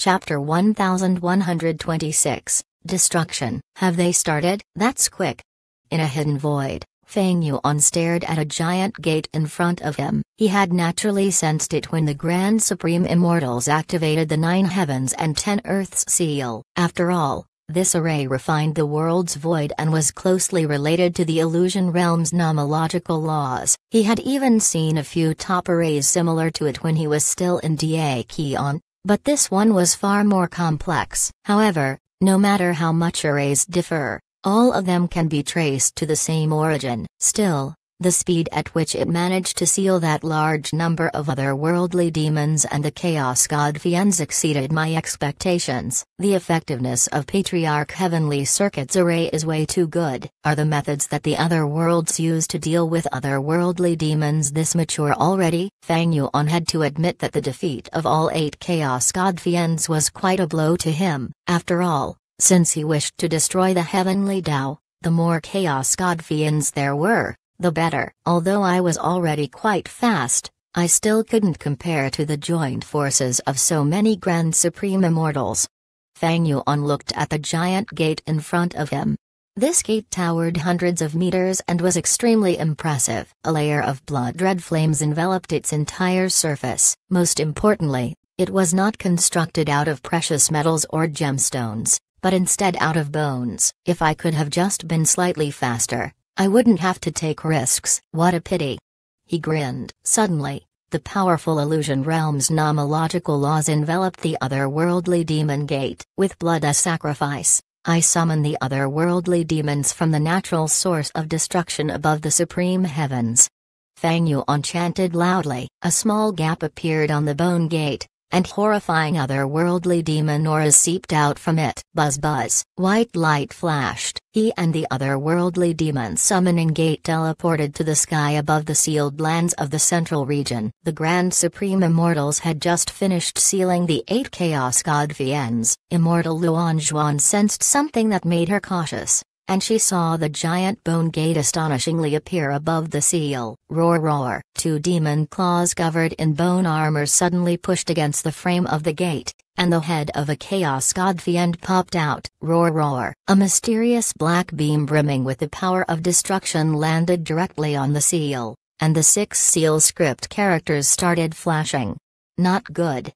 Chapter 1126 Destruction. Have they started? That's quick. In a hidden void, Fang Yuan stared at a giant gate in front of him. He had naturally sensed it when the Grand Supreme Immortals activated the Nine Heavens and Ten Earths seal. After all, this array refined the world's void and was closely related to the illusion realm's nomological laws. He had even seen a few top arrays similar to it when he was still in Da Qian. But this one was far more complex. However, no matter how much arrays differ, all of them can be traced to the same origin. Still, the speed at which it managed to seal that large number of otherworldly demons and the Chaos God Fiends exceeded my expectations. The effectiveness of Patriarch Heavenly Circuit's array is way too good. Are the methods that the other worlds use to deal with otherworldly demons this mature already? Fang Yuan had to admit that the defeat of all eight Chaos God Fiends was quite a blow to him. After all, since he wished to destroy the Heavenly Tao, the more Chaos God Fiends there were, the better. Although I was already quite fast, I still couldn't compare to the joint forces of so many grand supreme immortals. Fang Yuan looked at the giant gate in front of him. This gate towered hundreds of meters and was extremely impressive. A layer of blood-red flames enveloped its entire surface. Most importantly, it was not constructed out of precious metals or gemstones, but instead out of bones. If I could have just been slightly faster, I wouldn't have to take risks, what a pity. He grinned. Suddenly, the powerful illusion realm's nomological laws enveloped the otherworldly demon gate. With blood as sacrifice, I summon the otherworldly demons from the natural source of destruction above the supreme heavens. Fang Yuan chanted loudly. A small gap appeared on the bone gate, and horrifying otherworldly demon auras seeped out from it. Buzz buzz, white light flashed. He and the otherworldly demon summoning gate teleported to the sky above the sealed lands of the central region. The Grand Supreme Immortals had just finished sealing the eight Chaos God Fiends. Immortal Luan sensed something that made her cautious and she saw the giant bone gate astonishingly appear above the seal. Roar roar! Two demon claws covered in bone armor suddenly pushed against the frame of the gate, and the head of a chaos god fiend popped out. Roar roar! A mysterious black beam brimming with the power of destruction landed directly on the seal, and the six seal script characters started flashing. Not good.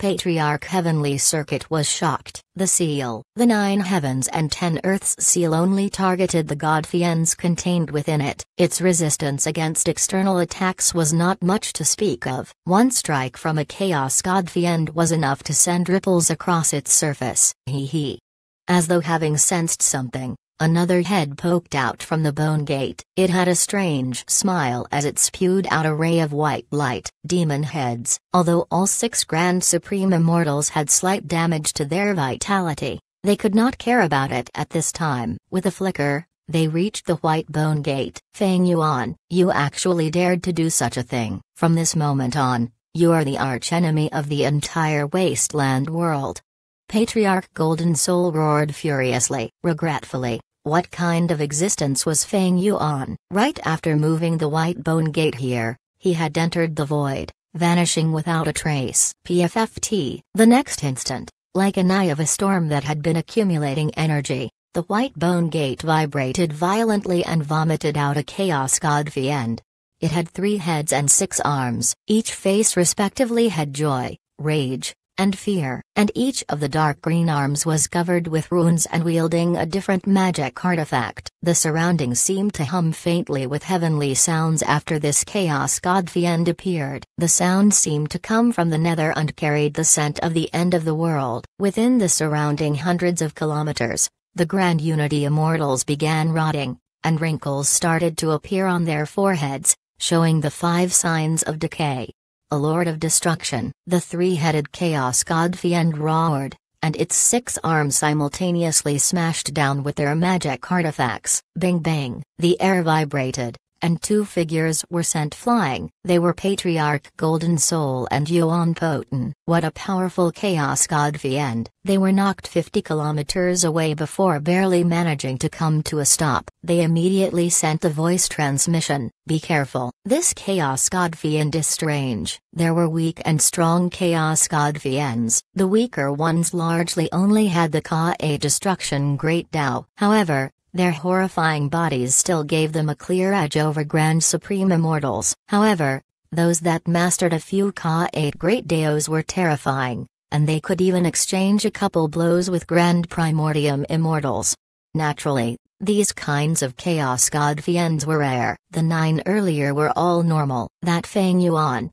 Patriarch Heavenly Circuit was shocked. The seal, the nine heavens and ten earths seal only targeted the god fiends contained within it. Its resistance against external attacks was not much to speak of. One strike from a chaos god fiend was enough to send ripples across its surface. Hee hee. As though having sensed something, Another head poked out from the bone gate. It had a strange smile as it spewed out a ray of white light. Demon heads, although all six Grand Supreme Immortals had slight damage to their vitality, they could not care about it at this time. With a flicker, they reached the white bone gate. Fang Yuan, you actually dared to do such a thing. From this moment on, you are the archenemy of the entire wasteland world. Patriarch Golden Soul roared furiously. Regretfully, what kind of existence was Fang Yu on? Right after moving the White Bone Gate here, he had entered the void, vanishing without a trace. PFFT. The next instant, like an eye of a storm that had been accumulating energy, the White Bone Gate vibrated violently and vomited out a Chaos God Fiend. It had three heads and six arms, each face respectively had joy, rage, and fear, and each of the dark green arms was covered with runes and wielding a different magic artifact. The surroundings seemed to hum faintly with heavenly sounds after this chaos god appeared. The sound seemed to come from the nether and carried the scent of the end of the world. Within the surrounding hundreds of kilometers, the grand unity immortals began rotting, and wrinkles started to appear on their foreheads, showing the five signs of decay a lord of destruction. The three headed Chaos God Fiend roared, and its six arms simultaneously smashed down with their magic artifacts. Bing bang, the air vibrated, and two figures were sent flying. They were Patriarch Golden Soul and Yuan Poten. What a powerful Chaos God fiend. They were knocked 50 kilometers away before barely managing to come to a stop. They immediately sent the voice transmission, be careful. This Chaos God fiend is strange. There were weak and strong Chaos God fiends. The weaker ones largely only had the Ka-A destruction Great Dao. However, their horrifying bodies still gave them a clear edge over Grand Supreme Immortals, however, those that mastered a few Ka 8 Great Deos were terrifying, and they could even exchange a couple blows with Grand Primordium Immortals. Naturally, these kinds of Chaos God Fiends were rare. The nine earlier were all normal. That Fang Yuan.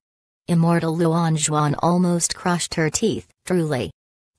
Immortal Luan Juan almost crushed her teeth, truly,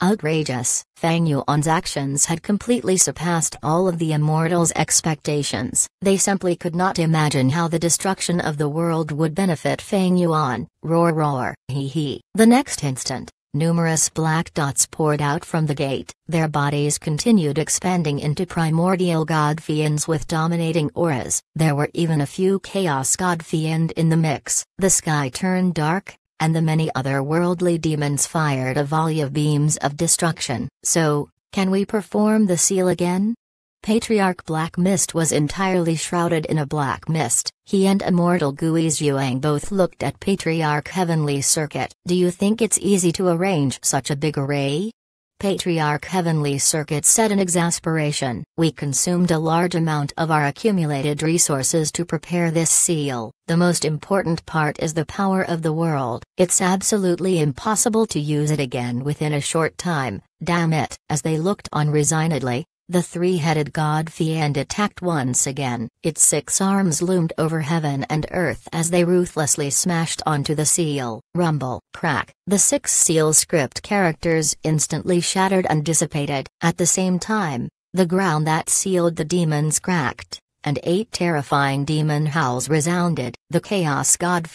Outrageous. Fang Yuan's actions had completely surpassed all of the Immortals' expectations. They simply could not imagine how the destruction of the world would benefit Fang Yuan. Roar roar. Hee hee. The next instant, numerous black dots poured out from the gate. Their bodies continued expanding into primordial Godfiends with dominating auras. There were even a few Chaos Godfiend in the mix. The sky turned dark, and the many other worldly demons fired a volley of beams of destruction. So, can we perform the seal again? Patriarch Black Mist was entirely shrouded in a black mist. He and Immortal Gui Zhuang both looked at Patriarch Heavenly Circuit. Do you think it's easy to arrange such a big array? Patriarch Heavenly Circuit said in exasperation, We consumed a large amount of our accumulated resources to prepare this seal. The most important part is the power of the world. It's absolutely impossible to use it again within a short time, damn it. As they looked on resignedly, the three headed god Fiend attacked once again. Its six arms loomed over heaven and earth as they ruthlessly smashed onto the seal. Rumble, crack, the six seal script characters instantly shattered and dissipated. At the same time, the ground that sealed the demons cracked and eight terrifying demon howls resounded. The Chaos God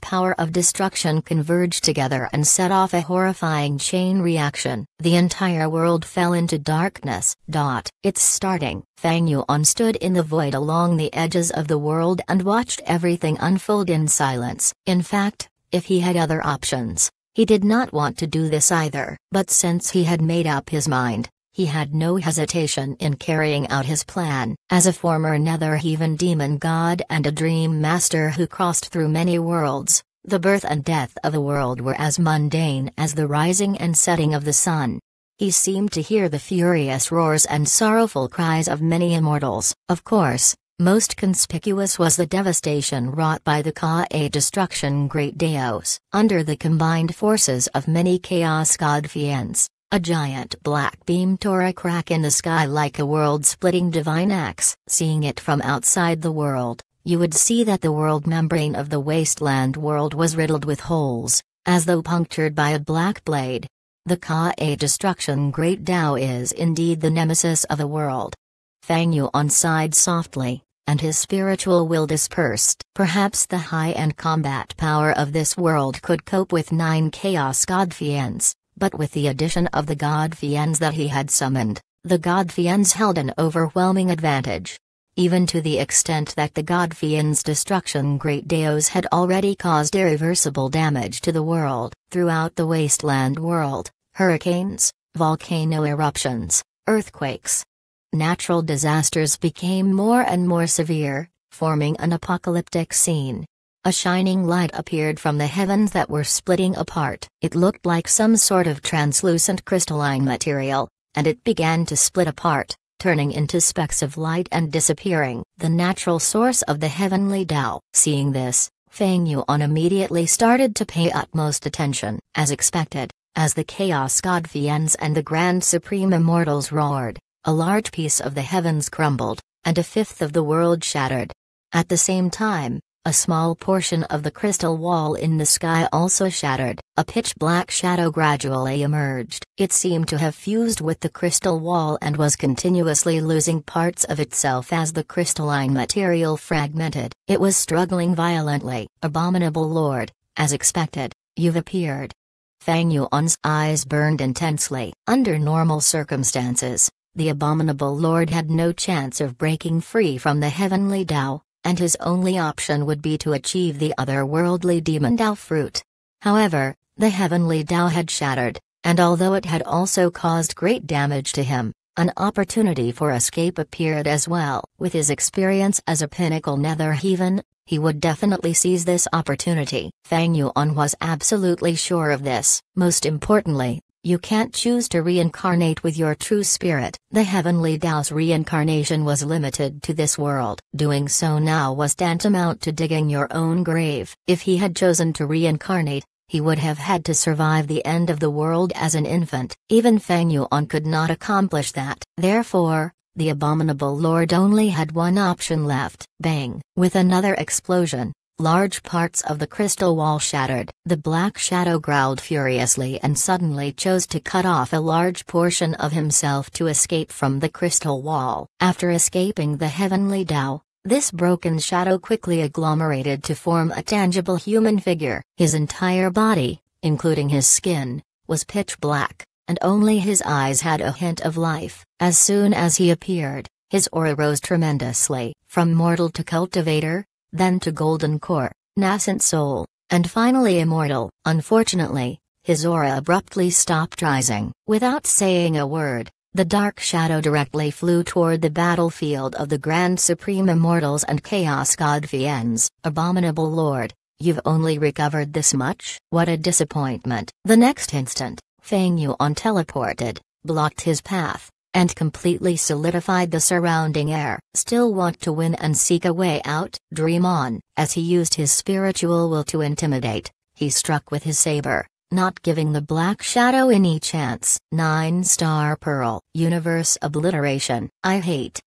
power of destruction converged together and set off a horrifying chain reaction. The entire world fell into darkness. Dot. It's starting. Fang Yuan stood in the void along the edges of the world and watched everything unfold in silence. In fact, if he had other options, he did not want to do this either. But since he had made up his mind, he had no hesitation in carrying out his plan. As a former Netherheaven demon god and a dream master who crossed through many worlds, the birth and death of a world were as mundane as the rising and setting of the sun. He seemed to hear the furious roars and sorrowful cries of many immortals. Of course, most conspicuous was the devastation wrought by the Ka-A destruction Great Deos. Under the combined forces of many Chaos God Fiends, a giant black beam tore a crack in the sky like a world splitting divine axe. Seeing it from outside the world, you would see that the world membrane of the wasteland world was riddled with holes, as though punctured by a black blade. The Ka-A Destruction Great Tao is indeed the nemesis of the world. Fang Yuan sighed softly, and his spiritual will dispersed. Perhaps the high-end combat power of this world could cope with nine Chaos Godfians, but with the addition of the Godfians that he had summoned, the Godfians held an overwhelming advantage. Even to the extent that the Godfians' destruction Great Deos had already caused irreversible damage to the world, throughout the wasteland world, hurricanes, volcano eruptions, earthquakes. Natural disasters became more and more severe, forming an apocalyptic scene, a shining light appeared from the heavens that were splitting apart. It looked like some sort of translucent crystalline material, and it began to split apart, turning into specks of light and disappearing. The natural source of the heavenly Tao. Seeing this, Fang Yuan immediately started to pay utmost attention. As expected, as the Chaos God Fiends and the Grand Supreme Immortals roared, a large piece of the heavens crumbled, and a fifth of the world shattered. At the same time, a small portion of the crystal wall in the sky also shattered. A pitch black shadow gradually emerged. It seemed to have fused with the crystal wall and was continuously losing parts of itself as the crystalline material fragmented. It was struggling violently. Abominable Lord, as expected, you've appeared. Fang Yuan's eyes burned intensely. Under normal circumstances, the abominable Lord had no chance of breaking free from the heavenly Tao, and his only option would be to achieve the otherworldly demon Dao fruit. However, the heavenly Dao had shattered, and although it had also caused great damage to him, an opportunity for escape appeared as well. With his experience as a pinnacle nether heaven, he would definitely seize this opportunity. Fang Yuan was absolutely sure of this. Most importantly, you can't choose to reincarnate with your true spirit. The heavenly Tao's reincarnation was limited to this world. Doing so now was tantamount to digging your own grave. If he had chosen to reincarnate, he would have had to survive the end of the world as an infant. Even Fang Yuan could not accomplish that. Therefore, the abominable lord only had one option left. Bang! With another explosion, Large parts of the crystal wall shattered. The black shadow growled furiously and suddenly chose to cut off a large portion of himself to escape from the crystal wall. After escaping the heavenly Tao, this broken shadow quickly agglomerated to form a tangible human figure. His entire body, including his skin, was pitch black, and only his eyes had a hint of life. As soon as he appeared, his aura rose tremendously. From mortal to cultivator, then to golden core, nascent soul, and finally immortal. Unfortunately, his aura abruptly stopped rising. Without saying a word, the dark shadow directly flew toward the battlefield of the Grand Supreme Immortals and Chaos God Fiends. Abominable Lord, you've only recovered this much? What a disappointment. The next instant, Fang Yuan teleported, blocked his path, and completely solidified the surrounding air. Still want to win and seek a way out? Dream on. As he used his spiritual will to intimidate, he struck with his saber, not giving the Black Shadow any chance. 9 Star Pearl Universe Obliteration. I hate.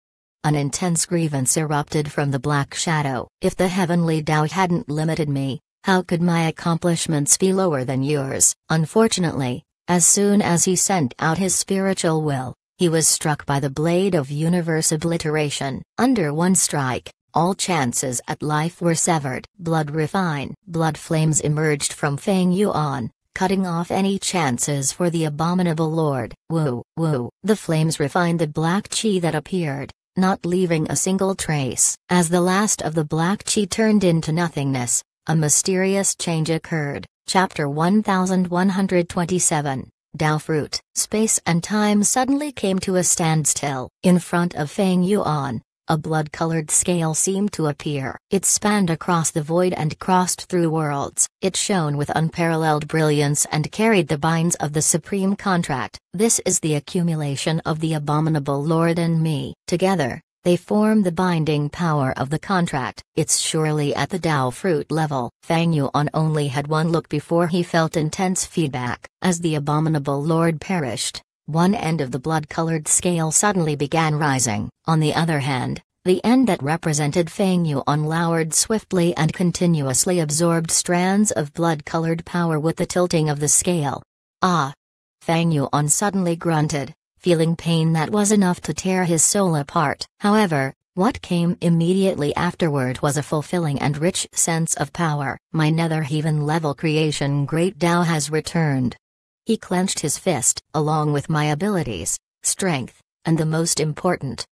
An intense grievance erupted from the Black Shadow. If the Heavenly Tao hadn't limited me, how could my accomplishments be lower than yours? Unfortunately, as soon as he sent out his spiritual will, he was struck by the blade of universe obliteration. Under one strike, all chances at life were severed. Blood refine. Blood flames emerged from Fang Yuan, cutting off any chances for the abominable lord. Woo, woo. The flames refined the black chi that appeared, not leaving a single trace. As the last of the black chi turned into nothingness, a mysterious change occurred. Chapter 1127 fruit, Space and time suddenly came to a standstill. In front of Fang Yuan, a blood-colored scale seemed to appear. It spanned across the void and crossed through worlds. It shone with unparalleled brilliance and carried the binds of the supreme contract. This is the accumulation of the abominable Lord and me. Together, they form the binding power of the contract. It's surely at the Dao fruit level. Fang Yuan only had one look before he felt intense feedback. As the abominable lord perished, one end of the blood-colored scale suddenly began rising. On the other hand, the end that represented Fang Yuan lowered swiftly and continuously absorbed strands of blood-colored power with the tilting of the scale. Ah! Fang Yuan suddenly grunted, feeling pain that was enough to tear his soul apart. However, what came immediately afterward was a fulfilling and rich sense of power. My nether heaven level creation Great Tao has returned. He clenched his fist, along with my abilities, strength, and the most important.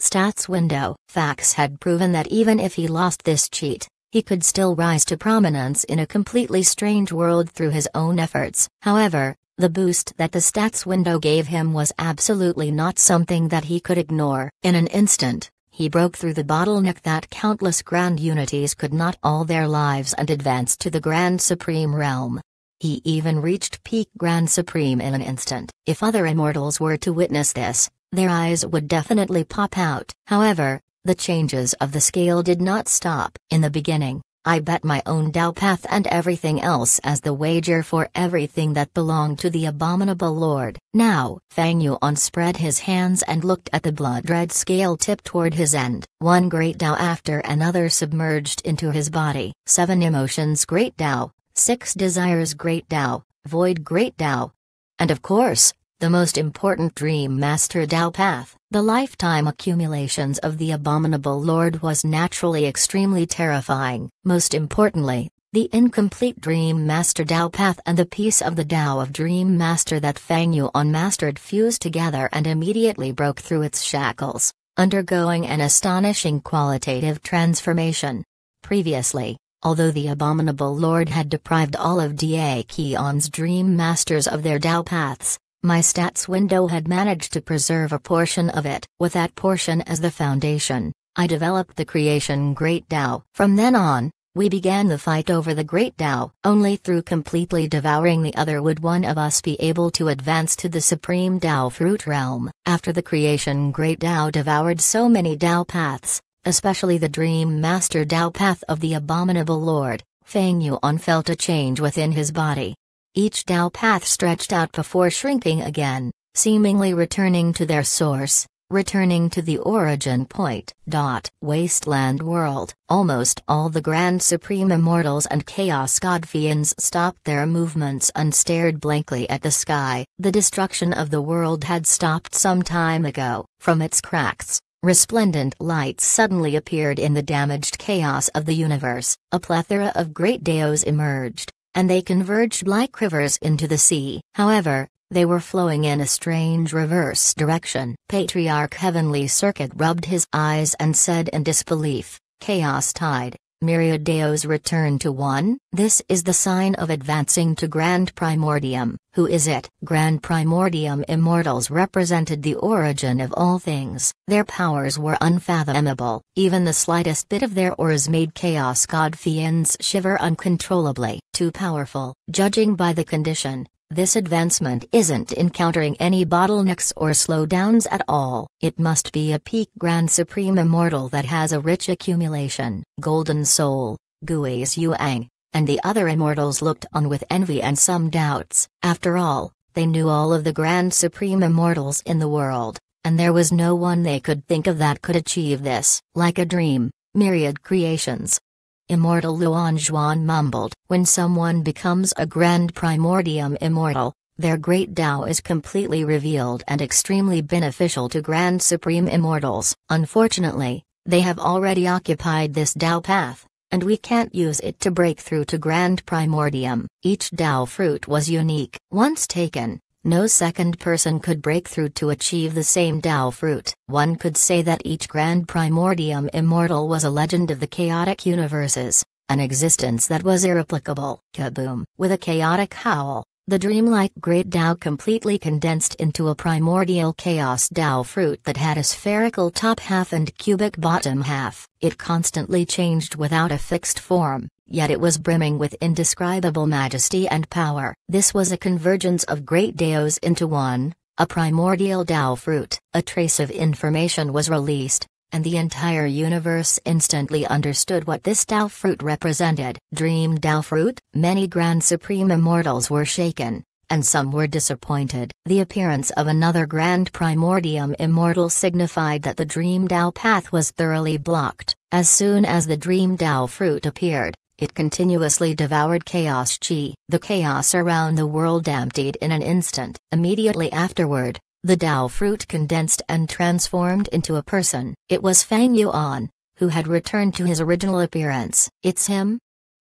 Stats window. Facts had proven that even if he lost this cheat, he could still rise to prominence in a completely strange world through his own efforts. However, the boost that the stats window gave him was absolutely not something that he could ignore. In an instant, he broke through the bottleneck that countless grand unities could not all their lives and advanced to the grand supreme realm. He even reached peak grand supreme in an instant. If other immortals were to witness this, their eyes would definitely pop out. However, the changes of the scale did not stop. In the beginning, I bet my own Tao path and everything else as the wager for everything that belonged to the abominable lord. Now, Fang Yuan spread his hands and looked at the blood-red scale tip toward his end. One great Tao after another submerged into his body. Seven emotions great Tao, six desires great Tao, void great Tao. And of course, the most important dream master Dao path, the lifetime accumulations of the abominable lord was naturally extremely terrifying. Most importantly, the incomplete Dream Master Dao path and the piece of the Dao of Dream Master that Fang Yuan mastered fused together and immediately broke through its shackles, undergoing an astonishing qualitative transformation. Previously, although the abominable Lord had deprived all of Da Qian's Dream Masters of their Dao paths, my stats window had managed to preserve a portion of it. With that portion as the foundation, I developed the creation Great Tao. From then on, we began the fight over the Great Tao. Only through completely devouring the other would one of us be able to advance to the Supreme Tao Fruit Realm. After the creation Great Tao devoured so many Tao paths, especially the Dream Master Tao path of the Abominable Lord, Fang Yuan felt a change within his body each Tao path stretched out before shrinking again, seemingly returning to their source, returning to the origin point. Dot. Wasteland world. Almost all the Grand Supreme Immortals and Chaos Godfians stopped their movements and stared blankly at the sky. The destruction of the world had stopped some time ago. From its cracks, Resplendent lights suddenly appeared in the damaged chaos of the universe. A plethora of great deos emerged, and they converged like rivers into the sea. However, they were flowing in a strange reverse direction. Patriarch Heavenly Circuit rubbed his eyes and said in disbelief, Chaos tide. Myriad deos return to one. This is the sign of advancing to Grand Primordium. Who is it? Grand Primordium immortals represented the origin of all things. Their powers were unfathomable. Even the slightest bit of their ores made Chaos God fiends shiver uncontrollably. Too powerful. Judging by the condition, this advancement isn't encountering any bottlenecks or slowdowns at all. It must be a peak grand supreme immortal that has a rich accumulation. Golden Soul, Guis Yuang, and the other immortals looked on with envy and some doubts. After all, they knew all of the grand supreme immortals in the world, and there was no one they could think of that could achieve this. Like a dream, myriad creations, Immortal Luan Juan mumbled. When someone becomes a Grand Primordium Immortal, their great Tao is completely revealed and extremely beneficial to Grand Supreme Immortals. Unfortunately, they have already occupied this Tao path, and we can't use it to break through to Grand Primordium. Each Tao fruit was unique. Once taken, no second person could break through to achieve the same Tao fruit. One could say that each grand primordium immortal was a legend of the chaotic universes, an existence that was irreplicable. Kaboom! With a chaotic howl, the dreamlike great Tao completely condensed into a primordial chaos Tao fruit that had a spherical top half and cubic bottom half. It constantly changed without a fixed form, yet it was brimming with indescribable majesty and power. This was a convergence of great Daos into one, a primordial Dao fruit. A trace of information was released, and the entire universe instantly understood what this Dao fruit represented. Dream Dao fruit? Many Grand Supreme Immortals were shaken, and some were disappointed. The appearance of another Grand Primordium Immortal signified that the Dream Dao path was thoroughly blocked. As soon as the Dream Dao fruit appeared, it continuously devoured Chaos Chi, the chaos around the world emptied in an instant. Immediately afterward, the Tao fruit condensed and transformed into a person. It was Fang Yuan, who had returned to his original appearance. It's him?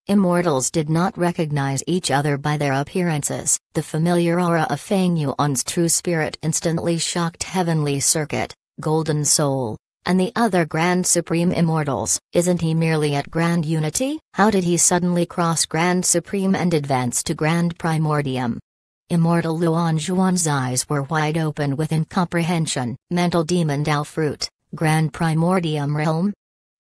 Immortals did not recognize each other by their appearances. The familiar aura of Fang Yuan's true spirit instantly shocked Heavenly Circuit, Golden Soul, and the other Grand Supreme Immortals, isn't he merely at Grand Unity? How did he suddenly cross Grand Supreme and advance to Grand Primordium? Immortal Luan Zhuan's eyes were wide open with incomprehension. Mental Demon Dao Fruit, Grand Primordium Realm?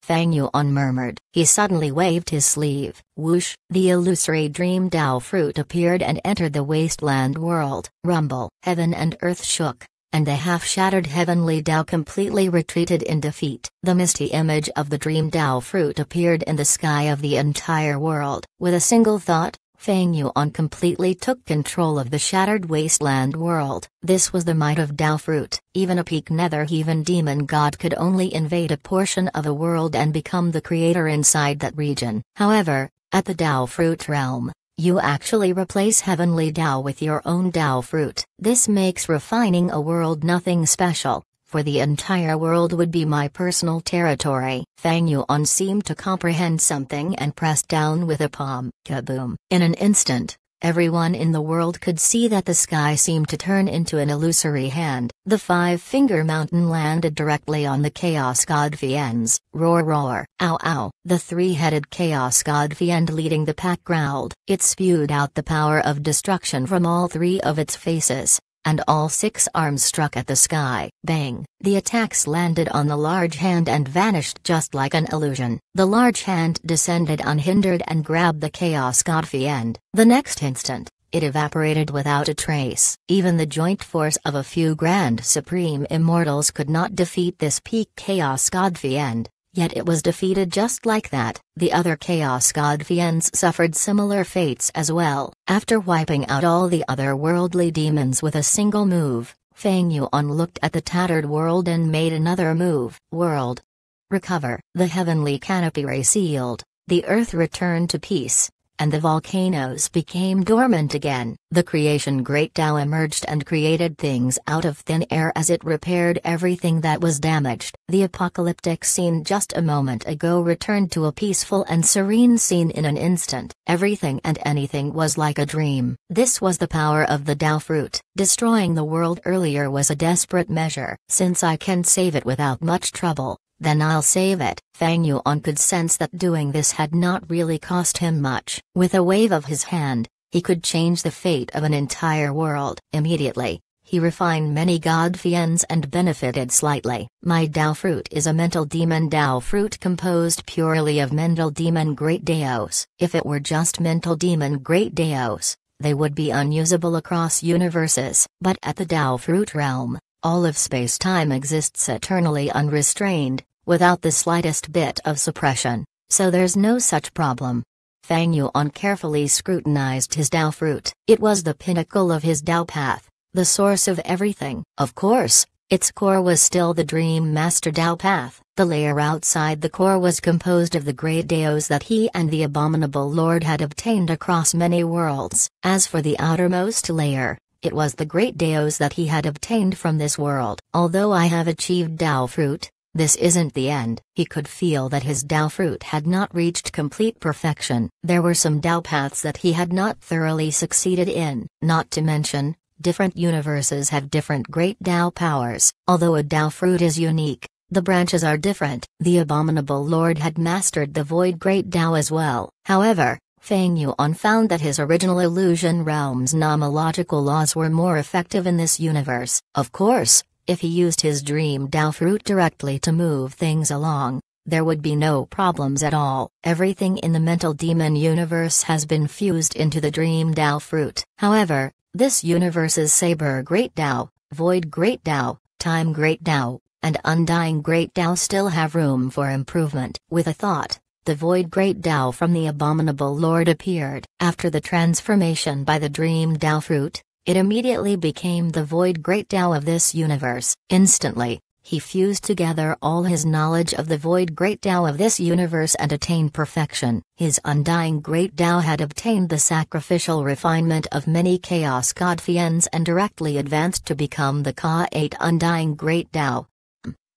Fang Yuan murmured. He suddenly waved his sleeve. Whoosh! The illusory dream Dao Fruit appeared and entered the wasteland world. Rumble! Heaven and earth shook and the half shattered heavenly Dao completely retreated in defeat. The misty image of the dream Dao fruit appeared in the sky of the entire world. With a single thought, Fang Yuan completely took control of the shattered wasteland world. This was the might of Dao fruit. Even a peak nether heaven demon god could only invade a portion of a world and become the creator inside that region. However, at the Dao fruit realm, you actually replace heavenly Tao with your own Tao fruit. This makes refining a world nothing special, for the entire world would be my personal territory. Fang Yuan seemed to comprehend something and pressed down with a palm. Kaboom! In an instant, Everyone in the world could see that the sky seemed to turn into an illusory hand. The five finger mountain landed directly on the Chaos God Fiend's roar roar, ow ow. The three headed Chaos God Fiend leading the pack growled. It spewed out the power of destruction from all three of its faces and all six arms struck at the sky. Bang! The attacks landed on the large hand and vanished just like an illusion. The large hand descended unhindered and grabbed the Chaos God Fiend. The next instant, it evaporated without a trace. Even the joint force of a few grand supreme immortals could not defeat this peak Chaos God Fiend yet it was defeated just like that. The other Chaos God Fiends suffered similar fates as well. After wiping out all the otherworldly demons with a single move, Fang Yuan looked at the tattered world and made another move. World. Recover. The heavenly canopy resealed. The earth returned to peace and the volcanoes became dormant again. The creation Great Tao emerged and created things out of thin air as it repaired everything that was damaged. The apocalyptic scene just a moment ago returned to a peaceful and serene scene in an instant. Everything and anything was like a dream. This was the power of the Tao fruit. Destroying the world earlier was a desperate measure, since I can save it without much trouble. Then I'll save it. Fang Yuan could sense that doing this had not really cost him much. With a wave of his hand, he could change the fate of an entire world. Immediately, he refined many god fiends and benefited slightly. My Dao fruit is a mental demon Dao fruit composed purely of mental demon great Daos. If it were just mental demon great Daos, they would be unusable across universes. But at the Dao fruit realm, all of space-time exists eternally unrestrained, without the slightest bit of suppression, so there's no such problem. Fang Yuan carefully scrutinized his Tao fruit. It was the pinnacle of his Tao path, the source of everything. Of course, its core was still the Dream Master Tao path. The layer outside the core was composed of the great Daos that he and the Abominable Lord had obtained across many worlds. As for the outermost layer, it was the great Daos that he had obtained from this world. Although I have achieved Dao fruit, this isn't the end. He could feel that his Dao fruit had not reached complete perfection. There were some Dao paths that he had not thoroughly succeeded in, not to mention, different universes have different great Dao powers. Although a Dao fruit is unique, the branches are different. The abominable lord had mastered the void great Dao as well. However, Feng Yuan found that his original illusion realm's nomological laws were more effective in this universe, of course, if he used his dream Dao fruit directly to move things along, there would be no problems at all. Everything in the mental demon universe has been fused into the dream Dao fruit. However, this universe's Saber Great Dao, Void Great Dao, Time Great Dao, and Undying Great Dao still have room for improvement. With a thought, the void great Tao from the abominable Lord appeared. After the transformation by the dream Tao fruit, it immediately became the void great Tao of this universe. Instantly, he fused together all his knowledge of the void great Tao of this universe and attained perfection. His undying great Tao had obtained the sacrificial refinement of many chaos Fiends and directly advanced to become the Ka 8 undying great Tao.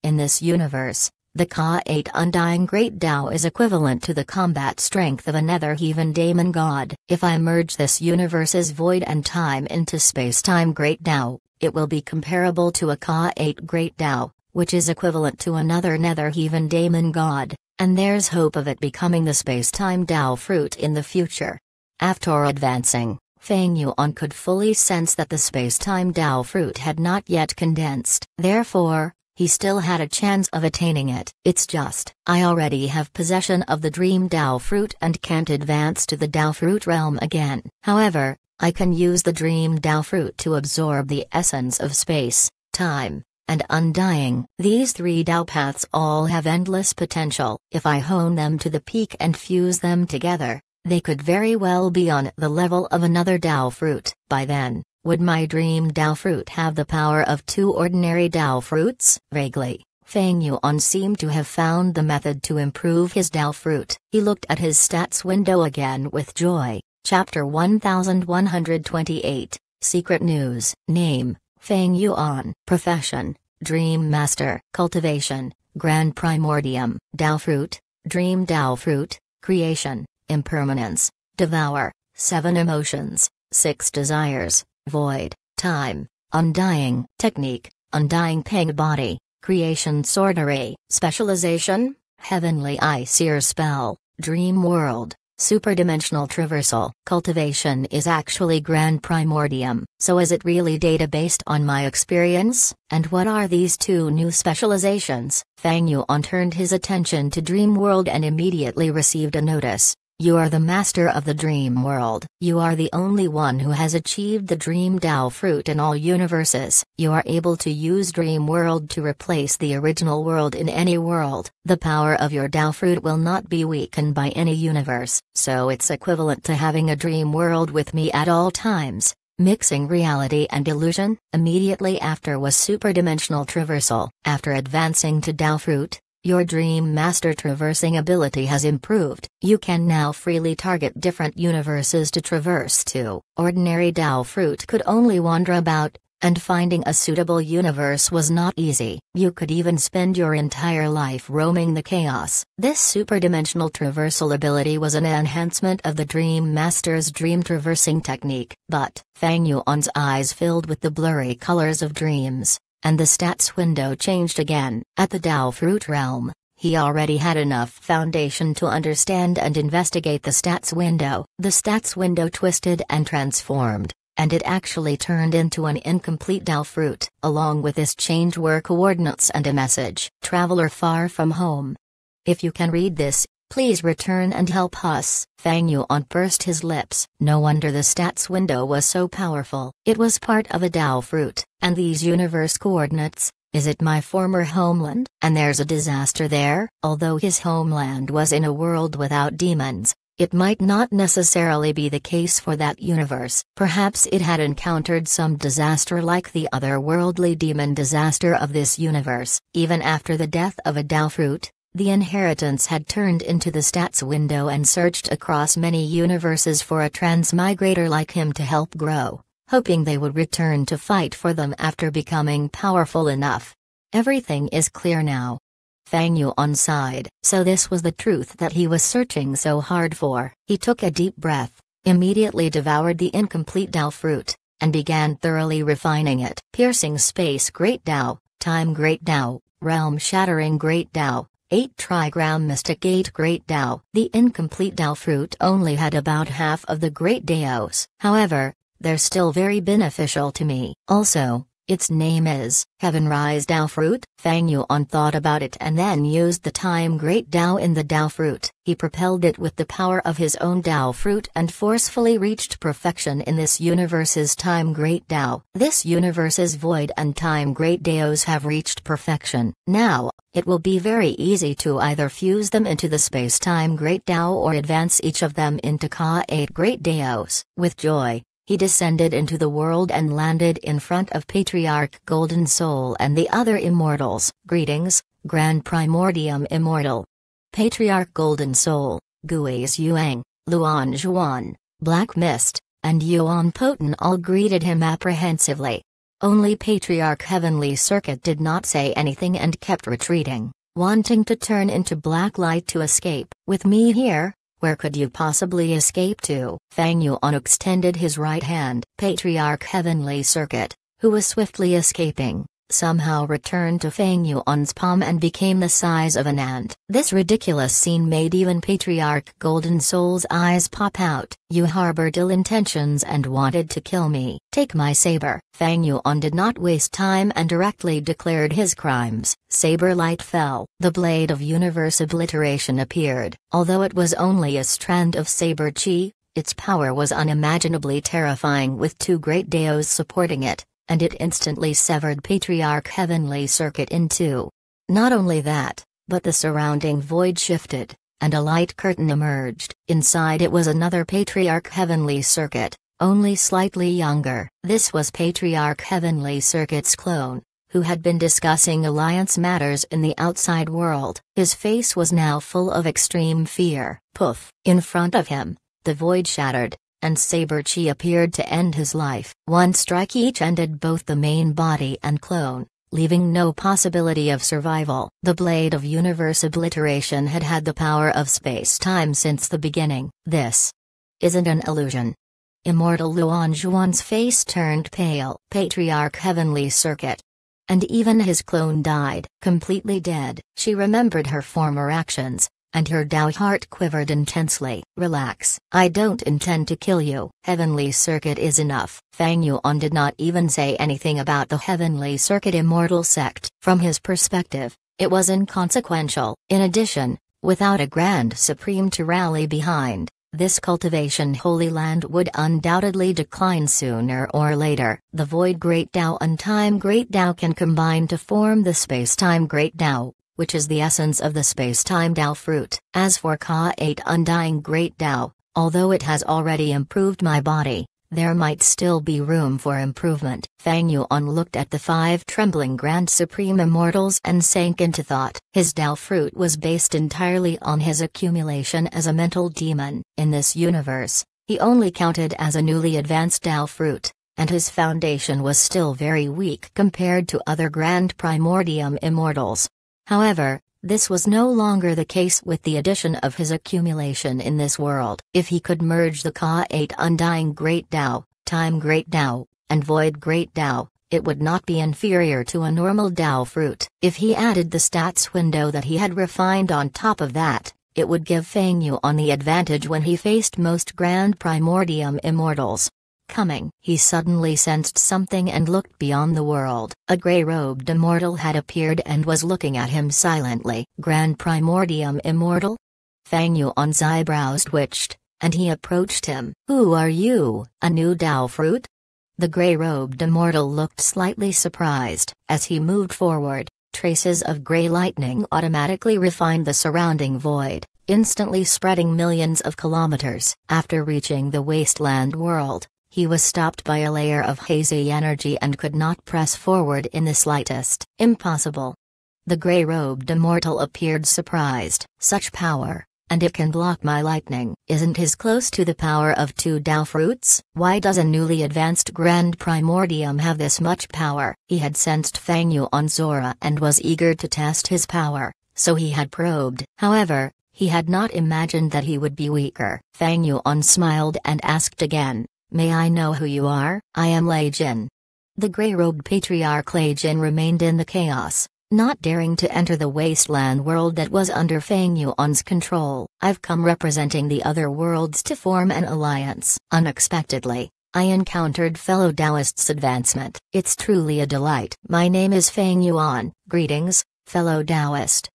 In this universe, the Ka 8 Undying Great Tao is equivalent to the combat strength of another Heaven daemon god. If I merge this universe's void and time into space time Great Tao, it will be comparable to a Ka 8 Great Tao, which is equivalent to another nether Demon daemon god, and there's hope of it becoming the space time Tao fruit in the future. After advancing, Fang Yuan could fully sense that the space-time Tao fruit had not yet condensed. Therefore, he still had a chance of attaining it. It's just, I already have possession of the dream Dao fruit and can't advance to the Dao fruit realm again. However, I can use the dream Dao fruit to absorb the essence of space, time, and undying. These three Dao paths all have endless potential. If I hone them to the peak and fuse them together, they could very well be on the level of another Dao fruit. By then, would my dream dao fruit have the power of two ordinary dao fruits? Vaguely, Fang Yuan seemed to have found the method to improve his dao fruit. He looked at his stats window again with joy. Chapter 1128 Secret News Name Fang Yuan Profession Dream Master Cultivation Grand Primordium Dao Fruit Dream Dao Fruit Creation Impermanence Devour 7 Emotions 6 Desires void, time, undying, technique, undying pang body, creation sorcery, specialization, heavenly eye seer spell, dream world, superdimensional traversal. Cultivation is actually grand primordium, so is it really data based on my experience? And what are these two new specializations? Fang Yuan turned his attention to dream world and immediately received a notice. You are the master of the dream world. You are the only one who has achieved the dream Tao fruit in all universes. You are able to use dream world to replace the original world in any world. The power of your Tao fruit will not be weakened by any universe, so it's equivalent to having a dream world with me at all times. Mixing reality and illusion, immediately after was superdimensional traversal. After advancing to Tao fruit, your Dream Master traversing ability has improved. You can now freely target different universes to traverse to. Ordinary Dao Fruit could only wander about, and finding a suitable universe was not easy. You could even spend your entire life roaming the chaos. This superdimensional traversal ability was an enhancement of the Dream Master's dream traversing technique. But Fang Yuan's eyes filled with the blurry colors of dreams and the stats window changed again. At the Dow Fruit Realm, he already had enough foundation to understand and investigate the stats window. The stats window twisted and transformed, and it actually turned into an incomplete Dow Fruit. Along with this change were coordinates and a message. Traveler far from home. If you can read this, Please return and help us. Fang Yuan pursed his lips. No wonder the stats window was so powerful. It was part of a Dao fruit, and these universe coordinates. Is it my former homeland? And there's a disaster there. Although his homeland was in a world without demons, it might not necessarily be the case for that universe. Perhaps it had encountered some disaster like the otherworldly demon disaster of this universe. Even after the death of a Dao fruit, the inheritance had turned into the stats window and searched across many universes for a transmigrator like him to help grow, hoping they would return to fight for them after becoming powerful enough. Everything is clear now. Fang Yuan sighed. So this was the truth that he was searching so hard for. He took a deep breath, immediately devoured the incomplete Dao fruit, and began thoroughly refining it. Piercing space great Dao, time great Dao, realm shattering great Dao, 8 trigram mystic 8 great dao. The incomplete dao fruit only had about half of the great Daos. However, they're still very beneficial to me. Also, its name is Heaven Rise Dao Fruit. Fang Yuan thought about it and then used the time Great Dao in the Dao Fruit. He propelled it with the power of his own Dao Fruit and forcefully reached perfection in this universe's time Great Dao. This universe's void and time Great Daos have reached perfection. Now, it will be very easy to either fuse them into the space-time Great Dao or advance each of them into Ka 8 Great Daos. With joy, he descended into the world and landed in front of Patriarch Golden Soul and the other immortals. Greetings, Grand Primordium Immortal. Patriarch Golden Soul, Guis Yuang, Luan Zhuan, Black Mist, and Yuan Poten all greeted him apprehensively. Only Patriarch Heavenly Circuit did not say anything and kept retreating, wanting to turn into black light to escape. With me here, where could you possibly escape to? Fang Yuan extended his right hand. Patriarch Heavenly Circuit, who was swiftly escaping, somehow returned to Fang Yuan's palm and became the size of an ant. This ridiculous scene made even Patriarch Golden Soul's eyes pop out. You harbored ill intentions and wanted to kill me. Take my saber. Fang Yuan did not waste time and directly declared his crimes. Saber light fell. The blade of universe obliteration appeared. Although it was only a strand of saber chi, its power was unimaginably terrifying with two great deos supporting it and it instantly severed Patriarch Heavenly Circuit in two. Not only that, but the surrounding void shifted, and a light curtain emerged. Inside it was another Patriarch Heavenly Circuit, only slightly younger. This was Patriarch Heavenly Circuit's clone, who had been discussing alliance matters in the outside world. His face was now full of extreme fear. Poof! In front of him, the void shattered, and Saber Chi appeared to end his life. One strike each ended both the main body and clone, leaving no possibility of survival. The blade of universe obliteration had had the power of space-time since the beginning. This isn't an illusion. Immortal Luan Zhuan's face turned pale. Patriarch Heavenly Circuit. And even his clone died. Completely dead. She remembered her former actions, and her Tao heart quivered intensely. Relax, I don't intend to kill you. Heavenly Circuit is enough. Fang Yuan did not even say anything about the Heavenly Circuit Immortal Sect. From his perspective, it was inconsequential. In addition, without a Grand Supreme to rally behind, this cultivation Holy Land would undoubtedly decline sooner or later. The Void Great Tao and Time Great Tao can combine to form the Space-Time Great Tao which is the essence of the space-time Tao fruit. As for Ka 8 Undying Great Tao, although it has already improved my body, there might still be room for improvement. Fang Yuan looked at the five trembling Grand Supreme Immortals and sank into thought. His Tao fruit was based entirely on his accumulation as a mental demon. In this universe, he only counted as a newly advanced Tao fruit, and his foundation was still very weak compared to other Grand Primordium Immortals. However, this was no longer the case with the addition of his accumulation in this world. If he could merge the Ka 8 Undying Great Tao, Time Great Tao, and Void Great Tao, it would not be inferior to a normal Tao fruit. If he added the stats window that he had refined on top of that, it would give Fang Yu on the advantage when he faced most Grand Primordium Immortals coming. He suddenly sensed something and looked beyond the world. A gray robed immortal had appeared and was looking at him silently. Grand Primordium Immortal? Fang Yuan's eyebrows twitched, and he approached him. Who are you? A new Dao fruit? The gray robed immortal looked slightly surprised. As he moved forward, traces of gray lightning automatically refined the surrounding void instantly spreading millions of kilometers. After reaching the wasteland world, he was stopped by a layer of hazy energy and could not press forward in the slightest. Impossible. The gray robed immortal appeared surprised. Such power, and it can block my lightning. Isn't his close to the power of two Tao fruits? Why does a newly advanced Grand Primordium have this much power? He had sensed Fang Yu on Zora and was eager to test his power, so he had probed. However, he had not imagined that he would be weaker. Fang Yuan smiled and asked again, May I know who you are? I am Lei Jin. The gray robed patriarch Lei Jin remained in the chaos, not daring to enter the wasteland world that was under Fang Yuan's control. I've come representing the other worlds to form an alliance. Unexpectedly, I encountered fellow Taoists' advancement. It's truly a delight. My name is Fang Yuan. Greetings, fellow Taoist.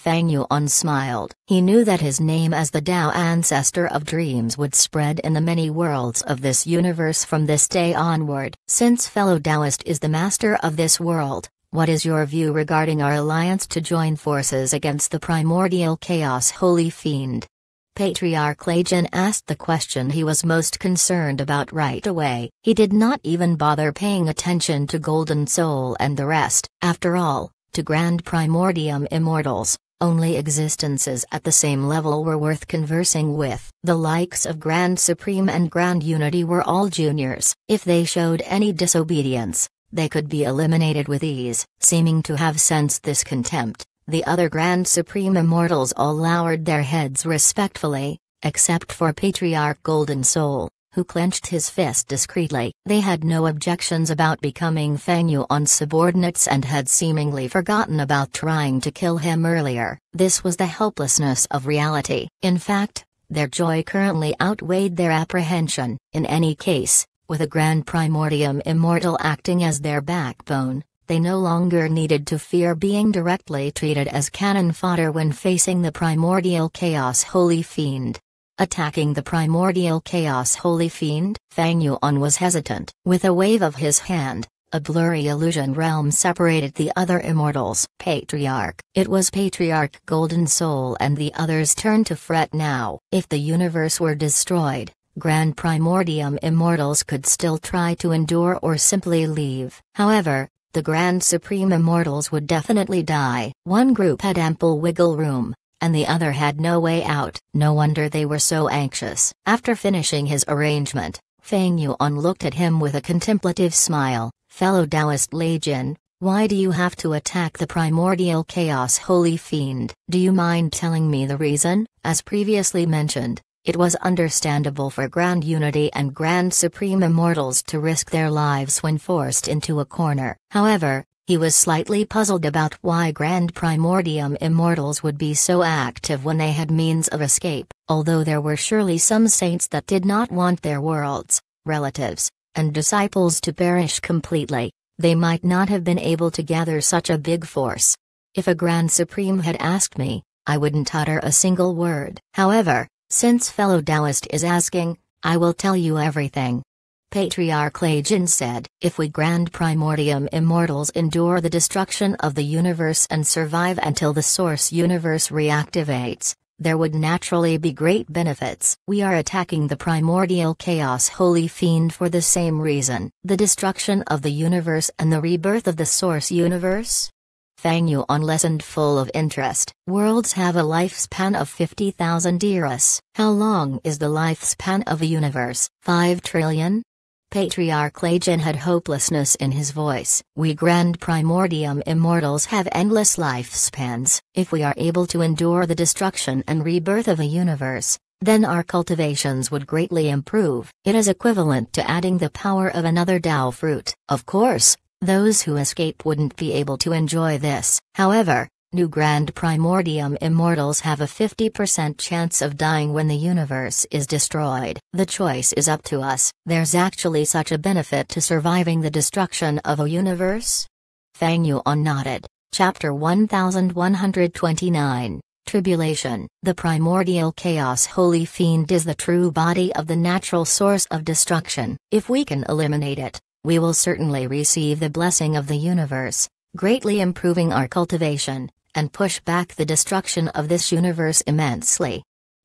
Fang Yuan smiled. He knew that his name as the Dao ancestor of dreams would spread in the many worlds of this universe from this day onward. Since fellow Taoist is the master of this world, what is your view regarding our alliance to join forces against the primordial chaos holy fiend? Patriarch Lajan asked the question he was most concerned about right away. He did not even bother paying attention to Golden Soul and the rest. After all, to Grand Primordium Immortals, only existences at the same level were worth conversing with. The likes of Grand Supreme and Grand Unity were all juniors. If they showed any disobedience, they could be eliminated with ease. Seeming to have sensed this contempt, the other Grand Supreme Immortals all lowered their heads respectfully, except for Patriarch Golden Soul, who clenched his fist discreetly. They had no objections about becoming Fang Yuan subordinates and had seemingly forgotten about trying to kill him earlier. This was the helplessness of reality. In fact, their joy currently outweighed their apprehension. In any case, with a Grand Primordium Immortal acting as their backbone, they no longer needed to fear being directly treated as cannon fodder when facing the primordial chaos holy fiend. Attacking the primordial chaos holy fiend, Fang Yuan was hesitant. With a wave of his hand, a blurry illusion realm separated the other immortals. Patriarch. It was Patriarch Golden Soul and the others turned to fret now. If the universe were destroyed, Grand Primordium immortals could still try to endure or simply leave. However, the Grand Supreme Immortals would definitely die. One group had ample wiggle room, and the other had no way out. No wonder they were so anxious. After finishing his arrangement, Fang Yuan looked at him with a contemplative smile. Fellow Taoist Lei Jin, why do you have to attack the primordial chaos holy fiend? Do you mind telling me the reason? As previously mentioned, it was understandable for Grand Unity and Grand Supreme Immortals to risk their lives when forced into a corner. However, he was slightly puzzled about why Grand Primordium Immortals would be so active when they had means of escape, although there were surely some saints that did not want their worlds, relatives, and disciples to perish completely, they might not have been able to gather such a big force. If a Grand Supreme had asked me, I wouldn't utter a single word. However, since fellow Taoist is asking, I will tell you everything. Patriarch Lajan said, If we Grand Primordium Immortals endure the destruction of the universe and survive until the Source Universe reactivates, there would naturally be great benefits. We are attacking the primordial chaos holy fiend for the same reason the destruction of the universe and the rebirth of the source universe? Fang Yuan listened full of interest. Worlds have a lifespan of 50,000 eras. How long is the lifespan of a universe? 5 trillion? Patriarch Lajan had hopelessness in his voice. We grand primordium immortals have endless lifespans. If we are able to endure the destruction and rebirth of a universe, then our cultivations would greatly improve. It is equivalent to adding the power of another Tao fruit. Of course, those who escape wouldn't be able to enjoy this. However, New Grand Primordium immortals have a 50% chance of dying when the universe is destroyed. The choice is up to us. There's actually such a benefit to surviving the destruction of a universe? Fang Yuan nodded. Chapter 1129 Tribulation The primordial chaos holy fiend is the true body of the natural source of destruction. If we can eliminate it, we will certainly receive the blessing of the universe, greatly improving our cultivation, and push back the destruction of this universe immensely.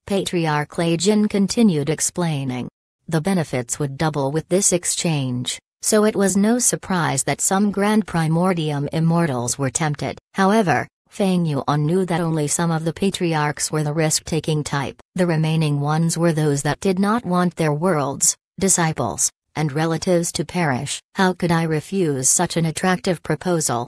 Patriarch Jin continued explaining. The benefits would double with this exchange, so it was no surprise that some Grand Primordium immortals were tempted. However, Fang Yuan knew that only some of the patriarchs were the risk-taking type. The remaining ones were those that did not want their worlds, disciples, and relatives to perish. How could I refuse such an attractive proposal?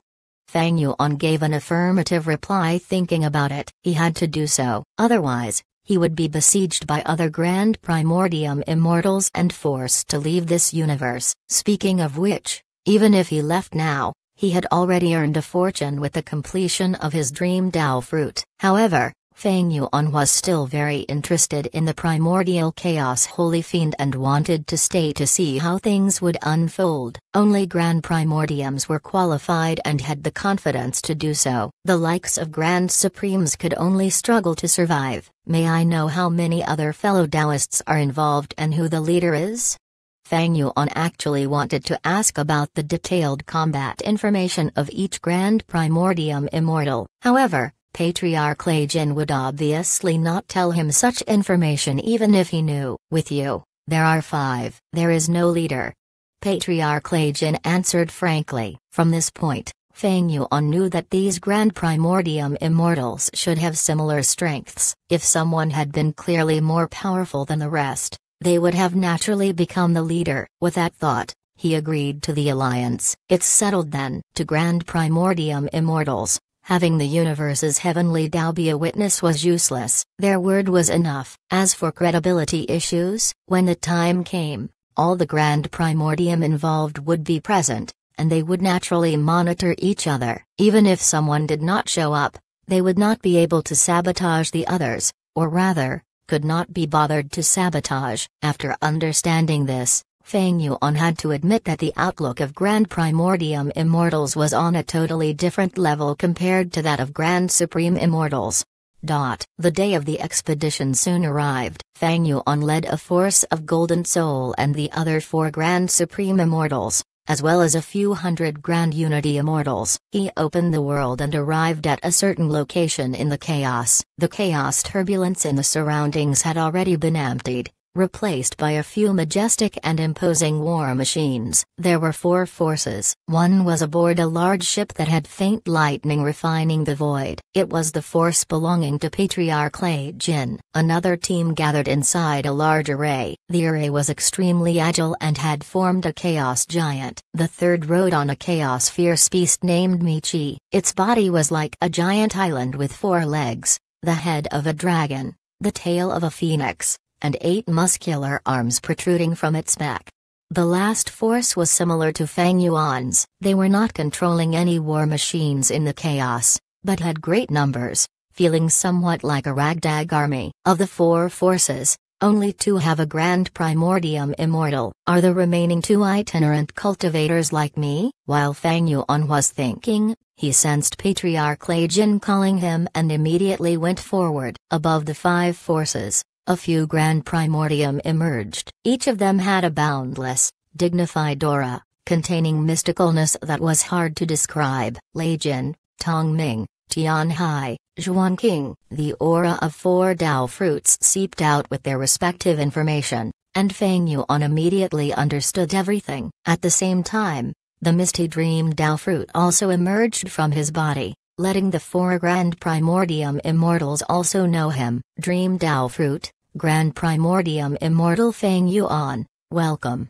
Fang Yuan gave an affirmative reply thinking about it. He had to do so, otherwise, he would be besieged by other Grand Primordium Immortals and forced to leave this universe. Speaking of which, even if he left now, he had already earned a fortune with the completion of his dream Dao fruit. However, Fang Yuan was still very interested in the primordial chaos holy fiend and wanted to stay to see how things would unfold. Only Grand Primordiums were qualified and had the confidence to do so. The likes of Grand Supremes could only struggle to survive. May I know how many other fellow Taoists are involved and who the leader is? Fang Yuan actually wanted to ask about the detailed combat information of each Grand Primordium Immortal. However, Patriarch Jin would obviously not tell him such information even if he knew. With you, there are five. There is no leader. Patriarch Jin answered frankly. From this point, Fang Yuan knew that these Grand Primordium Immortals should have similar strengths. If someone had been clearly more powerful than the rest, they would have naturally become the leader. With that thought, he agreed to the alliance. It's settled then. To Grand Primordium Immortals, Having the universe's heavenly Tao be a witness was useless, their word was enough. As for credibility issues, when the time came, all the grand primordium involved would be present, and they would naturally monitor each other. Even if someone did not show up, they would not be able to sabotage the others, or rather, could not be bothered to sabotage. After understanding this, Fang Yuan had to admit that the outlook of Grand Primordium Immortals was on a totally different level compared to that of Grand Supreme Immortals. Dot. The day of the expedition soon arrived. Fang Yuan led a force of Golden Soul and the other four Grand Supreme Immortals, as well as a few hundred Grand Unity Immortals. He opened the world and arrived at a certain location in the chaos. The chaos turbulence in the surroundings had already been emptied, replaced by a few majestic and imposing war machines. There were four forces. One was aboard a large ship that had faint lightning refining the void. It was the force belonging to Patriarch Lei Jin. Another team gathered inside a large array. The array was extremely agile and had formed a chaos giant. The third rode on a chaos fierce beast named Michi. Its body was like a giant island with four legs, the head of a dragon, the tail of a phoenix, and eight muscular arms protruding from its back. The last force was similar to Fang Yuan's. They were not controlling any war machines in the chaos, but had great numbers, feeling somewhat like a ragtag army. Of the four forces, only two have a grand primordium immortal. Are the remaining two itinerant cultivators like me? While Fang Yuan was thinking, he sensed Patriarch Lei Jin calling him and immediately went forward. Above the five forces, a few grand primordium emerged. Each of them had a boundless, dignified aura, containing mysticalness that was hard to describe. Leijin, Tongming, Tianhai, King. The aura of four Dao fruits seeped out with their respective information, and Feng Yuan immediately understood everything. At the same time, the misty dream Dao fruit also emerged from his body, letting the four grand primordium immortals also know him. Dream Dao fruit, Grand Primordium Immortal Fang Yuan, welcome.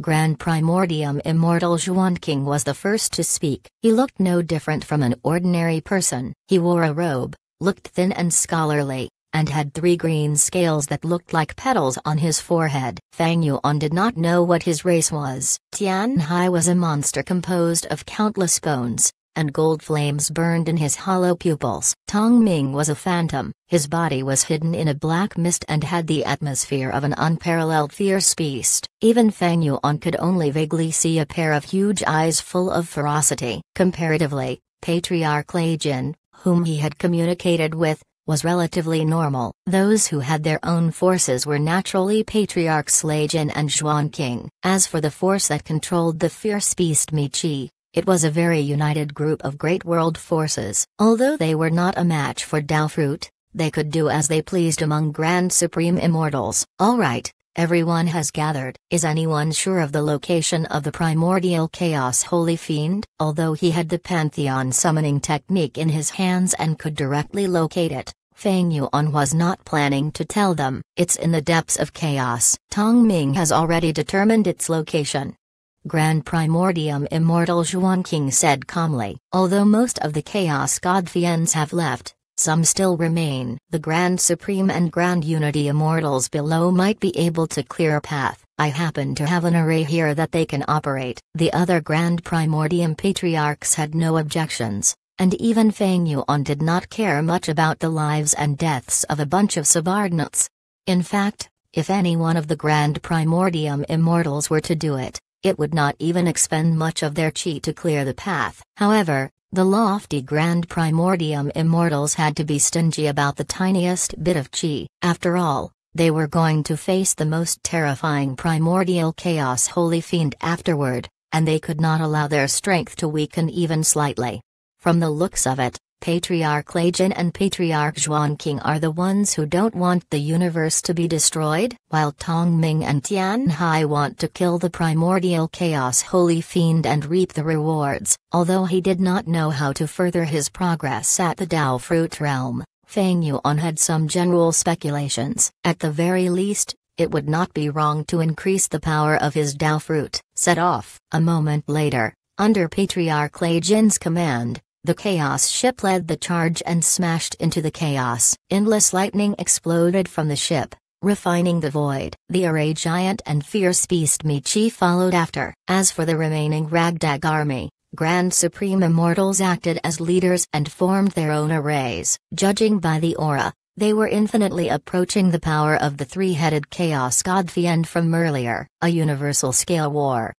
Grand Primordium Immortal Zhuan King was the first to speak. He looked no different from an ordinary person. He wore a robe, looked thin and scholarly, and had three green scales that looked like petals on his forehead. Fang Yuan did not know what his race was. Tian Hai was a monster composed of countless bones, and gold flames burned in his hollow pupils. Tong Ming was a phantom, his body was hidden in a black mist and had the atmosphere of an unparalleled fierce beast. Even Fang Yuan could only vaguely see a pair of huge eyes full of ferocity. Comparatively, Patriarch Lei Jin, whom he had communicated with, was relatively normal. Those who had their own forces were naturally Patriarchs Lei Jin and Zhuang King. As for the force that controlled the fierce beast Mi Chi, it was a very united group of great world forces. Although they were not a match for Dalfruit, they could do as they pleased among grand supreme immortals. All right, everyone has gathered. Is anyone sure of the location of the primordial chaos holy fiend? Although he had the pantheon summoning technique in his hands and could directly locate it, Fang Yuan was not planning to tell them. It's in the depths of chaos. Tong Ming has already determined its location. Grand Primordium Immortal Zhuan King said calmly, although most of the Chaos God Fiends have left, some still remain. The Grand Supreme and Grand Unity Immortals below might be able to clear a path. I happen to have an array here that they can operate. The other Grand Primordium Patriarchs had no objections, and even Fang Yuan did not care much about the lives and deaths of a bunch of subordinates. In fact, if any one of the Grand Primordium Immortals were to do it, it would not even expend much of their chi to clear the path. However, the lofty Grand Primordium Immortals had to be stingy about the tiniest bit of chi. After all, they were going to face the most terrifying primordial chaos holy fiend afterward, and they could not allow their strength to weaken even slightly. From the looks of it, Patriarch Lajin and Patriarch Zhuangqing are the ones who don't want the universe to be destroyed, while Tong Ming and Tian Hai want to kill the primordial chaos holy fiend and reap the rewards. Although he did not know how to further his progress at the Dao Fruit Realm, Fang Yuan had some general speculations. At the very least, it would not be wrong to increase the power of his Dao Fruit. Set off. A moment later, under Patriarch Jin's command, the Chaos ship led the charge and smashed into the Chaos. Endless lightning exploded from the ship, refining the void. The Array Giant and Fierce Beast Michi followed after. As for the remaining Ragdag army, Grand Supreme Immortals acted as leaders and formed their own arrays. Judging by the aura, they were infinitely approaching the power of the three-headed Chaos God Fiend from earlier. A universal scale war,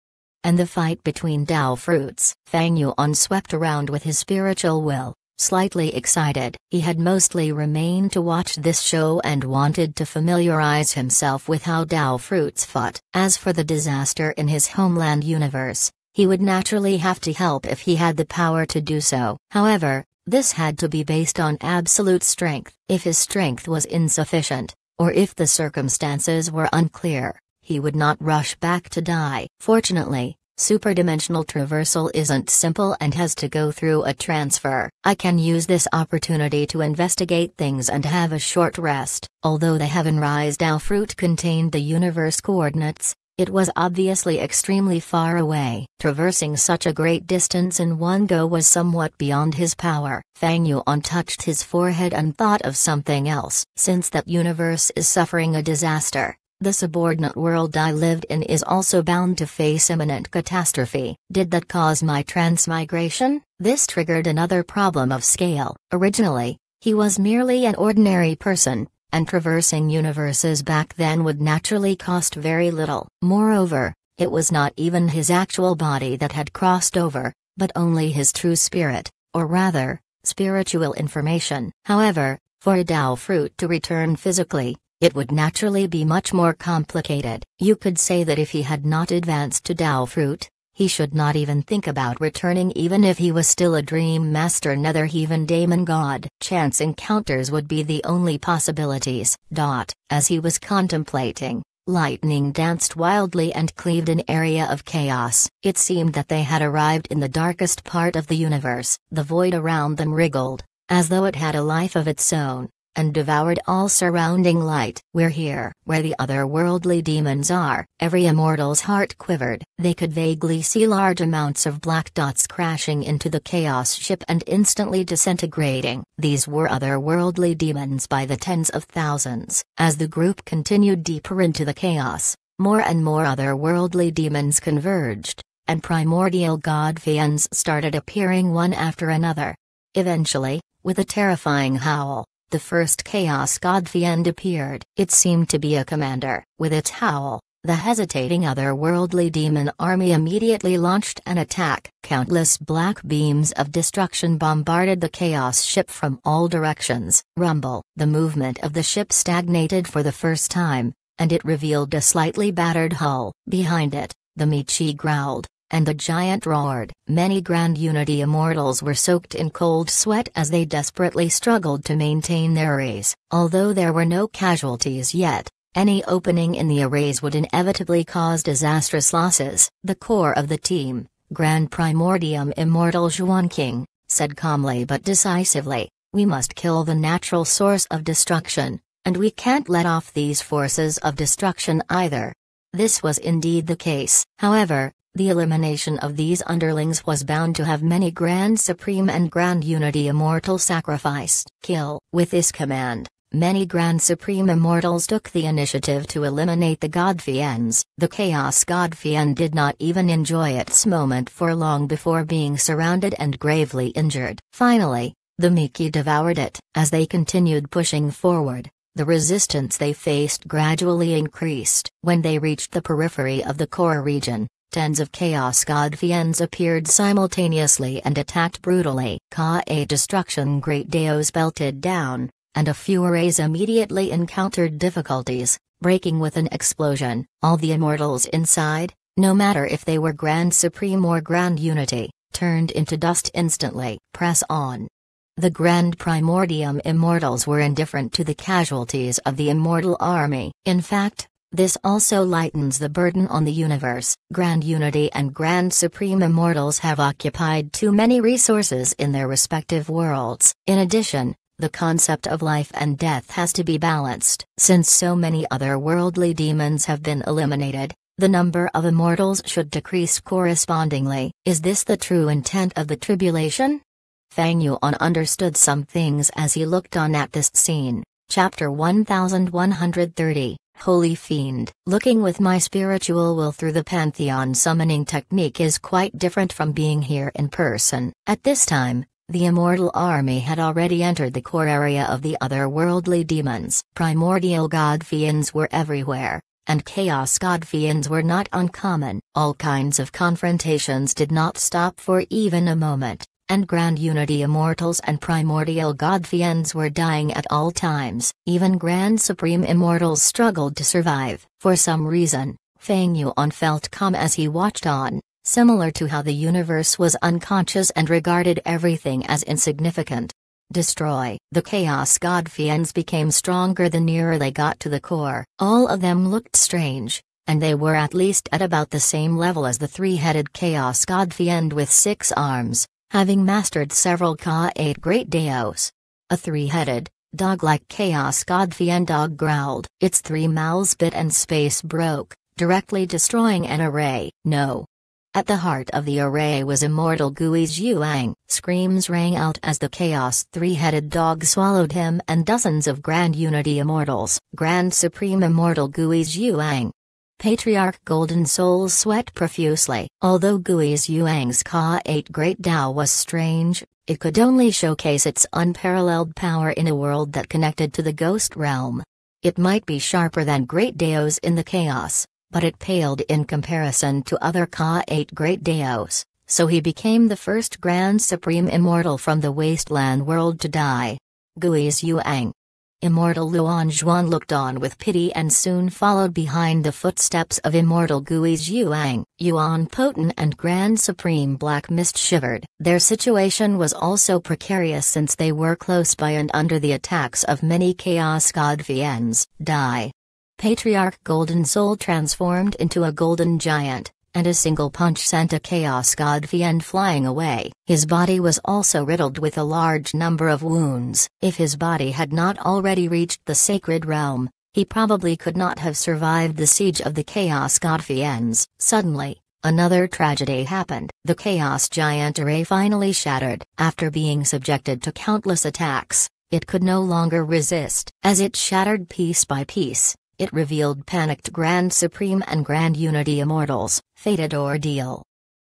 and the fight between Dao fruits. Fang Yuan swept around with his spiritual will, slightly excited. He had mostly remained to watch this show and wanted to familiarize himself with how Dao fruits fought. As for the disaster in his homeland universe, he would naturally have to help if he had the power to do so. However, this had to be based on absolute strength. If his strength was insufficient, or if the circumstances were unclear, he would not rush back to die. Fortunately, superdimensional traversal isn't simple and has to go through a transfer. I can use this opportunity to investigate things and have a short rest. Although the Heaven Rise Dao fruit contained the universe coordinates, it was obviously extremely far away. Traversing such a great distance in one go was somewhat beyond his power. Fang Yuan touched his forehead and thought of something else. Since that universe is suffering a disaster, the subordinate world I lived in is also bound to face imminent catastrophe. Did that cause my transmigration? This triggered another problem of scale. Originally, he was merely an ordinary person, and traversing universes back then would naturally cost very little. Moreover, it was not even his actual body that had crossed over, but only his true spirit, or rather, spiritual information. However, for a Dao fruit to return physically, it would naturally be much more complicated. You could say that if he had not advanced to Dao fruit, he should not even think about returning even if he was still a dream master nether even daemon god. Chance encounters would be the only possibilities. Dot. As he was contemplating, lightning danced wildly and cleaved an area of chaos. It seemed that they had arrived in the darkest part of the universe. The void around them wriggled, as though it had a life of its own and devoured all surrounding light. We're here, where the otherworldly demons are. Every immortal's heart quivered. They could vaguely see large amounts of black dots crashing into the chaos ship and instantly disintegrating. These were otherworldly demons by the tens of thousands. As the group continued deeper into the chaos, more and more otherworldly demons converged, and primordial god fiends started appearing one after another. Eventually, with a terrifying howl, the first Chaos God Fiend appeared. It seemed to be a commander. With its howl, the hesitating otherworldly demon army immediately launched an attack. Countless black beams of destruction bombarded the Chaos ship from all directions. Rumble. The movement of the ship stagnated for the first time, and it revealed a slightly battered hull. Behind it, the Michi growled, and the giant roared. Many Grand Unity Immortals were soaked in cold sweat as they desperately struggled to maintain their rays. Although there were no casualties yet, any opening in the arrays would inevitably cause disastrous losses. The core of the team, Grand Primordium Immortal Zhuan King, said calmly but decisively, We must kill the natural source of destruction, and we can't let off these forces of destruction either. This was indeed the case. However, the elimination of these underlings was bound to have many grand supreme and grand unity immortal sacrificed. Kill. With this command, many grand supreme immortals took the initiative to eliminate the Godfiends. The Chaos Godfiend did not even enjoy its moment for long before being surrounded and gravely injured. Finally, the Miki devoured it. As they continued pushing forward, the resistance they faced gradually increased. When they reached the periphery of the core region, Tens of Chaos God Fiends appeared simultaneously and attacked brutally. Ka a destruction great Deos belted down, and a few arrays immediately encountered difficulties, breaking with an explosion. All the immortals inside, no matter if they were Grand Supreme or Grand Unity, turned into dust instantly. Press on. The Grand Primordium Immortals were indifferent to the casualties of the Immortal Army. In fact, this also lightens the burden on the universe. Grand Unity and Grand Supreme Immortals have occupied too many resources in their respective worlds. In addition, the concept of life and death has to be balanced. Since so many other worldly demons have been eliminated, the number of immortals should decrease correspondingly. Is this the true intent of the tribulation? Fang Yuan understood some things as he looked on at this scene. Chapter 1130 Holy Fiend. Looking with my spiritual will through the Pantheon summoning technique is quite different from being here in person. At this time, the immortal army had already entered the core area of the otherworldly demons. Primordial god fiends were everywhere, and chaos god fiends were not uncommon. All kinds of confrontations did not stop for even a moment and grand unity immortals and primordial god fiends were dying at all times. Even grand supreme immortals struggled to survive. For some reason, Fang Yuan felt calm as he watched on, similar to how the universe was unconscious and regarded everything as insignificant. Destroy. The Chaos God Fiends became stronger the nearer they got to the core. All of them looked strange, and they were at least at about the same level as the three-headed Chaos God Fiend with six arms, having mastered several Ka-8 Great Deos. A three-headed, dog-like chaos god dog growled. Its three mouths bit and space broke, directly destroying an array. No. At the heart of the array was immortal Guizhuang. Screams rang out as the chaos three-headed dog swallowed him and dozens of Grand Unity Immortals. Grand Supreme Immortal Guizhuang. Patriarch Golden Souls sweat profusely. Although Gui's Yuang's Ka 8 Great Dao was strange, it could only showcase its unparalleled power in a world that connected to the ghost realm. It might be sharper than Great Daos in the chaos, but it paled in comparison to other Ka 8 Great Daos, so he became the first Grand Supreme Immortal from the Wasteland world to die. Gui's Yuang, Immortal Luan Zhuan looked on with pity and soon followed behind the footsteps of immortal Guizhuang. Yuan Potent and Grand Supreme Black Mist shivered. Their situation was also precarious since they were close by and under the attacks of many Chaos God Fiends. Die. Patriarch Golden Soul transformed into a golden giant, and a single punch sent a Chaos God Fiend flying away. His body was also riddled with a large number of wounds. If his body had not already reached the Sacred Realm, he probably could not have survived the siege of the Chaos God Fiends. Suddenly, Another tragedy happened. The Chaos Giant array finally shattered. After being subjected to countless attacks, it could no longer resist. As it shattered piece by piece, it revealed panicked Grand Supreme and Grand Unity Immortals, fated ordeal.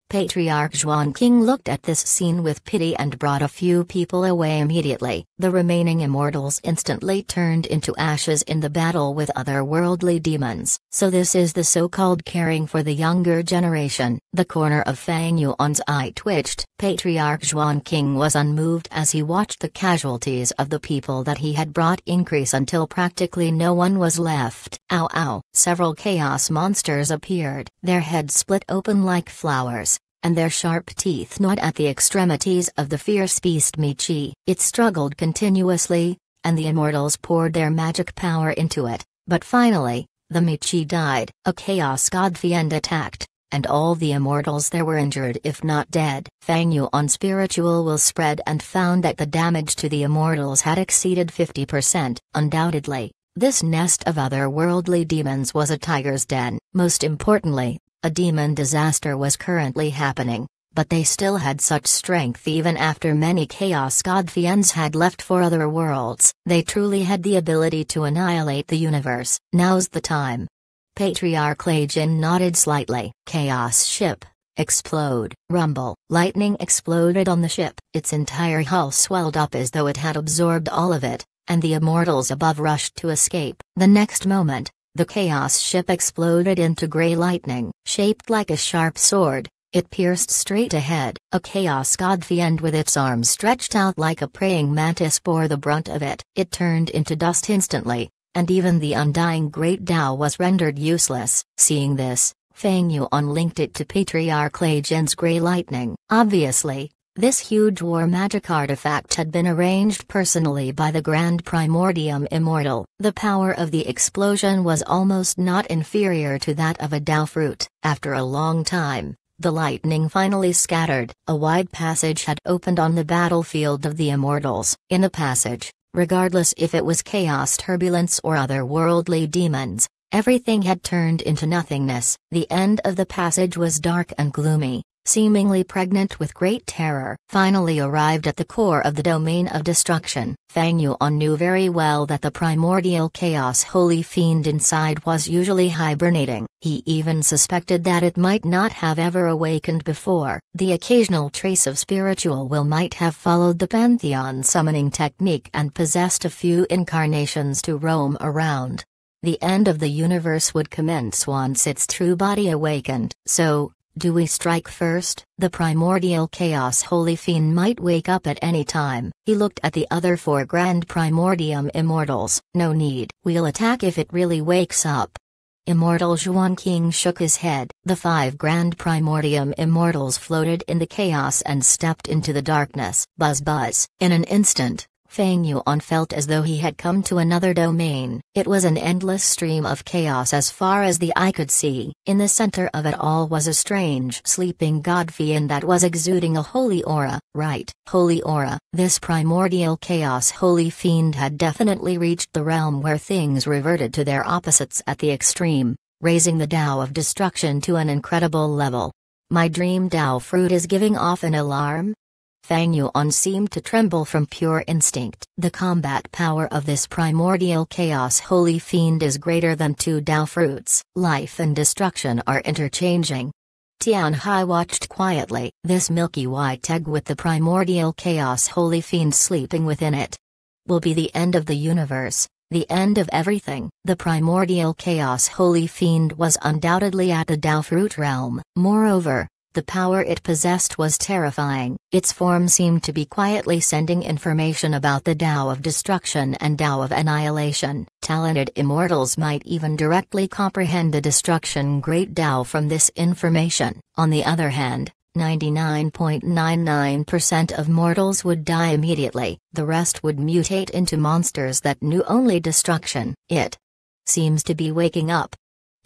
Patriarch Xuan King looked at this scene with pity and brought a few people away immediately. The remaining immortals instantly turned into ashes in the battle with other worldly demons. So this is the so-called caring for the younger generation. The corner of Fang Yuan's eye twitched. Patriarch Xuan King was unmoved as he watched the casualties of the people that he had brought increase until practically no one was left. Ow ow. Several chaos monsters appeared. Their heads split open like flowers and their sharp teeth gnawed at the extremities of the fierce beast Michi. It struggled continuously, and the immortals poured their magic power into it, but finally, the Michi died. A Chaos God Fiend attacked, and all the immortals there were injured if not dead. Fang on spiritual will spread and found that the damage to the immortals had exceeded 50%. Undoubtedly, this nest of otherworldly demons was a tiger's den. Most importantly, a demon disaster was currently happening, but they still had such strength even after many Chaos God Fiends had left for other worlds. They truly had the ability to annihilate the universe. Now's the time. Patriarch Legion nodded slightly. Chaos ship. Explode. Rumble. Lightning exploded on the ship. Its entire hull swelled up as though it had absorbed all of it, and the immortals above rushed to escape. The next moment, the Chaos ship exploded into gray lightning, shaped like a sharp sword. It pierced straight ahead. A Chaos God fiend with its arms stretched out like a praying mantis bore the brunt of it. It turned into dust instantly, and even the undying Great Tao was rendered useless. Seeing this, Fang Yu linked it to Patriarch Lei Jin's gray lightning. Obviously, this huge war magic artifact had been arranged personally by the Grand Primordium Immortal. The power of the explosion was almost not inferior to that of a Tao fruit. After a long time, the lightning finally scattered. A wide passage had opened on the battlefield of the Immortals. In the passage, regardless if it was chaos turbulence or otherworldly demons, everything had turned into nothingness. The end of the passage was dark and gloomy, seemingly pregnant with great terror, finally arrived at the core of the domain of destruction. Fang Yuan knew very well that the primordial chaos holy fiend inside was usually hibernating. He even suspected that it might not have ever awakened before. The occasional trace of spiritual will might have followed the pantheon summoning technique and possessed a few incarnations to roam around. The end of the universe would commence once its true body awakened. So, do we strike first? The primordial chaos holy fiend might wake up at any time. He looked at the other four grand primordium immortals. No need. We'll attack if it really wakes up. Immortal Zhuan King shook his head. The five grand primordium immortals floated in the chaos and stepped into the darkness. Buzz buzz. In an instant, Fang Yuan felt as though he had come to another domain. It was an endless stream of chaos as far as the eye could see. In the center of it all was a strange sleeping godfian that was exuding a holy aura, right, holy aura. This primordial chaos holy fiend had definitely reached the realm where things reverted to their opposites at the extreme, raising the Tao of destruction to an incredible level. My dream Tao fruit is giving off an alarm, Fang Yuan seemed to tremble from pure instinct. The combat power of this primordial chaos holy fiend is greater than two Dao fruits. Life and destruction are interchanging. Tianhai watched quietly, this milky white egg with the primordial chaos holy fiend sleeping within it. Will be the end of the universe, the end of everything. The primordial chaos holy fiend was undoubtedly at the Dao fruit realm. Moreover, the power it possessed was terrifying. Its form seemed to be quietly sending information about the Tao of destruction and Tao of annihilation. Talented immortals might even directly comprehend the destruction great Tao from this information. On the other hand, 99.99% of mortals would die immediately, the rest would mutate into monsters that knew only destruction. It seems to be waking up.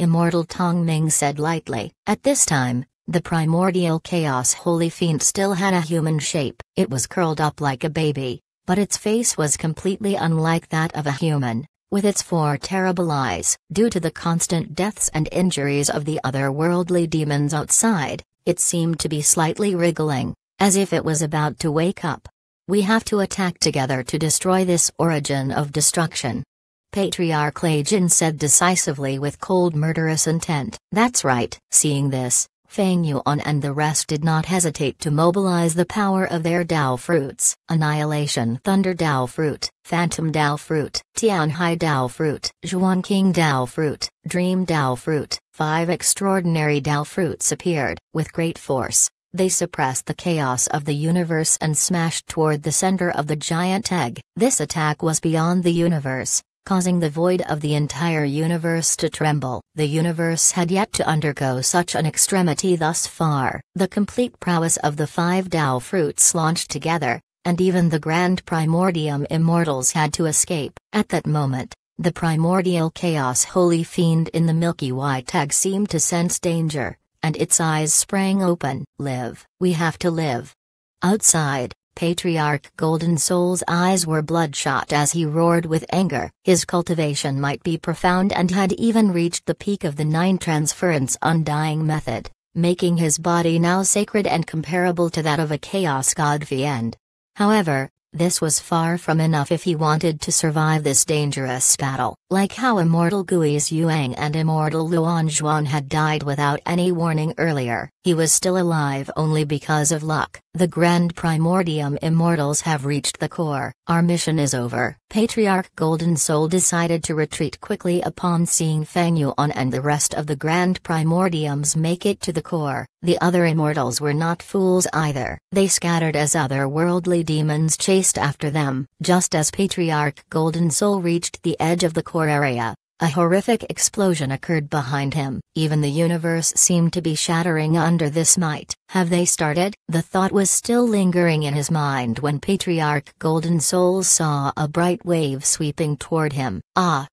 Immortal Tong Ming said lightly. At this time, the primordial chaos holy fiend still had a human shape. It was curled up like a baby, but its face was completely unlike that of a human, with its four terrible eyes. Due to the constant deaths and injuries of the otherworldly demons outside, it seemed to be slightly wriggling, as if it was about to wake up. We have to attack together to destroy this origin of destruction. Patriarch Lajin said decisively with cold murderous intent. That's right. Seeing this, Fang Yuan and the rest did not hesitate to mobilize the power of their Dao fruits Annihilation Thunder Dao fruit, Phantom Dao fruit, Tianhai Dao fruit, Zhuan King Dao fruit, Dream Dao fruit. Five extraordinary Dao fruits appeared, with great force. They suppressed the chaos of the universe and smashed toward the center of the giant egg. This attack was beyond the universe, causing the void of the entire universe to tremble. The universe had yet to undergo such an extremity thus far. The complete prowess of the five Tao fruits launched together, and even the grand primordium immortals had to escape. At that moment, the primordial chaos holy fiend in the Milky Way tag seemed to sense danger, and its eyes sprang open. Live. We have to live. Outside, Patriarch Golden Soul's eyes were bloodshot as he roared with anger. His cultivation might be profound and had even reached the peak of the Nine Transference Undying Method, making his body now sacred and comparable to that of a Chaos God Fiend. However, this was far from enough if he wanted to survive this dangerous battle. Like how immortal Guizhuang Yuang and immortal Luan Zhuan had died without any warning earlier, he was still alive only because of luck. The Grand Primordium Immortals have reached the core. Our mission is over. Patriarch Golden Soul decided to retreat quickly upon seeing Feng Yuan and the rest of the Grand Primordiums make it to the core. The other Immortals were not fools either. They scattered as otherworldly demons chased after them. Just as Patriarch Golden Soul reached the edge of the core Singapore area, a horrific explosion occurred behind him. Even the universe seemed to be shattering under this might. Have they started? The thought was still lingering in his mind when Patriarch Golden Soul saw a bright wave sweeping toward him. Ah!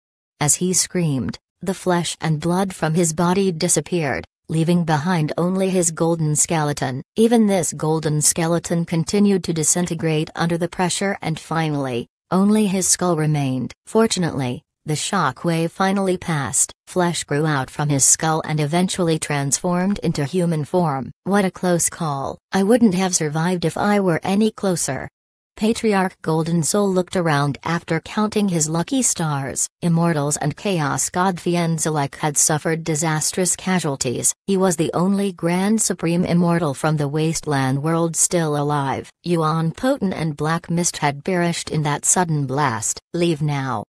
As he screamed, the flesh and blood from his body disappeared, leaving behind only his golden skeleton. Even this golden skeleton continued to disintegrate under the pressure and finally, only his skull remained. Fortunately, the shockwave finally passed. Flesh grew out from his skull and eventually transformed into human form. What a close call. I wouldn't have survived if I were any closer. Patriarch Golden Soul looked around after counting his lucky stars. Immortals and Chaos God Fienzelik had suffered disastrous casualties. He was the only Grand Supreme Immortal from the Wasteland world still alive. Yuan Potent and Black Mist had perished in that sudden blast. Leave now.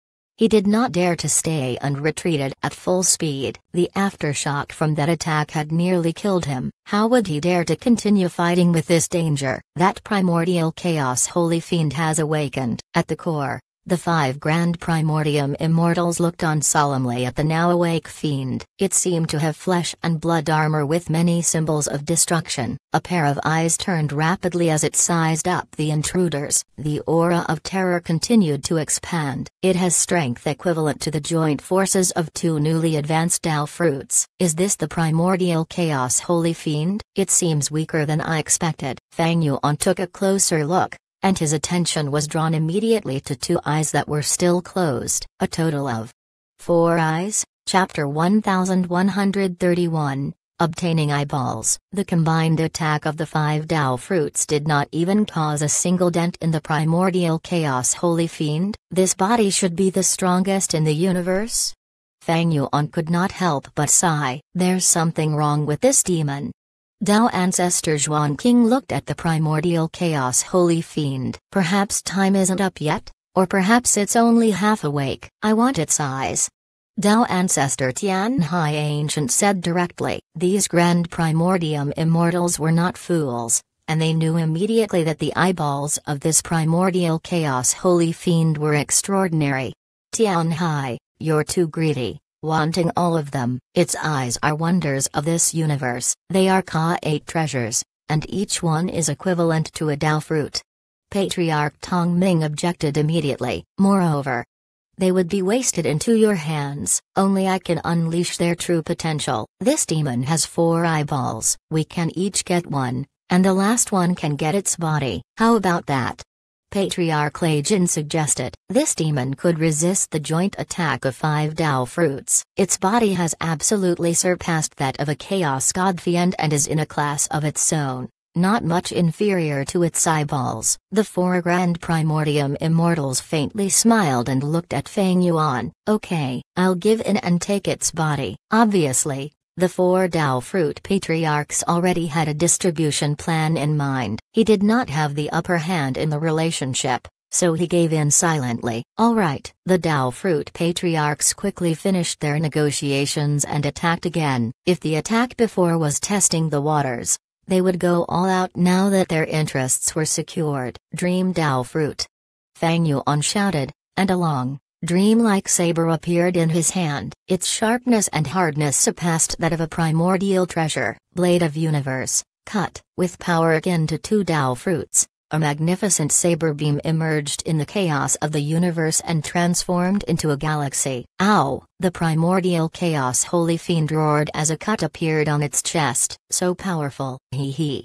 He did not dare to stay and retreated at full speed. The aftershock from that attack had nearly killed him. How would he dare to continue fighting with this danger? That primordial chaos holy fiend has awakened. At the core, the five grand primordium immortals looked on solemnly at the now awake fiend. It seemed to have flesh and blood armor with many symbols of destruction. A pair of eyes turned rapidly as it sized up the intruders. The aura of terror continued to expand. It has strength equivalent to the joint forces of two newly advanced Dao fruits. Is this the primordial chaos holy fiend? It seems weaker than I expected. Fang Yuan took a closer look and his attention was drawn immediately to two eyes that were still closed, a total of four eyes, chapter 1131, obtaining eyeballs. The combined attack of the five Tao fruits did not even cause a single dent in the primordial chaos holy fiend. This body should be the strongest in the universe? Fang Yuan could not help but sigh. There's something wrong with this demon. Dao ancestor Zhuan King looked at the primordial chaos holy fiend. Perhaps time isn't up yet, or perhaps it's only half awake. I want its eyes. Dao ancestor Tianhai Ancient said directly, These grand primordium immortals were not fools, and they knew immediately that the eyeballs of this primordial chaos holy fiend were extraordinary. Tianhai, you're too greedy. Wanting all of them, its eyes are wonders of this universe, they are Ka 8 treasures, and each one is equivalent to a Dao fruit. Patriarch Tong Ming objected immediately, moreover, they would be wasted into your hands, only I can unleash their true potential. This demon has four eyeballs, we can each get one, and the last one can get its body. How about that? Patriarch Lajin suggested. This demon could resist the joint attack of five Dao fruits. Its body has absolutely surpassed that of a Chaos God Fiend and is in a class of its own, not much inferior to its eyeballs. The four Grand Primordium Immortals faintly smiled and looked at Fang Yuan. Okay, I'll give in and take its body. Obviously, the four Dao fruit patriarchs already had a distribution plan in mind. He did not have the upper hand in the relationship, so he gave in silently. All right. The Dao fruit patriarchs quickly finished their negotiations and attacked again. If the attack before was testing the waters, they would go all out now that their interests were secured. Dream Dao fruit. Fang Yuan shouted, and along dreamlike saber appeared in his hand. Its sharpness and hardness surpassed that of a primordial treasure, blade of universe, cut, with power akin to two Tao fruits. A magnificent saber beam emerged in the chaos of the universe and transformed into a galaxy. Ow! The primordial chaos holy fiend roared as a cut appeared on its chest. So powerful. Hee hee.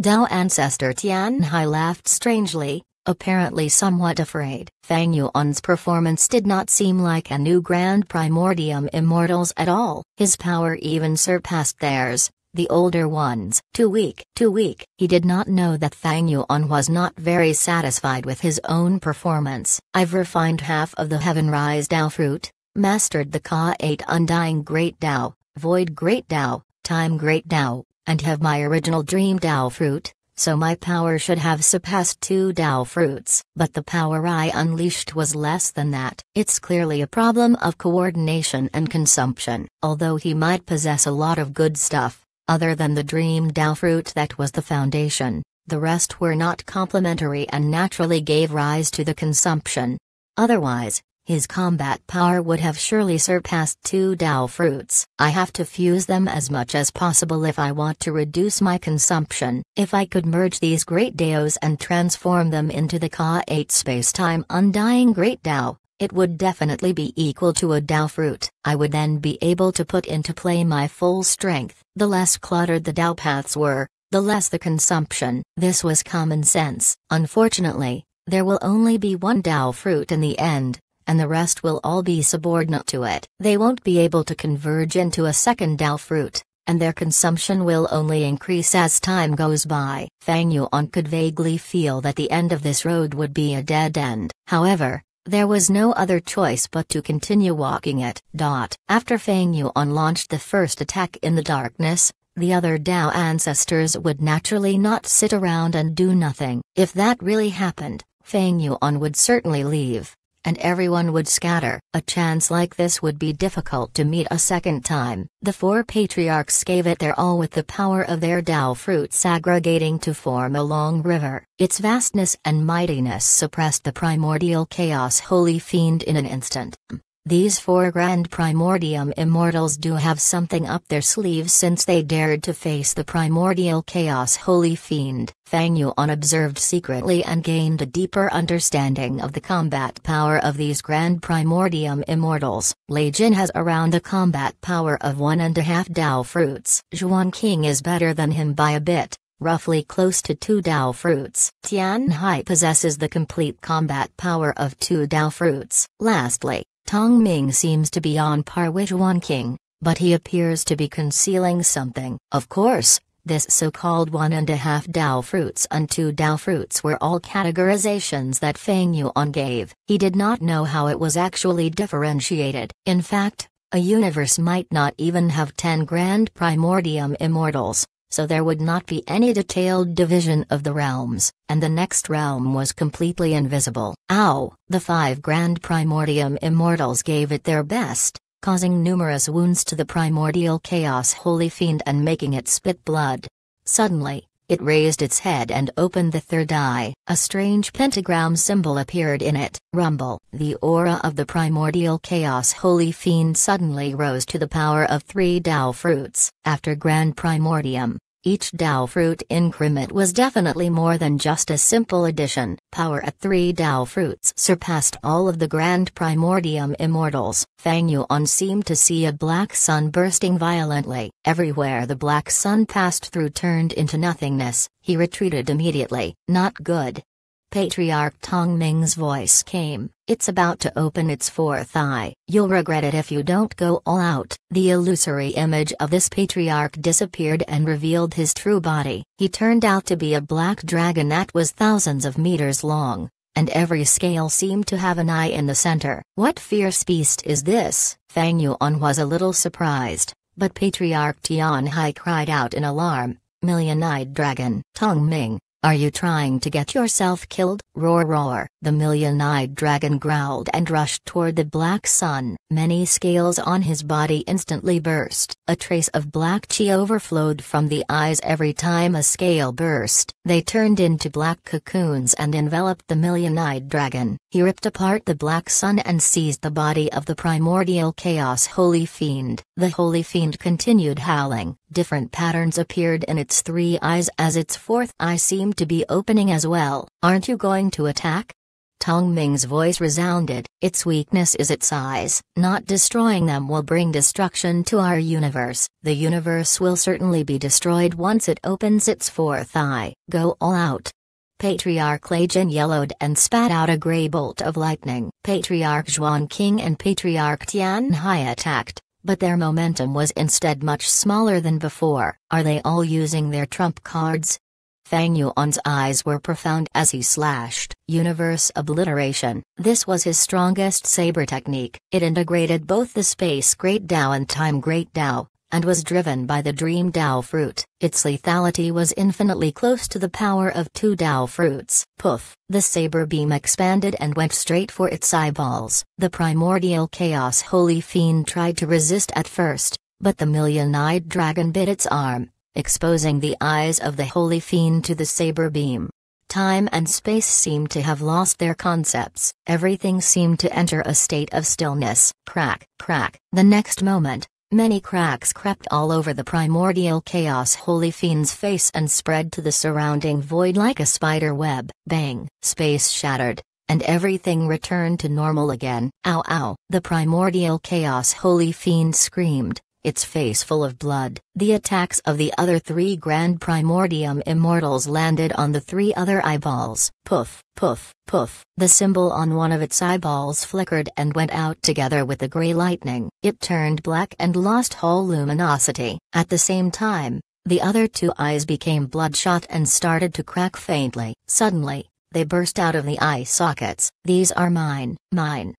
Dao ancestor Tian Hai laughed strangely, Apparently somewhat afraid. Fang Yuan's performance did not seem like a new Grand Primordium Immortals at all. His power even surpassed theirs, the older ones. Too weak, too weak. He did not know that Fang Yuan was not very satisfied with his own performance. I've refined half of the Heaven Rise Dao fruit, mastered the Ka 8 Undying Great Dao, Void Great Dao, Time Great Dao, and have my original Dream Dao fruit, so my power should have surpassed two Tao fruits, but the power I unleashed was less than that. It's clearly a problem of coordination and consumption, although he might possess a lot of good stuff, other than the dream Tao fruit that was the foundation. The rest were not complementary and naturally gave rise to the consumption. Otherwise, his combat power would have surely surpassed two Dao fruits. I have to fuse them as much as possible if I want to reduce my consumption. If I could merge these great Daos and transform them into the Ka-8 space-time undying great Dao, it would definitely be equal to a Dao fruit. I would then be able to put into play my full strength. The less cluttered the Dao paths were, the less the consumption. This was common sense. Unfortunately, there will only be one Dao fruit in the end, and the rest will all be subordinate to it. They won't be able to converge into a second Dao fruit, and their consumption will only increase as time goes by. Fang Yuan could vaguely feel that the end of this road would be a dead end. However, there was no other choice but to continue walking it. Dot. After Fang Yuan launched the first attack in the darkness, the other Dao ancestors would naturally not sit around and do nothing. If that really happened, Fang Yuan would certainly leave and everyone would scatter. A chance like this would be difficult to meet a second time. The four patriarchs gave it their all with the power of their Dao fruits aggregating to form a long river. Its vastness and mightiness suppressed the primordial chaos holy fiend in an instant. These four grand primordium immortals do have something up their sleeves since they dared to face the primordial chaos holy fiend. Fang Yuan observed secretly and gained a deeper understanding of the combat power of these grand primordium immortals. Lei Jin has around the combat power of one and a half Dao fruits. Zhuan King is better than him by a bit roughly close to two Dao fruits. Tian Hai possesses the complete combat power of two Dao fruits. Lastly, Tong Ming seems to be on par with Wan King, but he appears to be concealing something. Of course, this so-called one and a half Dao fruits and two Dao fruits were all categorizations that Fang Yuan gave. He did not know how it was actually differentiated. In fact, a universe might not even have 10 grand primordium immortals so there would not be any detailed division of the realms, and the next realm was completely invisible. Ow! The five Grand Primordium Immortals gave it their best, causing numerous wounds to the primordial chaos holy fiend and making it spit blood. Suddenly, it raised its head and opened the third eye. A strange pentagram symbol appeared in it. Rumble. The aura of the primordial chaos holy fiend suddenly rose to the power of three Tao fruits. After Grand Primordium, each Dao fruit increment was definitely more than just a simple addition. Power at three Dao fruits surpassed all of the Grand Primordium Immortals. Fang Yuan seemed to see a black sun bursting violently. Everywhere the black sun passed through turned into nothingness. He retreated immediately. Not good. Patriarch Tong Ming's voice came. It's about to open its fourth eye. You'll regret it if you don't go all out. The illusory image of this patriarch disappeared and revealed his true body. He turned out to be a black dragon that was thousands of meters long, and every scale seemed to have an eye in the center. What fierce beast is this? Fang Yuan was a little surprised, but Patriarch Tianhai cried out in alarm, Million-eyed dragon. Tong Ming. Are you trying to get yourself killed? Roar roar. The million eyed dragon growled and rushed toward the black sun. Many scales on his body instantly burst. A trace of black chi overflowed from the eyes every time a scale burst. They turned into black cocoons and enveloped the million eyed dragon. He ripped apart the black sun and seized the body of the primordial chaos holy fiend. The holy fiend continued howling. Different patterns appeared in its three eyes as its fourth eye seemed to be opening as well. Aren't you going to attack? Tong Ming's voice resounded. Its weakness is its eyes. Not destroying them will bring destruction to our universe. The universe will certainly be destroyed once it opens its fourth eye. Go all out. Patriarch Lajan yellowed and spat out a grey bolt of lightning. Patriarch Zhuan King and Patriarch Tian Hai attacked, but their momentum was instead much smaller than before. Are they all using their trump cards? Fang Yuan's eyes were profound as he slashed. Universe Obliteration. This was his strongest saber technique. It integrated both the Space Great Dao and Time Great Dao and was driven by the dream Dao fruit. Its lethality was infinitely close to the power of two Dao fruits. Poof! The saber beam expanded and went straight for its eyeballs. The primordial chaos holy fiend tried to resist at first, but the million-eyed dragon bit its arm, exposing the eyes of the holy fiend to the saber beam. Time and space seemed to have lost their concepts. Everything seemed to enter a state of stillness. Crack, crack. The next moment, Many cracks crept all over the primordial chaos holy fiend's face and spread to the surrounding void like a spider web. Bang! Space shattered, and everything returned to normal again. Ow ow! The primordial chaos holy fiend screamed, its face full of blood. The attacks of the other three Grand Primordium Immortals landed on the three other eyeballs. Poof, poof, poof. The symbol on one of its eyeballs flickered and went out together with the gray lightning. It turned black and lost all luminosity. At the same time, the other two eyes became bloodshot and started to crack faintly. Suddenly, they burst out of the eye sockets. These are mine, mine,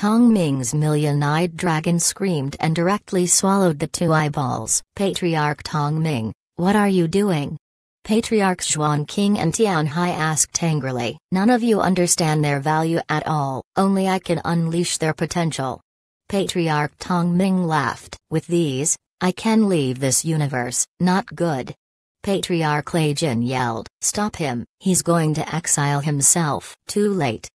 Tong Ming's million-eyed dragon screamed and directly swallowed the two eyeballs. Patriarch Tong Ming, what are you doing? Patriarch Xuan King and Tianhai asked angrily. None of you understand their value at all, only I can unleash their potential. Patriarch Tong Ming laughed. With these, I can leave this universe, not good. Patriarch Lei Jin yelled. Stop him, he's going to exile himself. Too late,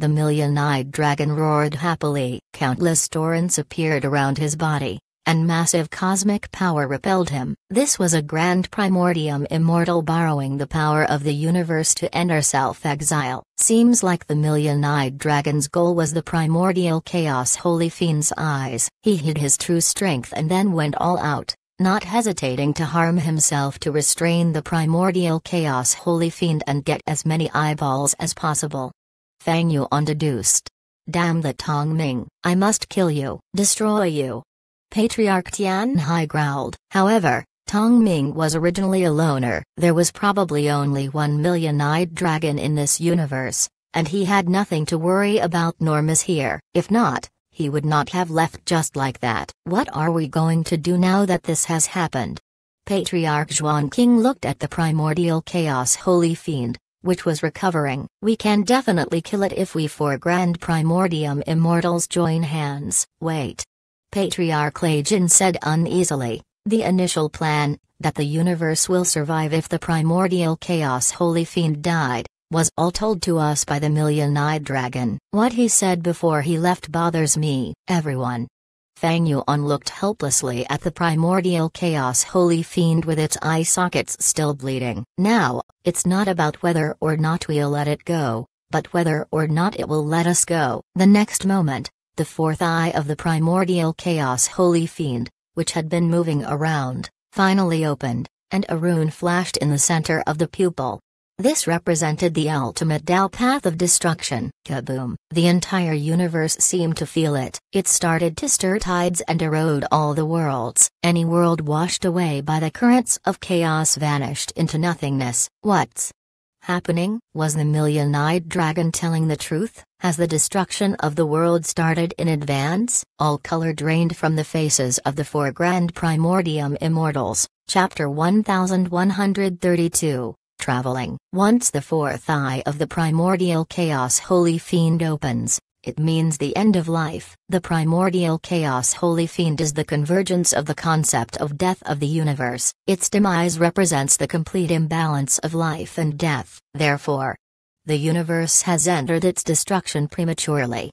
the million eyed dragon roared happily. Countless torrents appeared around his body, and massive cosmic power repelled him. This was a grand primordium immortal borrowing the power of the universe to enter self exile. Seems like the million eyed dragon's goal was the primordial chaos holy fiend's eyes. He hid his true strength and then went all out not hesitating to harm himself to restrain the primordial chaos holy fiend and get as many eyeballs as possible. Fang Yuan deduced. Damn the Tong Ming, I must kill you, destroy you. Patriarch Tianhai growled, however, Tong Ming was originally a loner. There was probably only one million-eyed dragon in this universe, and he had nothing to worry about nor miss here. If not, he would not have left just like that. What are we going to do now that this has happened? Patriarch Zhuan King looked at the primordial chaos holy fiend, which was recovering. We can definitely kill it if we four Grand Primordium Immortals join hands. Wait. Patriarch Lajin said uneasily. The initial plan, that the universe will survive if the primordial chaos holy fiend died, was all told to us by the million-eyed dragon. What he said before he left bothers me, everyone. Fang Yuan looked helplessly at the primordial chaos holy fiend with its eye sockets still bleeding. Now it's not about whether or not we'll let it go, but whether or not it will let us go. The next moment, the fourth eye of the primordial chaos holy fiend, which had been moving around, finally opened, and a rune flashed in the center of the pupil. This represented the ultimate Dao path of destruction. Kaboom! The entire universe seemed to feel it. It started to stir tides and erode all the worlds. Any world washed away by the currents of chaos vanished into nothingness. What's happening? Was the million eyed dragon telling the truth? Has the destruction of the world started in advance? All color drained from the faces of the four grand primordium immortals. Chapter 1132 traveling. Once the fourth eye of the primordial chaos holy fiend opens, it means the end of life. The primordial chaos holy fiend is the convergence of the concept of death of the universe. Its demise represents the complete imbalance of life and death. Therefore, the universe has entered its destruction prematurely.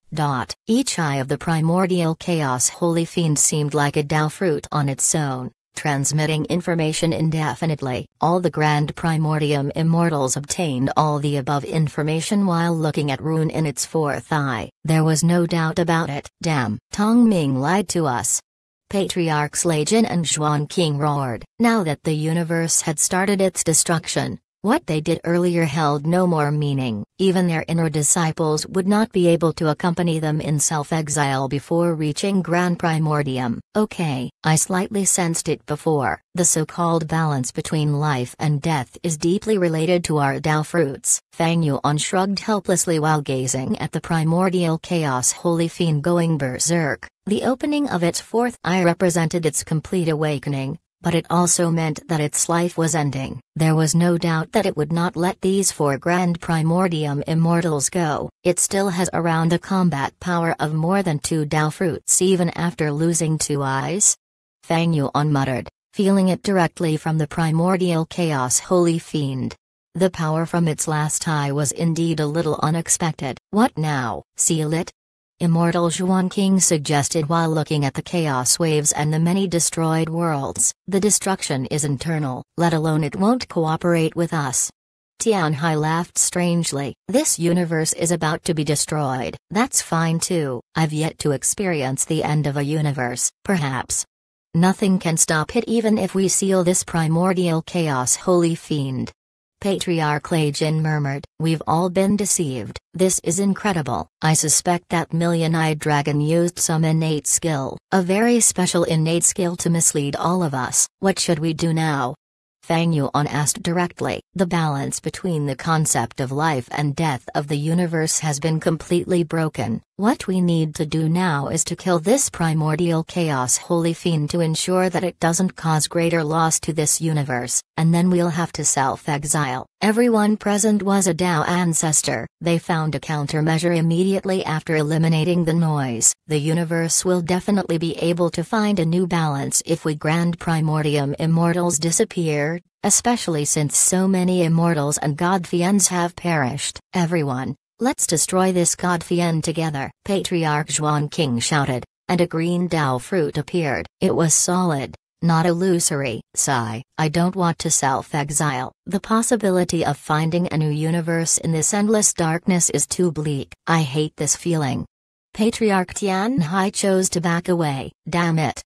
Each eye of the primordial chaos holy fiend seemed like a Tao fruit on its own transmitting information indefinitely. All the Grand Primordium Immortals obtained all the above information while looking at Rune in its fourth eye. There was no doubt about it. Damn, Tong Ming lied to us. Patriarchs Lei Jin and Zhuang King roared. Now that the universe had started its destruction, what they did earlier held no more meaning, even their inner disciples would not be able to accompany them in self exile before reaching Grand Primordium. Okay, I slightly sensed it before. The so called balance between life and death is deeply related to our Tao fruits. Fang Yuan shrugged helplessly while gazing at the primordial chaos holy fiend going berserk. The opening of its fourth eye represented its complete awakening, but it also meant that its life was ending. There was no doubt that it would not let these four Grand Primordium Immortals go. It still has around the combat power of more than two Dao fruits even after losing two eyes. Fang Yuan muttered, feeling it directly from the primordial chaos holy fiend. The power from its last eye was indeed a little unexpected. What now? Seal it? Immortal Xuan King suggested while looking at the chaos waves and the many destroyed worlds, the destruction is internal, let alone it won't cooperate with us. Tianhai laughed strangely, this universe is about to be destroyed, that's fine too, I've yet to experience the end of a universe, perhaps. Nothing can stop it even if we seal this primordial chaos holy fiend. Patriarch Lajan murmured. We've all been deceived. This is incredible. I suspect that million-eyed dragon used some innate skill, a very special innate skill to mislead all of us. What should we do now? Fang Yuan asked directly. The balance between the concept of life and death of the universe has been completely broken. What we need to do now is to kill this primordial chaos holy fiend to ensure that it doesn't cause greater loss to this universe, and then we'll have to self-exile. Everyone present was a Dao ancestor, they found a countermeasure immediately after eliminating the noise. The universe will definitely be able to find a new balance if we Grand Primordium Immortals disappear, especially since so many Immortals and God Fiends have perished. Everyone, Let's destroy this Godfian together, Patriarch Zhuang King shouted, and a green Dao fruit appeared. It was solid, not illusory, sigh, I don't want to self-exile. The possibility of finding a new universe in this endless darkness is too bleak. I hate this feeling. Patriarch Tian Hai chose to back away. Damn it,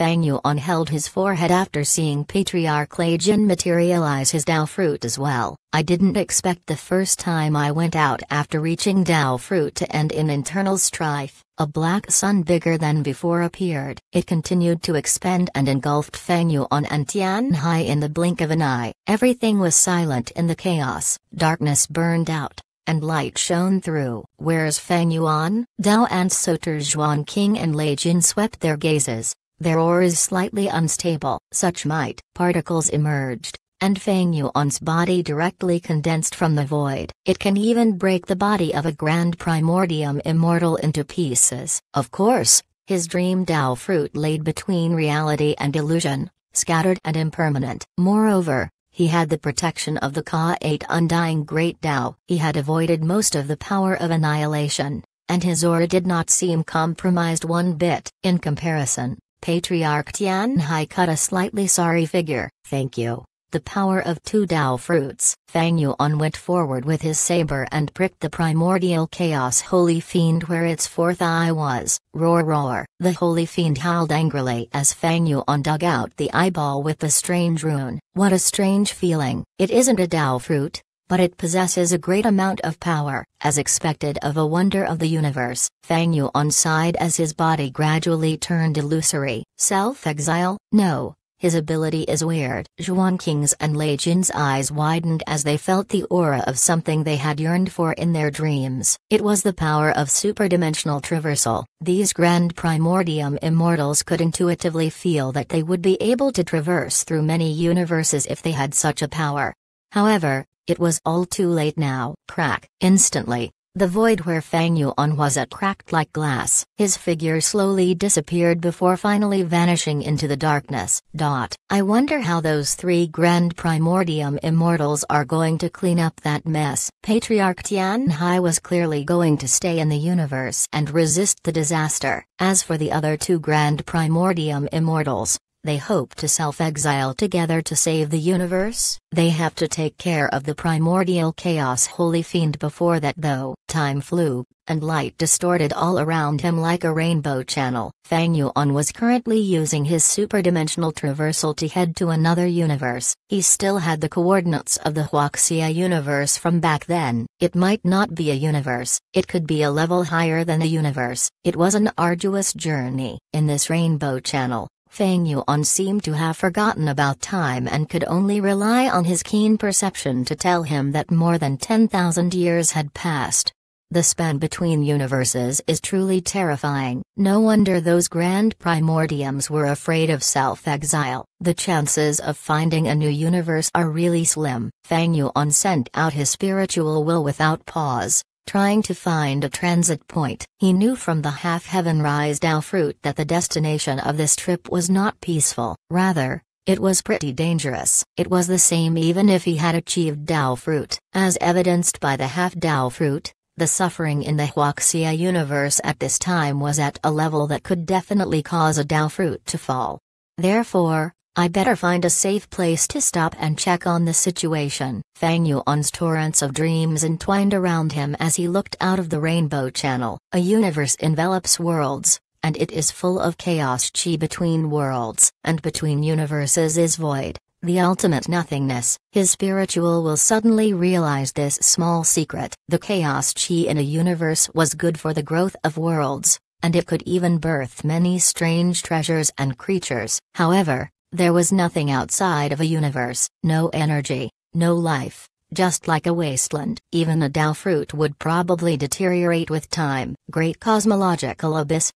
Fang Yuan held his forehead after seeing Patriarch Lei Jin materialize his Dao fruit as well. I didn't expect the first time I went out after reaching Dao fruit to end in internal strife. A black sun bigger than before appeared. It continued to expand and engulfed Fang Yuan and Tianhai in the blink of an eye. Everything was silent in the chaos. Darkness burned out and light shone through. Where's Fang Yuan? Dao and Soter Zhuan King and Lei Jin swept their gazes, their ore is slightly unstable. Such might particles emerged, and Fang Yuan's body directly condensed from the void. It can even break the body of a grand primordium immortal into pieces. Of course, his dream Dao fruit laid between reality and illusion, scattered and impermanent. Moreover, he had the protection of the Ka 8 undying great Dao. He had avoided most of the power of annihilation, and his aura did not seem compromised one bit. In comparison, Patriarch Tianhai cut a slightly sorry figure. Thank you. The power of two Dao fruits. Fang Yuan went forward with his saber and pricked the primordial chaos holy fiend where its fourth eye was. Roar roar. The holy fiend howled angrily as Fang Yuan dug out the eyeball with the strange rune. What a strange feeling. It isn't a Dao fruit, but it possesses a great amount of power, as expected of a wonder of the universe. Fang Yuan sighed as his body gradually turned illusory. Self-exile? No, his ability is weird. Zhuan King's and Lei Jin's eyes widened as they felt the aura of something they had yearned for in their dreams. It was the power of superdimensional traversal. These grand primordium immortals could intuitively feel that they would be able to traverse through many universes if they had such a power. However, it was all too late now. Crack. Instantly, the void where Fang Yuan was at cracked like glass. His figure slowly disappeared before finally vanishing into the darkness. Dot. I wonder how those three Grand Primordium Immortals are going to clean up that mess. Patriarch Tianhai was clearly going to stay in the universe and resist the disaster. As for the other two Grand Primordium Immortals, they hope to self exile together to save the universe. They have to take care of the primordial chaos holy fiend before that, though. Time flew, and light distorted all around him like a rainbow channel. Fang Yuan was currently using his superdimensional traversal to head to another universe. He still had the coordinates of the Huaxia universe from back then. It might not be a universe, it could be a level higher than a universe. It was an arduous journey. In this rainbow channel, Fang Yuan seemed to have forgotten about time and could only rely on his keen perception to tell him that more than 10,000 years had passed. The span between universes is truly terrifying. No wonder those grand primordiums were afraid of self exile. The chances of finding a new universe are really slim. Fang Yuan sent out his spiritual will without pause trying to find a transit point. He knew from the half heaven rise Dao fruit that the destination of this trip was not peaceful. Rather, it was pretty dangerous. It was the same even if he had achieved Dao fruit, As evidenced by the half Dao fruit. the suffering in the Huaxia universe at this time was at a level that could definitely cause a Dao fruit to fall. Therefore, I better find a safe place to stop and check on the situation. Fang Yuan's torrents of dreams entwined around him as he looked out of the rainbow channel. A universe envelops worlds, and it is full of chaos chi between worlds and between universes is void, the ultimate nothingness. His spiritual will suddenly realize this small secret. The chaos chi in a universe was good for the growth of worlds, and it could even birth many strange treasures and creatures. However, there was nothing outside of a universe, no energy, no life, just like a wasteland. Even a Tao fruit would probably deteriorate with time. Great cosmological abyss.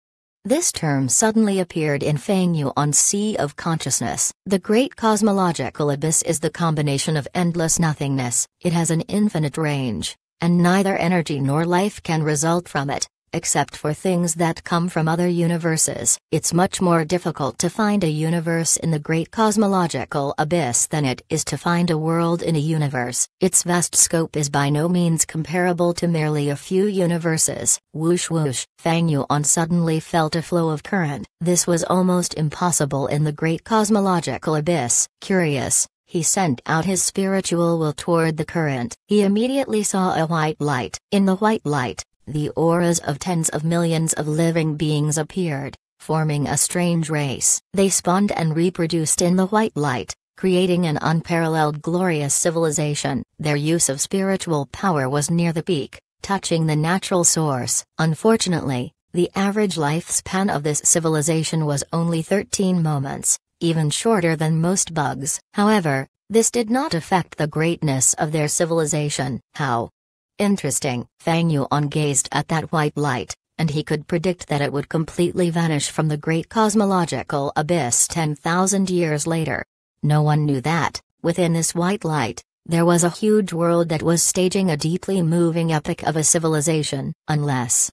This term suddenly appeared in Feng Yuan's Sea of Consciousness. The great cosmological abyss is the combination of endless nothingness, it has an infinite range, and neither energy nor life can result from it except for things that come from other universes. It's much more difficult to find a universe in the great cosmological abyss than it is to find a world in a universe. Its vast scope is by no means comparable to merely a few universes. Whoosh whoosh, Fang Yuan suddenly felt a flow of current. This was almost impossible in the great cosmological abyss. Curious, he sent out his spiritual will toward the current. He immediately saw a white light. In the white light, the auras of tens of millions of living beings appeared, forming a strange race. They spawned and reproduced in the white light, creating an unparalleled glorious civilization. Their use of spiritual power was near the peak, touching the natural source. Unfortunately, the average lifespan of this civilization was only 13 moments, even shorter than most bugs. However, this did not affect the greatness of their civilization. How? Interesting. Fang Yuan gazed at that white light, and he could predict that it would completely vanish from the great cosmological abyss 10,000 years later. No one knew that, within this white light, there was a huge world that was staging a deeply moving epic of a civilization, unless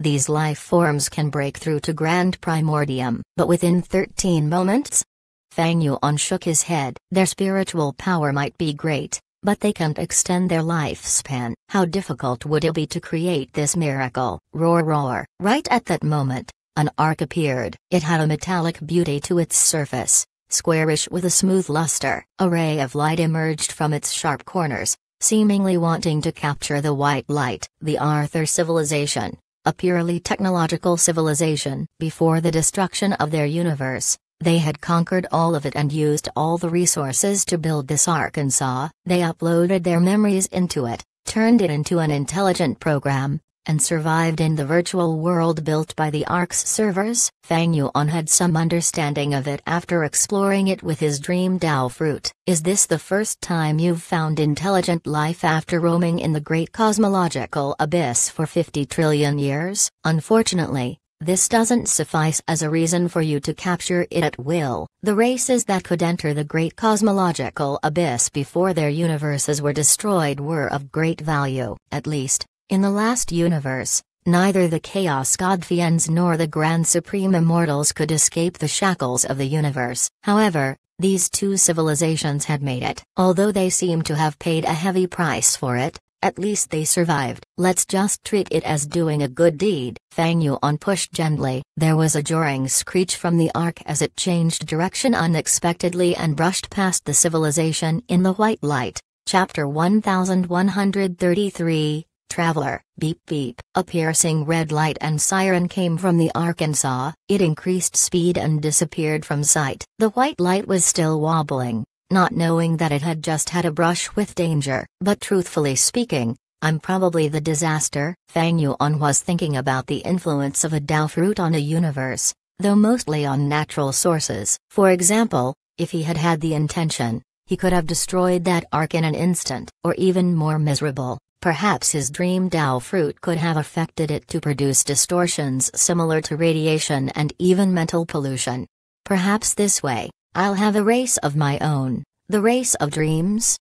these life forms can break through to Grand Primordium, but within 13 moments? Fang Yuan shook his head. Their spiritual power might be great, but they can't extend their lifespan. How difficult would it be to create this miracle? Roar roar. Right at that moment, an arc appeared. It had a metallic beauty to its surface, squarish with a smooth luster. A ray of light emerged from its sharp corners, seemingly wanting to capture the white light. The Arthur civilization, a purely technological civilization, before the destruction of their universe, they had conquered all of it and used all the resources to build this Arkansas, they uploaded their memories into it, turned it into an intelligent program, and survived in the virtual world built by the Ark's servers. Fang Yuan had some understanding of it after exploring it with his dream Dao fruit. Is this the first time you've found intelligent life after roaming in the great cosmological abyss for 50 trillion years? Unfortunately, this doesn't suffice as a reason for you to capture it at will. The races that could enter the great cosmological abyss before their universes were destroyed were of great value. At least, in the last universe, neither the Chaos God Fiends nor the Grand Supreme Immortals could escape the shackles of the universe. However, these two civilizations had made it. Although they seem to have paid a heavy price for it, at least they survived. Let's just treat it as doing a good deed. Fang Yuan pushed gently. There was a jarring screech from the ark as it changed direction unexpectedly and brushed past the civilization in the white light. Chapter 1133 Traveler, beep beep. A piercing red light and siren came from the Arkansas. It increased speed and disappeared from sight. The white light was still wobbling, not knowing that it had just had a brush with danger, but truthfully speaking, I'm probably the disaster. Fang Yuan was thinking about the influence of a Dao fruit on a universe, though mostly on natural sources. For example, if he had had the intention, he could have destroyed that arc in an instant. Or even more miserable, perhaps his dream Dao fruit could have affected it to produce distortions similar to radiation and even mental pollution. Perhaps this way, I'll have a race of my own, the race of dreams?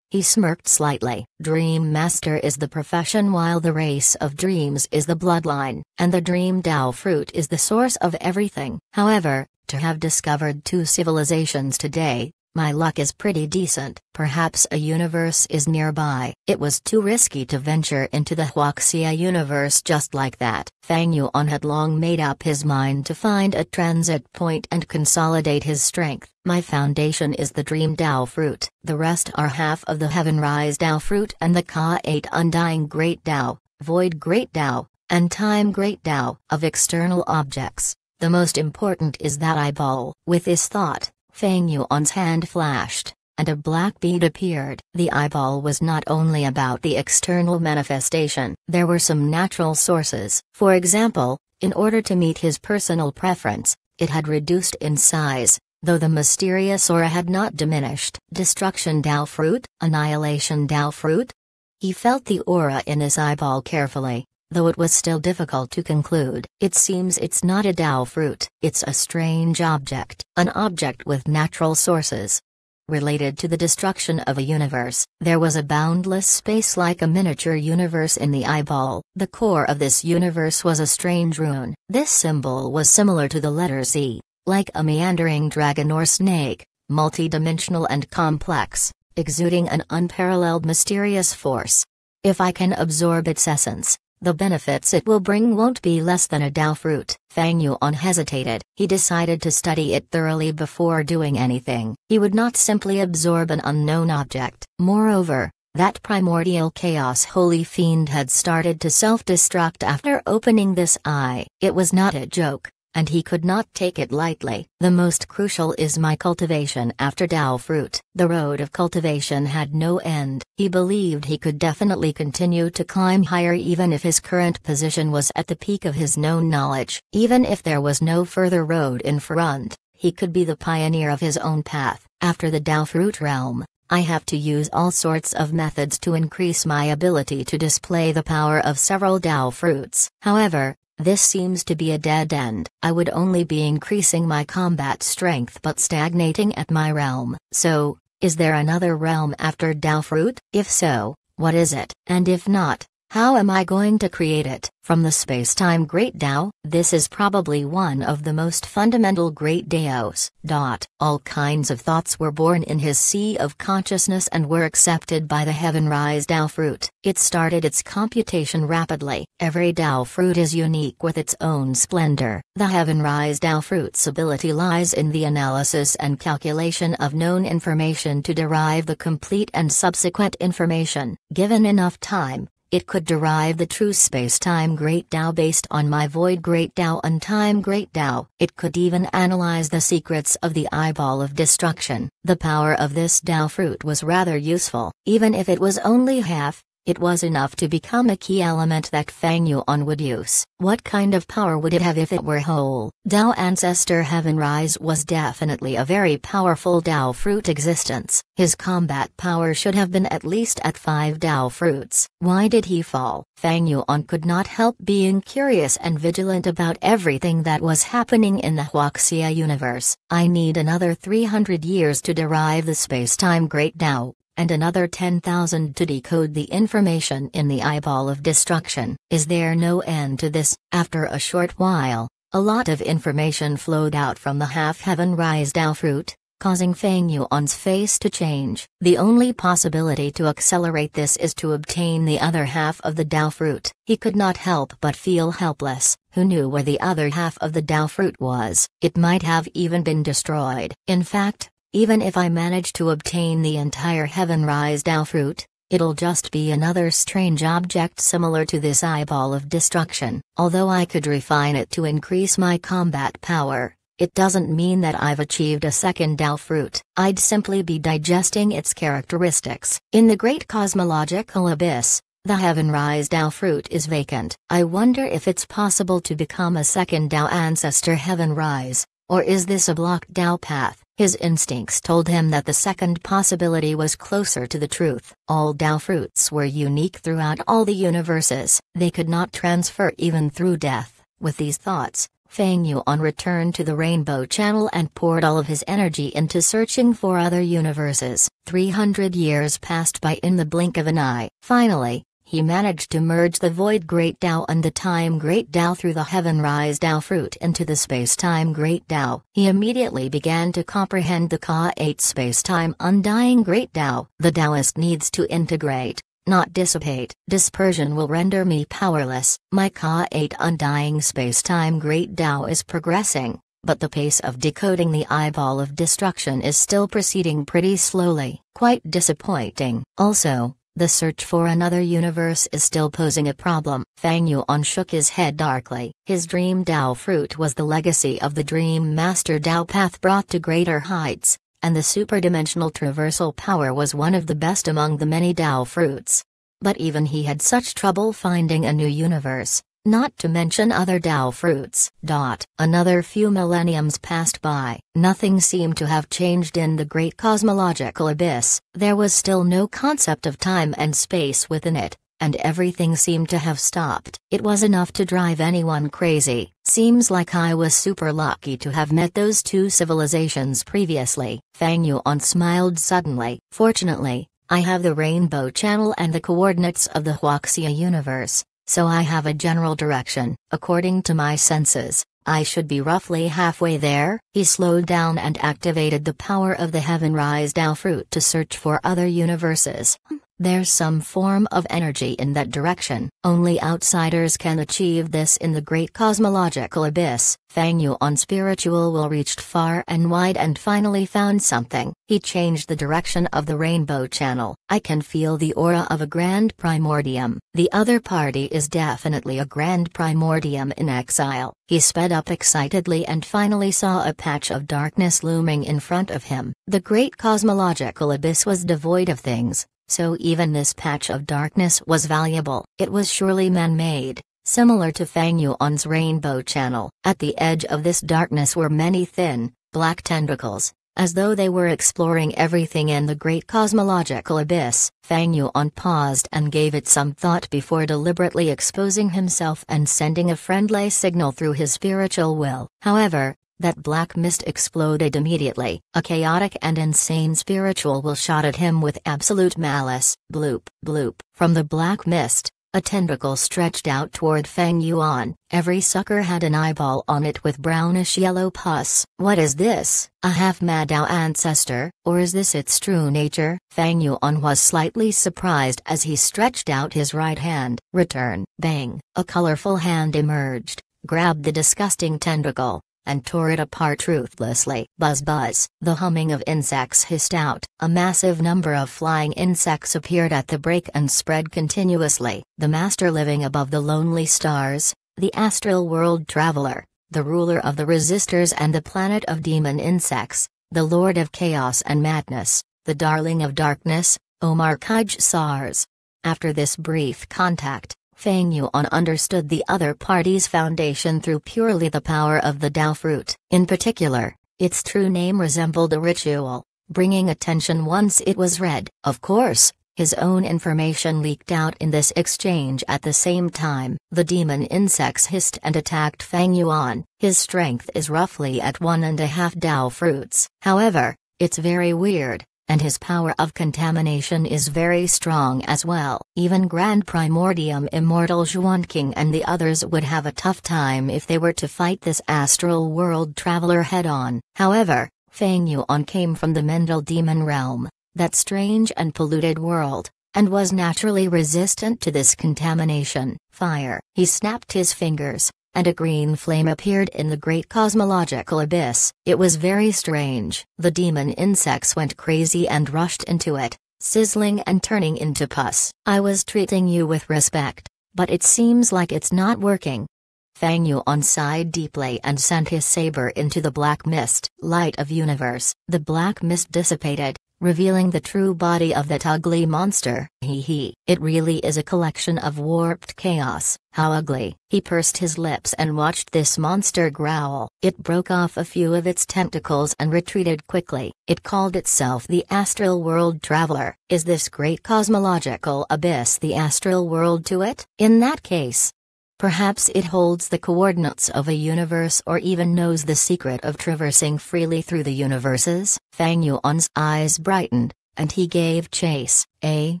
He smirked slightly. Dream Master is the profession while the race of dreams is the bloodline, and the Dream Tao fruit is the source of everything. However, to have discovered two civilizations today, my luck is pretty decent, perhaps a universe is nearby. It was too risky to venture into the Huaxia universe just like that. Fang Yuan had long made up his mind to find a transit point and consolidate his strength. My foundation is the Dream Dao fruit. The rest are half of the Heaven Rise Dao fruit and the Ka 8 Undying Great Dao, Void Great Dao, and Time Great Dao of external objects. The most important is that eyeball. With this thought, Fang Yuan's hand flashed, and a black bead appeared. The eyeball was not only about the external manifestation, there were some natural sources. For example, in order to meet his personal preference, it had reduced in size, though the mysterious aura had not diminished. Destruction Dao fruit, annihilation Dao fruit? He felt the aura in his eyeball carefully, Though it was still difficult to conclude, it seems it's not a Tao fruit, it's a strange object, an object with natural sources. Related to the destruction of a universe, there was a boundless space like a miniature universe in the eyeball. The core of this universe was a strange rune. This symbol was similar to the letter Z, like a meandering dragon or snake, multidimensional and complex, exuding an unparalleled mysterious force. If I can absorb its essence, the benefits it will bring won't be less than a Dao fruit. Fang Yuan hesitated. He decided to study it thoroughly before doing anything. He would not simply absorb an unknown object. Moreover, that primordial chaos holy fiend had started to self-destruct after opening this eye. It was not a joke and he could not take it lightly. The most crucial is my cultivation after Dao fruit. The road of cultivation had no end. He believed he could definitely continue to climb higher even if his current position was at the peak of his known knowledge. Even if there was no further road in front, he could be the pioneer of his own path. After the Dao fruit realm, I have to use all sorts of methods to increase my ability to display the power of several Dao fruits. However, this seems to be a dead end. I would only be increasing my combat strength but stagnating at my realm. So, is there another realm after Dalfruit? If so, what is it? And if not, how am I going to create it? From the space-time Great Dao? this is probably one of the most fundamental Great Daos. Dot. All kinds of thoughts were born in his sea of consciousness and were accepted by the Heaven Rise Dao fruit. It started its computation rapidly. Every Dao fruit is unique with its own splendor. The Heaven Rise Dao fruit's ability lies in the analysis and calculation of known information to derive the complete and subsequent information. Given enough time, it could derive the true space-time Great Tao based on my void Great Tao and time Great Tao. It could even analyze the secrets of the eyeball of destruction. The power of this Tao fruit was rather useful, even if it was only half, it was enough to become a key element that Fang Yuan would use. What kind of power would it have if it were whole? Dao Ancestor Heaven Rise was definitely a very powerful Dao Fruit existence. His combat power should have been at least at 5 Dao Fruits. Why did he fall? Fang Yuan could not help being curious and vigilant about everything that was happening in the Huaxia universe. I need another 300 years to derive the space-time Great Dao and another 10,000 to decode the information in the eyeball of destruction. Is there no end to this? After a short while, a lot of information flowed out from the half-heaven rise Dao fruit, causing Fang Yuan's face to change. The only possibility to accelerate this is to obtain the other half of the Dao fruit. He could not help but feel helpless. Who knew where the other half of the Dao fruit was? It might have even been destroyed. In fact, even if I manage to obtain the entire Heaven Rise Dao fruit, it'll just be another strange object similar to this eyeball of destruction. Although I could refine it to increase my combat power, it doesn't mean that I've achieved a second Dao fruit. I'd simply be digesting its characteristics. In the great cosmological abyss, the heaven rise Dao fruit is vacant. I wonder if it's possible to become a second Dao ancestor heaven rise, or is this a blocked Dao path? His instincts told him that the second possibility was closer to the truth. All Tao fruits were unique throughout all the universes, they could not transfer even through death. With these thoughts, Fang Yuan returned to the Rainbow Channel and poured all of his energy into searching for other universes. 300 years passed by in the blink of an eye. Finally, he managed to merge the void Great Tao and the time Great Tao through the heaven rise Tao fruit into the space-time Great Tao. He immediately began to comprehend the Ka-8 space-time undying Great Tao. The Taoist needs to integrate, not dissipate. Dispersion will render me powerless. My Ka-8 undying space-time Great Tao is progressing, but the pace of decoding the eyeball of destruction is still proceeding pretty slowly. Quite disappointing. Also, the search for another universe is still posing a problem. Fang Yuan shook his head darkly. His dream Dao fruit was the legacy of the Dream Master Dao path brought to greater heights, and the superdimensional traversal power was one of the best among the many Dao fruits. But even he had such trouble finding a new universe not to mention other Tao fruits. Dot. Another few millenniums passed by. Nothing seemed to have changed in the great cosmological abyss, there was still no concept of time and space within it, and everything seemed to have stopped. It was enough to drive anyone crazy. Seems like I was super lucky to have met those two civilizations previously. Fang Yuan smiled suddenly. Fortunately, I have the Rainbow Channel and the coordinates of the Huaxia universe so I have a general direction. According to my senses, I should be roughly halfway there. He slowed down and activated the power of the Heaven Rise Alfrut fruit to search for other universes. There's some form of energy in that direction. Only outsiders can achieve this in the great cosmological abyss. Fang on spiritual will reached far and wide and finally found something. He changed the direction of the rainbow channel. I can feel the aura of a grand primordium. The other party is definitely a grand primordium in exile. He sped up excitedly and finally saw a patch of darkness looming in front of him. The great cosmological abyss was devoid of things, so even this patch of darkness was valuable. It was surely man made, similar to Fang Yuan's rainbow channel. At the edge of this darkness were many thin, black tentacles, as though they were exploring everything in the great cosmological abyss. Fang Yuan paused and gave it some thought before deliberately exposing himself and sending a friendly signal through his spiritual will. However, that black mist exploded immediately. A chaotic and insane spiritual will shot at him with absolute malice. Bloop, bloop. From the black mist, a tentacle stretched out toward Feng Yuan. Every sucker had an eyeball on it with brownish yellow pus. What is this? A half mad Dao ancestor? Or is this its true nature? Feng Yuan was slightly surprised as he stretched out his right hand. Return. Bang. A colorful hand emerged, grabbed the disgusting tentacle, and tore it apart ruthlessly. Buzz buzz, the humming of insects hissed out. A massive number of flying insects appeared at the break and spread continuously. The master living above the lonely stars, the astral world traveler, the ruler of the resistors and the planet of demon insects, the lord of chaos and madness, the darling of darkness, Omar Kaj Sars. After this brief contact, Fang Yuan understood the other party's foundation through purely the power of the Dao fruit. In particular, its true name resembled a ritual, bringing attention once it was read. Of course, his own information leaked out in this exchange at the same time. The demon insects hissed and attacked Fang Yuan. His strength is roughly at one and a half Dao fruits. However, it's very weird, and his power of contamination is very strong as well. Even Grand Primordium Immortal Zhuanqing and the others would have a tough time if they were to fight this astral world traveler head-on. However, Fang Yuan came from the Mendel Demon Realm, that strange and polluted world, and was naturally resistant to this contamination. Fire. He snapped his fingers, and a green flame appeared in the great cosmological abyss. It was very strange. The demon insects went crazy and rushed into it, sizzling and turning into pus. I was treating you with respect, but it seems like it's not working. Fang Yuan sighed deeply and sent his saber into the black mist. Light of universe. The black mist dissipated, revealing the true body of that ugly monster. Hee hee. It really is a collection of warped chaos. How ugly. He pursed his lips and watched this monster growl. It broke off a few of its tentacles and retreated quickly. It called itself the Astral World Traveler. Is this great cosmological abyss the astral world to it? In that case, Perhaps it holds the coordinates of a universe or even knows the secret of traversing freely through the universes. Fang Yuan's eyes brightened, and he gave chase. A,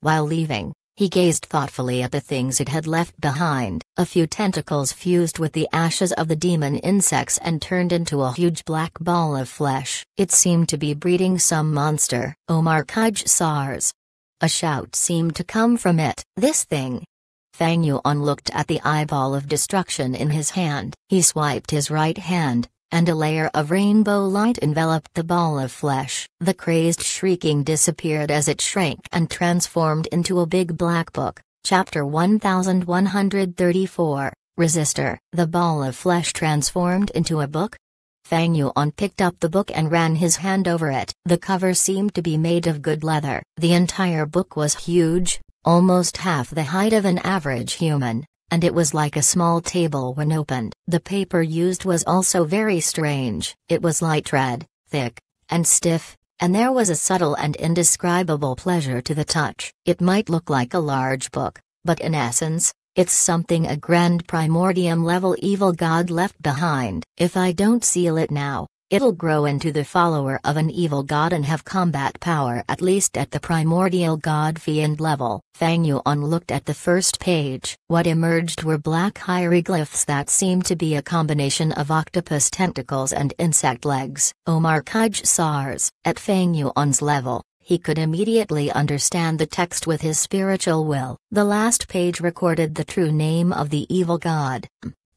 while leaving, he gazed thoughtfully at the things it had left behind. A few tentacles fused with the ashes of the demon insects and turned into a huge black ball of flesh. It seemed to be breeding some monster. Omar Kaj Sars. A shout seemed to come from it. This thing, Fang Yuan looked at the eyeball of destruction in his hand. He swiped his right hand, and a layer of rainbow light enveloped the ball of flesh. The crazed shrieking disappeared as it shrank and transformed into a big black book. Chapter 1134 Resistor. The ball of flesh transformed into a book? Fang Yuan picked up the book and ran his hand over it. The cover seemed to be made of good leather. The entire book was huge, almost half the height of an average human, and it was like a small table when opened. The paper used was also very strange. It was light red, thick, and stiff, and there was a subtle and indescribable pleasure to the touch. It might look like a large book, but in essence, it's something a grand primordium level evil god left behind. If I don't seal it now, It'll grow into the follower of an evil god and have combat power at least at the primordial god fiend level. Fang Yuan looked at the first page. What emerged were black hieroglyphs that seemed to be a combination of octopus tentacles and insect legs. Omar Kaj SARS. At Fang Yuan's level, he could immediately understand the text with his spiritual will. The last page recorded the true name of the evil god.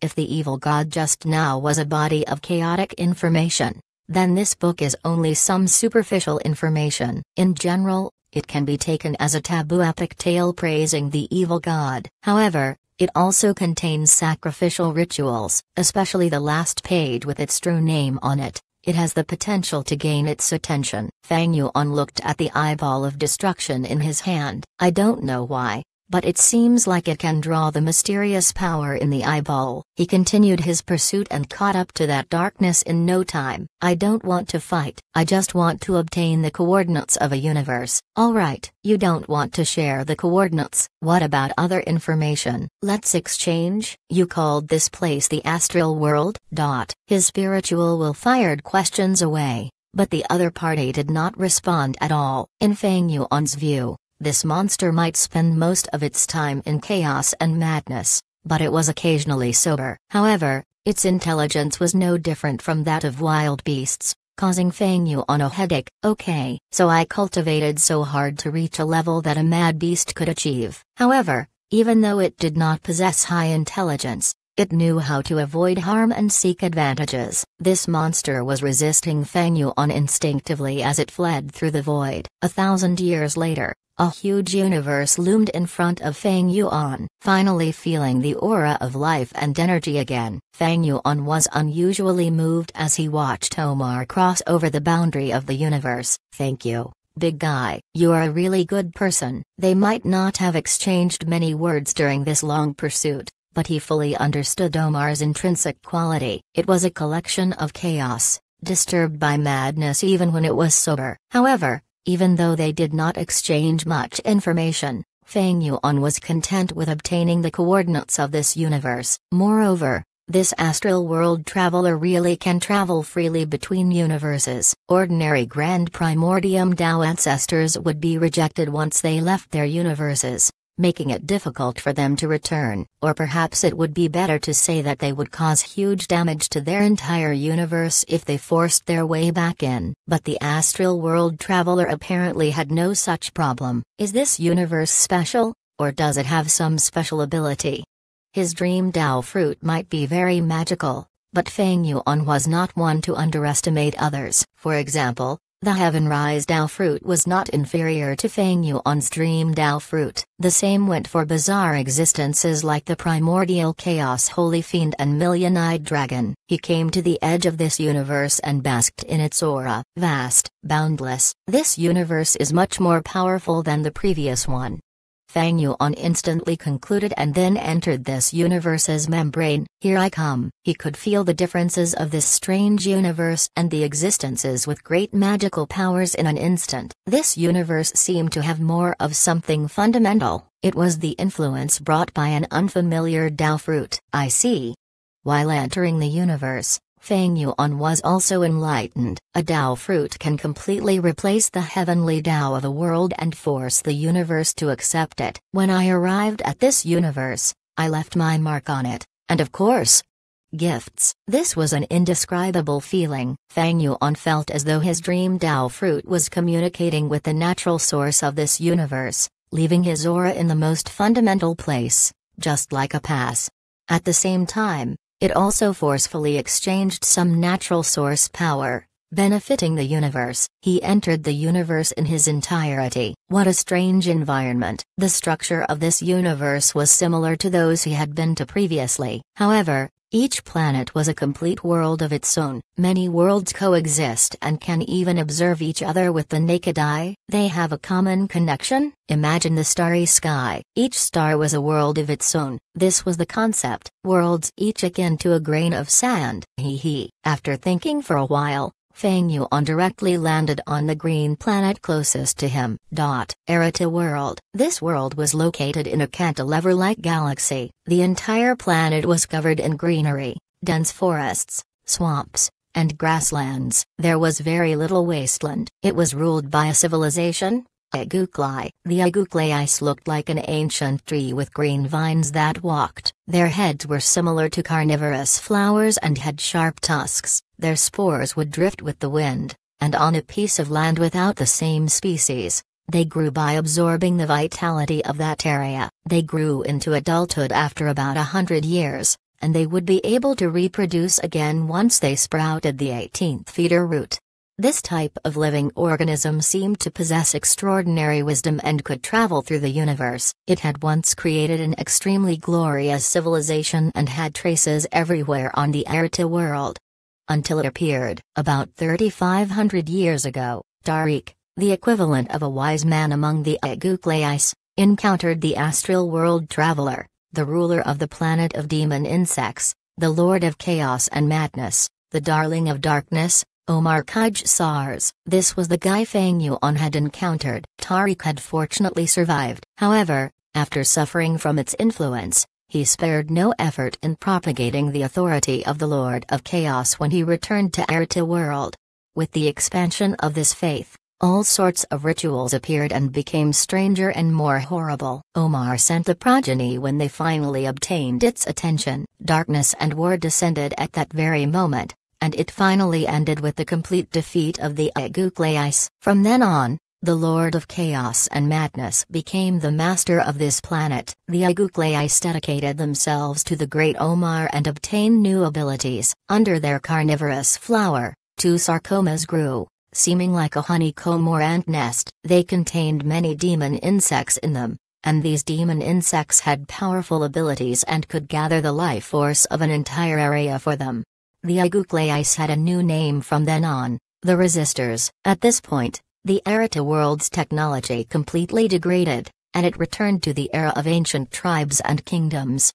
If the evil god just now was a body of chaotic information, then this book is only some superficial information. In general, it can be taken as a taboo epic tale praising the evil god. However, it also contains sacrificial rituals, especially the last page with its true name on it. It has the potential to gain its attention. Fang Yuan looked at the eyeball of destruction in his hand. I don't know why, but it seems like it can draw the mysterious power in the eyeball. He continued his pursuit and caught up to that darkness in no time. I don't want to fight. I just want to obtain the coordinates of a universe. Alright, you don't want to share the coordinates. What about other information? Let's exchange. You called this place the astral world? Dot. His spiritual will fired questions away. But the other party did not respond at all. In Fang Yuan's view, this monster might spend most of its time in chaos and madness, but it was occasionally sober. However, its intelligence was no different from that of wild beasts, causing Fang on a headache. Okay, so I cultivated so hard to reach a level that a mad beast could achieve. However, even though it did not possess high intelligence, it knew how to avoid harm and seek advantages. This monster was resisting Fang Yuan instinctively as it fled through the void. A thousand years later, a huge universe loomed in front of Fang Yuan. Finally feeling the aura of life and energy again, Fang Yuan was unusually moved as he watched Omar cross over the boundary of the universe. Thank you big guy, you're a really good person. They might not have exchanged many words during this long pursuit, but he fully understood Omar's intrinsic quality. It was a collection of chaos, disturbed by madness even when it was sober. However, even though they did not exchange much information, Fang Yuan was content with obtaining the coordinates of this universe. Moreover, this astral world traveler really can travel freely between universes. Ordinary Grand Primordium Tao ancestors would be rejected once they left their universes making it difficult for them to return, or perhaps it would be better to say that they would cause huge damage to their entire universe if they forced their way back in. But the astral world traveler apparently had no such problem. Is this universe special, or does it have some special ability? His dream dao fruit might be very magical, but Fang Yuan was not one to underestimate others. For example, the Heavenrise Dao fruit was not inferior to Fang on Stream Dao fruit. The same went for bizarre existences like the primordial chaos holy fiend and million-eyed dragon. He came to the edge of this universe and basked in its aura, vast, boundless. This universe is much more powerful than the previous one. Fang Yuan instantly concluded and then entered this universe's membrane. Here I come. He could feel the differences of this strange universe and the existences with great magical powers in an instant. This universe seemed to have more of something fundamental. It was the influence brought by an unfamiliar Dao fruit. I see. While entering the universe, Fang Yuan was also enlightened. A Tao fruit can completely replace the heavenly Tao of a world and force the universe to accept it. When I arrived at this universe, I left my mark on it, and of course, gifts. This was an indescribable feeling. Fang Yuan felt as though his dream Tao fruit was communicating with the natural source of this universe, leaving his aura in the most fundamental place, just like a pass. At the same time, it also forcefully exchanged some natural source power, benefiting the universe. He entered the universe in his entirety. What a strange environment. The structure of this universe was similar to those he had been to previously. However, each planet was a complete world of its own. Many worlds coexist and can even observe each other with the naked eye. They have a common connection. Imagine the starry sky. Each star was a world of its own. This was the concept. Worlds each akin to a grain of sand. Hee hee. After thinking for a while, Fang Yuan directly landed on the green planet closest to him. Erita World. This world was located in a cantilever-like galaxy. The entire planet was covered in greenery, dense forests, swamps, and grasslands. There was very little wasteland. It was ruled by a civilization, Aguklai. The Aguklai ice looked like an ancient tree with green vines that walked. Their heads were similar to carnivorous flowers and had sharp tusks their spores would drift with the wind, and on a piece of land without the same species, they grew by absorbing the vitality of that area. They grew into adulthood after about a hundred years, and they would be able to reproduce again once they sprouted the 18th feeder root. This type of living organism seemed to possess extraordinary wisdom and could travel through the universe. It had once created an extremely glorious civilization and had traces everywhere on the Erta world until it appeared. About 3,500 years ago, Tariq, the equivalent of a wise man among the Agukleis, encountered the astral world traveler, the ruler of the planet of demon insects, the lord of chaos and madness, the darling of darkness, Omar Kaj Sars. This was the guy Fang Yuan had encountered. Tariq had fortunately survived. However, after suffering from its influence, he spared no effort in propagating the authority of the Lord of Chaos when he returned to Arita world. With the expansion of this faith, all sorts of rituals appeared and became stranger and more horrible. Omar sent the progeny when they finally obtained its attention. Darkness and war descended at that very moment, and it finally ended with the complete defeat of the Aguklais. From then on, the Lord of Chaos and Madness became the master of this planet. The Aguklei dedicated themselves to the great Omar and obtained new abilities. Under their carnivorous flower, two sarcomas grew, seeming like a honeycomb or ant nest. They contained many demon insects in them, and these demon insects had powerful abilities and could gather the life force of an entire area for them. The Aguklei had a new name from then on, the Resistors. At this point, the era to world's technology completely degraded, and it returned to the era of ancient tribes and kingdoms.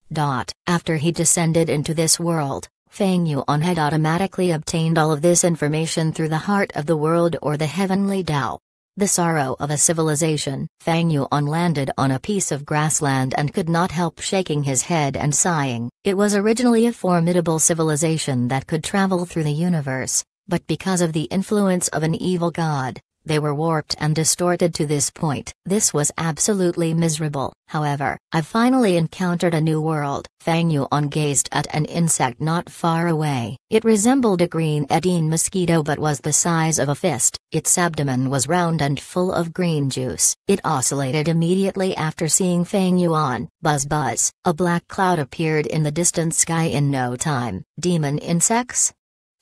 After he descended into this world, Fang Yuan had automatically obtained all of this information through the heart of the world or the heavenly Tao. The sorrow of a civilization. Fang Yuan landed on a piece of grassland and could not help shaking his head and sighing. It was originally a formidable civilization that could travel through the universe, but because of the influence of an evil god, they were warped and distorted to this point. This was absolutely miserable. However, I finally encountered a new world. Fang Yuan gazed at an insect not far away. It resembled a green Edine mosquito but was the size of a fist. Its abdomen was round and full of green juice. It oscillated immediately after seeing Fang Yuan. Buzz buzz. A black cloud appeared in the distant sky in no time. Demon insects?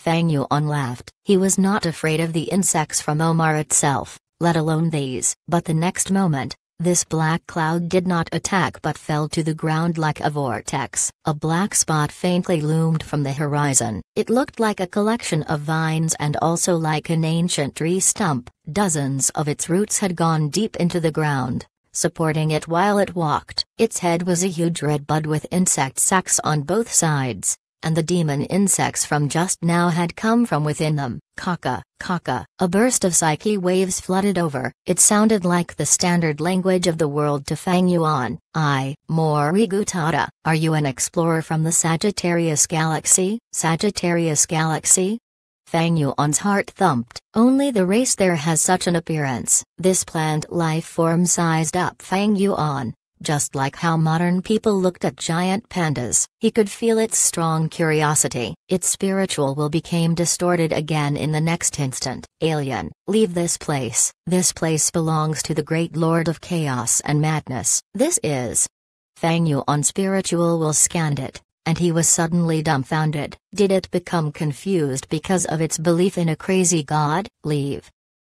Fang Yuan laughed. He was not afraid of the insects from Omar itself, let alone these. But the next moment, this black cloud did not attack but fell to the ground like a vortex. A black spot faintly loomed from the horizon. It looked like a collection of vines and also like an ancient tree stump. Dozens of its roots had gone deep into the ground, supporting it while it walked. Its head was a huge red bud with insect sacs on both sides and the demon insects from just now had come from within them. Kaka, kaka. A burst of psyche waves flooded over. It sounded like the standard language of the world to Fang Yuan. I, Morigutada. are you an explorer from the Sagittarius Galaxy? Sagittarius Galaxy? Fang Yuan's heart thumped. Only the race there has such an appearance. This plant life form sized up Fang Yuan, just like how modern people looked at giant pandas. He could feel its strong curiosity. Its spiritual will became distorted again in the next instant. Alien, leave this place. This place belongs to the great lord of chaos and madness. This is. Fang on spiritual will scanned it, and he was suddenly dumbfounded. Did it become confused because of its belief in a crazy god? Leave.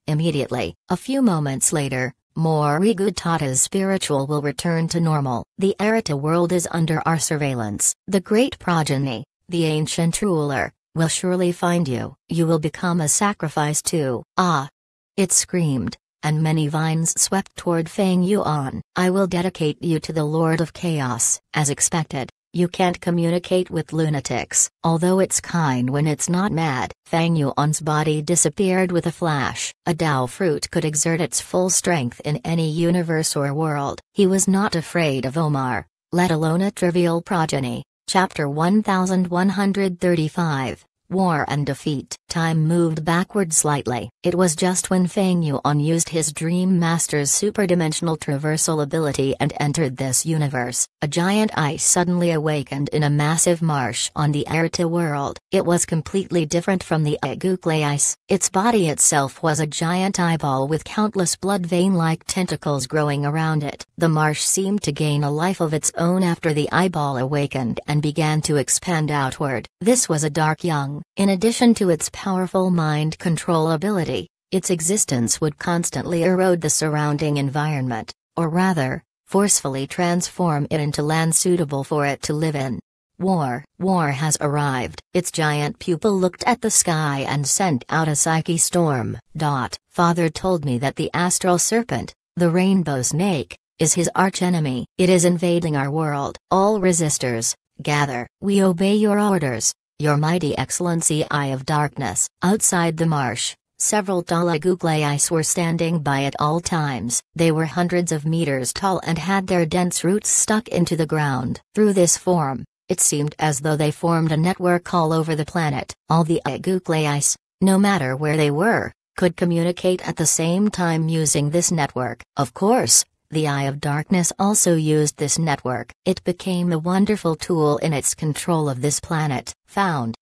Immediately, a few moments later, more Rigutata's spiritual will return to normal. The Arata world is under our surveillance. The great progeny, the ancient ruler, will surely find you. You will become a sacrifice too. Ah! It screamed, and many vines swept toward Fang Yuan. I will dedicate you to the Lord of Chaos. As expected, you can't communicate with lunatics, although it's kind when it's not mad. Fang Yuan's body disappeared with a flash. A Dao fruit could exert its full strength in any universe or world. He was not afraid of Omar, let alone a trivial progeny. Chapter 1135 War and Defeat Time moved backward slightly. It was just when Feng Yuan used his Dream Master's superdimensional traversal ability and entered this universe, a giant ice suddenly awakened in a massive marsh on the Arata world. It was completely different from the Agukle ice. Its body itself was a giant eyeball with countless blood vein-like tentacles growing around it. The marsh seemed to gain a life of its own after the eyeball awakened and began to expand outward. This was a dark young. In addition to its powerful mind control ability, its existence would constantly erode the surrounding environment, or rather, forcefully transform it into land suitable for it to live in. War. War has arrived. Its giant pupil looked at the sky and sent out a psyche storm. Dot. Father told me that the astral serpent, the rainbow snake, is his archenemy. It is invading our world. All resistors, gather. We obey your orders. Your mighty excellency Eye of Darkness, outside the marsh, several Talagugle were standing by at all times. They were hundreds of meters tall and had their dense roots stuck into the ground. Through this form, it seemed as though they formed a network all over the planet. All the Agugle no matter where they were, could communicate at the same time using this network. Of course, the Eye of Darkness also used this network. It became a wonderful tool in its control of this planet, found.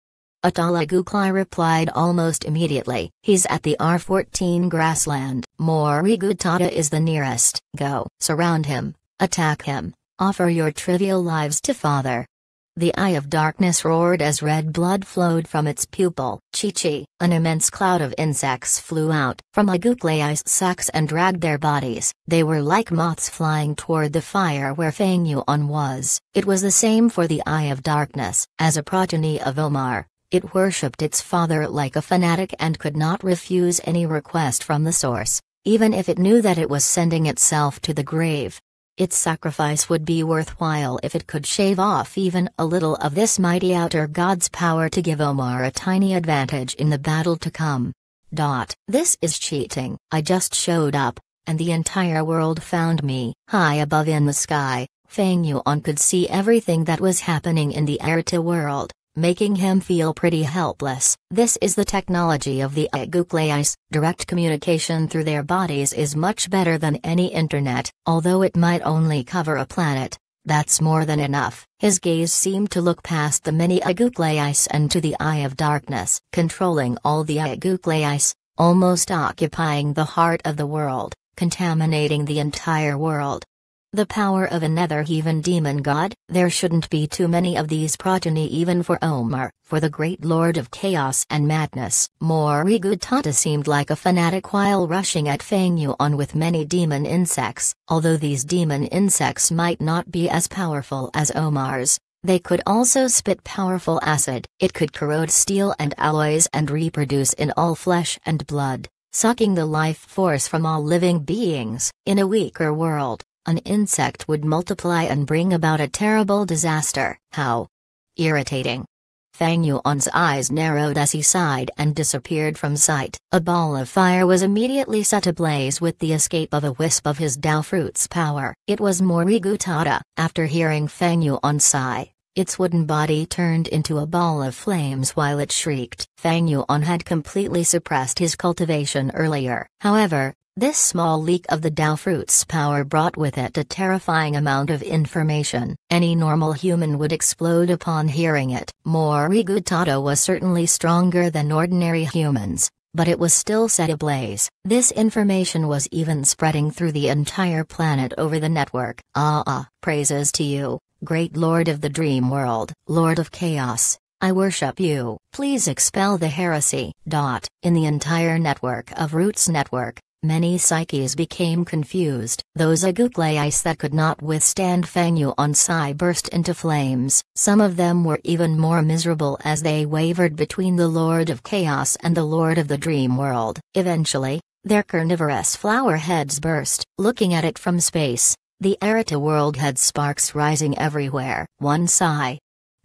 Atala Guklai replied almost immediately. He's at the R14 grassland. Morigutata is the nearest. Go. Surround him. Attack him. Offer your trivial lives to father. The eye of darkness roared as red blood flowed from its pupil. Chi-Chi, an immense cloud of insects flew out from Aguklei's sacks and dragged their bodies. They were like moths flying toward the fire where Fang Yuan was. It was the same for the eye of darkness. As a progeny of Omar, it worshipped its father like a fanatic and could not refuse any request from the source, even if it knew that it was sending itself to the grave its sacrifice would be worthwhile if it could shave off even a little of this mighty outer god's power to give Omar a tiny advantage in the battle to come. Dot. This is cheating. I just showed up, and the entire world found me. High above in the sky, Fang Yuan could see everything that was happening in the Arita world making him feel pretty helpless. This is the technology of the Agukleis. Direct communication through their bodies is much better than any internet, although it might only cover a planet. That's more than enough. His gaze seemed to look past the many Agukleis and to the eye of darkness, controlling all the Agukleis, almost occupying the heart of the world, contaminating the entire world. The power of a Netherheaven demon god, there shouldn't be too many of these progeny even for Omar, for the great lord of chaos and madness. Morigu Tata seemed like a fanatic while rushing at Fang Yuan with many demon insects, although these demon insects might not be as powerful as Omar's. They could also spit powerful acid, it could corrode steel and alloys and reproduce in all flesh and blood, sucking the life force from all living beings, in a weaker world. An insect would multiply and bring about a terrible disaster. How irritating. Fang Yuan's eyes narrowed as he sighed and disappeared from sight. A ball of fire was immediately set ablaze with the escape of a wisp of his Dao fruit's power. It was Morigu Tada. After hearing Fang Yuan sigh, its wooden body turned into a ball of flames while it shrieked. Fang Yuan had completely suppressed his cultivation earlier. However, this small leak of the Dao fruit's power brought with it a terrifying amount of information. Any normal human would explode upon hearing it. Mori Tato was certainly stronger than ordinary humans, but it was still set ablaze. This information was even spreading through the entire planet over the network. Ah ah, praises to you, Great Lord of the Dream World, Lord of Chaos, I worship you. Please expel the heresy. Dot. In the entire network of Roots Network, many psyches became confused. Those ice that could not withstand Yu on Sai burst into flames. Some of them were even more miserable as they wavered between the Lord of Chaos and the Lord of the Dream World. Eventually, their carnivorous flower heads burst. Looking at it from space, the Arata world had sparks rising everywhere. One sigh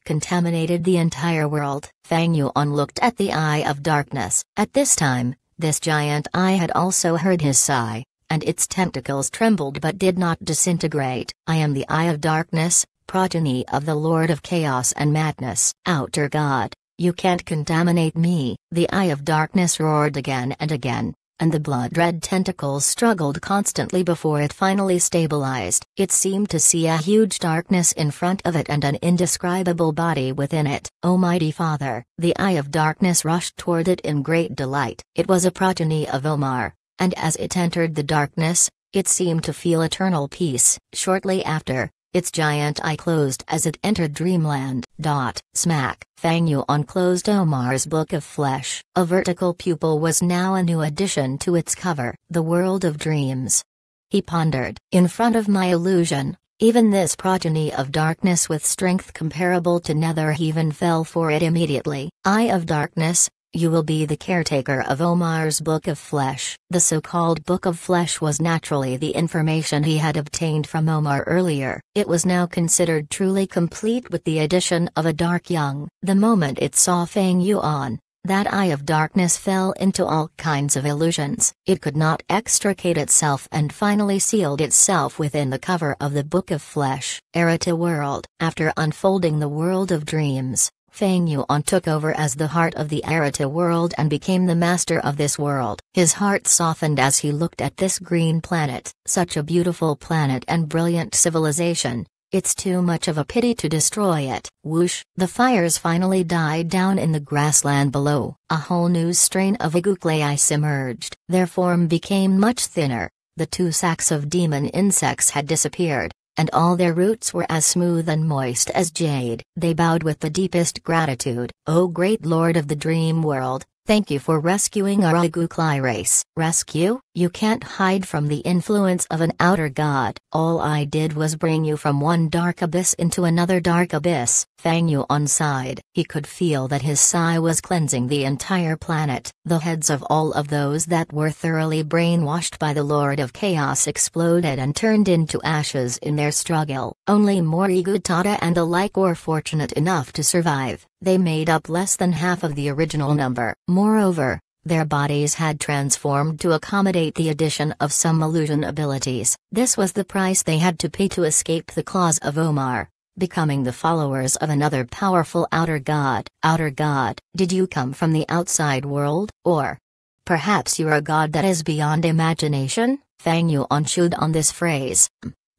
contaminated the entire world. Fang Yuan looked at the Eye of Darkness. At this time, this giant eye had also heard his sigh, and its tentacles trembled but did not disintegrate. I am the Eye of Darkness, progeny of the Lord of Chaos and Madness. Outer God, you can't contaminate me. The Eye of Darkness roared again and again, and the blood-red tentacles struggled constantly before it finally stabilized. It seemed to see a huge darkness in front of it and an indescribable body within it. O mighty Father! The eye of darkness rushed toward it in great delight. It was a progeny of Omar, and as it entered the darkness, it seemed to feel eternal peace. Shortly after, its giant eye closed as it entered dreamland. Dot. Smack. Fang Yuan closed Omar's book of flesh. A vertical pupil was now a new addition to its cover. The world of dreams. He pondered. In front of my illusion, even this progeny of darkness with strength comparable to Nether Heaven fell for it immediately. Eye of Darkness, you will be the caretaker of Omar's Book of Flesh. The so called Book of Flesh was naturally the information he had obtained from Omar earlier. It was now considered truly complete with the addition of a dark young. The moment it saw Fang Yuan, that eye of darkness fell into all kinds of illusions. It could not extricate itself and finally sealed itself within the cover of the Book of Flesh. Erita World. After unfolding the world of dreams, Feng Yuan took over as the heart of the Arata world and became the master of this world. His heart softened as he looked at this green planet, such a beautiful planet and brilliant civilization. It's too much of a pity to destroy it. Whoosh! The fires finally died down in the grassland below. A whole new strain of Agouklei emerged. Their form became much thinner. The two sacks of demon insects had disappeared and all their roots were as smooth and moist as jade. They bowed with the deepest gratitude, O great Lord of the dream world, Thank you for rescuing our Agukli race. Rescue? You can't hide from the influence of an outer god. All I did was bring you from one dark abyss into another dark abyss. Fang sighed. He could feel that his sigh was cleansing the entire planet. The heads of all of those that were thoroughly brainwashed by the Lord of Chaos exploded and turned into ashes in their struggle. Only Mori and the like were fortunate enough to survive. They made up less than half of the original number. Moreover, their bodies had transformed to accommodate the addition of some illusion abilities. This was the price they had to pay to escape the claws of Omar, becoming the followers of another powerful outer god. Outer god, did you come from the outside world, or perhaps you're a god that is beyond imagination? Fang Yuan chewed on this phrase.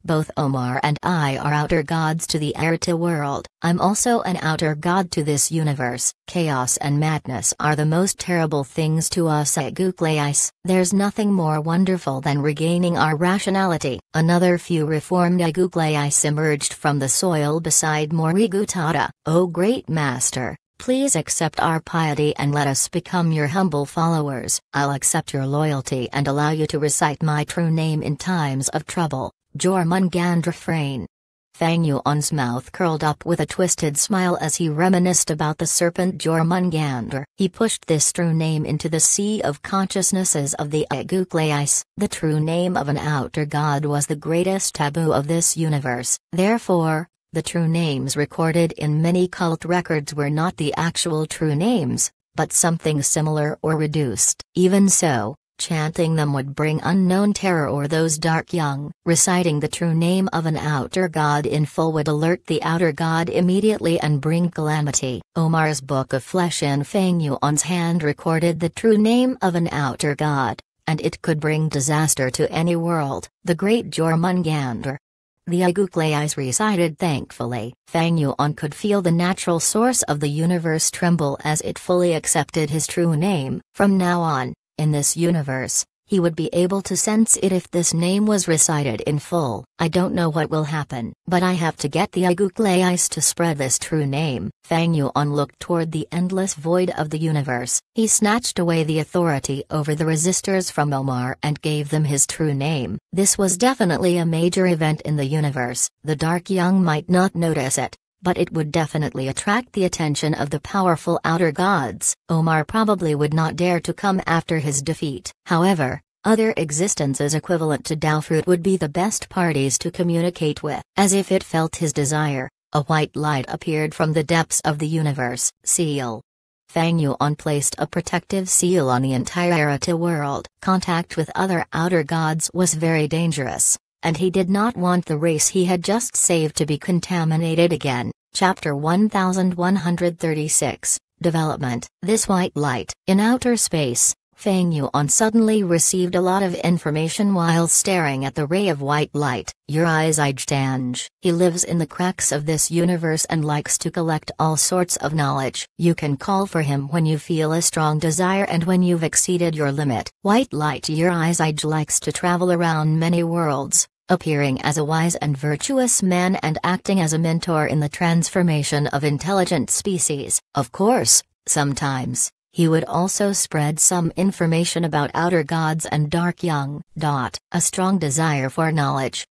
Both Omar and I are outer gods to the Arita world. I'm also an outer god to this universe. Chaos and madness are the most terrible things to us at Gukleis. There's nothing more wonderful than regaining our rationality. Another few reformed Agukleis emerged from the soil beside Morigutada. O oh great master, Please accept our piety and let us become your humble followers. I'll accept your loyalty and allow you to recite my true name in times of trouble. Jormungand refrain. Fang Yuan's mouth curled up with a twisted smile as he reminisced about the serpent Jormungandr. He pushed this true name into the sea of consciousnesses of the Agukleis. The true name of an outer god was the greatest taboo of this universe. Therefore, the true names recorded in many cult records were not the actual true names, but something similar or reduced. Even so, Chanting them would bring unknown terror or those dark young. Reciting the true name of an outer god in full would alert the outer god immediately and bring calamity. Omar's Book of Flesh in Fang Yuan's hand recorded the true name of an outer god, and it could bring disaster to any world. The great Jormungandr. The Agukleyes recited thankfully. Fang Yuan could feel the natural source of the universe tremble as it fully accepted his true name. From now on, in this universe, he would be able to sense it if this name was recited in full. I don't know what will happen, but I have to get the Igukle Ice to spread this true name. Fang Yuan looked toward the endless void of the universe. He snatched away the authority over the resistors from Omar and gave them his true name. This was definitely a major event in the universe. The Dark Young might not notice it, but it would definitely attract the attention of the powerful outer gods. Omar probably would not dare to come after his defeat. However, other existences equivalent to Dalfruit would be the best parties to communicate with. As if it felt his desire, a white light appeared from the depths of the universe. Seal. Fang Yuan placed a protective seal on the entire Arata world. Contact with other outer gods was very dangerous, and he did not want the race he had just saved to be contaminated again. Chapter 1136 Development This white light, in outer space, Fang Yuan suddenly received a lot of information while staring at the ray of white light. Your eyes Ijtanj. He lives in the cracks of this universe and likes to collect all sorts of knowledge. You can call for him when you feel a strong desire and when you've exceeded your limit. White light Your eyes Ij likes to travel around many worlds, appearing as a wise and virtuous man and acting as a mentor in the transformation of intelligent species. Of course, sometimes, he would also spread some information about outer gods and dark young. Dot. A strong desire for knowledge.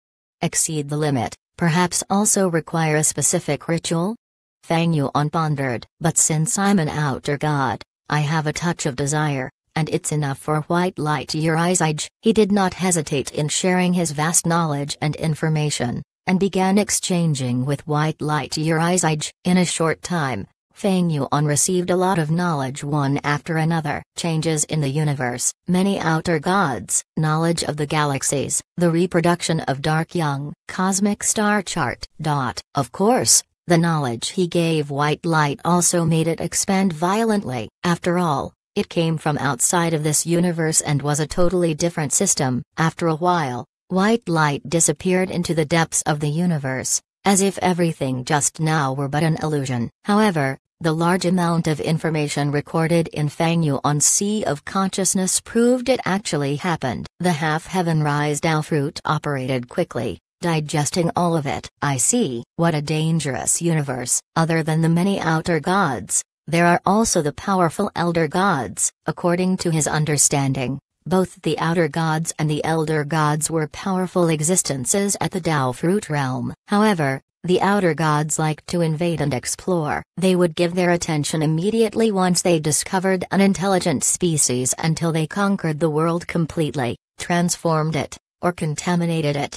Exceed the limit, perhaps also require a specific ritual? Fang Yuan pondered. But since I'm an outer god, I have a touch of desire, and it's enough for white light to your eyes. He did not hesitate in sharing his vast knowledge and information, and began exchanging with white light to your eyes. In a short time, Fang Yuan received a lot of knowledge one after another. Changes in the universe, many outer gods, knowledge of the galaxies, the reproduction of Dark Young, cosmic star chart. Dot. Of course, the knowledge he gave White Light also made it expand violently. After all, it came from outside of this universe and was a totally different system. After a while, white light disappeared into the depths of the universe, as if everything just now were but an illusion. However, the large amount of information recorded in Fangyu on Sea of Consciousness proved it actually happened. The half-heaven rise Tao fruit operated quickly, digesting all of it. I see. What a dangerous universe. Other than the many outer gods, there are also the powerful elder gods, according to his understanding. Both the outer gods and the elder gods were powerful existences at the Tao fruit realm. However, the outer gods liked to invade and explore. They would give their attention immediately once they discovered an intelligent species until they conquered the world completely, transformed it, or contaminated it.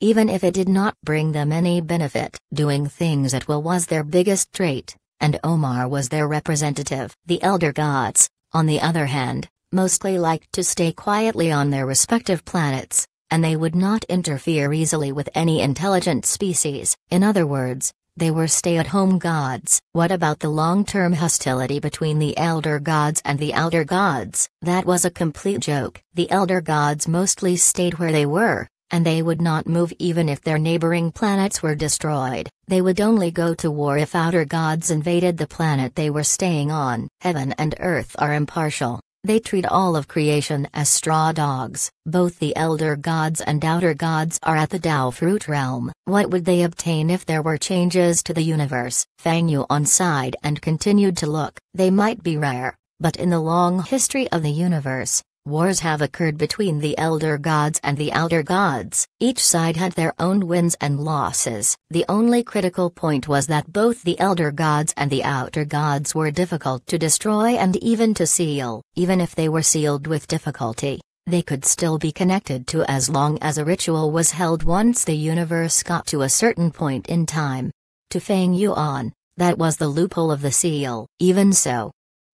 Even if it did not bring them any benefit, doing things at will was their biggest trait and Omar was their representative. The elder gods, on the other hand, mostly liked to stay quietly on their respective planets, and they would not interfere easily with any intelligent species. In other words, they were stay at home gods. What about the long term hostility between the elder gods and the outer gods? That was a complete joke. The elder gods mostly stayed where they were, and they would not move even if their neighboring planets were destroyed. They would only go to war if outer gods invaded the planet they were staying on. Heaven and Earth are impartial. They treat all of creation as straw dogs. Both the elder gods and outer gods are at the Tao fruit realm. What would they obtain if there were changes to the universe? Fang Yuan sighed and continued to look. They might be rare, but in the long history of the universe, Wars have occurred between the Elder Gods and the Outer Gods, each side had their own wins and losses. The only critical point was that both the Elder Gods and the Outer Gods were difficult to destroy and even to seal. Even if they were sealed with difficulty, they could still be connected to as long as a ritual was held once the universe got to a certain point in time. To Fang Yuan, that was the loophole of the seal. Even so,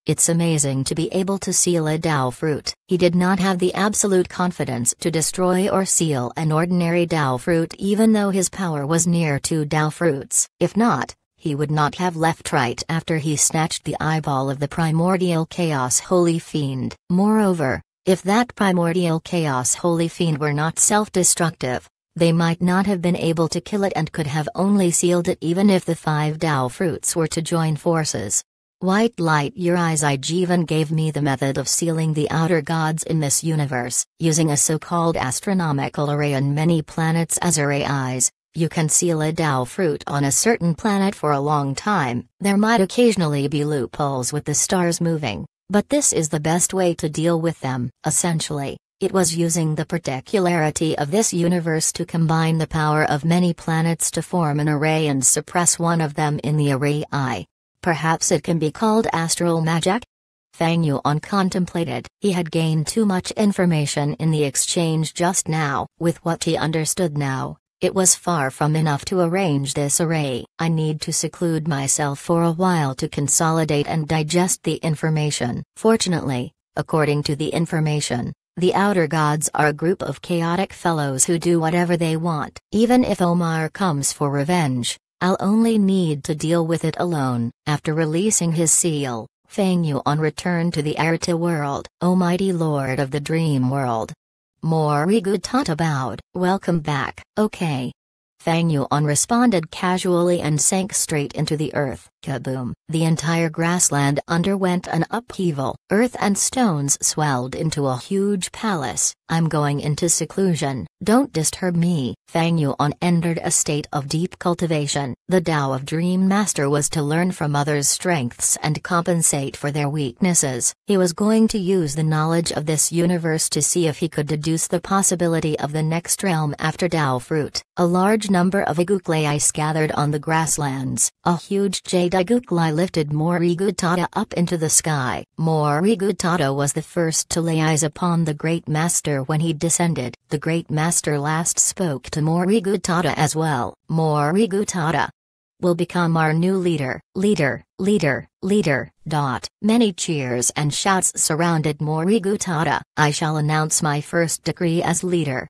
it's amazing to be able to seal a Dao fruit. He did not have the absolute confidence to destroy or seal an ordinary Dao fruit even though his power was near two Dao fruits. If not, he would not have left right after he snatched the eyeball of the primordial chaos holy fiend. Moreover, if that primordial chaos holy fiend were not self-destructive, they might not have been able to kill it and could have only sealed it even if the five Dao fruits were to join forces. White light your eyes Ijeevan gave me the method of sealing the outer gods in this universe, using a so-called astronomical array and many planets as array eyes. You can seal a Dao fruit on a certain planet for a long time, there might occasionally be loopholes with the stars moving, but this is the best way to deal with them, essentially. It was using the particularity of this universe to combine the power of many planets to form an array and suppress one of them in the array eye. Perhaps it can be called astral magic? Fang Yuan contemplated. He had gained too much information in the exchange just now. With what he understood now, it was far from enough to arrange this array. I need to seclude myself for a while to consolidate and digest the information. Fortunately, according to the information, the outer gods are a group of chaotic fellows who do whatever they want. Even if Omar comes for revenge, I'll only need to deal with it alone. After releasing his seal, Fang on returned to the Arta world, Almighty Lord of the Dream World. Morigu Tata bowed. Welcome back, okay. Fang Yuan responded casually and sank straight into the earth. Kaboom! The entire grassland underwent an upheaval. Earth and stones swelled into a huge palace, I'm going into seclusion, don't disturb me. Fang Yuan entered a state of deep cultivation. The Dao of Dream Master was to learn from others' strengths and compensate for their weaknesses. He was going to use the knowledge of this universe to see if he could deduce the possibility of the next realm after Dao Fruit. A large number of Iguklai gathered on the grasslands. A huge jade Iguklai lifted Morigutata up into the sky. Morigutata was the first to lay eyes upon the great master later when he descended, the great master last spoke to Morigutada as well. Morigutada will become our new leader, leader, leader, leader. Dot. Many cheers and shouts surrounded Morigutada. I shall announce my first decree as leader.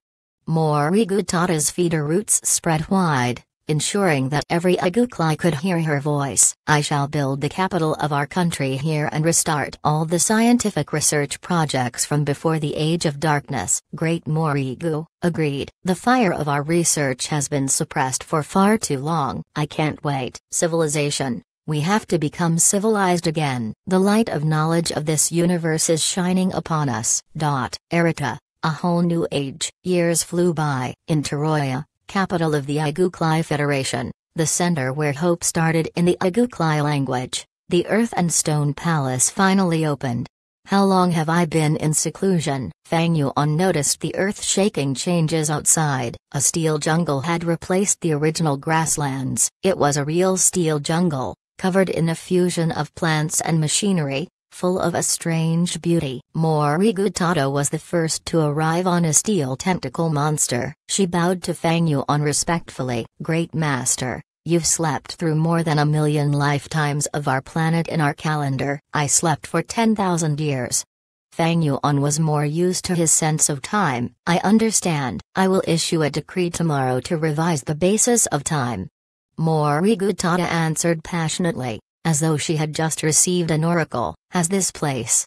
Morigutada's feeder roots spread wide, ensuring that every Agukli could hear her voice. I shall build the capital of our country here and restart all the scientific research projects from before the Age of Darkness. Great Morigu, agreed. The fire of our research has been suppressed for far too long. I can't wait. Civilization. We have to become civilized again. The light of knowledge of this universe is shining upon us. Dot. Erita. A whole new age. Years flew by. In Teroya, capital of the Igukli Federation, the center where hope started in the Igukli language, the Earth and Stone Palace finally opened. How long have I been in seclusion? Fang Yuan noticed the earth-shaking changes outside. A steel jungle had replaced the original grasslands. It was a real steel jungle, covered in a fusion of plants and machinery, full of a strange beauty. Mori was the first to arrive on a steel tentacle monster. She bowed to Fang Yuan respectfully. Great master, You've slept through more than a million lifetimes of our planet in our calendar. I slept for 10,000 years. Fang Yuan was more used to his sense of time. I understand. I will issue a decree tomorrow to revise the basis of time. Mori answered passionately as though she had just received an oracle, has this place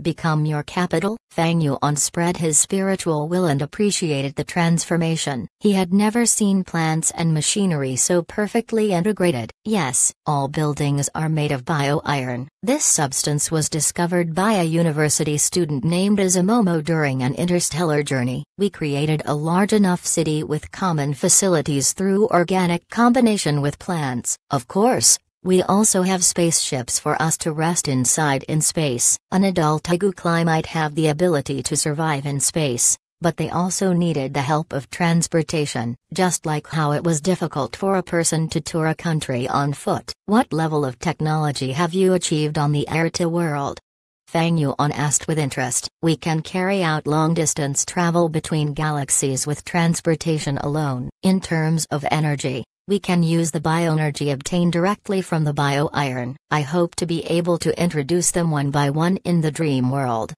become your capital? Fang Yuan spread his spiritual will and appreciated the transformation. He had never seen plants and machinery so perfectly integrated. Yes, all buildings are made of bio-iron. This substance was discovered by a university student named Izumomo during an interstellar journey. We created a large enough city with common facilities through organic combination with plants. Of course, we also have spaceships for us to rest inside in space. An adult Agukli might have the ability to survive in space, but they also needed the help of transportation, just like how it was difficult for a person to tour a country on foot. What level of technology have you achieved on the Erta world? Fang Yuan asked with interest. We can carry out long distance travel between galaxies with transportation alone. In terms of energy, we can use the bioenergy obtained directly from the bioiron. I hope to be able to introduce them one by one in the dream world.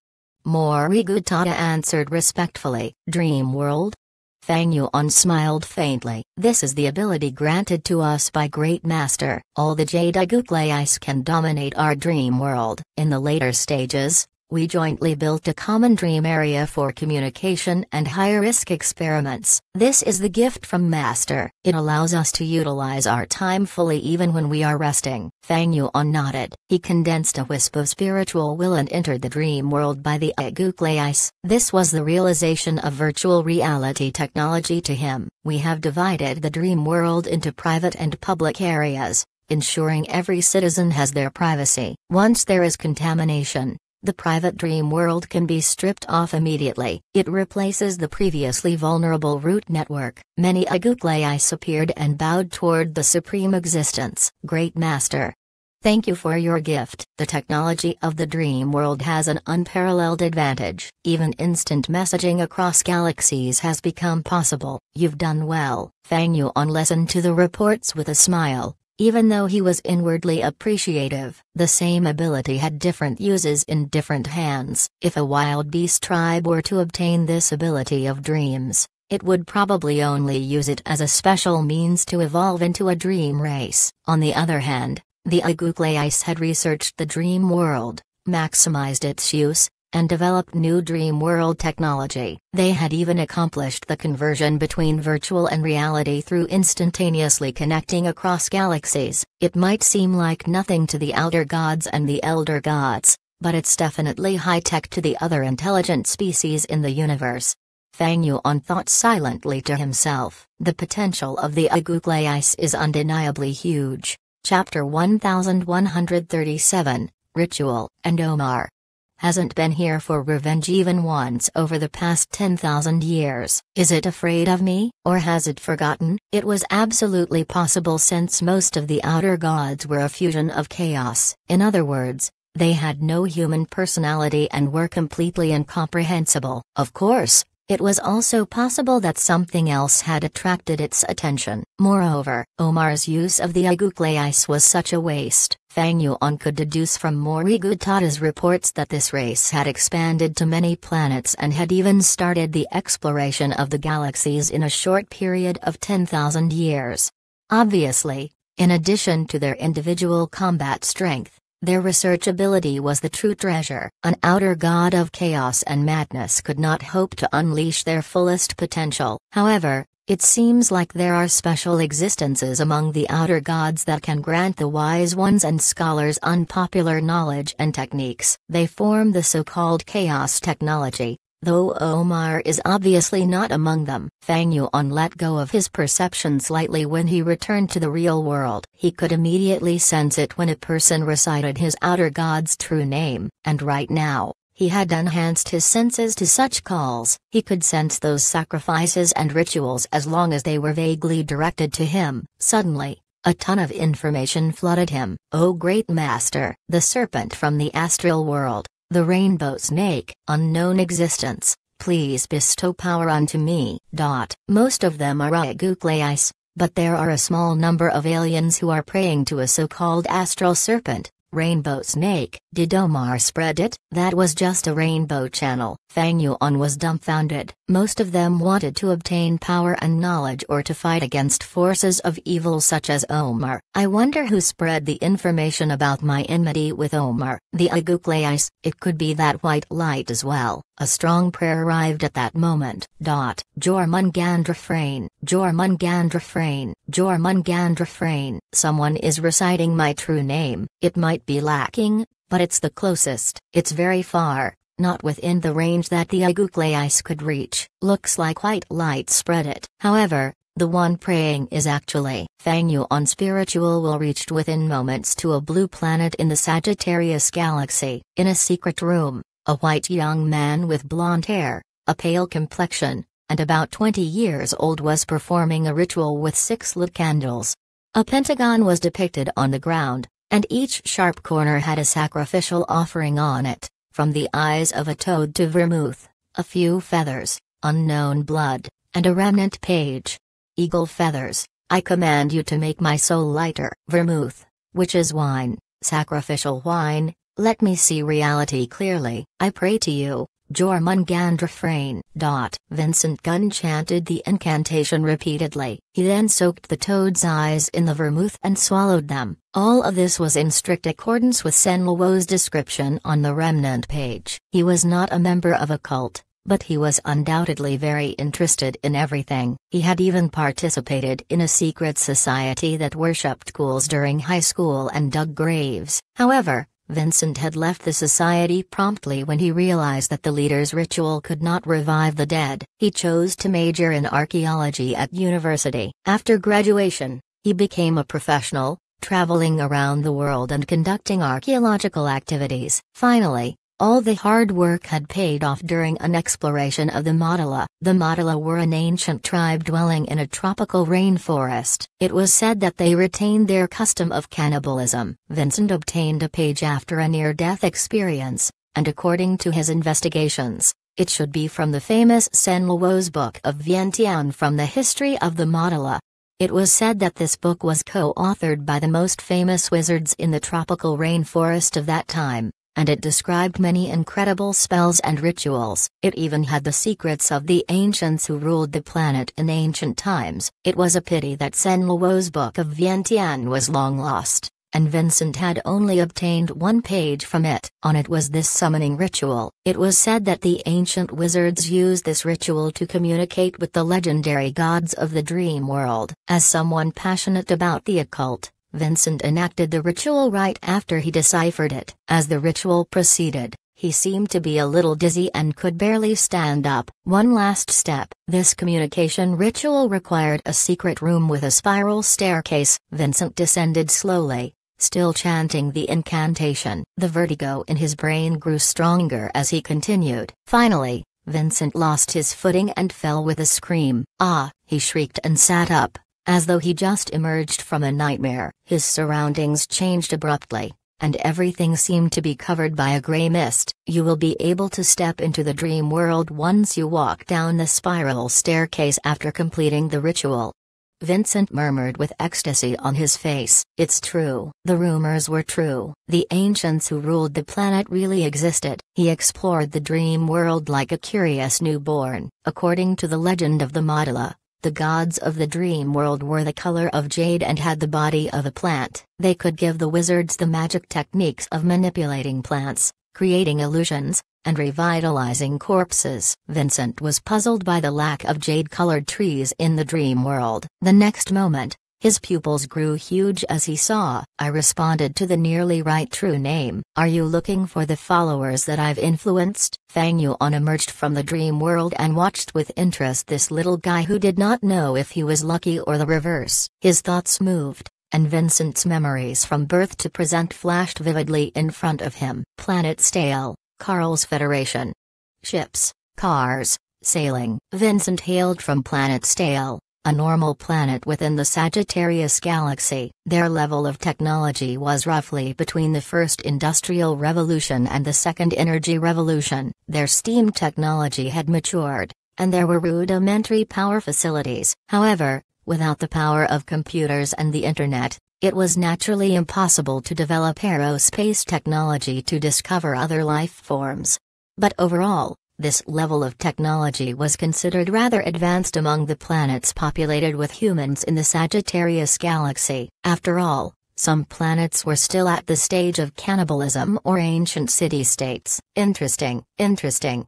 Morigutada answered respectfully, Dream world? Fang Yuan smiled faintly. This is the ability granted to us by Great Master. All the Jedi Ice can dominate our dream world. In the later stages, we jointly built a common dream area for communication and high-risk experiments. This is the gift from Master. It allows us to utilize our time fully even when we are resting. Fang Yuan nodded. He condensed a wisp of spiritual will and entered the dream world by the ice. This was the realization of virtual reality technology to him. We have divided the dream world into private and public areas ensuring every citizen has their privacy. Once there is contamination, the private dream world can be stripped off immediately. It replaces the previously vulnerable root network. Many Aguklayis appeared and bowed toward the supreme existence. Great Master. Thank you for your gift. The technology of the dream world has an unparalleled advantage. Even instant messaging across galaxies has become possible. You've done well. Fang Yuan listened to the reports with a smile. Even though he was inwardly appreciative, the same ability had different uses in different hands. If a wild beast tribe were to obtain this ability of dreams, it would probably only use it as a special means to evolve into a dream race. On the other hand, the Agouklais had researched the dream world, maximized its use, and developed new Dream World technology. They had even accomplished the conversion between virtual and reality through instantaneously connecting across galaxies. It might seem like nothing to the outer gods and the elder gods, but it's definitely high tech to the other intelligent species in the universe. Fang Yuan thought silently to himself. The potential of the Agukle is undeniably huge. Chapter 1137 Ritual and Omar hasn't been here for revenge even once over the past 10,000 years. Is it afraid of me, or has it forgotten? It was absolutely possible since most of the outer gods were a fusion of chaos. In other words, they had no human personality and were completely incomprehensible. Of course, it was also possible that something else had attracted its attention. Moreover, Omar's use of the Aguklais was such a waste. Fang Yuan could deduce from Morigutada's reports that this race had expanded to many planets and had even started the exploration of the galaxies in a short period of 10,000 years. Obviously, in addition to their individual combat strength, their research ability was the true treasure. An outer god of chaos and madness could not hope to unleash their fullest potential. However, it seems like there are special existences among the outer gods that can grant the wise ones and scholars unpopular knowledge and techniques. They form the so called chaos technology, though Omar is obviously not among them. Fang Yuan let go of his perception slightly when he returned to the real world. He could immediately sense it when a person recited his outer god's true name. And right now, he had enhanced his senses to such calls, he could sense those sacrifices and rituals as long as they were vaguely directed to him. Suddenly, a ton of information flooded him. Oh great master, the serpent from the astral world, the rainbow snake, unknown existence, please bestow power unto me. Dot. Most of them are Agukleis, but there are a small number of aliens who are praying to a so-called astral serpent, Rainbow Snake, did Omar spread it? That was just a rainbow channel. Fang Yuan was dumbfounded. Most of them wanted to obtain power and knowledge or to fight against forces of evil such as Omar. I wonder who spread the information about my enmity with Omar. The Agukleis, it could be that white light as well. A strong prayer arrived at that moment. Dot. Jormungand refrain, Jormungand refrain, Jormungand refrain. Someone is reciting my true name. It might be lacking, but it's the closest. It's very far, not within the range that the ice could reach. Looks like white light spread it. However, the one praying is actually Fang Yu on spiritual will reached within moments to a blue planet in the Sagittarius galaxy. In a secret room, a white young man with blonde hair, a pale complexion, and about 20 years old was performing a ritual with six lit candles. A pentagon was depicted on the ground, and each sharp corner had a sacrificial offering on it from the eyes of a toad to vermouth, a few feathers, unknown blood, and a remnant page. Eagle feathers, I command you to make my soul lighter. Vermouth, which is wine, sacrificial wine, let me see reality clearly. I pray to you, refrain. Dot Vincent Gunn chanted the incantation repeatedly. He then soaked the toad's eyes in the vermouth and swallowed them. All of this was in strict accordance with Senlawo's description on the remnant page. He was not a member of a cult, but he was undoubtedly very interested in everything. He had even participated in a secret society that worshipped ghouls during high school and dug graves. However, Vincent had left the society promptly when he realized that the leader's ritual could not revive the dead. He chose to major in archaeology at university. After graduation, he became a professional, traveling around the world and conducting archaeological activities. Finally, all the hard work had paid off during an exploration of the Madala. The Madala were an ancient tribe dwelling in a tropical rainforest. It was said that they retained their custom of cannibalism. Vincent obtained a page after a near-death experience, and according to his investigations, it should be from the famous Sen Luo's book of Vientiane from the history of the Madala. It was said that this book was co-authored by the most famous wizards in the tropical rainforest of that time and it described many incredible spells and rituals. It even had the secrets of the ancients who ruled the planet in ancient times. It was a pity that Sen Luo's Book of Vientiane was long lost, and Vincent had only obtained one page from it. On it was this summoning ritual. It was said that the ancient wizards used this ritual to communicate with the legendary gods of the dream world. As someone passionate about the occult, Vincent enacted the ritual right after he deciphered it. As the ritual proceeded, he seemed to be a little dizzy and could barely stand up. One last step. This communication ritual required a secret room with a spiral staircase. Vincent descended slowly, still chanting the incantation. The vertigo in his brain grew stronger as he continued. Finally, Vincent lost his footing and fell with a scream. Ah, he shrieked and sat up. As though he just emerged from a nightmare, his surroundings changed abruptly, and everything seemed to be covered by a gray mist. You will be able to step into the dream world once you walk down the spiral staircase after completing the ritual. Vincent murmured with ecstasy on his face. It's true. The rumors were true. The ancients who ruled the planet really existed. He explored the dream world like a curious newborn. According to the legend of the Modala, the gods of the dream world were the color of jade and had the body of a plant. They could give the wizards the magic techniques of manipulating plants, creating illusions, and revitalizing corpses. Vincent was puzzled by the lack of jade colored trees in the dream world. The next moment, his pupils grew huge as he saw. I responded to the nearly right true name. Are you looking for the followers that I've influenced? Fang Yuan emerged from the dream world and watched with interest this little guy who did not know if he was lucky or the reverse. His thoughts moved, and Vincent's memories from birth to present flashed vividly in front of him. Planet Stale, Carl's Federation. Ships, cars, sailing. Vincent hailed from Planet Stale, a normal planet within the Sagittarius galaxy, their level of technology was roughly between the First Industrial Revolution and the Second Energy Revolution. Their steam technology had matured, and there were rudimentary power facilities. However, without the power of computers and the Internet, it was naturally impossible to develop aerospace technology to discover other life forms. But overall, this level of technology was considered rather advanced among the planets populated with humans in the Sagittarius galaxy. After all, some planets were still at the stage of cannibalism or ancient city states. Interesting, interesting.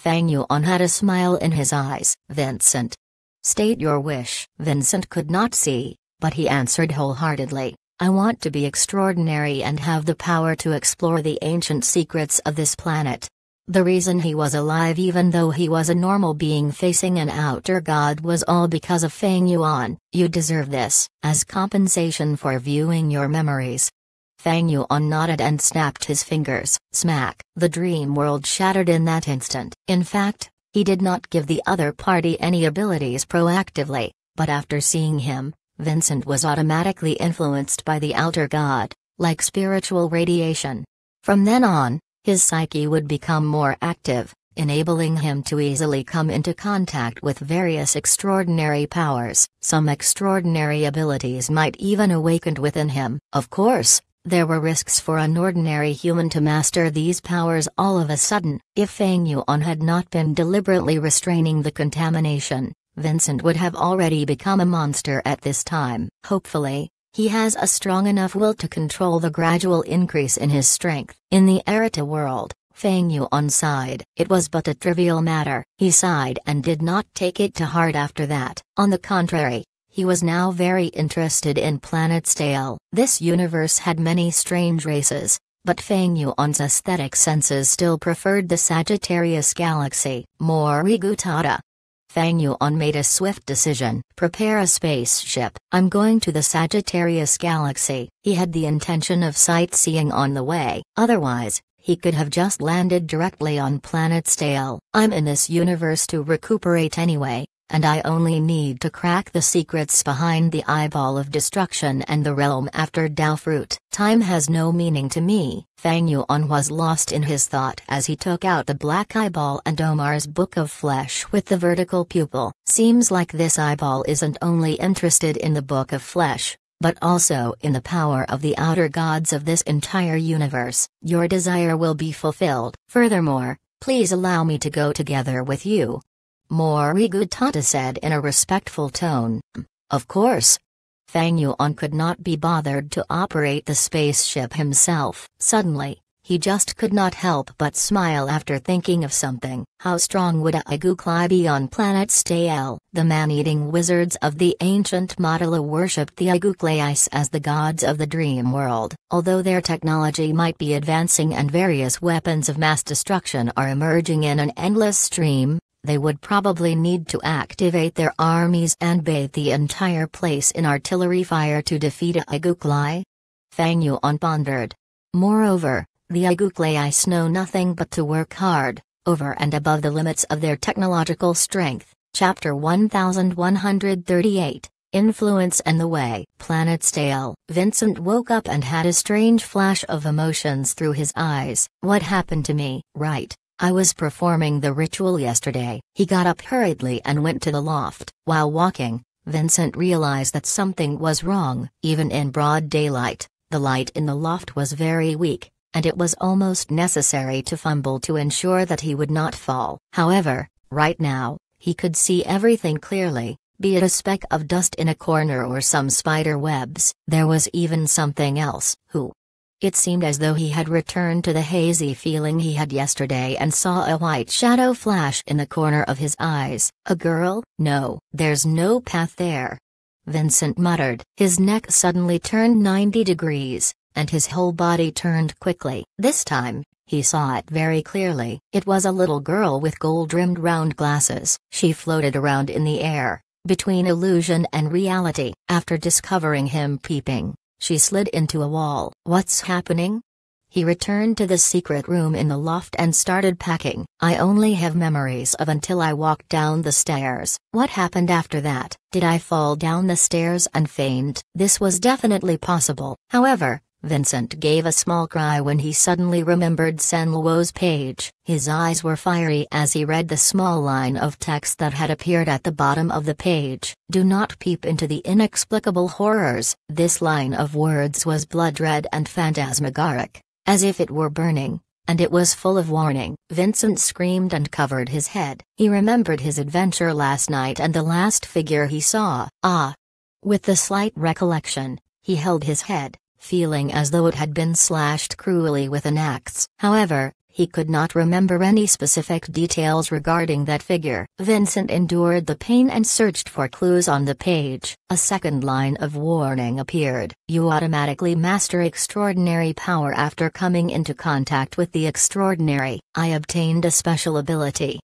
Fang Yuan had a smile in his eyes. Vincent. State your wish. Vincent could not see, but he answered wholeheartedly. I want to be extraordinary and have the power to explore the ancient secrets of this planet. The reason he was alive even though he was a normal being facing an outer god was all because of Fang Yuan, you deserve this, as compensation for viewing your memories. Fang Yuan nodded and snapped his fingers, smack, the dream world shattered in that instant. In fact, he did not give the other party any abilities proactively, but after seeing him, Vincent was automatically influenced by the outer god, like spiritual radiation. From then on, his psyche would become more active, enabling him to easily come into contact with various extraordinary powers. Some extraordinary abilities might even awakened within him. Of course, there were risks for an ordinary human to master these powers all of a sudden. If Fang Yuan had not been deliberately restraining the contamination, Vincent would have already become a monster at this time. Hopefully, he has a strong enough will to control the gradual increase in his strength. In the Arata world, Fang Yuan sighed. It was but a trivial matter. He sighed and did not take it to heart after that. On the contrary, he was now very interested in Planetsdale. This universe had many strange races, but Fang Yuan's aesthetic senses still preferred the Sagittarius galaxy. more Gutada, Fang Yuan made a swift decision. Prepare a spaceship. I'm going to the Sagittarius Galaxy. He had the intention of sightseeing on the way. Otherwise, he could have just landed directly on planet Stale. I'm in this universe to recuperate anyway, and I only need to crack the secrets behind the eyeball of destruction and the realm after Dowfruit. Time has no meaning to me. Fang Yuan was lost in his thought as he took out the black eyeball and Omar's book of flesh with the vertical pupil. Seems like this eyeball isn't only interested in the book of flesh, but also in the power of the outer gods of this entire universe. Your desire will be fulfilled. Furthermore, please allow me to go together with you. Morigutata said in a respectful tone. Of course. Fang Yuan could not be bothered to operate the spaceship himself. Suddenly, he just could not help but smile after thinking of something. How strong would Aiguklai be on planet Stael? The man-eating wizards of the ancient Madala worshipped the Aiguklais as the gods of the dream world. Although their technology might be advancing and various weapons of mass destruction are emerging in an endless stream, they would probably need to activate their armies and bathe the entire place in artillery fire to defeat Aguklai? Fang Yuan pondered. Moreover, the Aguklaiites know nothing but to work hard, over and above the limits of their technological strength. Chapter 1138 Influence and the Way. Planet Tale. Vincent woke up and had a strange flash of emotions through his eyes. What happened to me? Right. I was performing the ritual yesterday. He got up hurriedly and went to the loft. While walking, Vincent realized that something was wrong. Even in broad daylight, the light in the loft was very weak, and it was almost necessary to fumble to ensure that he would not fall. However, right now, he could see everything clearly, be it a speck of dust in a corner or some spider webs. There was even something else. Who? It seemed as though he had returned to the hazy feeling he had yesterday and saw a white shadow flash in the corner of his eyes. A girl? No, there's no path there. Vincent muttered. His neck suddenly turned 90 degrees, and his whole body turned quickly. This time, he saw it very clearly. It was a little girl with gold rimmed round glasses. She floated around in the air, between illusion and reality. After discovering him peeping, she slid into a wall. What's happening? He returned to the secret room in the loft and started packing. I only have memories of until I walked down the stairs. What happened after that? Did I fall down the stairs and faint? This was definitely possible. However, Vincent gave a small cry when he suddenly remembered San Luo's page. His eyes were fiery as he read the small line of text that had appeared at the bottom of the page. Do not peep into the inexplicable horrors. This line of words was blood red and phantasmagoric, as if it were burning, and it was full of warning. Vincent screamed and covered his head. He remembered his adventure last night and the last figure he saw. Ah! With the slight recollection, he held his head feeling as though it had been slashed cruelly with an axe. However, he could not remember any specific details regarding that figure. Vincent endured the pain and searched for clues on the page. A second line of warning appeared. You automatically master extraordinary power after coming into contact with the extraordinary. I obtained a special ability,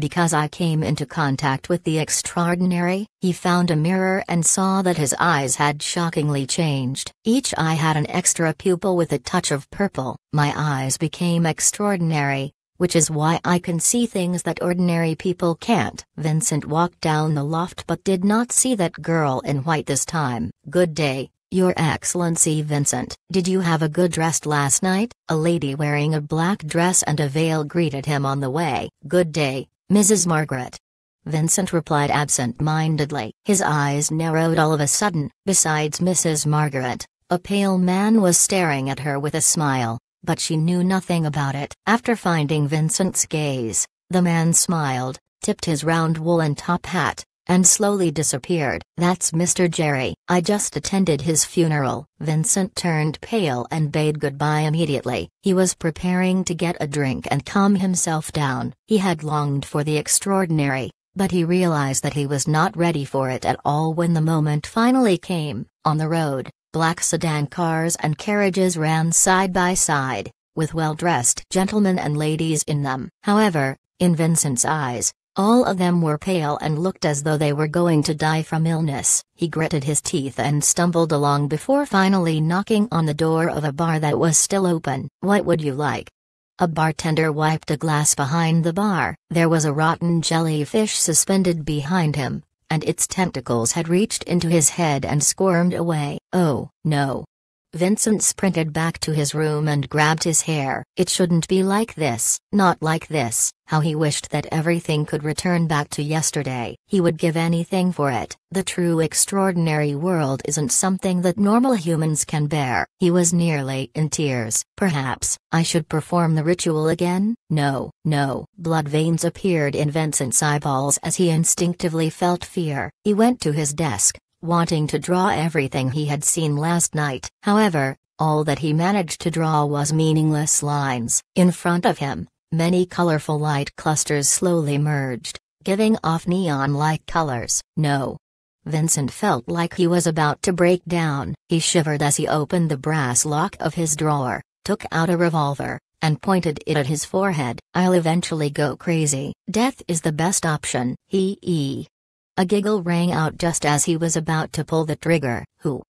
because I came into contact with the extraordinary, he found a mirror and saw that his eyes had shockingly changed. Each eye had an extra pupil with a touch of purple. My eyes became extraordinary, which is why I can see things that ordinary people can't. Vincent walked down the loft but did not see that girl in white this time. Good day, your Excellency Vincent, did you have a good rest last night? A lady wearing a black dress and a veil greeted him on the way. Good day, Mrs. Margaret. Vincent replied absent-mindedly. His eyes narrowed all of a sudden. Besides Mrs. Margaret, a pale man was staring at her with a smile, but she knew nothing about it. After finding Vincent's gaze, the man smiled, tipped his round woolen top hat, and slowly disappeared. That's Mr. Jerry. I just attended his funeral. Vincent turned pale and bade goodbye immediately. He was preparing to get a drink and calm himself down. He had longed for the extraordinary, but he realized that he was not ready for it at all when the moment finally came. On the road, black sedan cars and carriages ran side by side, with well dressed gentlemen and ladies in them. However, in Vincent's eyes, all of them were pale and looked as though they were going to die from illness. He gritted his teeth and stumbled along before finally knocking on the door of a bar that was still open. What would you like? A bartender wiped a glass behind the bar. There was a rotten jellyfish suspended behind him, and its tentacles had reached into his head and squirmed away. Oh, no. Vincent sprinted back to his room and grabbed his hair. It shouldn't be like this, not like this. How he wished that everything could return back to yesterday. He would give anything for it. The true extraordinary world isn't something that normal humans can bear. He was nearly in tears. Perhaps, I should perform the ritual again? No, no. Blood veins appeared in Vincent's eyeballs as he instinctively felt fear. He went to his desk wanting to draw everything he had seen last night. However, all that he managed to draw was meaningless lines. In front of him, many colorful light clusters slowly merged, giving off neon like colors. No. Vincent felt like he was about to break down. He shivered as he opened the brass lock of his drawer, took out a revolver, and pointed it at his forehead. I'll eventually go crazy. Death is the best option. He, a giggle rang out just as he was about to pull the trigger. Who?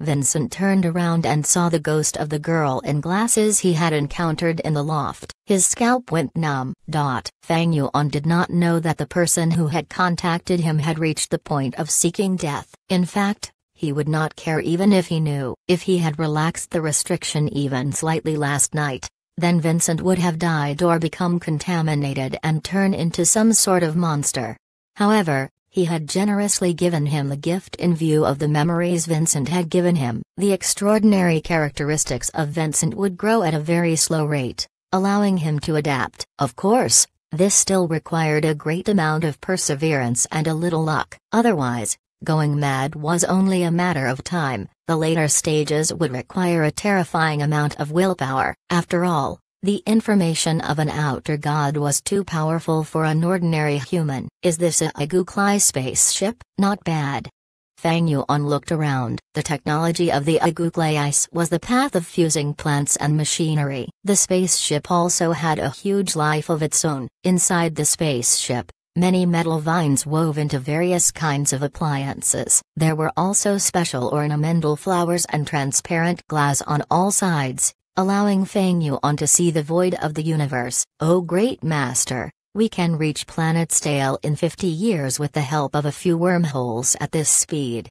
Vincent turned around and saw the ghost of the girl in glasses he had encountered in the loft. His scalp went numb. Dot. Fang Yuan did not know that the person who had contacted him had reached the point of seeking death. In fact, he would not care even if he knew. If he had relaxed the restriction even slightly last night, then Vincent would have died or become contaminated and turn into some sort of monster. However, he had generously given him the gift in view of the memories Vincent had given him. The extraordinary characteristics of Vincent would grow at a very slow rate, allowing him to adapt. Of course, this still required a great amount of perseverance and a little luck. Otherwise, going mad was only a matter of time. The later stages would require a terrifying amount of willpower. After all, the information of an outer god was too powerful for an ordinary human. Is this a Agugli spaceship? Not bad. Fang Yuan looked around. The technology of the Agugli ice was the path of fusing plants and machinery. The spaceship also had a huge life of its own. Inside the spaceship, many metal vines wove into various kinds of appliances. There were also special ornamental flowers and transparent glass on all sides allowing Fang Yuan to see the void of the universe. Oh great master, we can reach planet stale in 50 years with the help of a few wormholes at this speed.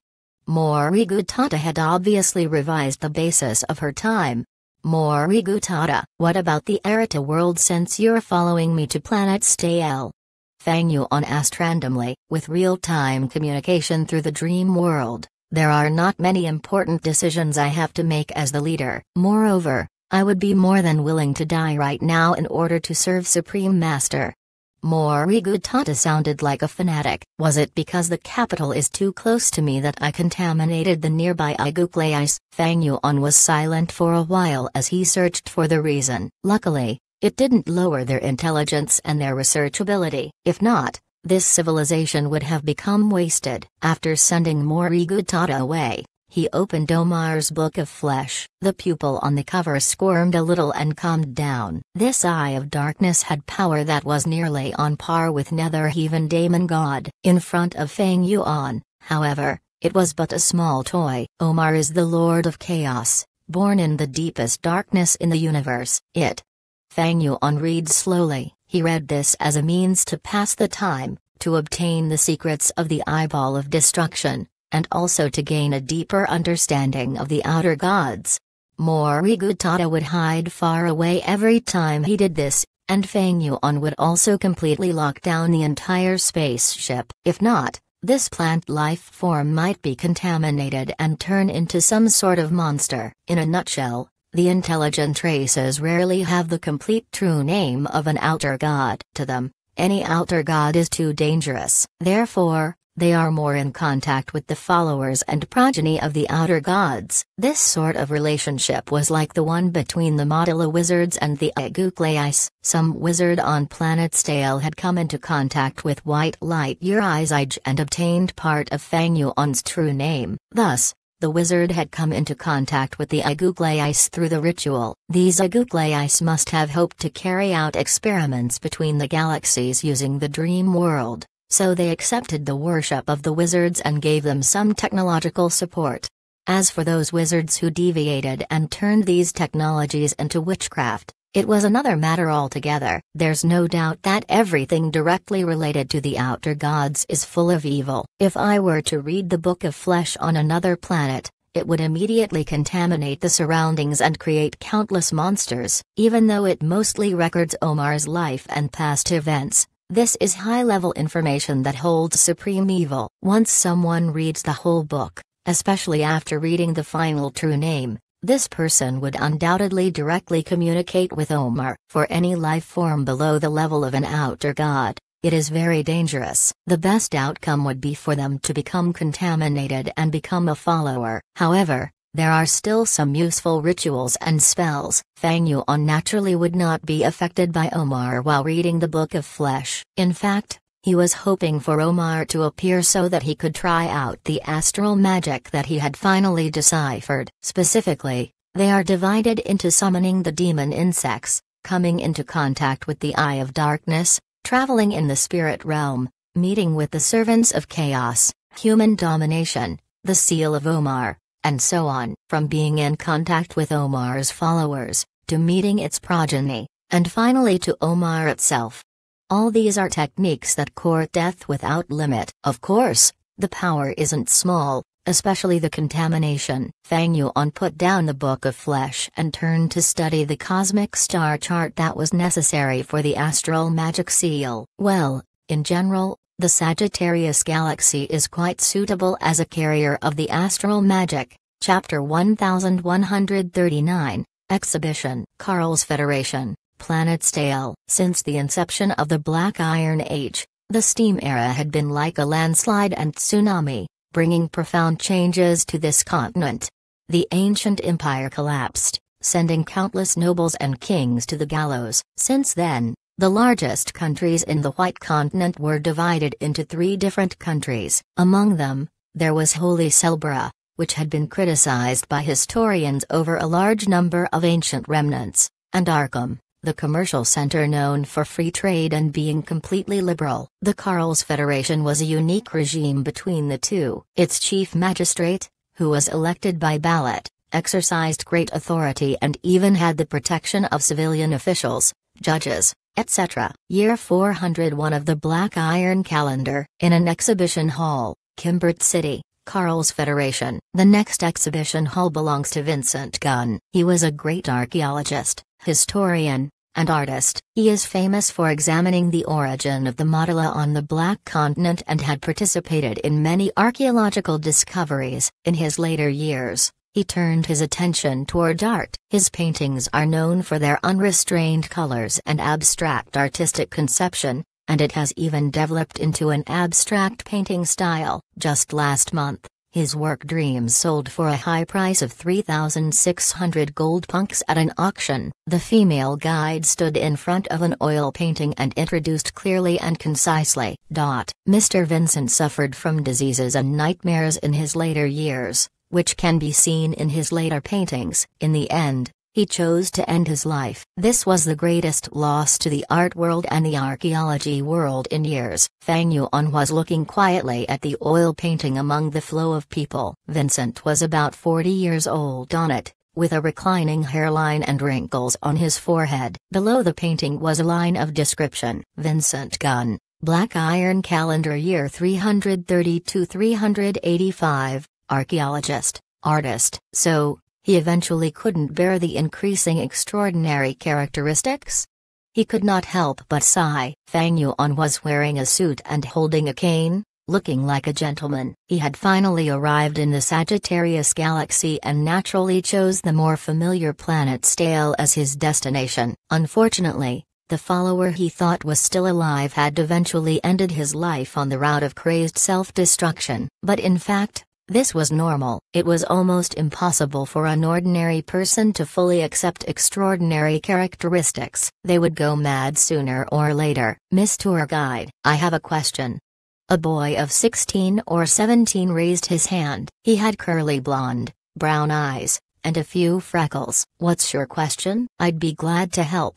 Morigu Tata had obviously revised the basis of her time. Morigu Tata, what about the Arata world since you're following me to planet stale? Fang Yuan asked randomly, with real-time communication through the dream world. There are not many important decisions I have to make as the leader. Moreover, I would be more than willing to die right now in order to serve Supreme Master. Morigutata sounded like a fanatic. Was it because the capital is too close to me that I contaminated the nearby Igukle Fang Yuan was silent for a while as he searched for the reason. Luckily, it didn't lower their intelligence and their research ability. If not, this civilization would have become wasted. After sending Morigutata away, he opened Omar's book of flesh. The pupil on the cover squirmed a little and calmed down. This eye of darkness had power that was nearly on par with nether even Daemon God. In front of Fang Yuan, however, it was but a small toy. Omar is the lord of chaos, born in the deepest darkness in the universe. It. Fang Yuan reads slowly. He read this as a means to pass the time, to obtain the secrets of the eyeball of destruction and also to gain a deeper understanding of the outer gods. Mori would hide far away every time he did this, and Fang Yuan would also completely lock down the entire spaceship. If not, this plant life form might be contaminated and turn into some sort of monster. In a nutshell, the intelligent races rarely have the complete true name of an outer god to them. Any outer god is too dangerous. Therefore, they are more in contact with the followers and progeny of the outer gods. This sort of relationship was like the one between the Modala wizards and the Agukleis. Some wizard on planet Stale had come into contact with White Light Uriizige and obtained part of Fang Yuan's true name. Thus, the wizard had come into contact with the Agugleis through the ritual. These Agugleis must have hoped to carry out experiments between the galaxies using the dream world so they accepted the worship of the wizards and gave them some technological support. As for those wizards who deviated and turned these technologies into witchcraft, it was another matter altogether. There's no doubt that everything directly related to the outer gods is full of evil. If I were to read the Book of Flesh on another planet, it would immediately contaminate the surroundings and create countless monsters. Even though it mostly records Omar's life and past events, this is high-level information that holds supreme evil. Once someone reads the whole book, especially after reading the final true name, this person would undoubtedly directly communicate with Omar. For any life form below the level of an outer god, it is very dangerous. The best outcome would be for them to become contaminated and become a follower. However, there are still some useful rituals and spells. Fang Yuan naturally would not be affected by Omar while reading the Book of Flesh. In fact, he was hoping for Omar to appear so that he could try out the astral magic that he had finally deciphered. Specifically, they are divided into summoning the demon insects, coming into contact with the Eye of Darkness, traveling in the spirit realm, meeting with the servants of chaos, human domination, the seal of Omar, and so on. From being in contact with Omar's followers, to meeting its progeny, and finally to Omar itself. All these are techniques that court death without limit. Of course, the power isn't small, especially the contamination. Fang Yuan put down the Book of Flesh and turned to study the cosmic star chart that was necessary for the astral magic seal. Well, in general, the Sagittarius galaxy is quite suitable as a carrier of the astral magic. Chapter 1139, Exhibition, Carl's Federation, Planet's Tale. Since the inception of the Black Iron Age, the steam era had been like a landslide and tsunami, bringing profound changes to this continent. The ancient empire collapsed, sending countless nobles and kings to the gallows. Since then, the largest countries in the White Continent were divided into three different countries. Among them, there was Holy Selbrah, which had been criticized by historians over a large number of ancient remnants, and Arkham, the commercial center known for free trade and being completely liberal. The Carls Federation was a unique regime between the two. Its chief magistrate, who was elected by ballot, exercised great authority and even had the protection of civilian officials, judges, etc. Year 401 of the Black Iron Calendar, in an exhibition hall, Kimbert City, Carl's Federation. The next exhibition hall belongs to Vincent Gunn. He was a great archaeologist, historian, and artist. He is famous for examining the origin of the Madala on the Black Continent and had participated in many archaeological discoveries in his later years. He turned his attention toward art. His paintings are known for their unrestrained colors and abstract artistic conception, and it has even developed into an abstract painting style. Just last month, his work Dreams sold for a high price of 3,600 gold punks at an auction. The female guide stood in front of an oil painting and introduced clearly and concisely. Dot. Mr. Vincent suffered from diseases and nightmares in his later years which can be seen in his later paintings. In the end, he chose to end his life. This was the greatest loss to the art world and the archaeology world in years. Fang Yuan was looking quietly at the oil painting among the flow of people. Vincent was about 40 years old on it, with a reclining hairline and wrinkles on his forehead. Below the painting was a line of description. Vincent Gunn, Black Iron Calendar Year 332 385, archaeologist, artist, so, he eventually couldn't bear the increasing extraordinary characteristics? He could not help but sigh. Fang Yuan was wearing a suit and holding a cane, looking like a gentleman. He had finally arrived in the Sagittarius galaxy and naturally chose the more familiar planet Stale as his destination. Unfortunately, the follower he thought was still alive had eventually ended his life on the route of crazed self destruction. But in fact, this was normal. It was almost impossible for an ordinary person to fully accept extraordinary characteristics. They would go mad sooner or later. Miss Tour Guide, I have a question. A boy of 16 or 17 raised his hand. He had curly blonde, brown eyes, and a few freckles. What's your question? I'd be glad to help.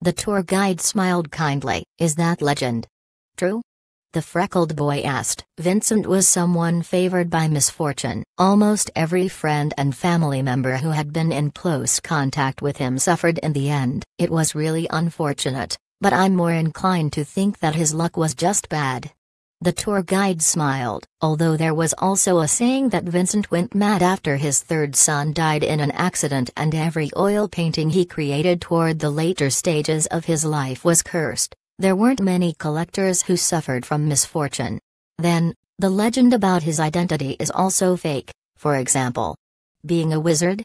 The tour guide smiled kindly. Is that legend? True? the freckled boy asked. Vincent was someone favored by misfortune. Almost every friend and family member who had been in close contact with him suffered in the end. It was really unfortunate, but I'm more inclined to think that his luck was just bad. The tour guide smiled, although there was also a saying that Vincent went mad after his third son died in an accident and every oil painting he created toward the later stages of his life was cursed. There weren't many collectors who suffered from misfortune. Then, the legend about his identity is also fake, for example. Being a wizard?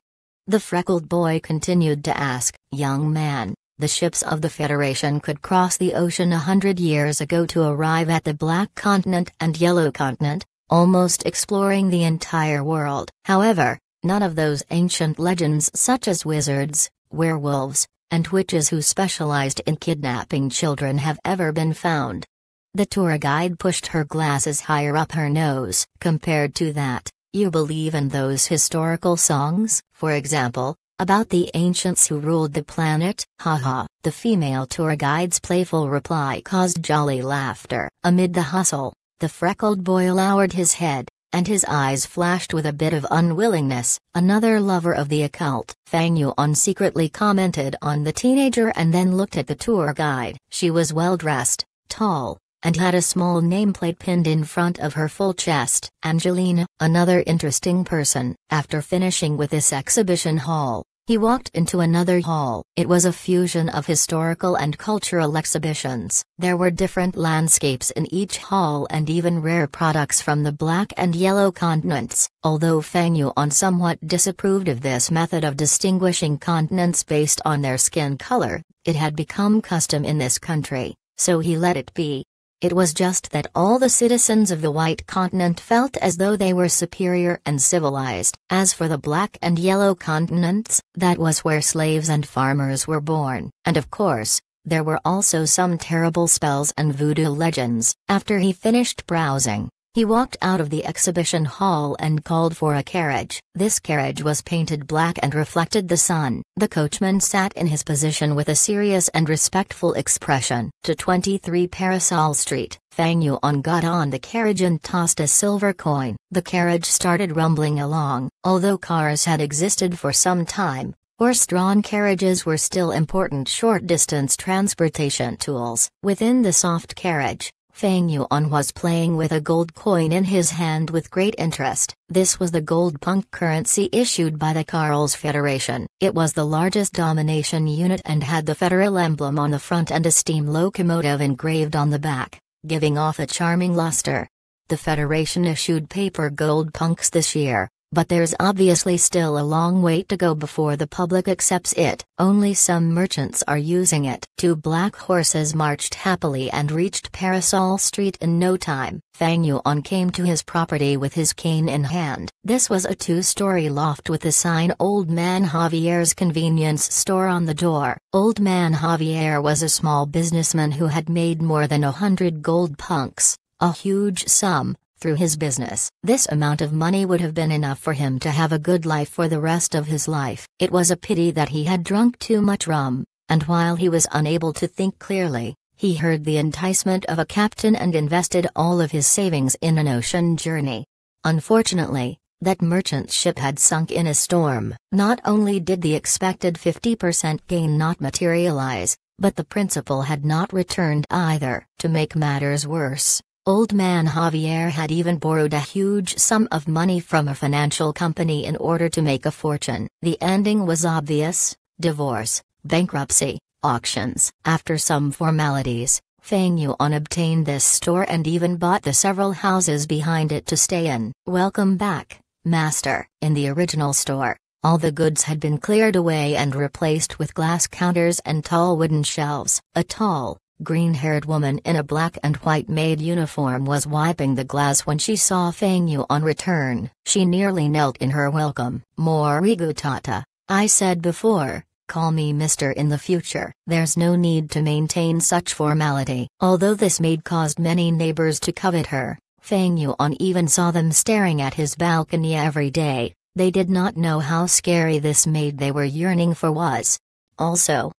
The freckled boy continued to ask, Young man, the ships of the Federation could cross the ocean a hundred years ago to arrive at the Black Continent and Yellow Continent, almost exploring the entire world. However, none of those ancient legends such as wizards, werewolves, and witches who specialized in kidnapping children have ever been found. The tour guide pushed her glasses higher up her nose. Compared to that, you believe in those historical songs, for example, about the ancients who ruled the planet? Haha. The female tour guide's playful reply caused jolly laughter. Amid the hustle, the freckled boy lowered his head, and his eyes flashed with a bit of unwillingness. Another lover of the occult. Fang Yuan secretly commented on the teenager and then looked at the tour guide. She was well dressed, tall, and had a small nameplate pinned in front of her full chest. Angelina, another interesting person. After finishing with this exhibition hall, he walked into another hall. It was a fusion of historical and cultural exhibitions. There were different landscapes in each hall and even rare products from the black and yellow continents, although Feng Yuan somewhat disapproved of this method of distinguishing continents based on their skin color, it had become custom in this country, so he let it be. It was just that all the citizens of the white continent felt as though they were superior and civilized. As for the black and yellow continents, that was where slaves and farmers were born. And of course, there were also some terrible spells and voodoo legends. After he finished browsing, he walked out of the exhibition hall and called for a carriage. This carriage was painted black and reflected the sun. The coachman sat in his position with a serious and respectful expression. To 23 Parasol Street, Fang Yuan got on the carriage and tossed a silver coin. The carriage started rumbling along. Although cars had existed for some time, Horse-drawn carriages were still important short-distance transportation tools. Within the soft carriage, Fang Yuan was playing with a gold coin in his hand with great interest. This was the gold punk currency issued by the Carls Federation. It was the largest domination unit and had the federal emblem on the front and a steam locomotive engraved on the back, giving off a charming luster. The Federation issued paper gold punks this year, but there's obviously still a long wait to go before the public accepts it. Only some merchants are using it. Two black horses marched happily and reached Parasol Street in no time. Fang Yuan came to his property with his cane in hand. This was a two-story loft with the sign Old Man Javier's convenience store on the door. Old Man Javier was a small businessman who had made more than a hundred gold punks, a huge sum, through his business, this amount of money would have been enough for him to have a good life for the rest of his life. It was a pity that he had drunk too much rum, and while he was unable to think clearly, he heard the enticement of a captain and invested all of his savings in an ocean journey. Unfortunately, that merchant ship had sunk in a storm. Not only did the expected 50% gain not materialize, but the principal had not returned either. To make matters worse, Old man Javier had even borrowed a huge sum of money from a financial company in order to make a fortune. The ending was obvious divorce, bankruptcy, auctions. After some formalities, Fang Yuan obtained this store and even bought the several houses behind it to stay in. Welcome back, master. In the original store, all the goods had been cleared away and replaced with glass counters and tall wooden shelves. A tall, green haired woman in a black and white maid uniform was wiping the glass when she saw Feng Yu on return. She nearly knelt in her welcome. Morigu Tata, I said before, call me Mr. in the future. There's no need to maintain such formality. Although this maid caused many neighbors to covet her, Feng on even saw them staring at his balcony every day. They did not know how scary this maid they were yearning for was. Also,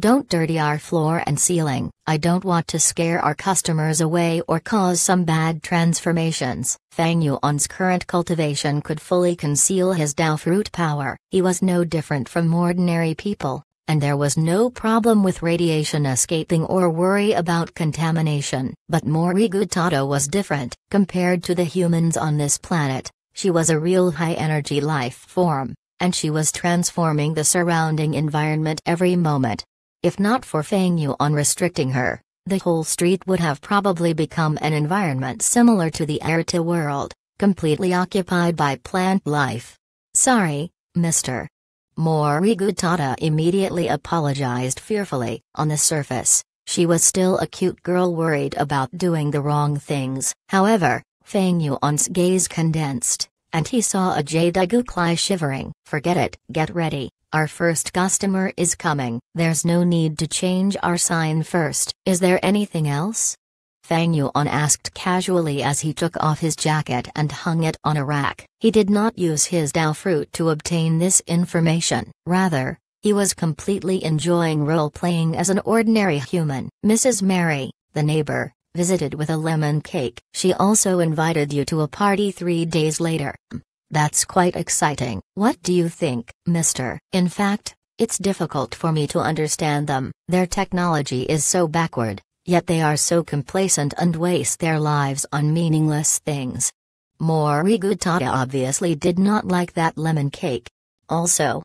don't dirty our floor and ceiling, I don't want to scare our customers away or cause some bad transformations. Fang Yuan's current cultivation could fully conceal his Dao fruit power, he was no different from ordinary people, and there was no problem with radiation escaping or worry about contamination. But Morigu was different, compared to the humans on this planet, she was a real high-energy life form and she was transforming the surrounding environment every moment. If not for Fang Yuan restricting her, the whole street would have probably become an environment similar to the Erta world, completely occupied by plant life. Sorry, mister. Morigu Tata immediately apologized fearfully. On the surface, she was still a cute girl worried about doing the wrong things. However, Fang Yuan's gaze condensed, and he saw a Jade Guklai shivering. Forget it, get ready. Our first customer is coming. There's no need to change our sign first. Is there anything else? Fang Yuan asked casually as he took off his jacket and hung it on a rack. He did not use his Dao fruit to obtain this information. Rather, he was completely enjoying role-playing as an ordinary human. Mrs. Mary, the neighbor, visited with a lemon cake. She also invited you to a party three days later. That's quite exciting. What do you think, mister? In fact, it's difficult for me to understand them. Their technology is so backward, yet they are so complacent and waste their lives on meaningless things. Mori Gutata obviously did not like that lemon cake. Also,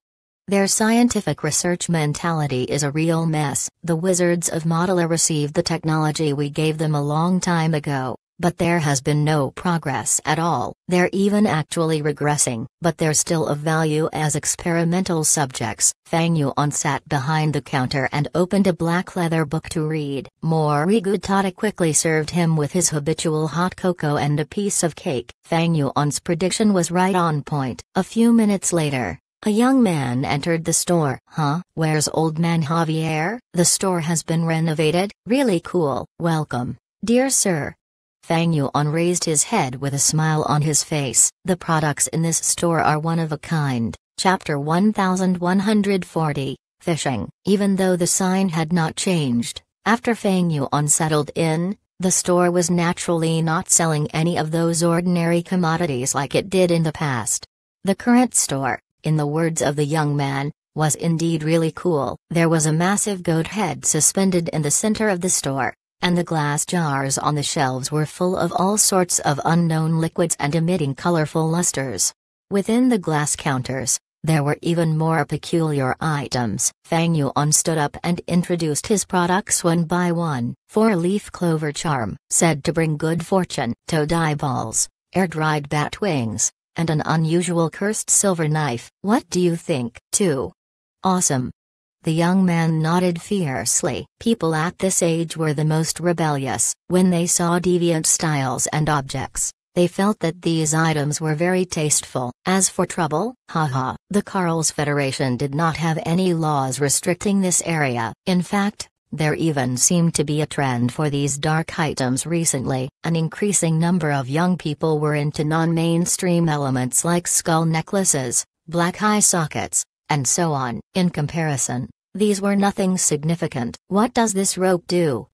their scientific research mentality is a real mess. The wizards of Modela received the technology we gave them a long time ago, but there has been no progress at all. They're even actually regressing, but they're still of value as experimental subjects. Fang Yuan sat behind the counter and opened a black leather book to read. Mori Gutata quickly served him with his habitual hot cocoa and a piece of cake. Fang Yuan's prediction was right on point. A few minutes later, a young man entered the store. Huh? Where's old man Javier? The store has been renovated. Really cool. Welcome. Dear sir, Fang Yuan raised his head with a smile on his face. The products in this store are one of a kind. Chapter 1140 Fishing. Even though the sign had not changed, after Fang Yuan settled in, the store was naturally not selling any of those ordinary commodities like it did in the past. The current store, in the words of the young man, was indeed really cool. There was a massive goat head suspended in the center of the store, and the glass jars on the shelves were full of all sorts of unknown liquids and emitting colorful lusters. Within the glass counters, there were even more peculiar items. Fang Yuan stood up and introduced his products one by one. Four-leaf clover charm, said to bring good fortune. toad balls, air-dried bat wings, and an unusual cursed silver knife. What do you think? Too awesome. The young man nodded fiercely. People at this age were the most rebellious. When they saw deviant styles and objects, they felt that these items were very tasteful. As for trouble, haha, the Carls Federation did not have any laws restricting this area. In fact, there even seemed to be a trend for these dark items recently. An increasing number of young people were into non mainstream elements like skull necklaces, black eye sockets, and so on. In comparison, these were nothing significant. What does this rope do?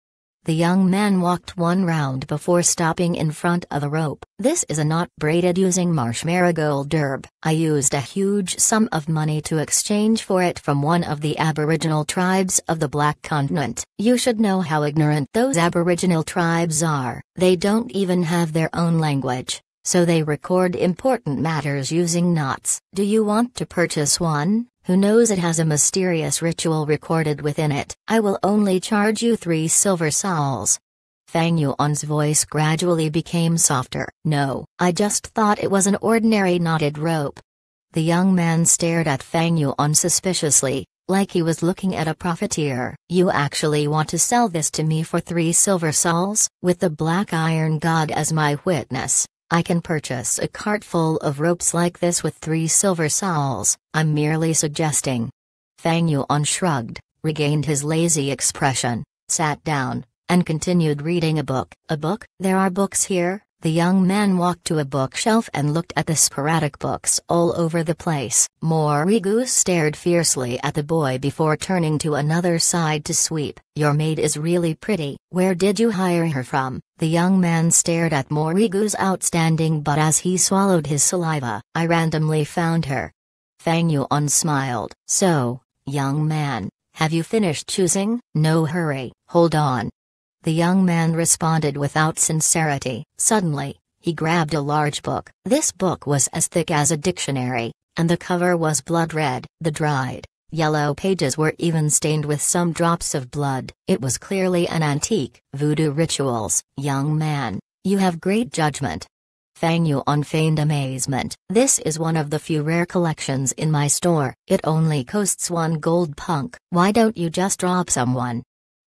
The young man walked one round before stopping in front of a rope. This is a knot braided using marsh marigold I used a huge sum of money to exchange for it from one of the aboriginal tribes of the Black Continent. You should know how ignorant those aboriginal tribes are. They don't even have their own language, so they record important matters using knots. Do you want to purchase one? who knows it has a mysterious ritual recorded within it. I will only charge you three silver sols. Fang Yuan's voice gradually became softer. No, I just thought it was an ordinary knotted rope. The young man stared at Fang Yuan suspiciously, like he was looking at a profiteer. You actually want to sell this to me for three silver sols? With the black iron god as my witness, I can purchase a cart full of ropes like this with three silver sols, I'm merely suggesting. Fang Yuan shrugged, regained his lazy expression, sat down, and continued reading a book. A book? There are books here? The young man walked to a bookshelf and looked at the sporadic books all over the place. Morigu stared fiercely at the boy before turning to another side to sweep. Your maid is really pretty. Where did you hire her from? The young man stared at Morigu's outstanding butt as he swallowed his saliva. I randomly found her. Fang Yuan smiled. So, young man, have you finished choosing? No hurry. Hold on, the young man responded without sincerity. Suddenly, he grabbed a large book. This book was as thick as a dictionary, and the cover was blood red. The dried, yellow pages were even stained with some drops of blood. It was clearly an antique. Voodoo rituals, young man, you have great judgment. Fang Yuan feigned amazement. This is one of the few rare collections in my store. It only costs one gold punk. Why don't you just rob someone?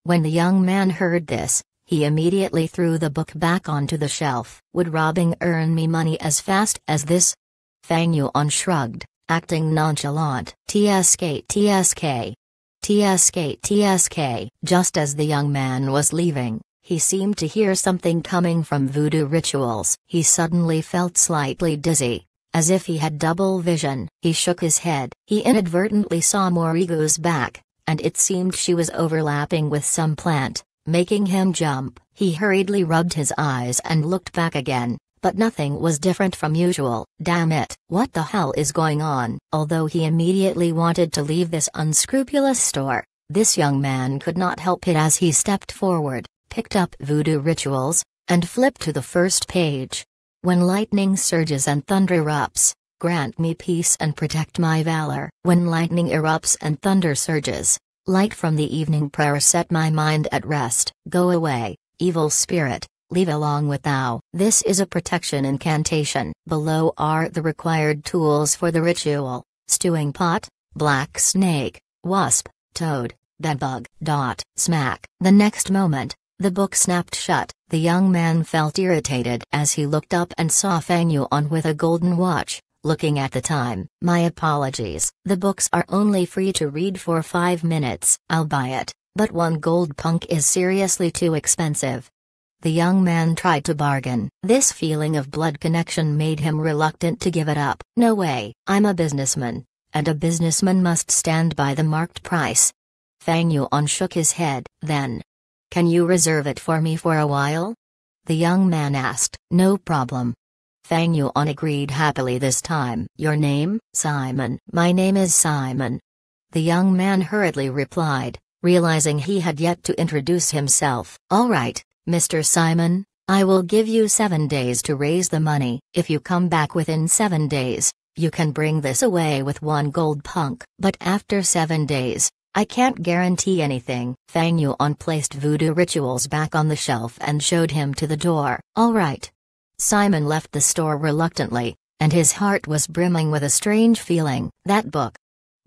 When the young man heard this, he immediately threw the book back onto the shelf. Would robbing earn me money as fast as this? Fang Yuan shrugged, acting nonchalant. TSK TSK. TSK TSK. Just as the young man was leaving, he seemed to hear something coming from voodoo rituals. He suddenly felt slightly dizzy, as if he had double vision. He shook his head. He inadvertently saw Morigu's back, and it seemed she was overlapping with some plant, making him jump. He hurriedly rubbed his eyes and looked back again, but nothing was different from usual. Damn it, what the hell is going on? Although he immediately wanted to leave this unscrupulous store, this young man could not help it as he stepped forward, picked up voodoo rituals, and flipped to the first page. When lightning surges and thunder erupts, Grant me peace and protect my valor. When lightning erupts and thunder surges, light from the evening prayer set my mind at rest. Go away, evil spirit, leave along with thou. This is a protection incantation. Below are the required tools for the ritual stewing pot, black snake, wasp, toad, bedbug. Dot. Smack. The next moment, the book snapped shut. The young man felt irritated as he looked up and saw Fang Yuan with a golden watch. Looking at the time, my apologies. The books are only free to read for 5 minutes, I'll buy it, but one gold punk is seriously too expensive. The young man tried to bargain. This feeling of blood connection made him reluctant to give it up. No way, I'm a businessman, and a businessman must stand by the marked price. Fang Yuan shook his head. Then, can you reserve it for me for a while? The young man asked. No problem, Fang Yuan agreed happily this time. Your name? Simon. My name is Simon. The young man hurriedly replied, realizing he had yet to introduce himself. All right, Mr. Simon, I will give you seven days to raise the money. If you come back within seven days, you can bring this away with one gold punk. But after seven days, I can't guarantee anything. Fang Yuan placed voodoo rituals back on the shelf and showed him to the door. All right, Simon left the store reluctantly, and his heart was brimming with a strange feeling. That book.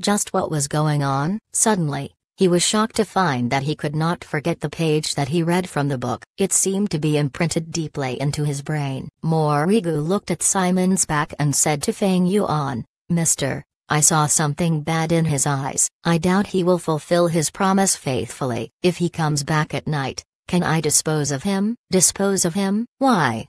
Just what was going on? Suddenly, he was shocked to find that he could not forget the page that he read from the book. It seemed to be imprinted deeply into his brain. Morigu looked at Simon's back and said to Fang Yuan, Mister, I saw something bad in his eyes. I doubt he will fulfill his promise faithfully. If he comes back at night, can I dispose of him? Dispose of him? Why,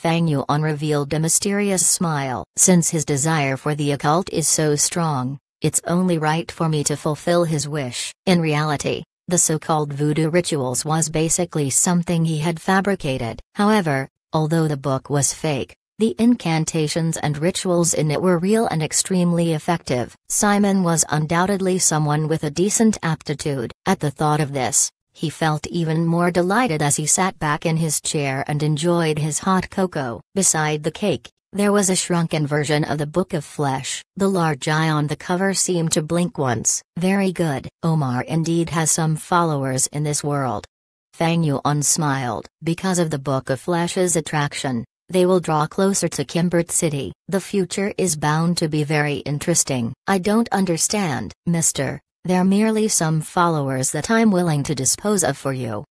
Fang Yuan revealed a mysterious smile. Since his desire for the occult is so strong, it's only right for me to fulfill his wish. In reality, the so-called voodoo rituals was basically something he had fabricated. However, although the book was fake, the incantations and rituals in it were real and extremely effective. Simon was undoubtedly someone with a decent aptitude. At the thought of this, he felt even more delighted as he sat back in his chair and enjoyed his hot cocoa. Beside the cake, there was a shrunken version of the Book of Flesh. The large eye on the cover seemed to blink once. Very good. Omar indeed has some followers in this world. Fang Yuan smiled. Because of the Book of Flesh's attraction, they will draw closer to Kimbert City. The future is bound to be very interesting. I don't understand, mister. They're merely some followers that I'm willing to dispose of for you.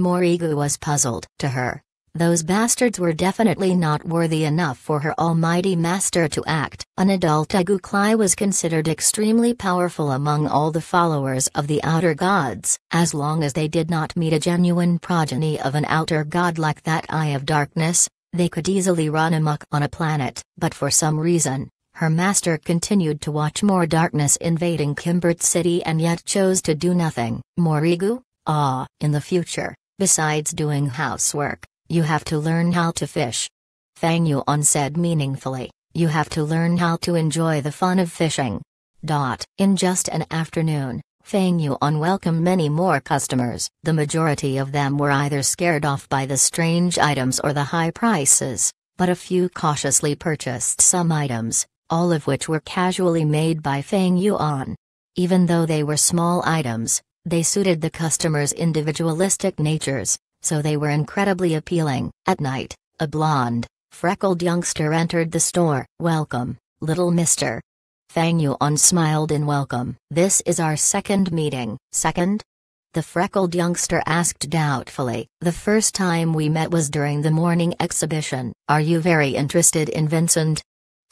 Morigu was puzzled. To her, those bastards were definitely not worthy enough for her almighty master to act. An adult Aguklai was considered extremely powerful among all the followers of the outer gods, as long as they did not meet a genuine progeny of an outer god like that Eye of Darkness. They could easily run amok on a planet, but for some reason, her master continued to watch more darkness invading Kimbert City and yet chose to do nothing. Morigu, ah, in the future, besides doing housework, you have to learn how to fish. Fang Yuan said meaningfully, you have to learn how to enjoy the fun of fishing. Dot. In just an afternoon, Fang Yuan welcomed many more customers. The majority of them were either scared off by the strange items or the high prices, but a few cautiously purchased some items, all of which were casually made by Fang Yuan. Even though they were small items, they suited the customers' individualistic natures, so they were incredibly appealing. At night, a blonde, freckled youngster entered the store. Welcome, little mister. Fang Yuan smiled in welcome. This is our second meeting. Second? The freckled youngster asked doubtfully. The first time we met was during the morning exhibition. Are you very interested in Vincent?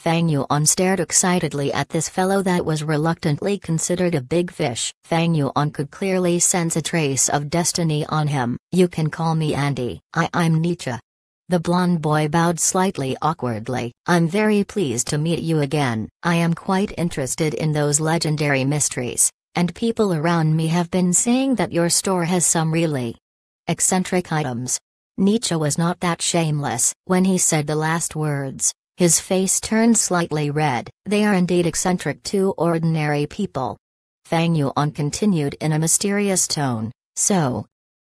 Fang Yuan stared excitedly at this fellow that was reluctantly considered a big fish. Fang Yuan could clearly sense a trace of destiny on him. You can call me Andy. I I'm Nietzsche. The blond boy bowed slightly awkwardly. I'm very pleased to meet you again. I am quite interested in those legendary mysteries, and people around me have been saying that your store has some really eccentric items. Nietzsche was not that shameless when he said the last words. His face turned slightly red. They are indeed eccentric to ordinary people. Fang Yuan continued in a mysterious tone, so.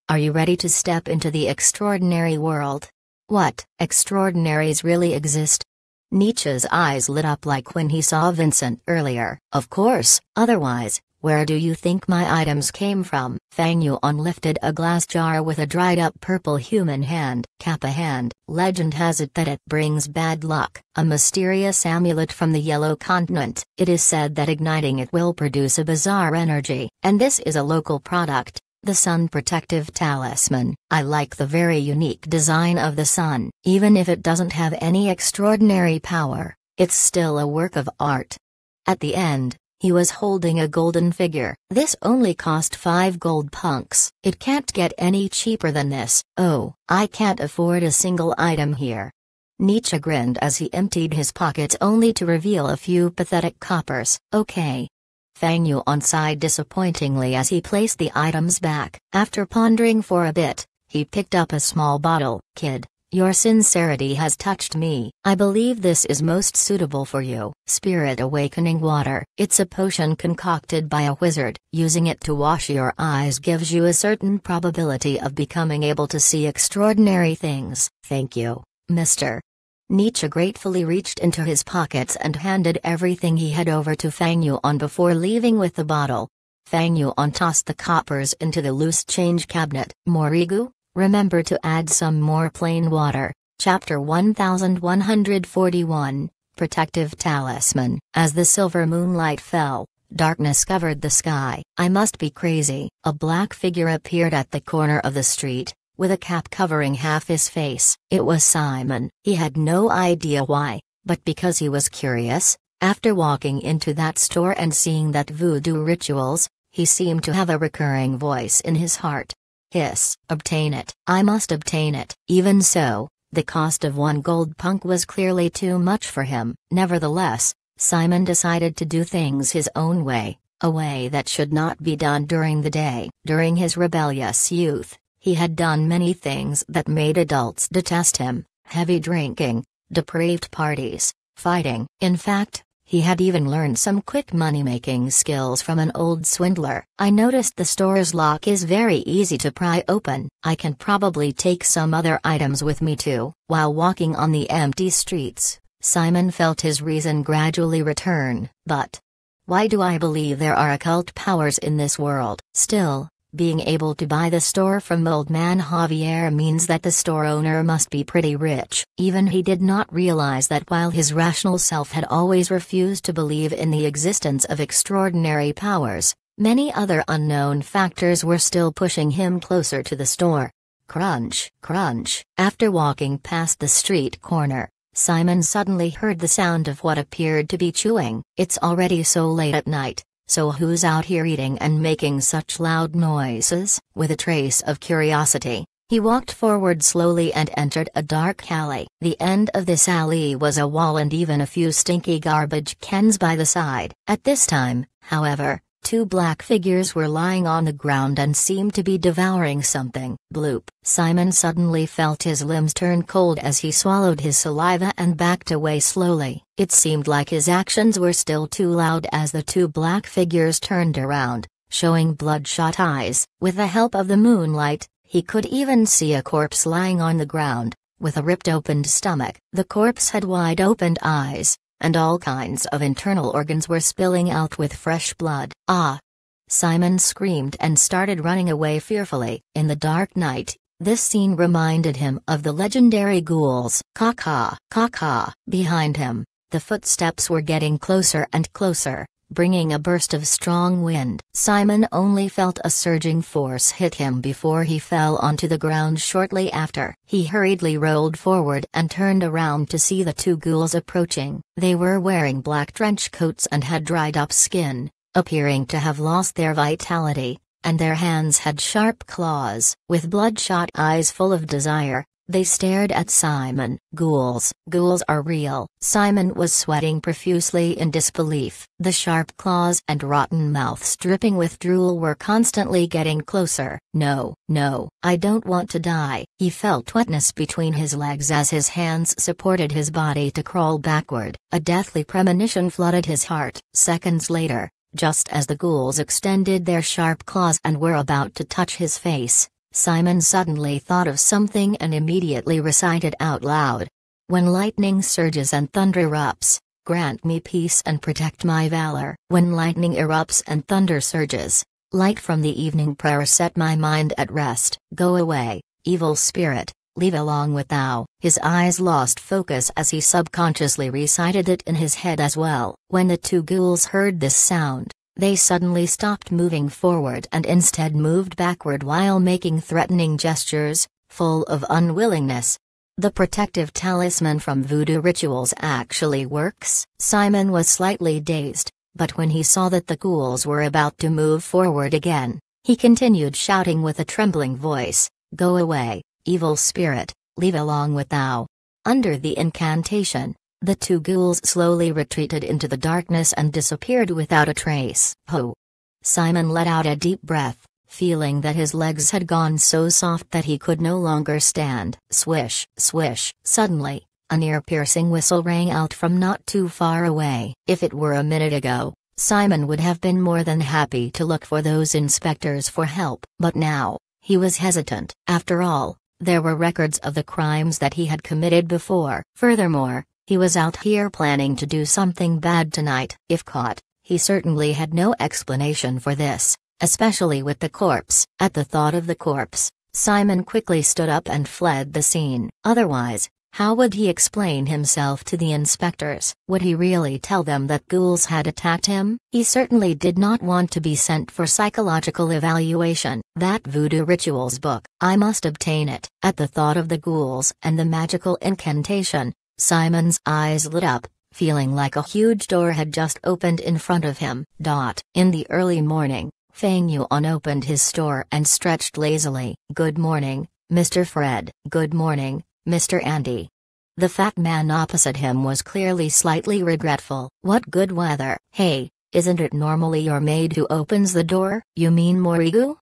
Are you ready to step into the extraordinary world? What, extraordinaries really exist? Nietzsche's eyes lit up like when he saw Vincent earlier. Of course, otherwise, where do you think my items came from? Fang Yuan lifted a glass jar with a dried up purple human hand, Kappa hand. Legend has it that it brings bad luck, a mysterious amulet from the Yellow Continent. It is said that igniting it will produce a bizarre energy, and this is a local product. The Sun Protective Talisman. I like the very unique design of the Sun, even if it doesn't have any extraordinary power, it's still a work of art. At the end, he was holding a golden figure. This only cost five gold punks. It can't get any cheaper than this. Oh, I can't afford a single item here. Nietzsche grinned as he emptied his pockets only to reveal a few pathetic coppers. Okay. Fang Yuan sighed disappointingly as he placed the items back. After pondering for a bit, he picked up a small bottle. Kid, your sincerity has touched me. I believe this is most suitable for you. Spirit Awakening Water. It's a potion concocted by a wizard. Using it to wash your eyes gives you a certain probability of becoming able to see extraordinary things. Thank you, Mr. Nietzsche gratefully reached into his pockets and handed everything he had over to Fang Yuan before leaving with the bottle. Fang Yuan tossed the coppers into the loose change cabinet. Morigu, Remember to add some more plain water. Chapter 1141 Protective Talisman. As the silver moonlight fell, darkness covered the sky. I must be crazy. A black figure appeared at the corner of the street, with a cap covering half his face. It was Simon. He had no idea why, but because he was curious, after walking into that store and seeing that voodoo rituals, he seemed to have a recurring voice in his heart. Hiss, obtain it. I must obtain it. Even so, the cost of one gold punk was clearly too much for him. Nevertheless, Simon decided to do things his own way, a way that should not be done during the day. During his rebellious youth, he had done many things that made adults detest him heavy drinking, depraved parties, fighting. In fact, he had even learned some quick money making skills from an old swindler. I noticed the store's lock is very easy to pry open. I can probably take some other items with me too. While walking on the empty streets, Simon felt his reason gradually return. But why do I believe there are occult powers in this world? Still, being able to buy the store from old man Javier means that the store owner must be pretty rich. Even he did not realize that while his rational self had always refused to believe in the existence of extraordinary powers, many other unknown factors were still pushing him closer to the store. Crunch, crunch. After walking past the street corner, Simon suddenly heard the sound of what appeared to be chewing. It's already so late at night, so who's out here eating and making such loud noises? With a trace of curiosity, he walked forward slowly and entered a dark alley. The end of this alley was a wall and even a few stinky garbage cans by the side. At this time, however, Two black figures were lying on the ground and seemed to be devouring something. Bloop. Simon suddenly felt his limbs turn cold as he swallowed his saliva and backed away slowly. It seemed like his actions were still too loud as the two black figures turned around, showing bloodshot eyes. With the help of the moonlight, he could even see a corpse lying on the ground, with a ripped opened stomach. The corpse had wide opened eyes, and all kinds of internal organs were spilling out with fresh blood. Ah! Simon screamed and started running away fearfully. In the dark night, this scene reminded him of the legendary ghouls. Caw caw, caw caw, behind him. The footsteps were getting closer and closer bringing a burst of strong wind. Simon only felt a surging force hit him before he fell onto the ground shortly after. He hurriedly rolled forward and turned around to see the two ghouls approaching. They were wearing black trench coats and had dried up skin, appearing to have lost their vitality, and their hands had sharp claws. With bloodshot eyes full of desire, they stared at Simon. Ghouls. Ghouls are real. Simon was sweating profusely in disbelief. The sharp claws and rotten mouths dripping with drool were constantly getting closer. No, no, I don't want to die. He felt wetness between his legs as his hands supported his body to crawl backward. A deathly premonition flooded his heart. Seconds later, just as the ghouls extended their sharp claws and were about to touch his face, Simon suddenly thought of something and immediately recited out loud. When lightning surges and thunder erupts, grant me peace and protect my valor. When lightning erupts and thunder surges, light from the evening prayer set my mind at rest. Go away, evil spirit, leave along with thou. His eyes lost focus as he subconsciously recited it in his head as well. When the two ghouls heard this sound, they suddenly stopped moving forward and instead moved backward while making threatening gestures, full of unwillingness. The protective talisman from voodoo rituals actually works. Simon was slightly dazed, but when he saw that the ghouls were about to move forward again, he continued shouting with a trembling voice, Go away, evil spirit, leave along with thou. Under the incantation, the two ghouls slowly retreated into the darkness and disappeared without a trace. Ho! Simon let out a deep breath, feeling that his legs had gone so soft that he could no longer stand. Swish, swish, suddenly, an ear piercing whistle rang out from not too far away. If it were a minute ago, Simon would have been more than happy to look for those inspectors for help, but now, he was hesitant. After all, there were records of the crimes that he had committed before. Furthermore, he was out here planning to do something bad tonight. If caught, he certainly had no explanation for this, especially with the corpse. At the thought of the corpse, Simon quickly stood up and fled the scene. Otherwise, how would he explain himself to the inspectors? Would he really tell them that ghouls had attacked him? He certainly did not want to be sent for psychological evaluation. That voodoo rituals book. I must obtain it. At the thought of the ghouls and the magical incantation, Simon's eyes lit up, feeling like a huge door had just opened in front of him. Dot. In the early morning, Fang Yuan opened his store and stretched lazily. Good morning, Mr. Fred. Good morning, Mr. Andy. The fat man opposite him was clearly slightly regretful. What good weather. Hey, isn't it normally your maid who opens the door? You mean Morigu?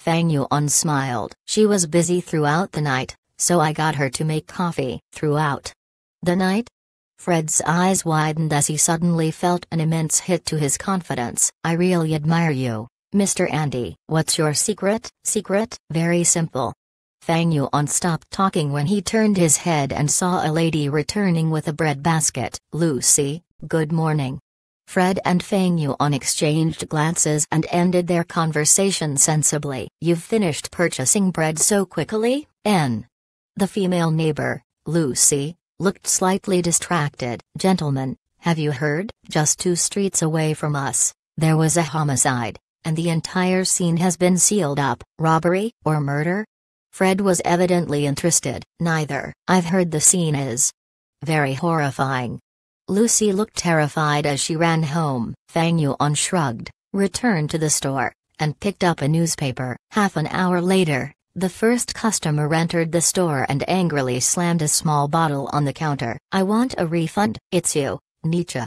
Fang Yuan smiled. She was busy throughout the night, so I got her to make coffee. Throughout, the night? Fred's eyes widened as he suddenly felt an immense hit to his confidence. I really admire you, Mr. Andy. What's your secret? Secret? Very simple. Fang Yuan stopped talking when he turned his head and saw a lady returning with a bread basket. Lucy, good morning. Fred and Fang Yuan exchanged glances and ended their conversation sensibly. You've finished purchasing bread so quickly, N. The female neighbor, Lucy, looked slightly distracted. Gentlemen, have you heard? Just two streets away from us, there was a homicide, and the entire scene has been sealed up. Robbery or murder? Fred was evidently interested. Neither. I've heard the scene is very horrifying. Lucy looked terrified as she ran home. Fang Yuan shrugged, returned to the store, and picked up a newspaper. Half an hour later, the first customer entered the store and angrily slammed a small bottle on the counter. I want a refund, it's you, Nietzsche.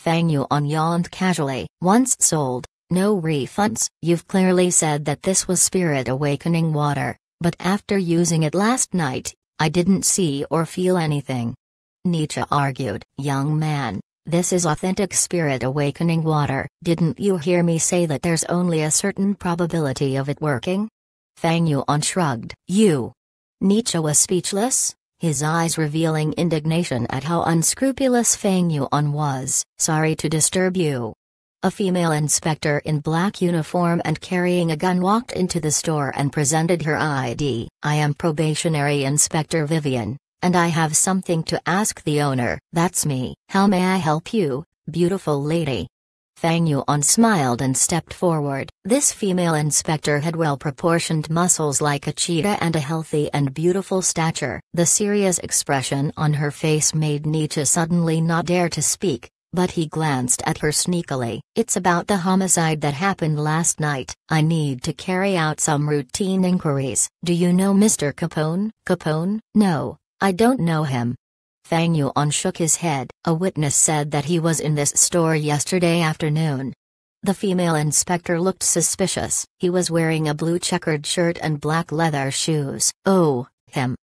Fang Yuan yawned casually. Once sold, no refunds. You've clearly said that this was spirit awakening water, but after using it last night, I didn't see or feel anything. Nietzsche argued. Young man, this is authentic spirit awakening water. Didn't you hear me say that there's only a certain probability of it working? Fang Yuan shrugged. You. Nietzsche was speechless, his eyes revealing indignation at how unscrupulous Fang Yuan was. Sorry to disturb you. A female inspector in black uniform and carrying a gun walked into the store and presented her ID. I am probationary inspector Vivian, and I have something to ask the owner. That's me. How may I help you, beautiful lady? Fang Yuan smiled and stepped forward. This female inspector had well-proportioned muscles like a cheetah and a healthy and beautiful stature. The serious expression on her face made Nietzsche suddenly not dare to speak, but he glanced at her sneakily. It's about the homicide that happened last night. I need to carry out some routine inquiries. Do you know Mr. Capone? Capone? No, I don't know him. Thang Yuan shook his head. A witness said that he was in this store yesterday afternoon. The female inspector looked suspicious. He was wearing a blue checkered shirt and black leather shoes. Oh, him.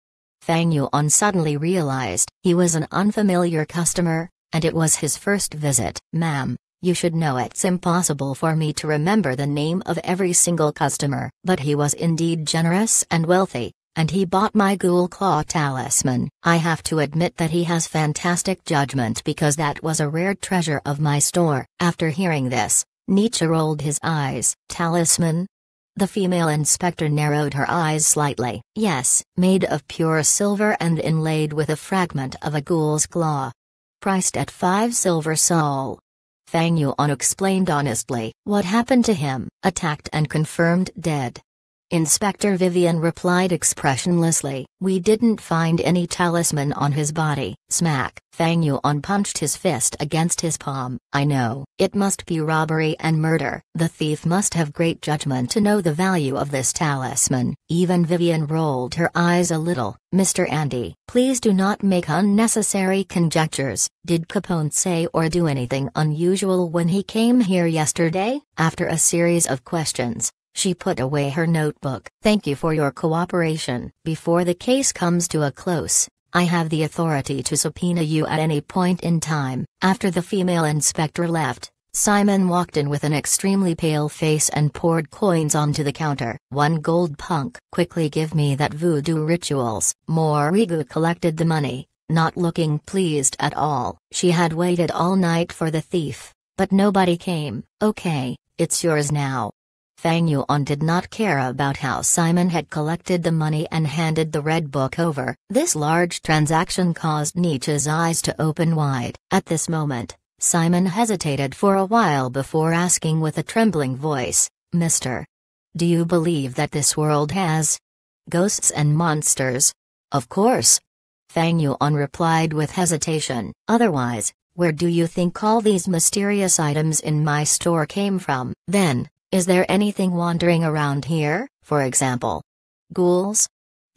Fang Yuan suddenly realized he was an unfamiliar customer, and it was his first visit. Ma'am, you should know it's impossible for me to remember the name of every single customer. But he was indeed generous and wealthy and he bought my ghoul claw talisman. I have to admit that he has fantastic judgment because that was a rare treasure of my store. After hearing this, Nietzsche rolled his eyes. Talisman? The female inspector narrowed her eyes slightly. Yes, made of pure silver and inlaid with a fragment of a ghoul's claw. Priced at five silver sol. Fang Yuan explained honestly what happened to him. Attacked and confirmed dead. Inspector Vivian replied expressionlessly. We didn't find any talisman on his body. Smack. Fang Yuan punched his fist against his palm. I know. It must be robbery and murder. The thief must have great judgment to know the value of this talisman. Even Vivian rolled her eyes a little. Mr. Andy, please do not make unnecessary conjectures. Did Capone say or do anything unusual when he came here yesterday? After a series of questions, she put away her notebook. Thank you for your cooperation. Before the case comes to a close, I have the authority to subpoena you at any point in time. After the female inspector left, Simon walked in with an extremely pale face and poured coins onto the counter. One gold punk. Quickly give me that voodoo rituals. Morigu collected the money, not looking pleased at all. She had waited all night for the thief, but nobody came. Okay, it's yours now. Fang Yuan did not care about how Simon had collected the money and handed the red book over. This large transaction caused Nietzsche's eyes to open wide. At this moment, Simon hesitated for a while before asking with a trembling voice, Mister. Do you believe that this world has ghosts and monsters? Of course. Fang Yuan replied with hesitation. Otherwise, where do you think all these mysterious items in my store came from? Then, is there anything wandering around here, for example? Ghouls?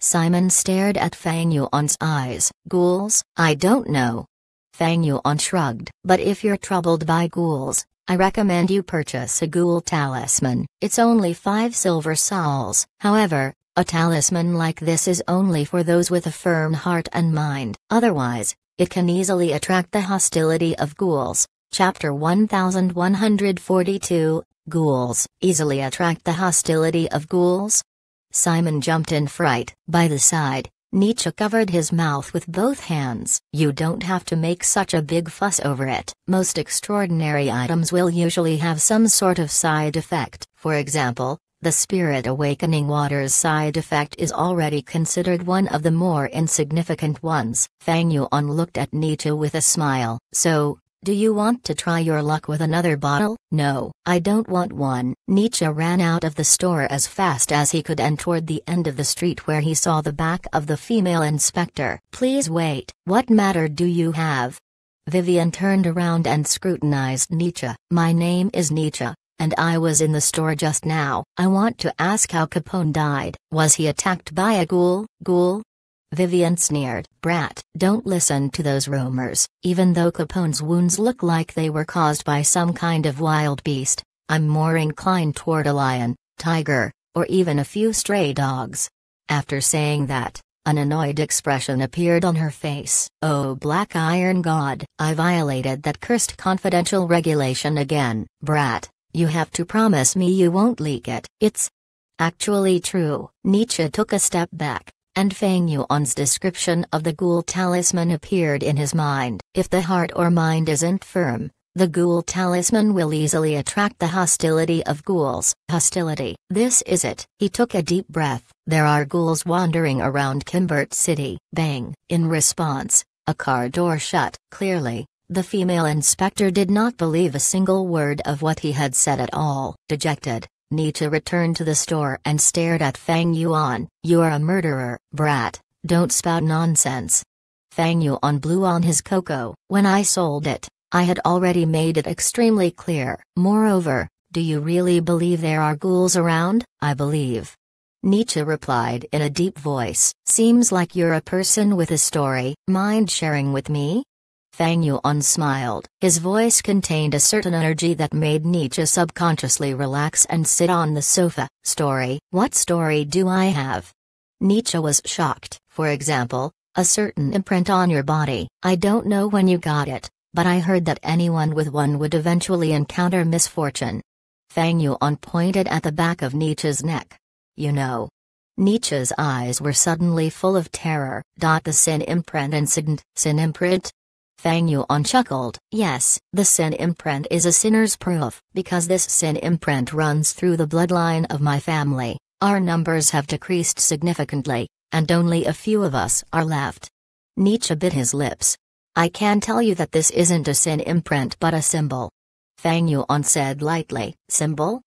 Simon stared at Fang Yuan's eyes. Ghouls? I don't know. Fang Yuan shrugged. But if you're troubled by ghouls, I recommend you purchase a ghoul talisman. It's only five silver sols. However, a talisman like this is only for those with a firm heart and mind. Otherwise, it can easily attract the hostility of ghouls. Chapter 1142 Ghouls easily attract the hostility of ghouls? Simon jumped in fright. By the side, Nietzsche covered his mouth with both hands. You don't have to make such a big fuss over it. Most extraordinary items will usually have some sort of side effect. For example, the Spirit Awakening Water's side effect is already considered one of the more insignificant ones. Fang Yuan looked at Nietzsche with a smile. So, do you want to try your luck with another bottle? No, I don't want one. Nietzsche ran out of the store as fast as he could and toward the end of the street where he saw the back of the female inspector. Please wait. What matter do you have? Vivian turned around and scrutinized Nietzsche. My name is Nietzsche, and I was in the store just now. I want to ask how Capone died. Was he attacked by a ghoul? Ghoul? Vivian sneered. Brat, don't listen to those rumors, even though Capone's wounds look like they were caused by some kind of wild beast. I'm more inclined toward a lion, tiger, or even a few stray dogs. After saying that, an annoyed expression appeared on her face. Oh, black iron god, I violated that cursed confidential regulation again. Brat, you have to promise me you won't leak it. It's actually true. Nietzsche took a step back, and Fang Yuan's description of the ghoul talisman appeared in his mind. If the heart or mind isn't firm, the ghoul talisman will easily attract the hostility of ghouls. Hostility. This is it. He took a deep breath. There are ghouls wandering around Kimbert City. Bang. In response, a car door shut. Clearly, the female inspector did not believe a single word of what he had said at all. Dejected, Nita returned to the store and stared at Fang Yuan. You're a murderer, brat, don't spout nonsense. Fang Yuan blew on his cocoa. When I sold it, I had already made it extremely clear. Moreover, do you really believe there are ghouls around? I believe. Nietzsche replied in a deep voice. Seems like you're a person with a story. Mind sharing with me? Fang Yuan smiled. His voice contained a certain energy that made Nietzsche subconsciously relax and sit on the sofa. Story, what story do I have? Nietzsche was shocked. For example, a certain imprint on your body. I don't know when you got it, but I heard that anyone with one would eventually encounter misfortune. Fang Yuan pointed at the back of Nietzsche's neck. You know. Nietzsche's eyes were suddenly full of terror. The sin imprint incident. sin imprint, Fang Yuan chuckled. Yes, the sin imprint is a sinner's proof. Because this sin imprint runs through the bloodline of my family, our numbers have decreased significantly, and only a few of us are left. Nietzsche bit his lips. I can tell you that this isn't a sin imprint but a symbol. Fang Yuan said lightly. Symbol?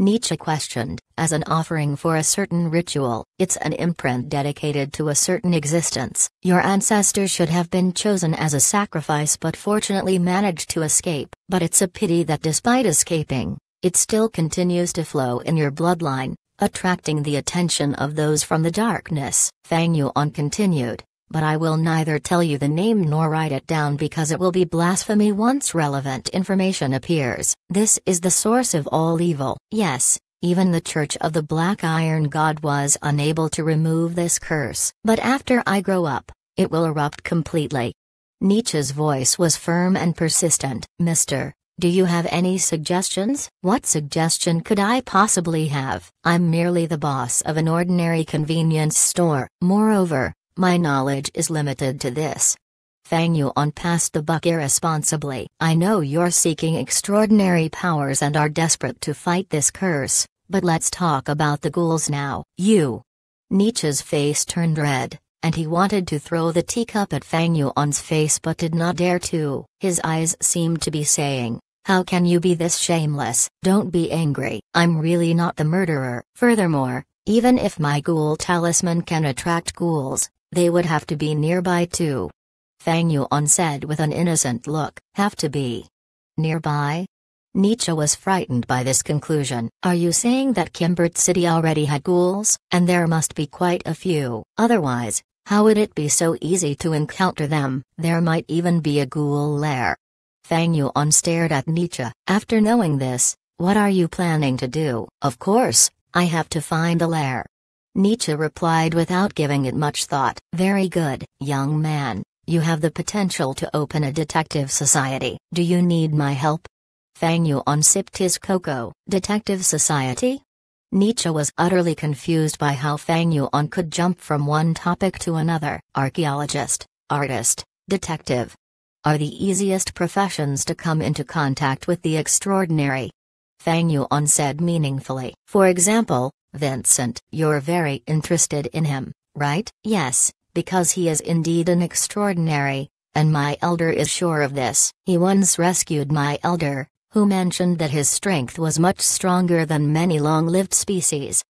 Nietzsche questioned, as an offering for a certain ritual, it's an imprint dedicated to a certain existence. Your ancestors should have been chosen as a sacrifice but fortunately managed to escape, but it's a pity that despite escaping, it still continues to flow in your bloodline, attracting the attention of those from the darkness. Fang Yuan continued, but I will neither tell you the name nor write it down because it will be blasphemy once relevant information appears. This is the source of all evil. Yes, even the Church of the Black Iron God was unable to remove this curse. But after I grow up, it will erupt completely. Nietzsche's voice was firm and persistent. Mr. Do you have any suggestions? What suggestion could I possibly have? I'm merely the boss of an ordinary convenience store. Moreover, my knowledge is limited to this. Fang Yuan passed the buck irresponsibly. I know you're seeking extraordinary powers and are desperate to fight this curse, but let's talk about the ghouls now. You. Nietzsche's face turned red, and he wanted to throw the teacup at Fang Yuan's face but did not dare to. His eyes seemed to be saying, How can you be this shameless? Don't be angry. I'm really not the murderer. Furthermore, even if my ghoul talisman can attract ghouls, they would have to be nearby too. Fang Yuan said with an innocent look, have to be. Nearby? Nietzsche was frightened by this conclusion. Are you saying that Kimbert City already had ghouls, and there must be quite a few, otherwise, how would it be so easy to encounter them? There might even be a ghoul lair. Fang Yuan stared at Nietzsche. After knowing this, what are you planning to do? Of course, I have to find the lair. Nietzsche replied without giving it much thought. Very good, young man, you have the potential to open a detective society. Do you need my help? Fang Yuan sipped his cocoa. Detective society? Nietzsche was utterly confused by how Fang Yuan could jump from one topic to another. Archaeologist, artist, detective. Are the easiest professions to come into contact with the extraordinary. Fang Yuan said meaningfully. For example, Vincent, you're very interested in him, right? Yes, because he is indeed an extraordinary, and my elder is sure of this. He once rescued my elder, who mentioned that his strength was much stronger than many long-lived species.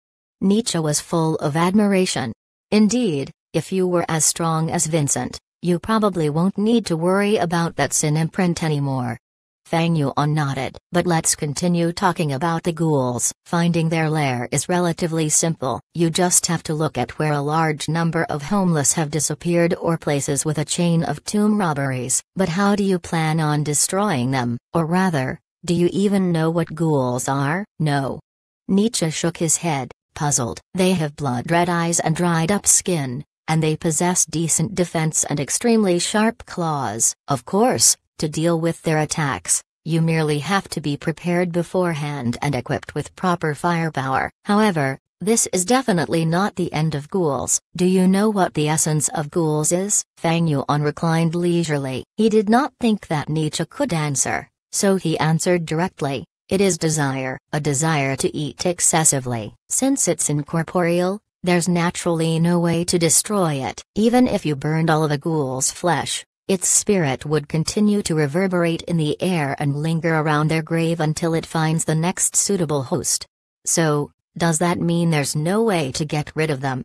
Nietzsche was full of admiration. Indeed, if you were as strong as Vincent, you probably won't need to worry about that sin imprint anymore. Fang Yuan nodded. But let's continue talking about the ghouls. Finding their lair is relatively simple. You just have to look at where a large number of homeless have disappeared or places with a chain of tomb robberies. But how do you plan on destroying them? Or rather, do you even know what ghouls are? No. Nietzsche shook his head, puzzled. They have blood red eyes and dried up skin, and they possess decent defense and extremely sharp claws. Of course, to deal with their attacks, you merely have to be prepared beforehand and equipped with proper firepower. However, this is definitely not the end of ghouls. Do you know what the essence of ghouls is? Fang Yuan reclined leisurely. He did not think that Nietzsche could answer, so he answered directly. It is desire, a desire to eat excessively. Since it's incorporeal, there's naturally no way to destroy it. Even if you burned all of a ghoul's flesh, its spirit would continue to reverberate in the air and linger around their grave until it finds the next suitable host. So, does that mean there's no way to get rid of them?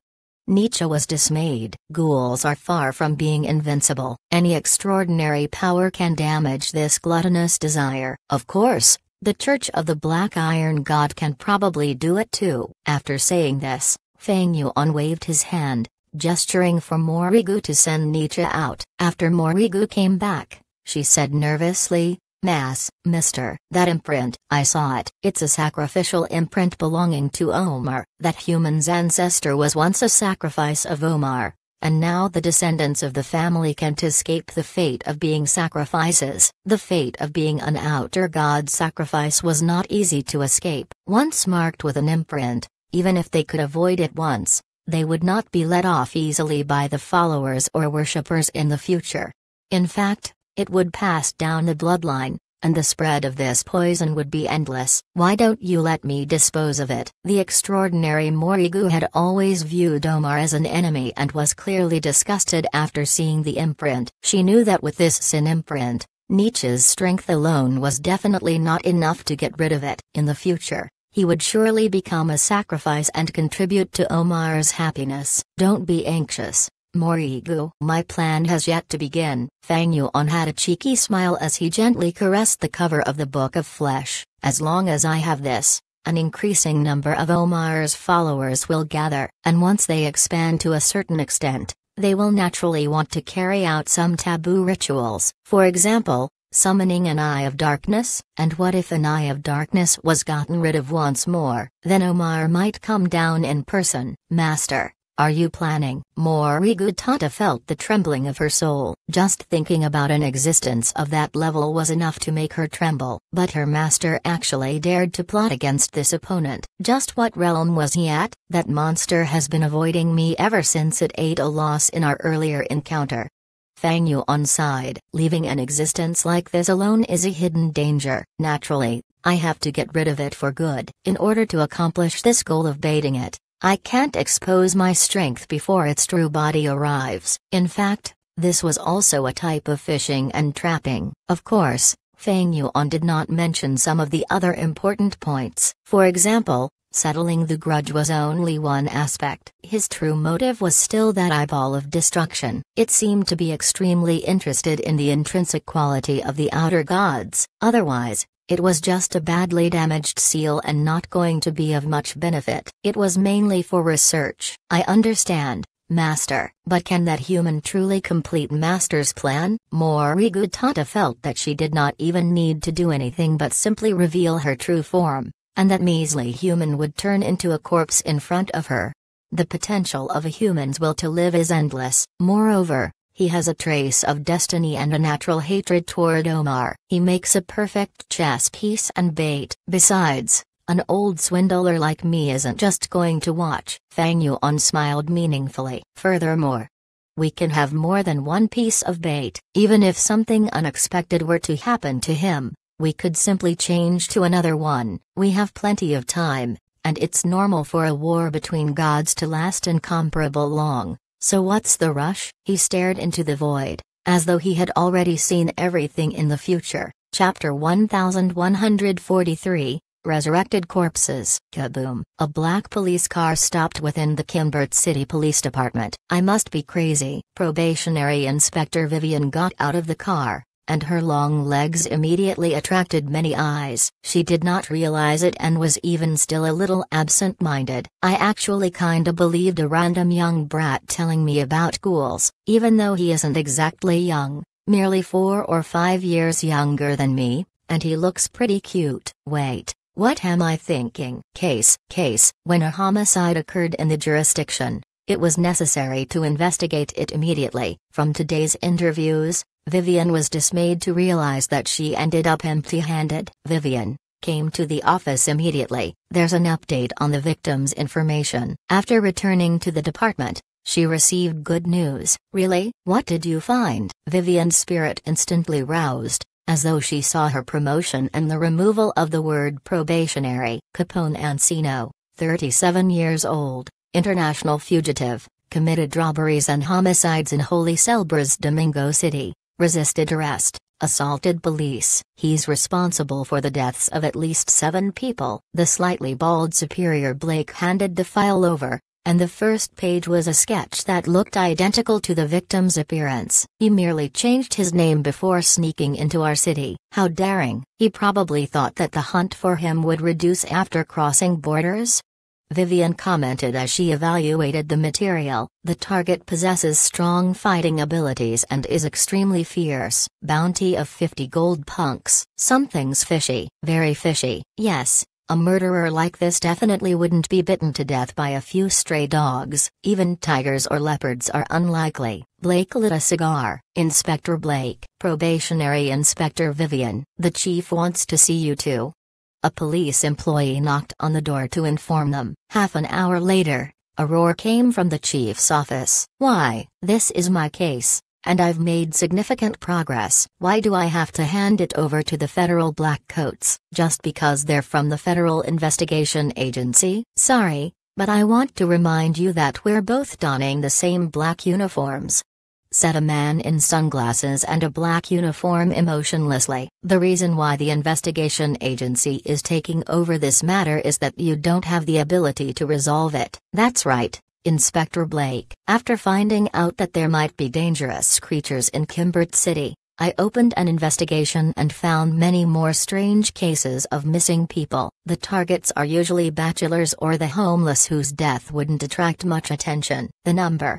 Nietzsche was dismayed. Ghouls are far from being invincible. Any extraordinary power can damage this gluttonous desire. Of course, the Church of the Black Iron God can probably do it too. After saying this, Fang Yuan waved his hand, gesturing for Morigu to send Nietzsche out. After Morigu came back, she said nervously, Mass, mister, that imprint, I saw it. It's a sacrificial imprint belonging to Omar. That human's ancestor was once a sacrifice of Omar, and now the descendants of the family can't escape the fate of being sacrifices. The fate of being an outer god sacrifice was not easy to escape. Once marked with an imprint, even if they could avoid it once, they would not be let off easily by the followers or worshippers in the future. In fact, it would pass down the bloodline, and the spread of this poison would be endless. Why don't you let me dispose of it? The extraordinary Morigu had always viewed Omar as an enemy and was clearly disgusted after seeing the imprint. She knew that with this sin imprint, Nietzsche's strength alone was definitely not enough to get rid of it. In the future, he would surely become a sacrifice and contribute to Omar's happiness. Don't be anxious, Morigu. My plan has yet to begin. Fang Yuan had a cheeky smile as he gently caressed the cover of the Book of Flesh. As long as I have this, an increasing number of Omar's followers will gather, and once they expand to a certain extent, they will naturally want to carry out some taboo rituals. For example, summoning an Eye of Darkness, and what if an Eye of Darkness was gotten rid of once more, then Omar might come down in person, Master. Are you planning? Mori Tata felt the trembling of her soul. Just thinking about an existence of that level was enough to make her tremble. But her master actually dared to plot against this opponent. Just what realm was he at? That monster has been avoiding me ever since it ate a loss in our earlier encounter. Fang Yuan side, Leaving an existence like this alone is a hidden danger. Naturally, I have to get rid of it for good. In order to accomplish this goal of baiting it, I can't expose my strength before its true body arrives. In fact, this was also a type of fishing and trapping. Of course, Fang Yuan did not mention some of the other important points. For example, Settling the grudge was only one aspect. His true motive was still that eyeball of destruction. It seemed to be extremely interested in the intrinsic quality of the outer gods, otherwise, it was just a badly damaged seal and not going to be of much benefit. It was mainly for research. I understand, Master. But can that human truly complete Master's plan? Morigutata felt that she did not even need to do anything but simply reveal her true form and that measly human would turn into a corpse in front of her. The potential of a human's will to live is endless. Moreover, he has a trace of destiny and a natural hatred toward Omar. He makes a perfect chess piece and bait. Besides, an old swindler like me isn't just going to watch. Fang Yuan smiled meaningfully. Furthermore, we can have more than one piece of bait, even if something unexpected were to happen to him. We could simply change to another one, we have plenty of time, and it's normal for a war between gods to last incomparable long, so what's the rush? He stared into the void, as though he had already seen everything in the future. Chapter 1143 Resurrected Corpses. Kaboom. A black police car stopped within the Kimbert City Police Department. I must be crazy. Probationary Inspector Vivian got out of the car, and her long legs immediately attracted many eyes. She did not realize it and was even still a little absent minded. I actually kinda believed a random young brat telling me about ghouls, even though he isn't exactly young, merely four or five years younger than me, and he looks pretty cute. Wait. What am I thinking? Case, case, when a homicide occurred in the jurisdiction, it was necessary to investigate it immediately. From today's interviews, Vivian was dismayed to realize that she ended up empty handed. Vivian came to the office immediately. There's an update on the victim's information. After returning to the department, she received good news. Really? What did you find? Vivian's spirit instantly roused, as though she saw her promotion and the removal of the word probationary. Capone Ancino, 37 years old, international fugitive, committed robberies and homicides in Holy Selber's Domingo City, resisted arrest, assaulted police. He's responsible for the deaths of at least seven people. The slightly bald superior Blake handed the file over, and the first page was a sketch that looked identical to the victim's appearance. He merely changed his name before sneaking into our city. How daring! He probably thought that the hunt for him would reduce after crossing borders, Vivian commented as she evaluated the material, the target possesses strong fighting abilities and is extremely fierce. Bounty of 50 gold punks. Something's fishy, very fishy, yes. A murderer like this definitely wouldn't be bitten to death by a few stray dogs, even tigers or leopards are unlikely. Blake lit a cigar. Inspector Blake, probationary Inspector Vivian, the chief wants to see you too. A police employee knocked on the door to inform them. Half an hour later, a roar came from the chief's office. Why, this is my case, and I've made significant progress. Why do I have to hand it over to the federal black coats? Just because they're from the Federal Investigation Agency? Sorry, but I want to remind you that we're both donning the same black uniforms said a man in sunglasses and a black uniform emotionlessly. The reason why the investigation agency is taking over this matter is that you don't have the ability to resolve it. That's right, Inspector Blake. After finding out that there might be dangerous creatures in Kimbert City, I opened an investigation and found many more strange cases of missing people. The targets are usually bachelors or the homeless whose death wouldn't attract much attention. The number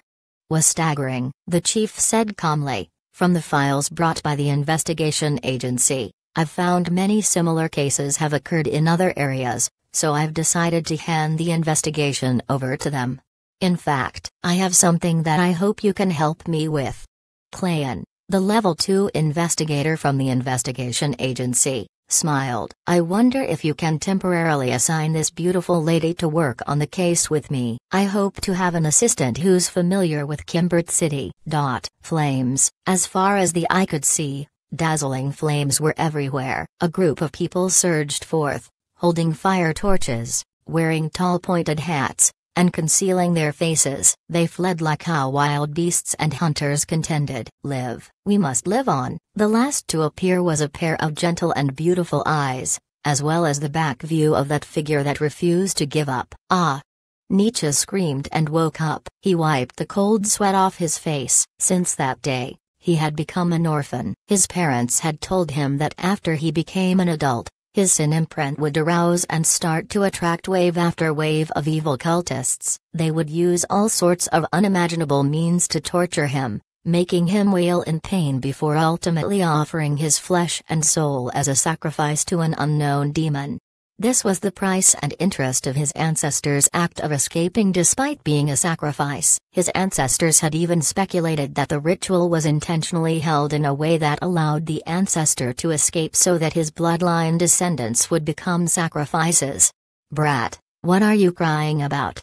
was staggering, the chief said calmly. From the files brought by the investigation agency, I've found many similar cases have occurred in other areas, so I've decided to hand the investigation over to them. In fact, I have something that I hope you can help me with. Clayan, the Level 2 investigator from the investigation agency, smiled. I wonder if you can temporarily assign this beautiful lady to work on the case with me. I hope to have an assistant who's familiar with Kimbert City. Dot. Flames, as far as the eye could see, dazzling flames were everywhere. A group of people surged forth, holding fire torches, wearing tall pointed hats, and concealing their faces, they fled like how wild beasts and hunters contended. Live, we must live on. The last to appear was a pair of gentle and beautiful eyes, as well as the back view of that figure that refused to give up. Ah! Nietzsche screamed and woke up. He wiped the cold sweat off his face. Since that day, he had become an orphan. His parents had told him that after he became an adult, his sin imprint would arouse and start to attract wave after wave of evil cultists. They would use all sorts of unimaginable means to torture him, making him wail in pain before ultimately offering his flesh and soul as a sacrifice to an unknown demon. This was the price and interest of his ancestors' act of escaping despite being a sacrifice. His ancestors had even speculated that the ritual was intentionally held in a way that allowed the ancestor to escape so that his bloodline descendants would become sacrifices. Brat, what are you crying about?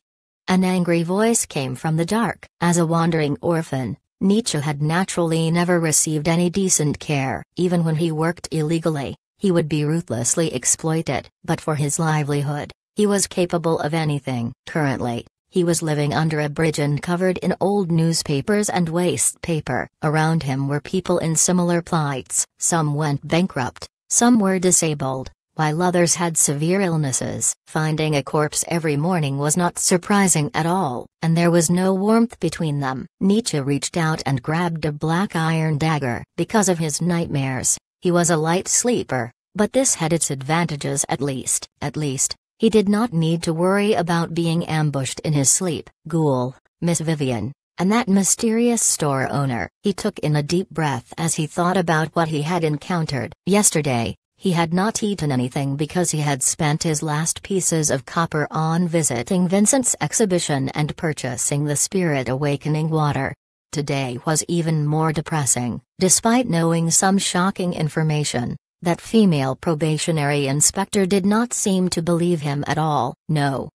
An angry voice came from the dark. As a wandering orphan, Nietzsche had naturally never received any decent care, even when he worked illegally he would be ruthlessly exploited, but for his livelihood, he was capable of anything. Currently, he was living under a bridge and covered in old newspapers and waste paper. Around him were people in similar plights. Some went bankrupt, some were disabled, while others had severe illnesses. Finding a corpse every morning was not surprising at all, and there was no warmth between them. Nietzsche reached out and grabbed a black iron dagger. Because of his nightmares, he was a light sleeper, but this had its advantages at least, at least, he did not need to worry about being ambushed in his sleep. Ghoul, Miss Vivian, and that mysterious store owner. He took in a deep breath as he thought about what he had encountered. Yesterday, he had not eaten anything because he had spent his last pieces of copper on visiting Vincent's exhibition and purchasing the Spirit Awakening water. Today was even more depressing, despite knowing some shocking information. That female probationary inspector did not seem to believe him at all. No.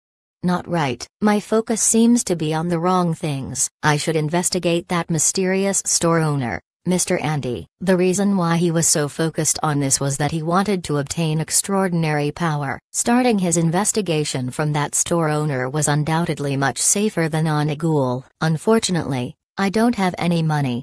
Not right. My focus seems to be on the wrong things. I should investigate that mysterious store owner, Mr. Andy. The reason why he was so focused on this was that he wanted to obtain extraordinary power. Starting his investigation from that store owner was undoubtedly much safer than on a ghoul. Unfortunately, I don't have any money.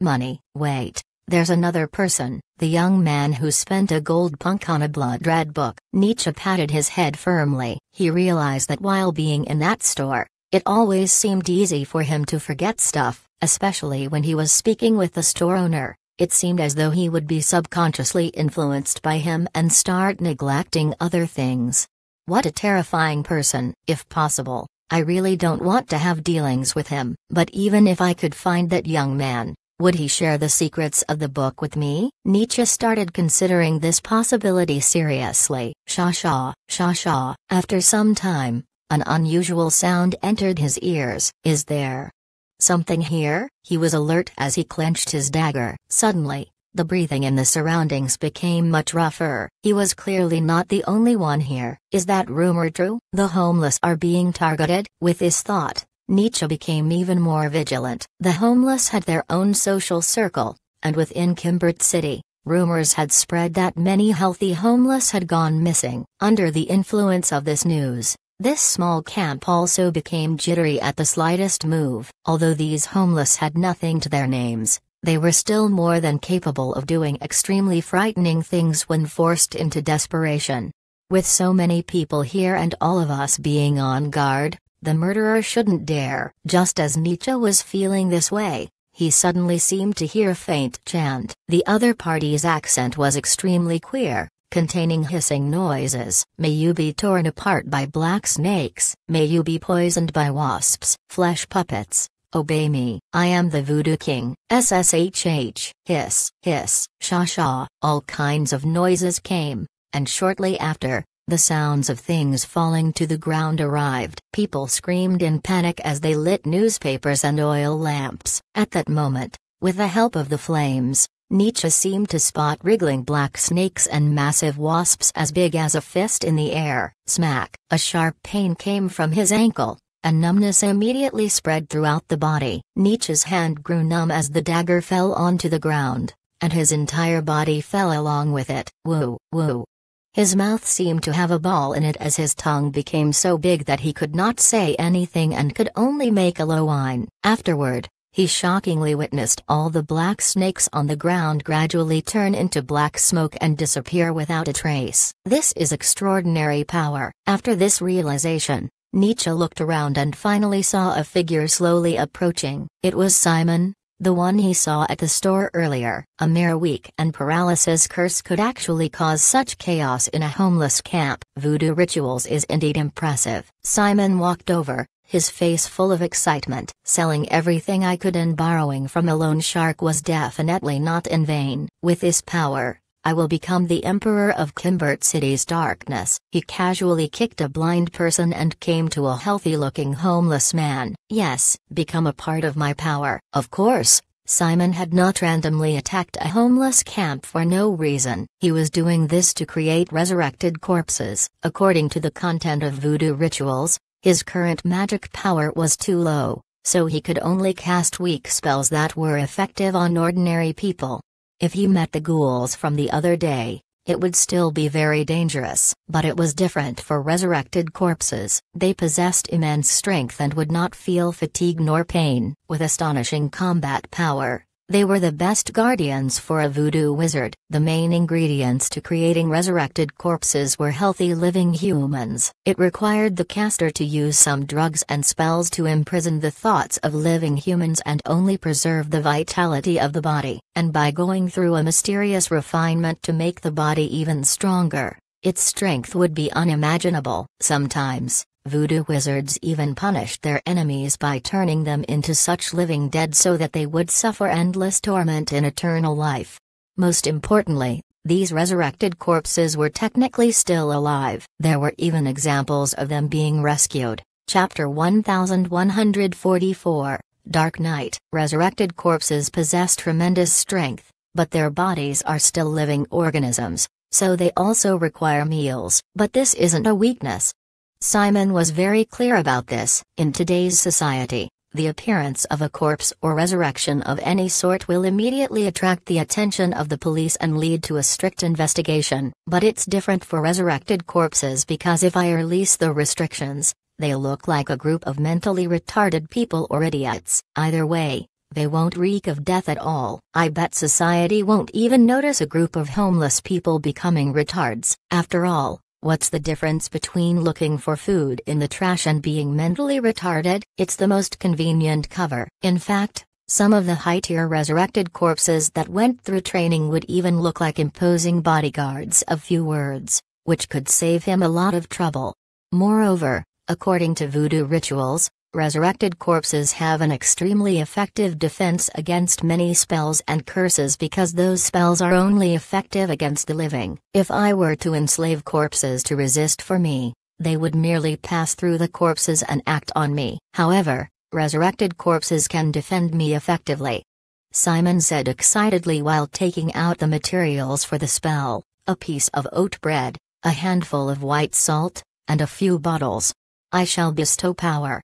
Money, wait, there's another person, the young man who spent a gold punk on a blood red book. Nietzsche patted his head firmly. He realized that while being in that store, it always seemed easy for him to forget stuff, especially when he was speaking with the store owner. It seemed as though he would be subconsciously influenced by him and start neglecting other things. What a terrifying person, if possible. I really don't want to have dealings with him. But even if I could find that young man, would he share the secrets of the book with me? Nietzsche started considering this possibility seriously. Sha sha, sha sha. After some time, an unusual sound entered his ears. Is there something here? He was alert as he clenched his dagger. Suddenly, the breathing in the surroundings became much rougher. He was clearly not the only one here. Is that rumor true? The homeless are being targeted? With this thought, Nietzsche became even more vigilant. The homeless had their own social circle, and within Kimbert City, rumors had spread that many healthy homeless had gone missing. Under the influence of this news, this small camp also became jittery at the slightest move. Although these homeless had nothing to their names, they were still more than capable of doing extremely frightening things when forced into desperation. With so many people here and all of us being on guard, the murderer shouldn't dare. Just as Nietzsche was feeling this way, he suddenly seemed to hear a faint chant. The other party's accent was extremely queer, containing hissing noises. May you be torn apart by black snakes. May you be poisoned by wasps. Flesh puppets. Obey me, I am the voodoo king, SSHH, hiss, hiss, sha sha, all kinds of noises came, and shortly after, the sounds of things falling to the ground arrived. People screamed in panic as they lit newspapers and oil lamps. At that moment, with the help of the flames, Nietzsche seemed to spot wriggling black snakes and massive wasps as big as a fist in the air. Smack! A sharp pain came from his ankle, a numbness immediately spread throughout the body. Nietzsche's hand grew numb as the dagger fell onto the ground, and his entire body fell along with it. Woo, woo. His mouth seemed to have a ball in it as his tongue became so big that he could not say anything and could only make a low whine. Afterward, he shockingly witnessed all the black snakes on the ground gradually turn into black smoke and disappear without a trace. This is extraordinary power. After this realization, Nietzsche looked around and finally saw a figure slowly approaching. It was Simon, the one he saw at the store earlier. A mere weak and paralysis curse could actually cause such chaos in a homeless camp. Voodoo rituals is indeed impressive. Simon walked over, his face full of excitement. Selling everything I could and borrowing from a loan shark was definitely not in vain. With his power, I will become the emperor of Climbert City's darkness. He casually kicked a blind person and came to a healthy looking homeless man. Yes, become a part of my power. Of course, Simon had not randomly attacked a homeless camp for no reason. He was doing this to create resurrected corpses. According to the content of voodoo rituals, his current magic power was too low, so he could only cast weak spells that were effective on ordinary people. If he met the ghouls from the other day, it would still be very dangerous, but it was different for resurrected corpses. They possessed immense strength and would not feel fatigue nor pain. With astonishing combat power, they were the best guardians for a voodoo wizard. The main ingredients to creating resurrected corpses were healthy living humans. It required the caster to use some drugs and spells to imprison the thoughts of living humans and only preserve the vitality of the body, and by going through a mysterious refinement to make the body even stronger. Its strength would be unimaginable. Sometimes, Voodoo wizards even punished their enemies by turning them into such living dead so that they would suffer endless torment in eternal life. Most importantly, these resurrected corpses were technically still alive. There were even examples of them being rescued. Chapter 1144 Dark Knight Resurrected corpses possess tremendous strength, but their bodies are still living organisms, so they also require meals. But this isn't a weakness, Simon was very clear about this. In today's society, the appearance of a corpse or resurrection of any sort will immediately attract the attention of the police and lead to a strict investigation. But it's different for resurrected corpses because if I release the restrictions, they look like a group of mentally retarded people or idiots. Either way, they won't reek of death at all. I bet society won't even notice a group of homeless people becoming retards. After all, What's the difference between looking for food in the trash and being mentally retarded? It's the most convenient cover. In fact, some of the high tier resurrected corpses that went through training would even look like imposing bodyguards of few words, which could save him a lot of trouble. Moreover, according to voodoo rituals, Resurrected corpses have an extremely effective defense against many spells and curses because those spells are only effective against the living. If I were to enslave corpses to resist for me, they would merely pass through the corpses and act on me. However, resurrected corpses can defend me effectively. Simon said excitedly while taking out the materials for the spell a piece of oat bread, a handful of white salt, and a few bottles. I shall bestow power,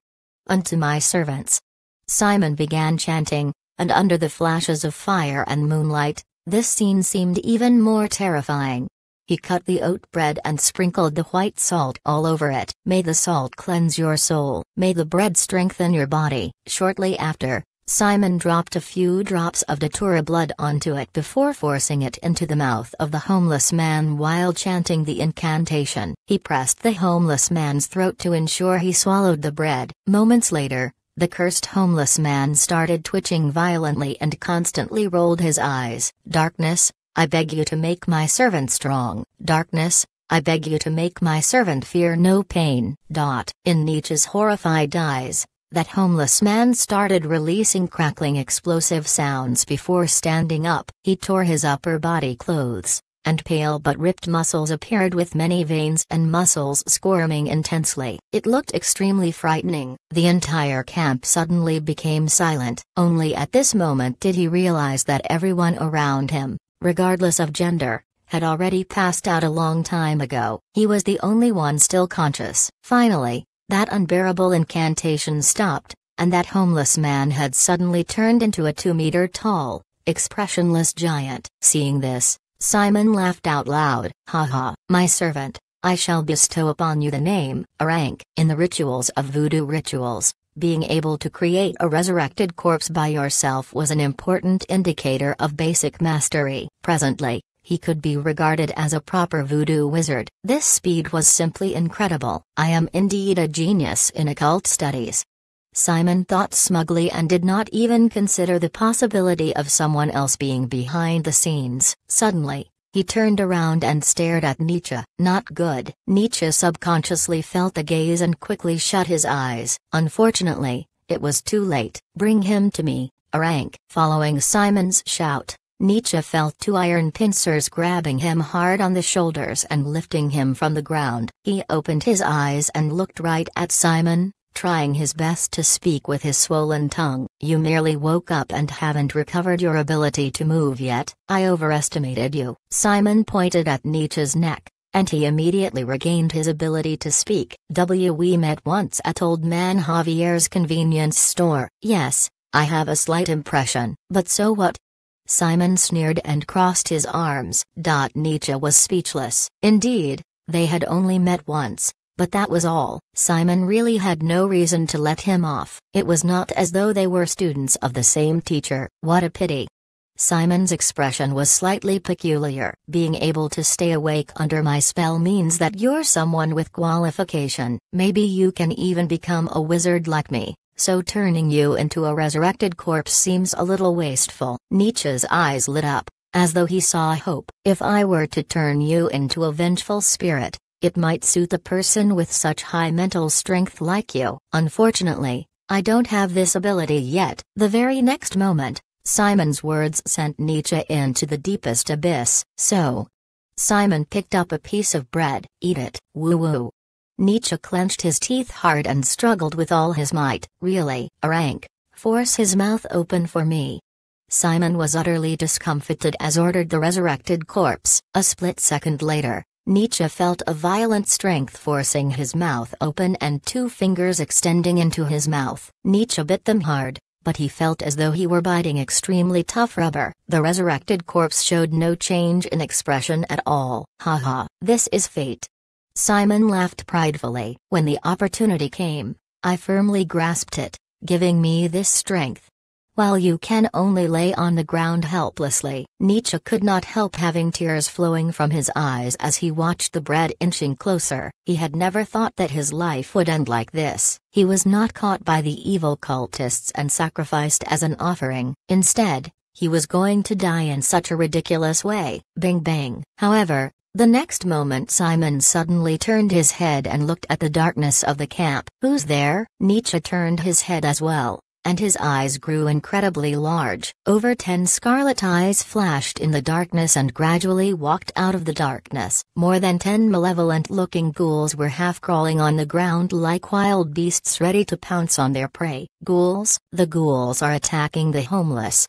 unto my servants. Simon began chanting, and under the flashes of fire and moonlight, this scene seemed even more terrifying. He cut the oat bread and sprinkled the white salt all over it. May the salt cleanse your soul. May the bread strengthen your body. Shortly after, Simon dropped a few drops of datura blood onto it before forcing it into the mouth of the homeless man while chanting the incantation. He pressed the homeless man's throat to ensure he swallowed the bread. Moments later, the cursed homeless man started twitching violently and constantly rolled his eyes. Darkness, I beg you to make my servant strong. Darkness, I beg you to make my servant fear no pain. Dot. In Nietzsche's horrified eyes, that homeless man started releasing crackling explosive sounds before standing up. He tore his upper body clothes, and pale but ripped muscles appeared with many veins and muscles squirming intensely. It looked extremely frightening. The entire camp suddenly became silent. Only at this moment did he realize that everyone around him, regardless of gender, had already passed out a long time ago. He was the only one still conscious. Finally, that unbearable incantation stopped, and that homeless man had suddenly turned into a two meter tall, expressionless giant. Seeing this, Simon laughed out loud. Ha ha, my servant, I shall bestow upon you the name, a rank. In the rituals of voodoo rituals, being able to create a resurrected corpse by yourself was an important indicator of basic mastery. Presently, he could be regarded as a proper voodoo wizard. This speed was simply incredible. I am indeed a genius in occult studies. Simon thought smugly and did not even consider the possibility of someone else being behind the scenes. Suddenly, he turned around and stared at Nietzsche. Not good. Nietzsche subconsciously felt the gaze and quickly shut his eyes. Unfortunately, it was too late. Bring him to me, Arank. Following Simon's shout, Nietzsche felt two iron pincers grabbing him hard on the shoulders and lifting him from the ground. He opened his eyes and looked right at Simon, trying his best to speak with his swollen tongue. You merely woke up and haven't recovered your ability to move yet. I overestimated you. Simon pointed at Nietzsche's neck, and he immediately regained his ability to speak. We met once at old man Javier's convenience store. Yes, I have a slight impression. But so what? Simon sneered and crossed his arms. Nietzsche was speechless. Indeed, they had only met once, but that was all. Simon really had no reason to let him off. It was not as though they were students of the same teacher. What a pity. Simon's expression was slightly peculiar. Being able to stay awake under my spell means that you're someone with qualification. Maybe you can even become a wizard like me so turning you into a resurrected corpse seems a little wasteful. Nietzsche's eyes lit up, as though he saw hope. If I were to turn you into a vengeful spirit, it might suit a person with such high mental strength like you. Unfortunately, I don't have this ability yet. The very next moment, Simon's words sent Nietzsche into the deepest abyss. So, Simon picked up a piece of bread. Eat it. Woo woo. Nietzsche clenched his teeth hard and struggled with all his might. Really, Arank, force his mouth open for me. Simon was utterly discomfited as ordered the resurrected corpse. A split second later, Nietzsche felt a violent strength forcing his mouth open and two fingers extending into his mouth. Nietzsche bit them hard, but he felt as though he were biting extremely tough rubber. The resurrected corpse showed no change in expression at all. Haha, this is fate. Simon laughed pridefully. When the opportunity came, I firmly grasped it, giving me this strength. While you can only lay on the ground helplessly, Nietzsche could not help having tears flowing from his eyes as he watched the bread inching closer. He had never thought that his life would end like this. He was not caught by the evil cultists and sacrificed as an offering. Instead, he was going to die in such a ridiculous way. Bing bang. However, the next moment Simon suddenly turned his head and looked at the darkness of the camp. Who's there? Nietzsche turned his head as well, and his eyes grew incredibly large. Over ten scarlet eyes flashed in the darkness and gradually walked out of the darkness. More than ten malevolent-looking ghouls were half-crawling on the ground like wild beasts ready to pounce on their prey. Ghouls? The ghouls are attacking the homeless,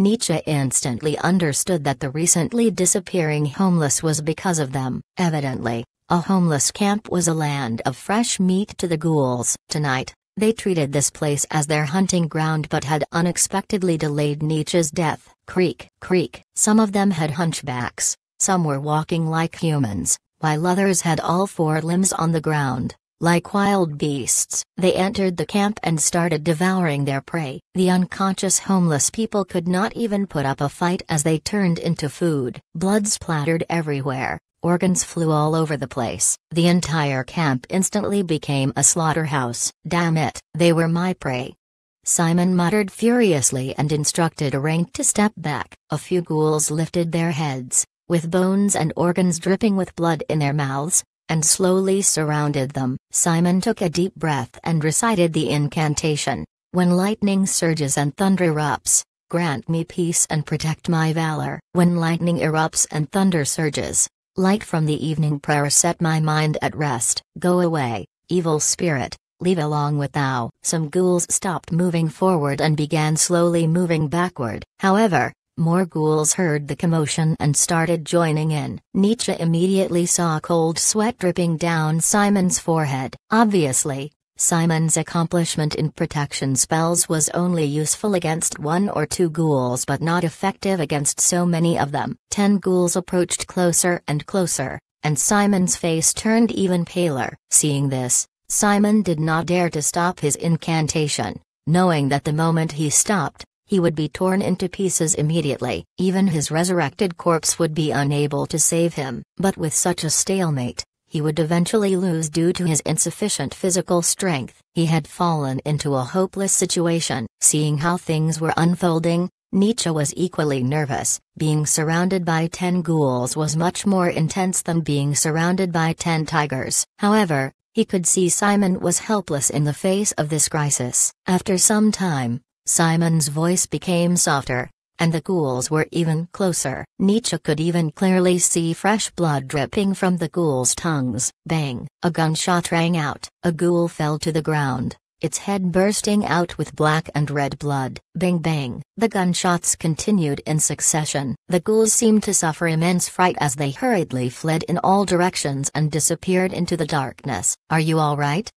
Nietzsche instantly understood that the recently disappearing homeless was because of them. Evidently, a homeless camp was a land of fresh meat to the ghouls. Tonight, they treated this place as their hunting ground but had unexpectedly delayed Nietzsche's death. Creak, creak. Some of them had hunchbacks, some were walking like humans, while others had all four limbs on the ground. Like wild beasts, they entered the camp and started devouring their prey. The unconscious homeless people could not even put up a fight as they turned into food. Blood splattered everywhere, organs flew all over the place. The entire camp instantly became a slaughterhouse. Damn it, they were my prey. Simon muttered furiously and instructed Arank to step back. A few ghouls lifted their heads, with bones and organs dripping with blood in their mouths, and slowly surrounded them. Simon took a deep breath and recited the incantation When lightning surges and thunder erupts, grant me peace and protect my valor. When lightning erupts and thunder surges, light from the evening prayer set my mind at rest. Go away, evil spirit, leave along with thou. Some ghouls stopped moving forward and began slowly moving backward. However, more ghouls heard the commotion and started joining in. Nietzsche immediately saw cold sweat dripping down Simon's forehead. Obviously, Simon's accomplishment in protection spells was only useful against one or two ghouls but not effective against so many of them. Ten ghouls approached closer and closer, and Simon's face turned even paler. Seeing this, Simon did not dare to stop his incantation, knowing that the moment he stopped, he would be torn into pieces immediately, even his resurrected corpse would be unable to save him. But with such a stalemate, he would eventually lose due to his insufficient physical strength. He had fallen into a hopeless situation. Seeing how things were unfolding, Nietzsche was equally nervous. Being surrounded by ten ghouls was much more intense than being surrounded by ten tigers. However, he could see Simon was helpless in the face of this crisis. After some time, Simon's voice became softer, and the ghouls were even closer. Nietzsche could even clearly see fresh blood dripping from the ghouls' tongues. Bang! A gunshot rang out. A ghoul fell to the ground, its head bursting out with black and red blood. Bang bang! The gunshots continued in succession. The ghouls seemed to suffer immense fright as they hurriedly fled in all directions and disappeared into the darkness. Are you alright?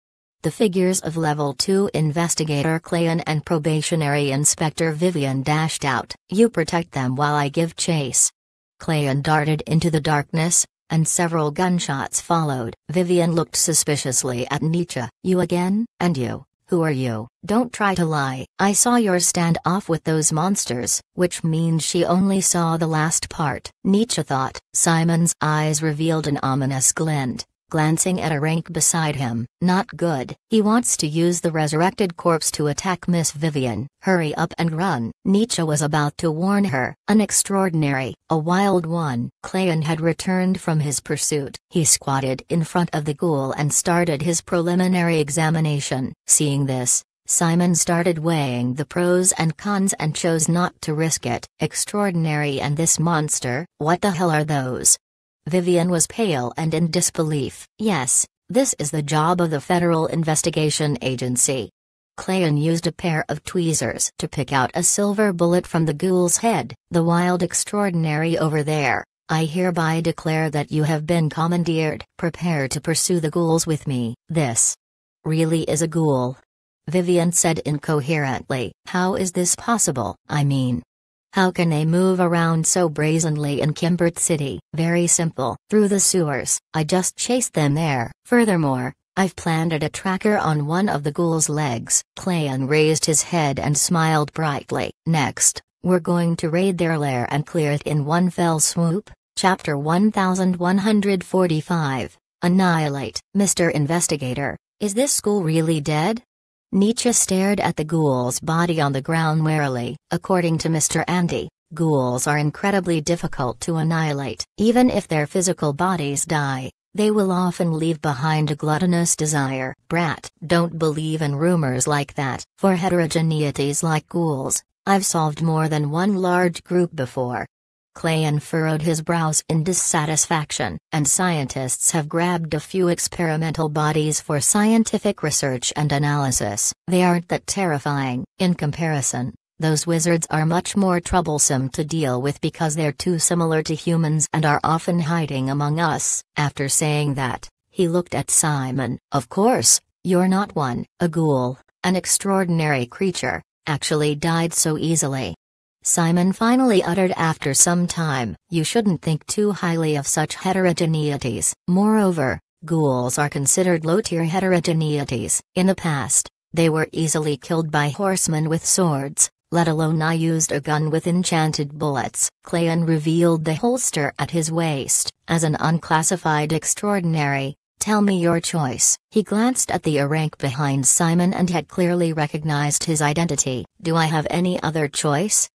The figures of Level 2 Investigator Clayon and Probationary Inspector Vivian dashed out. You protect them while I give chase. Clayon darted into the darkness, and several gunshots followed. Vivian looked suspiciously at Nietzsche. You again? And you, who are you? Don't try to lie. I saw your standoff with those monsters, which means she only saw the last part. Nietzsche thought. Simon's eyes revealed an ominous glint glancing at a rank beside him. Not good. He wants to use the resurrected corpse to attack Miss Vivian. Hurry up and run. Nietzsche was about to warn her. An extraordinary, a wild one. Clayon had returned from his pursuit. He squatted in front of the ghoul and started his preliminary examination. Seeing this, Simon started weighing the pros and cons and chose not to risk it. Extraordinary and this monster, what the hell are those? Vivian was pale and in disbelief. Yes, this is the job of the Federal Investigation Agency. Clayon used a pair of tweezers to pick out a silver bullet from the ghoul's head. The wild extraordinary over there, I hereby declare that you have been commandeered. Prepare to pursue the ghouls with me. This really is a ghoul. Vivian said incoherently. How is this possible? I mean, how can they move around so brazenly in Kimbert City? Very simple. Through the sewers. I just chased them there. Furthermore, I've planted a tracker on one of the ghoul's legs. Clayon raised his head and smiled brightly. Next, we're going to raid their lair and clear it in one fell swoop. Chapter 1145 Annihilate. Mr. Investigator, is this school really dead? Nietzsche stared at the ghoul's body on the ground warily. According to Mr. Andy, ghouls are incredibly difficult to annihilate. Even if their physical bodies die, they will often leave behind a gluttonous desire. Brat, don't believe in rumors like that. For heterogeneities like ghouls, I've solved more than one large group before, Clay furrowed his brows in dissatisfaction, and scientists have grabbed a few experimental bodies for scientific research and analysis. They aren't that terrifying, in comparison. Those wizards are much more troublesome to deal with because they're too similar to humans and are often hiding among us. After saying that, he looked at Simon. Of course, you're not one. A ghoul, an extraordinary creature, actually died so easily. Simon finally uttered after some time. You shouldn't think too highly of such heterogeneities. Moreover, ghouls are considered low-tier heterogeneities. In the past, they were easily killed by horsemen with swords, let alone I used a gun with enchanted bullets. Clayon revealed the holster at his waist. As an unclassified extraordinary, tell me your choice. He glanced at the rank behind Simon and had clearly recognized his identity. Do I have any other choice?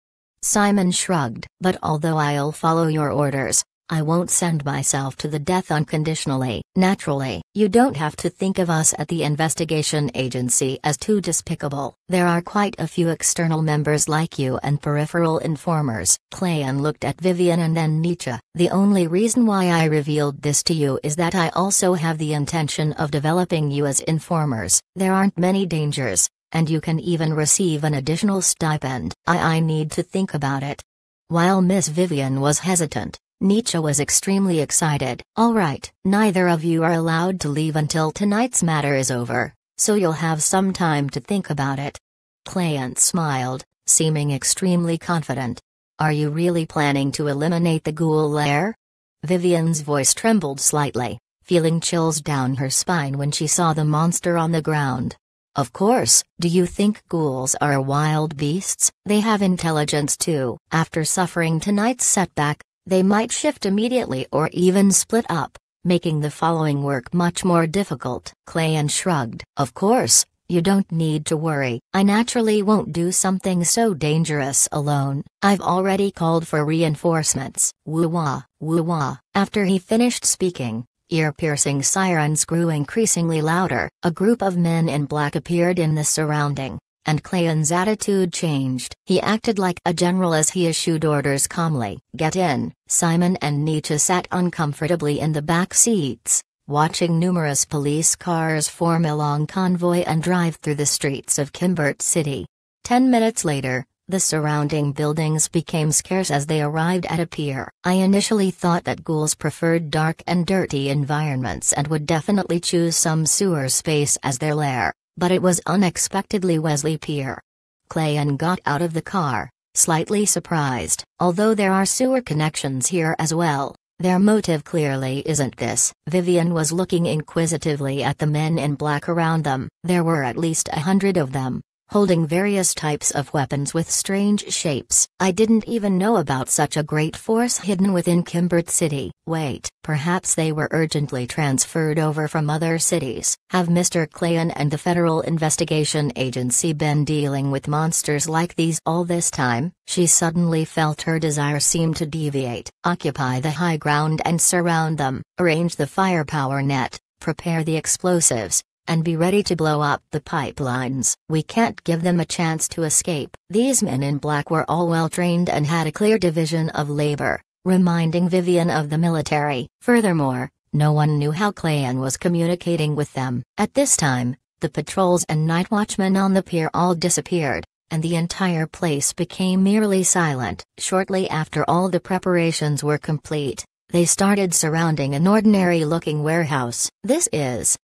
Simon shrugged. But although I'll follow your orders, I won't send myself to the death unconditionally. Naturally, you don't have to think of us at the investigation agency as too despicable. There are quite a few external members like you and peripheral informers. Clayan looked at Vivian and then Nietzsche. The only reason why I revealed this to you is that I also have the intention of developing you as informers. There aren't many dangers, and you can even receive an additional stipend. I, I need to think about it. While Miss Vivian was hesitant, Nietzsche was extremely excited. All right, neither of you are allowed to leave until tonight's matter is over, so you'll have some time to think about it. Client smiled, seeming extremely confident. Are you really planning to eliminate the ghoul lair? Vivian's voice trembled slightly, feeling chills down her spine when she saw the monster on the ground. Of course, do you think ghouls are wild beasts? They have intelligence too. After suffering tonight's setback, they might shift immediately or even split up, making the following work much more difficult. and shrugged. Of course, you don't need to worry. I naturally won't do something so dangerous alone. I've already called for reinforcements. Woo-wah, woo After he finished speaking, ear-piercing sirens grew increasingly louder, a group of men in black appeared in the surrounding, and Clayton's attitude changed. He acted like a general as he issued orders calmly. Get in. Simon and Nietzsche sat uncomfortably in the back seats, watching numerous police cars form a long convoy and drive through the streets of Kimbert City. Ten minutes later, the surrounding buildings became scarce as they arrived at a pier. I initially thought that ghouls preferred dark and dirty environments and would definitely choose some sewer space as their lair, but it was unexpectedly Wesley Pier. Clayan got out of the car, slightly surprised. Although there are sewer connections here as well, their motive clearly isn't this. Vivian was looking inquisitively at the men in black around them. There were at least a hundred of them, holding various types of weapons with strange shapes. I didn't even know about such a great force hidden within Kimbert City. Wait, perhaps they were urgently transferred over from other cities. Have Mr. Clayon and the Federal Investigation Agency been dealing with monsters like these all this time? She suddenly felt her desire seem to deviate. Occupy the high ground and surround them. Arrange the firepower net prepare the explosives, and be ready to blow up the pipelines. We can't give them a chance to escape. These men in black were all well trained and had a clear division of labor, reminding Vivian of the military. Furthermore, no one knew how Clayan was communicating with them. At this time, the patrols and night watchmen on the pier all disappeared, and the entire place became merely silent. Shortly after all the preparations were complete, they started surrounding an ordinary looking warehouse. This is,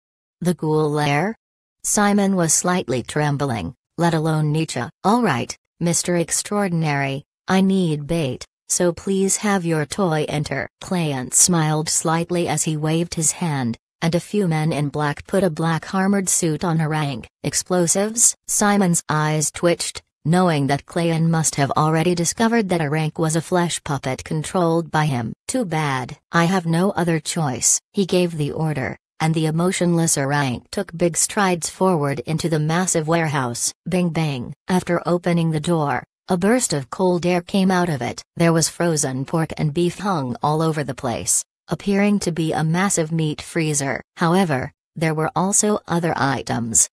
the ghoul lair? Simon was slightly trembling, let alone Nietzsche. All right, Mr. Extraordinary, I need bait, so please have your toy enter. Clayant smiled slightly as he waved his hand, and a few men in black put a black armored suit on a rank. Explosives? Simon's eyes twitched, knowing that Clayan must have already discovered that Arank was a flesh puppet controlled by him. Too bad. I have no other choice. He gave the order, and the emotionless orang took big strides forward into the massive warehouse. Bing bang, after opening the door, a burst of cold air came out of it. There was frozen pork and beef hung all over the place, appearing to be a massive meat freezer. However, there were also other items,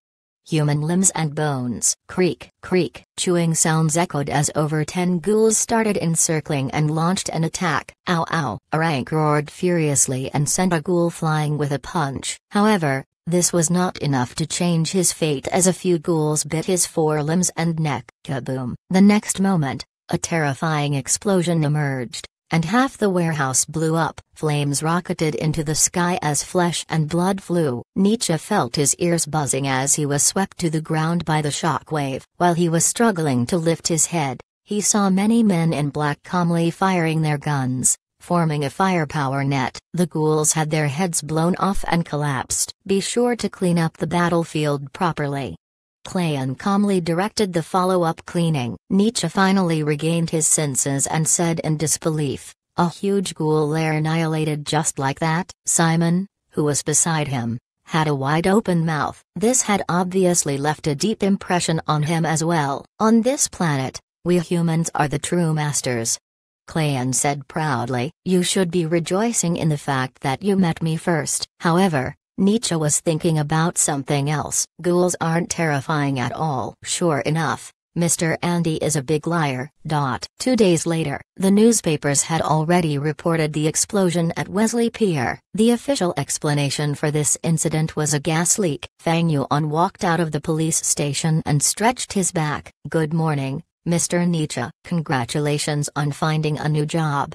Human limbs and bones. Creak, creak, chewing sounds echoed as over ten ghouls started encircling and launched an attack. Ow ow, Arank roared furiously and sent a ghoul flying with a punch. However, this was not enough to change his fate as a few ghouls bit his forelimbs and neck. Kaboom! The next moment, a terrifying explosion emerged and half the warehouse blew up. Flames rocketed into the sky as flesh and blood flew. Nietzsche felt his ears buzzing as he was swept to the ground by the shock wave. While he was struggling to lift his head, he saw many men in black calmly firing their guns, forming a firepower net. The ghouls had their heads blown off and collapsed. Be sure to clean up the battlefield properly. Clayon calmly directed the follow-up cleaning. Nietzsche finally regained his senses and said in disbelief, a huge ghoul lair annihilated just like that. Simon, who was beside him, had a wide open mouth. This had obviously left a deep impression on him as well. On this planet, we humans are the true masters. Clayon said proudly. You should be rejoicing in the fact that you met me first. However, Nietzsche was thinking about something else. Ghouls aren't terrifying at all. Sure enough, Mr. Andy is a big liar. Dot. Two days later, the newspapers had already reported the explosion at Wesley Pier. The official explanation for this incident was a gas leak. Fang Yuan walked out of the police station and stretched his back. Good morning, Mr. Nietzsche, congratulations on finding a new job.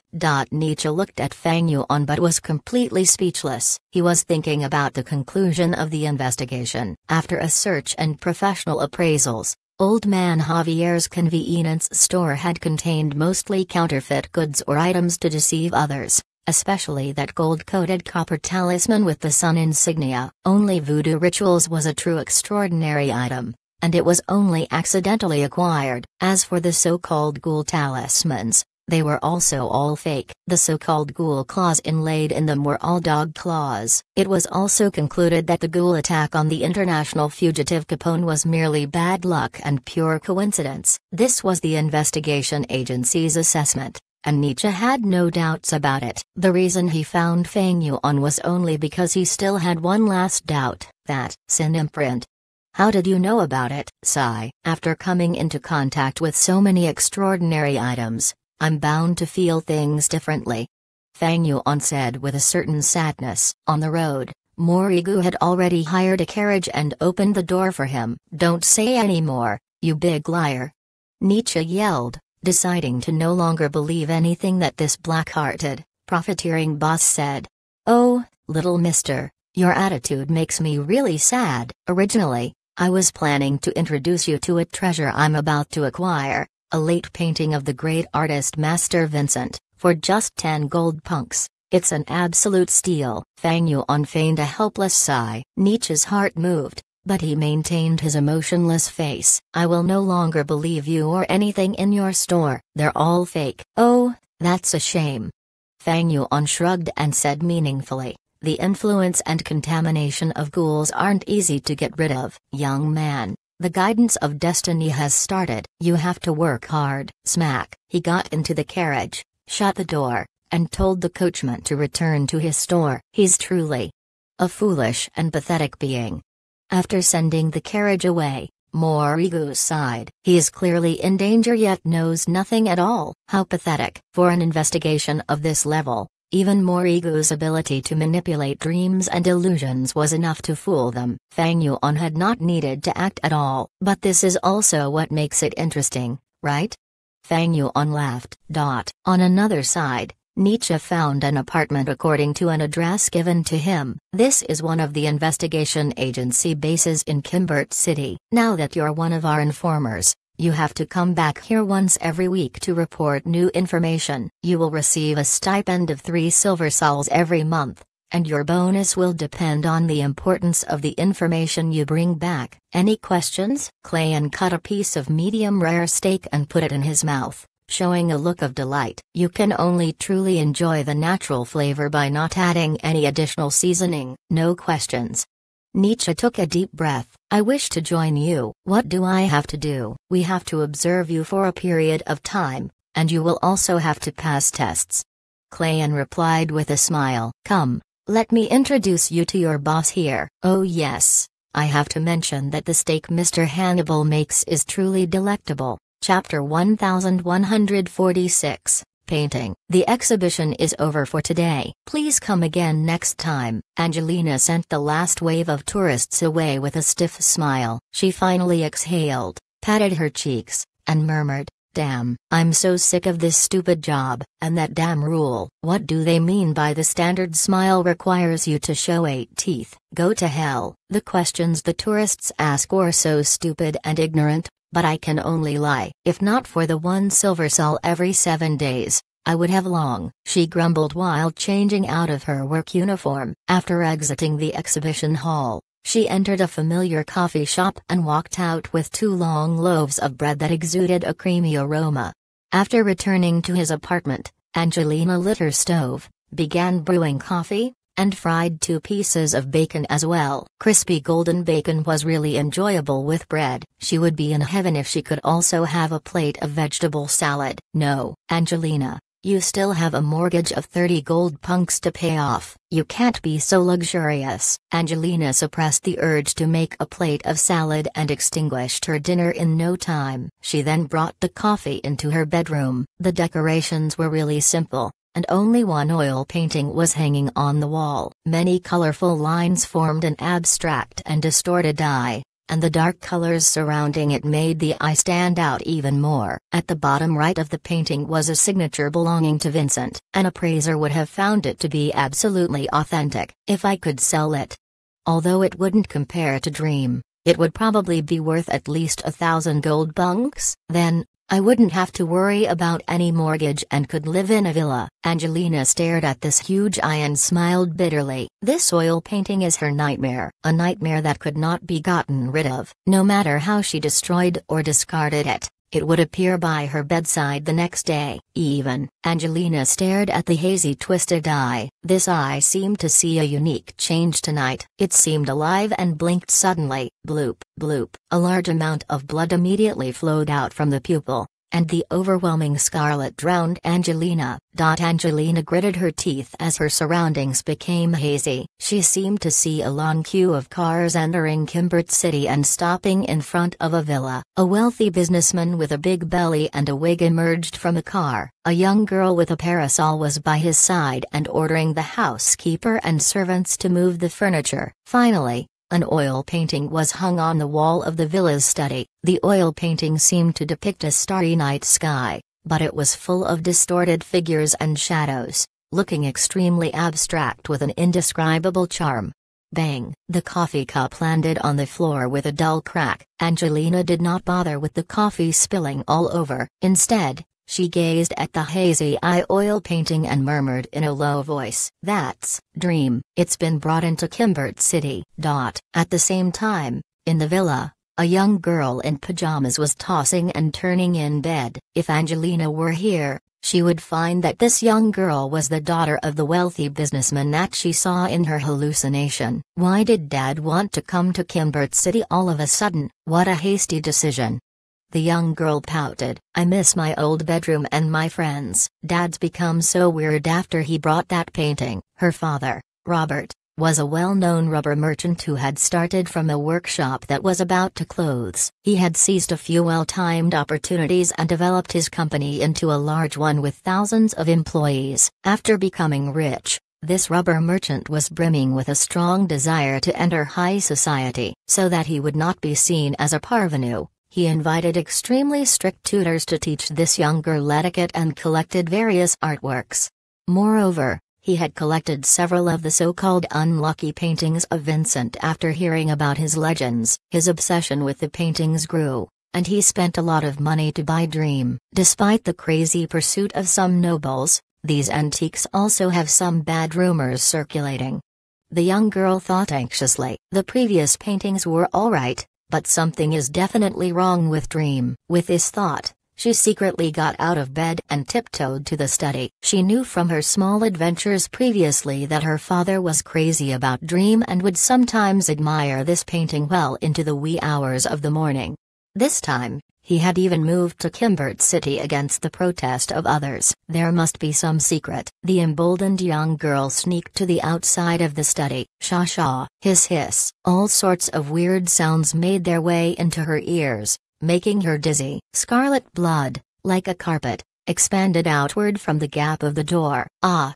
Nietzsche looked at Fang Yuan but was completely speechless. He was thinking about the conclusion of the investigation. After a search and professional appraisals, Old man Javier's convenience store had contained mostly counterfeit goods or items to deceive others especially that gold-coated copper talisman with the sun insignia. Only voodoo rituals was a true extraordinary item and it was only accidentally acquired. As for the so called ghoul talismans, they were also all fake. The so called ghoul claws inlaid in them were all dog claws. It was also concluded that the ghoul attack on the international fugitive Capone was merely bad luck and pure coincidence. This was the investigation agency's assessment, and Nietzsche had no doubts about it. The reason he found Fang Yuan was only because he still had one last doubt that sin imprint how did you know about it, Sai? After coming into contact with so many extraordinary items, I'm bound to feel things differently. Fang Yuan said with a certain sadness. On the road, Morigu had already hired a carriage and opened the door for him. Don't say any more, you big liar. Nietzsche yelled, deciding to no longer believe anything that this black-hearted, profiteering boss said. Oh, little mister, your attitude makes me really sad. Originally, I was planning to introduce you to a treasure I'm about to acquire, a late painting of the great artist Master Vincent, for just 10 gold punks. It's an absolute steal. Fang Yuan feigned a helpless sigh. Nietzsche's heart moved, but he maintained his emotionless face. I will no longer believe you or anything in your store. They're all fake. Oh, that's a shame. Fang Yuan shrugged and said meaningfully, the influence and contamination of ghouls aren't easy to get rid of, young man. The guidance of destiny has started. You have to work hard. Smack. He got into the carriage, shut the door, and told the coachman to return to his store. He's truly a foolish and pathetic being. After sending the carriage away, Morigu sighed. He is clearly in danger yet knows nothing at all. How pathetic. For an investigation of this level, even more, ego's ability to manipulate dreams and illusions was enough to fool them. Fang Yuan had not needed to act at all. But this is also what makes it interesting, right? Fang Yuan laughed. Dot. On another side, Nietzsche found an apartment according to an address given to him. This is one of the investigation agency bases in Kimbert City. Now that you're one of our informers, you have to come back here once every week to report new information. You will receive a stipend of three silver sols every month, and your bonus will depend on the importance of the information you bring back. Any questions? and cut a piece of medium rare steak and put it in his mouth showing a look of delight. You can only truly enjoy the natural flavor by not adding any additional seasoning. No questions. Nietzsche took a deep breath. I wish to join you. What do I have to do? We have to observe you for a period of time, and you will also have to pass tests. Clayen replied with a smile. Come, let me introduce you to your boss here. Oh yes, I have to mention that the steak Mr. Hannibal makes is truly delectable. Chapter 1146 painting. The exhibition is over for today. Please come again next time. Angelina sent the last wave of tourists away with a stiff smile. She finally exhaled, patted her cheeks, and murmured, Damn, I'm so sick of this stupid job, and that damn rule. What do they mean by the standard smile requires you to show eight teeth? Go to hell. The questions the tourists ask are so stupid and ignorant, but I can only lie. If not for the one silver sol every seven days, I would have long, she grumbled while changing out of her work uniform. After exiting the exhibition hall, she entered a familiar coffee shop and walked out with two long loaves of bread that exuded a creamy aroma. After returning to his apartment, Angelina lit her stove, began brewing coffee, and fried two pieces of bacon as well. Crispy golden bacon was really enjoyable with bread. She would be in heaven if she could also have a plate of vegetable salad. No, Angelina, you still have a mortgage of 30 gold punks to pay off. You can't be so luxurious. Angelina suppressed the urge to make a plate of salad and extinguished her dinner in no time. She then brought the coffee into her bedroom. The decorations were really simple and only one oil painting was hanging on the wall. Many colorful lines formed an abstract and distorted eye, and the dark colors surrounding it made the eye stand out even more. At the bottom right of the painting was a signature belonging to Vincent. An appraiser would have found it to be absolutely authentic. If I could sell it. Although it wouldn't compare to Dream, it would probably be worth at least a thousand gold bunks. Then, I wouldn't have to worry about any mortgage and could live in a villa. Angelina stared at this huge eye and smiled bitterly. This oil painting is her nightmare, a nightmare that could not be gotten rid of. No matter how she destroyed or discarded it, it would appear by her bedside the next day. Even, Angelina stared at the hazy twisted eye. This eye seemed to see a unique change tonight. It seemed alive and blinked suddenly. Bloop. Bloop. A large amount of blood immediately flowed out from the pupil, and the overwhelming scarlet drowned Angelina. Angelina gritted her teeth as her surroundings became hazy. She seemed to see a long queue of cars entering Kimbert City and stopping in front of a villa. A wealthy businessman with a big belly and a wig emerged from a car. A young girl with a parasol was by his side and ordering the housekeeper and servants to move the furniture. Finally, an oil painting was hung on the wall of the villa's study. The oil painting seemed to depict a starry night sky, but it was full of distorted figures and shadows, looking extremely abstract with an indescribable charm. Bang! The coffee cup landed on the floor with a dull crack. Angelina did not bother with the coffee spilling all over. Instead, she gazed at the hazy eye oil painting and murmured in a low voice, That's, dream, it's been brought into Kimbert City. Dot. At the same time, in the villa, a young girl in pajamas was tossing and turning in bed. If Angelina were here, she would find that this young girl was the daughter of the wealthy businessman that she saw in her hallucination. Why did Dad want to come to Kimbert City all of a sudden? What a hasty decision. The young girl pouted. I miss my old bedroom and my friends. Dad's become so weird after he brought that painting. Her father, Robert, was a well known rubber merchant who had started from a workshop that was about to close. He had seized a few well timed opportunities and developed his company into a large one with thousands of employees. After becoming rich, this rubber merchant was brimming with a strong desire to enter high society, so that he would not be seen as a parvenu, he invited extremely strict tutors to teach this young girl etiquette and collected various artworks. Moreover, he had collected several of the so-called unlucky paintings of Vincent after hearing about his legends. His obsession with the paintings grew, and he spent a lot of money to buy Dream. Despite the crazy pursuit of some nobles, these antiques also have some bad rumors circulating. The young girl thought anxiously. The previous paintings were alright, but something is definitely wrong with Dream. With this thought, she secretly got out of bed and tiptoed to the study. She knew from her small adventures previously that her father was crazy about Dream and would sometimes admire this painting well into the wee hours of the morning. This time, he had even moved to Kimbert City against the protest of others. There must be some secret. The emboldened young girl sneaked to the outside of the study. Sha sha, hiss hiss. All sorts of weird sounds made their way into her ears, making her dizzy. Scarlet blood, like a carpet, expanded outward from the gap of the door. Ah!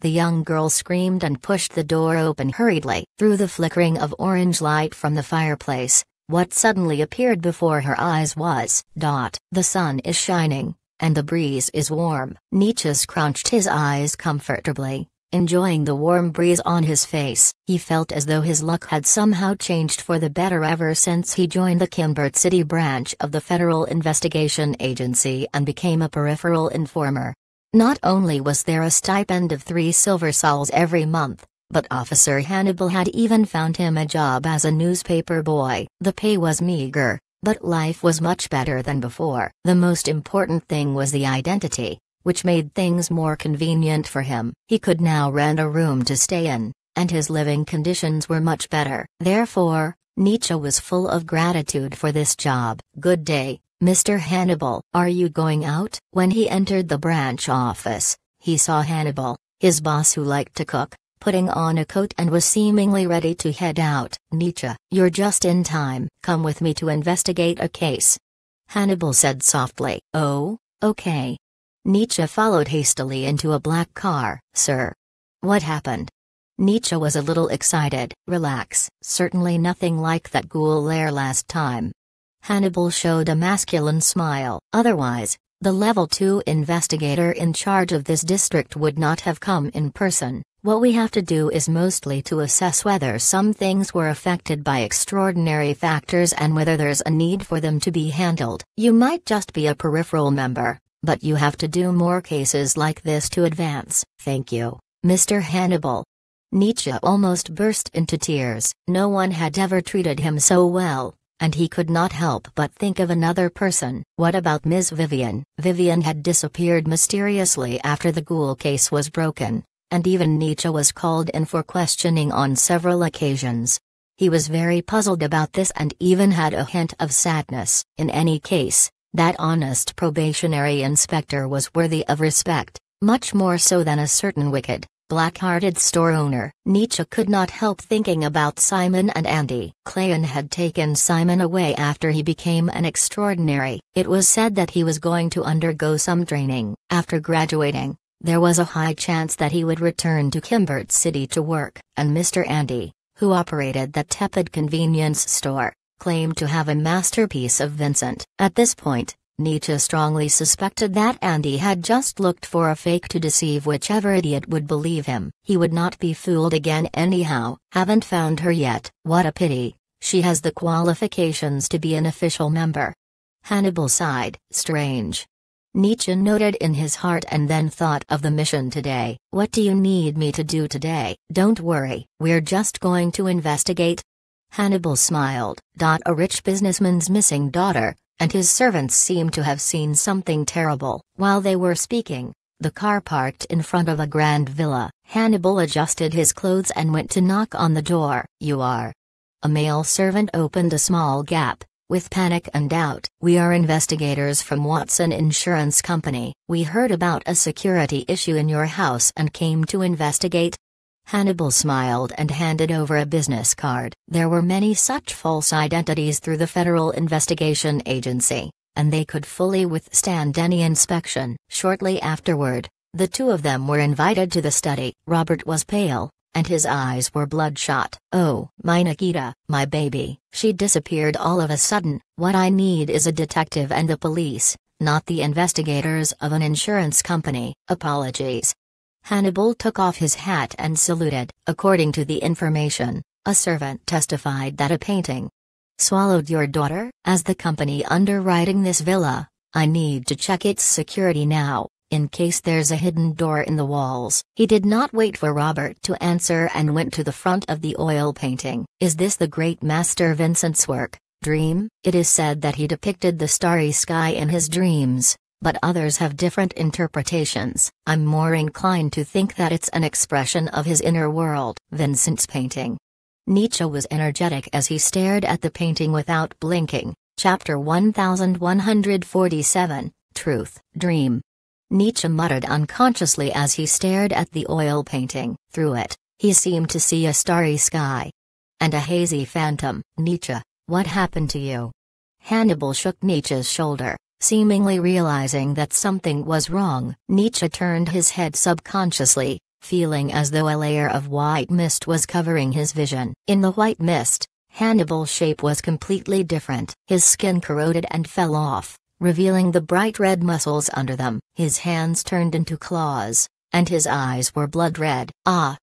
The young girl screamed and pushed the door open hurriedly. Through the flickering of orange light from the fireplace, what suddenly appeared before her eyes was, dot, the sun is shining, and the breeze is warm. Nietzsche scrunched his eyes comfortably, enjoying the warm breeze on his face. He felt as though his luck had somehow changed for the better ever since he joined the Kimbert City branch of the Federal Investigation Agency and became a peripheral informer. Not only was there a stipend of three silver sols every month, but Officer Hannibal had even found him a job as a newspaper boy. The pay was meager, but life was much better than before. The most important thing was the identity, which made things more convenient for him. He could now rent a room to stay in, and his living conditions were much better. Therefore, Nietzsche was full of gratitude for this job. Good day, Mr. Hannibal. Are you going out? When he entered the branch office, he saw Hannibal, his boss who liked to cook, putting on a coat and was seemingly ready to head out. Nietzsche, you're just in time. Come with me to investigate a case. Hannibal said softly. Oh, okay. Nietzsche followed hastily into a black car. Sir. What happened? Nietzsche was a little excited. Relax, certainly nothing like that ghoul lair last time. Hannibal showed a masculine smile. Otherwise, the level 2 investigator in charge of this district would not have come in person. What we have to do is mostly to assess whether some things were affected by extraordinary factors and whether there's a need for them to be handled. You might just be a peripheral member, but you have to do more cases like this to advance. Thank you, Mr. Hannibal. Nietzsche almost burst into tears. No one had ever treated him so well, and he could not help but think of another person. What about Ms. Vivian? Vivian had disappeared mysteriously after the Ghoul case was broken and even Nietzsche was called in for questioning on several occasions. He was very puzzled about this and even had a hint of sadness. In any case, that honest probationary inspector was worthy of respect, much more so than a certain wicked, black-hearted store owner. Nietzsche could not help thinking about Simon and Andy. Clayon had taken Simon away after he became an extraordinary. It was said that he was going to undergo some training. After graduating, there was a high chance that he would return to Kimbert City to work, and Mr. Andy, who operated that tepid convenience store, claimed to have a masterpiece of Vincent. At this point, Nietzsche strongly suspected that Andy had just looked for a fake to deceive whichever idiot would believe him. He would not be fooled again anyhow. Haven't found her yet. What a pity. She has the qualifications to be an official member. Hannibal sighed. Strange. Nietzsche noted in his heart and then thought of the mission today. What do you need me to do today? Don't worry, we're just going to investigate. Hannibal smiled. A rich businessman's missing daughter, and his servants seemed to have seen something terrible. While they were speaking, the car parked in front of a grand villa. Hannibal adjusted his clothes and went to knock on the door. You are. A male servant opened a small gap, with panic and doubt, we are investigators from Watson Insurance Company. We heard about a security issue in your house and came to investigate. Hannibal smiled and handed over a business card. There were many such false identities through the Federal Investigation Agency, and they could fully withstand any inspection. Shortly afterward, the two of them were invited to the study. Robert was pale, and his eyes were bloodshot. Oh, my Nikita, my baby, she disappeared all of a sudden. What I need is a detective and the police, not the investigators of an insurance company. Apologies. Hannibal took off his hat and saluted. According to the information, a servant testified that a painting swallowed your daughter. As the company underwriting this villa, I need to check its security now in case there's a hidden door in the walls. He did not wait for Robert to answer and went to the front of the oil painting. Is this the great master Vincent's work, Dream? It is said that he depicted the starry sky in his dreams, but others have different interpretations. I'm more inclined to think that it's an expression of his inner world. Vincent's painting. Nietzsche was energetic as he stared at the painting without blinking. Chapter 1147 Truth Dream Nietzsche muttered unconsciously as he stared at the oil painting. Through it, he seemed to see a starry sky. And a hazy phantom. Nietzsche, what happened to you? Hannibal shook Nietzsche's shoulder, seemingly realizing that something was wrong. Nietzsche turned his head subconsciously, feeling as though a layer of white mist was covering his vision. In the white mist, Hannibal's shape was completely different. His skin corroded and fell off, revealing the bright red muscles under them. His hands turned into claws, and his eyes were blood red. Ah!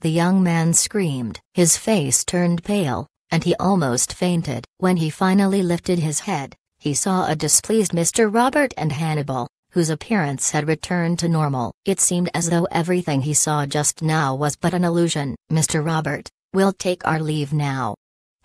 The young man screamed. His face turned pale, and he almost fainted. When he finally lifted his head, he saw a displeased Mr. Robert and Hannibal, whose appearance had returned to normal. It seemed as though everything he saw just now was but an illusion. Mr. Robert, we'll take our leave now.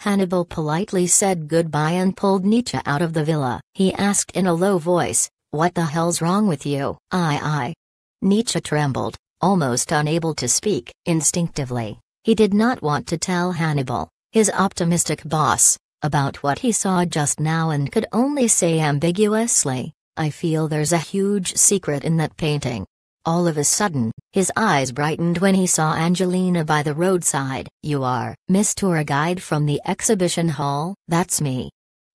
Hannibal politely said goodbye and pulled Nietzsche out of the villa. He asked in a low voice, What the hell's wrong with you? I, I. Nietzsche trembled, almost unable to speak. Instinctively, he did not want to tell Hannibal, his optimistic boss, about what he saw just now and could only say ambiguously, I feel there's a huge secret in that painting. All of a sudden, his eyes brightened when he saw Angelina by the roadside. You are Miss Tour Guide from the exhibition hall, that's me.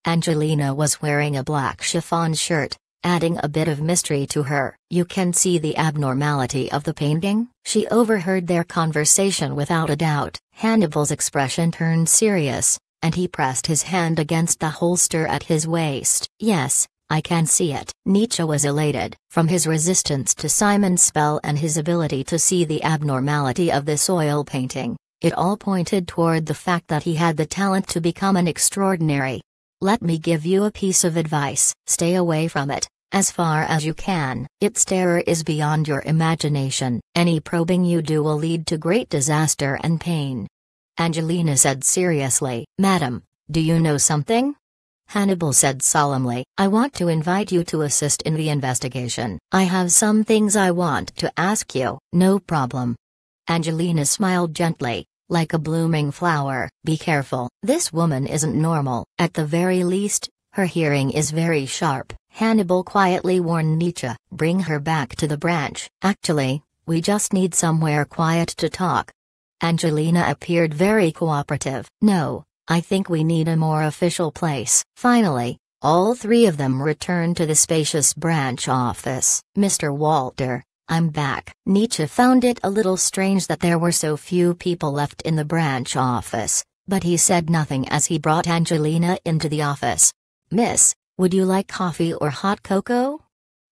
Angelina was wearing a black chiffon shirt, adding a bit of mystery to her. You can see the abnormality of the painting? She overheard their conversation without a doubt. Hannibal's expression turned serious, and he pressed his hand against the holster at his waist. Yes, I can see it. Nietzsche was elated, from his resistance to Simon's spell and his ability to see the abnormality of this oil painting, it all pointed toward the fact that he had the talent to become an extraordinary. Let me give you a piece of advice stay away from it, as far as you can. Its terror is beyond your imagination. Any probing you do will lead to great disaster and pain. Angelina said seriously, Madam, do you know something? Hannibal said solemnly, I want to invite you to assist in the investigation. I have some things I want to ask you. No problem. Angelina smiled gently, like a blooming flower. Be careful. This woman isn't normal. At the very least, her hearing is very sharp. Hannibal quietly warned Nietzsche, bring her back to the branch. Actually, we just need somewhere quiet to talk. Angelina appeared very cooperative. No, I think we need a more official place. Finally, all three of them returned to the spacious branch office. Mr. Walter, I'm back. Nietzsche found it a little strange that there were so few people left in the branch office, but he said nothing as he brought Angelina into the office. Miss, would you like coffee or hot cocoa?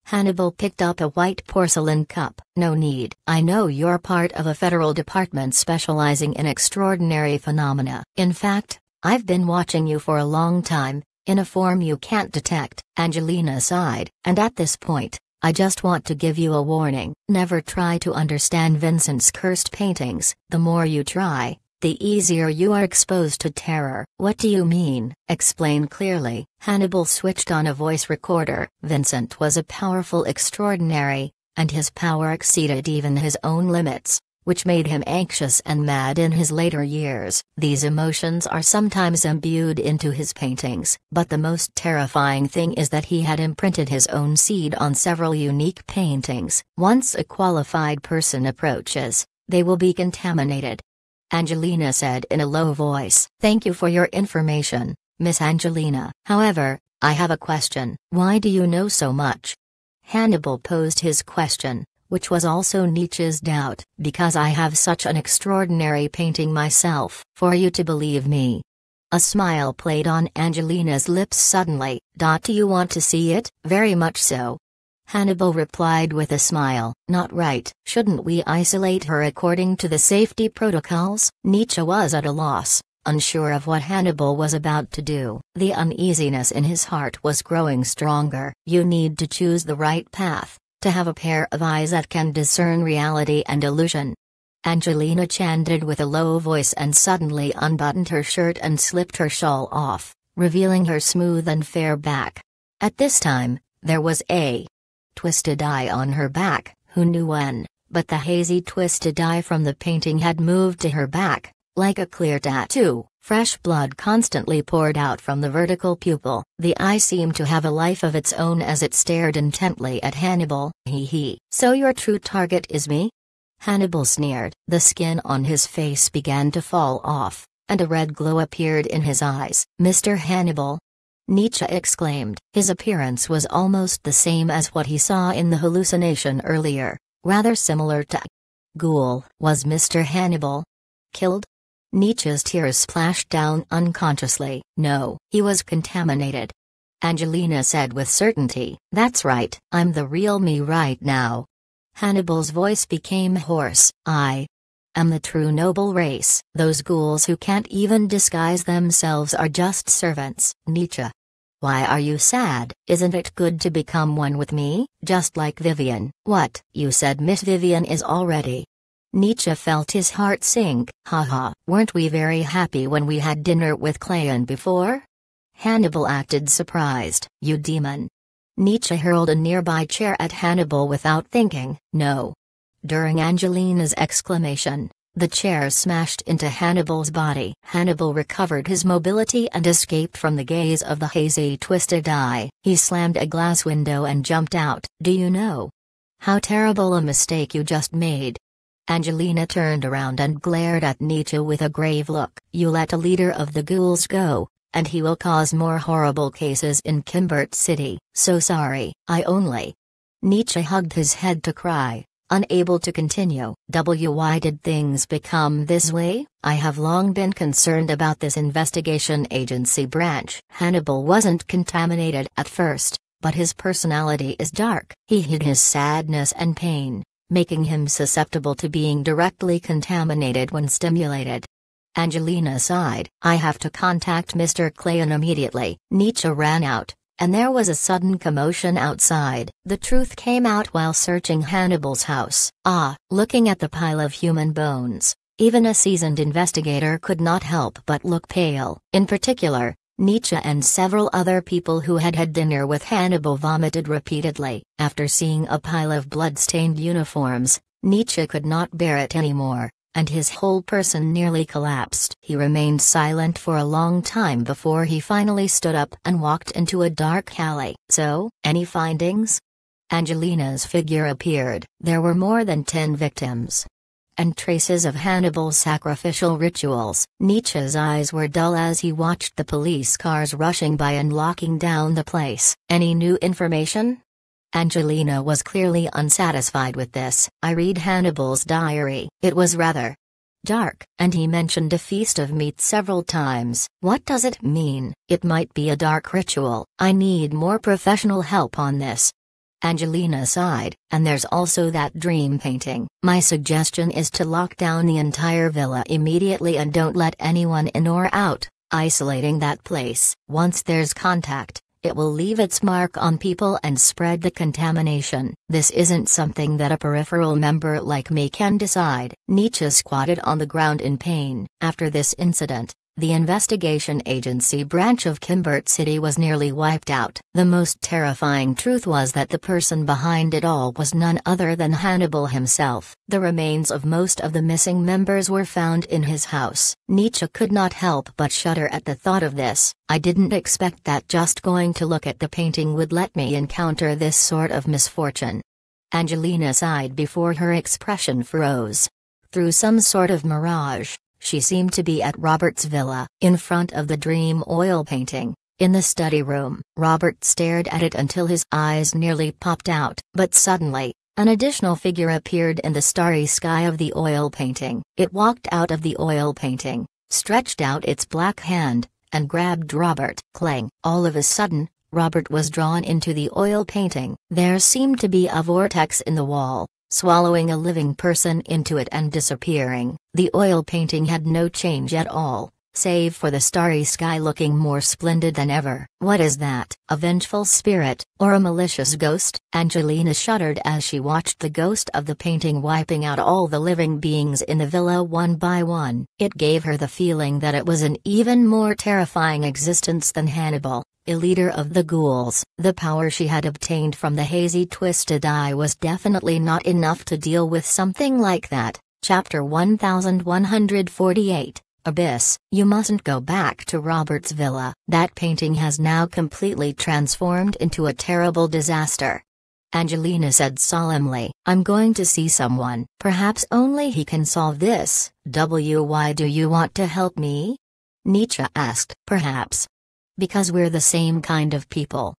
Hannibal picked up a white porcelain cup. No need. I know you're part of a federal department specializing in extraordinary phenomena. In fact, I've been watching you for a long time, in a form you can't detect, Angelina sighed, and at this point, I just want to give you a warning. Never try to understand Vincent's cursed paintings. The more you try, the easier you are exposed to terror. What do you mean? Explain clearly. Hannibal switched on a voice recorder. Vincent was a powerful extraordinary, and his power exceeded even his own limits which made him anxious and mad in his later years. These emotions are sometimes imbued into his paintings, but the most terrifying thing is that he had imprinted his own seed on several unique paintings. Once a qualified person approaches, they will be contaminated. Angelina said in a low voice. Thank you for your information, Miss Angelina. However, I have a question. Why do you know so much? Hannibal posed his question which was also Nietzsche's doubt, because I have such an extraordinary painting myself, for you to believe me. A smile played on Angelina's lips suddenly. Do you want to see it? Very much so. Hannibal replied with a smile, not right. Shouldn't we isolate her according to the safety protocols? Nietzsche was at a loss, unsure of what Hannibal was about to do. The uneasiness in his heart was growing stronger. You need to choose the right path, to have a pair of eyes that can discern reality and illusion. Angelina chanted with a low voice and suddenly unbuttoned her shirt and slipped her shawl off, revealing her smooth and fair back. At this time, there was a twisted eye on her back, who knew when, but the hazy twisted eye from the painting had moved to her back, like a clear tattoo. Fresh blood constantly poured out from the vertical pupil. The eye seemed to have a life of its own as it stared intently at Hannibal. Hee hee. So your true target is me? Hannibal sneered. The skin on his face began to fall off, and a red glow appeared in his eyes. Mr. Hannibal? Nietzsche exclaimed. His appearance was almost the same as what he saw in the hallucination earlier, rather similar to Ghoul. Was Mr. Hannibal killed? Nietzsche's tears splashed down unconsciously. No, he was contaminated. Angelina said with certainty, That's right, I'm the real me right now. Hannibal's voice became hoarse, I am the true noble race. Those ghouls who can't even disguise themselves are just servants, Nietzsche. Why are you sad? Isn't it good to become one with me, just like Vivian? What? You said Miss Vivian is already Nietzsche felt his heart sink. Haha, weren't we very happy when we had dinner with Clayon before? Hannibal acted surprised. You demon. Nietzsche hurled a nearby chair at Hannibal without thinking. No. During Angelina's exclamation, the chair smashed into Hannibal's body. Hannibal recovered his mobility and escaped from the gaze of the hazy, twisted eye. He slammed a glass window and jumped out. Do you know how terrible a mistake you just made? Angelina turned around and glared at Nietzsche with a grave look. You let a leader of the ghouls go, and he will cause more horrible cases in Kimbert City. So sorry, I only. Nietzsche hugged his head to cry, unable to continue. Why did things become this way? I have long been concerned about this investigation agency branch. Hannibal wasn't contaminated at first, but his personality is dark. He hid his sadness and pain, making him susceptible to being directly contaminated when stimulated. Angelina sighed. I have to contact Mr. Clayon immediately. Nietzsche ran out, and there was a sudden commotion outside. The truth came out while searching Hannibal's house. Ah, looking at the pile of human bones, even a seasoned investigator could not help but look pale. In particular, Nietzsche and several other people who had had dinner with Hannibal vomited repeatedly. After seeing a pile of blood-stained uniforms, Nietzsche could not bear it anymore, and his whole person nearly collapsed. He remained silent for a long time before he finally stood up and walked into a dark alley. So, any findings? Angelina's figure appeared. There were more than 10 victims, and traces of Hannibal's sacrificial rituals. Nietzsche's eyes were dull as he watched the police cars rushing by and locking down the place. Any new information? Angelina was clearly unsatisfied with this. I read Hannibal's diary. It was rather dark, and he mentioned a feast of meat several times. What does it mean? It might be a dark ritual. I need more professional help on this. Angelina sighed, and there's also that dream painting. My suggestion is to lock down the entire villa immediately and don't let anyone in or out, isolating that place. Once there's contact, it will leave its mark on people and spread the contamination. This isn't something that a peripheral member like me can decide. Nietzsche squatted on the ground in pain. After this incident, the investigation agency branch of Kimbert City was nearly wiped out. The most terrifying truth was that the person behind it all was none other than Hannibal himself. The remains of most of the missing members were found in his house. Nietzsche could not help but shudder at the thought of this. I didn't expect that just going to look at the painting would let me encounter this sort of misfortune. Angelina sighed before her expression froze. Through some sort of mirage, she seemed to be at Robert's villa, in front of the dream oil painting, in the study room. Robert stared at it until his eyes nearly popped out, but suddenly, an additional figure appeared in the starry sky of the oil painting. It walked out of the oil painting, stretched out its black hand, and grabbed Robert. Clang. All of a sudden, Robert was drawn into the oil painting. There seemed to be a vortex in the wall, swallowing a living person into it and disappearing. The oil painting had no change at all, save for the starry sky looking more splendid than ever. What is that? A vengeful spirit, or a malicious ghost? Angelina shuddered as she watched the ghost of the painting wiping out all the living beings in the villa one by one. It gave her the feeling that it was an even more terrifying existence than Hannibal a leader of the ghouls. The power she had obtained from the hazy twisted eye was definitely not enough to deal with something like that. Chapter 1148 Abyss. You mustn't go back to Robert's villa. That painting has now completely transformed into a terrible disaster. Angelina said solemnly. I'm going to see someone. Perhaps only he can solve this. W. Why do you want to help me? Nietzsche asked. Perhaps, because we're the same kind of people.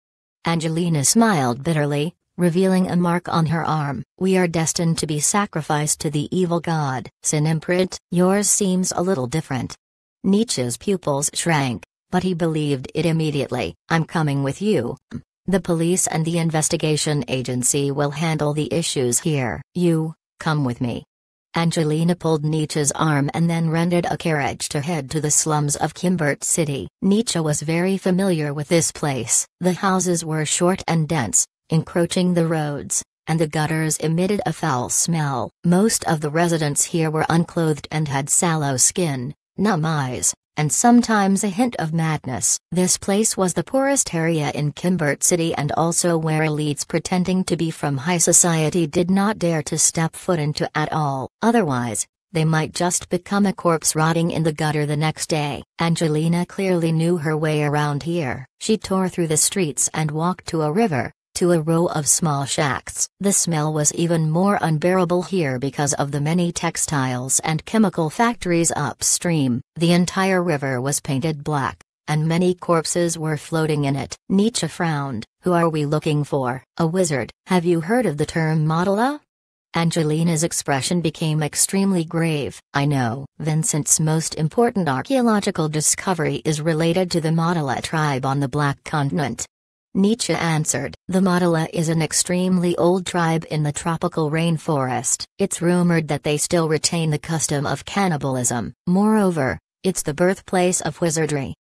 Angelina smiled bitterly, revealing a mark on her arm. We are destined to be sacrificed to the evil god. Sin imprint, yours seems a little different. Nietzsche's pupils shrank, but he believed it immediately. I'm coming with you. The police and the investigation agency will handle the issues here. You, come with me. Angelina pulled Nietzsche's arm and then rented a carriage to head to the slums of Kimbert City. Nietzsche was very familiar with this place. The houses were short and dense, encroaching the roads, and the gutters emitted a foul smell. Most of the residents here were unclothed and had sallow skin, numb eyes, and sometimes a hint of madness. This place was the poorest area in Kimbert City and also where elites pretending to be from high society did not dare to step foot into at all. Otherwise, they might just become a corpse rotting in the gutter the next day. Angelina clearly knew her way around here. She tore through the streets and walked to a river, to a row of small shacks. The smell was even more unbearable here because of the many textiles and chemical factories upstream. The entire river was painted black, and many corpses were floating in it. Nietzsche frowned. Who are we looking for? A wizard. Have you heard of the term modela? Angelina's expression became extremely grave. I know. Vincent's most important archaeological discovery is related to the Modala tribe on the Black Continent. Nietzsche answered. The Madala is an extremely old tribe in the tropical rainforest. It's rumored that they still retain the custom of cannibalism. Moreover, it's the birthplace of wizardry.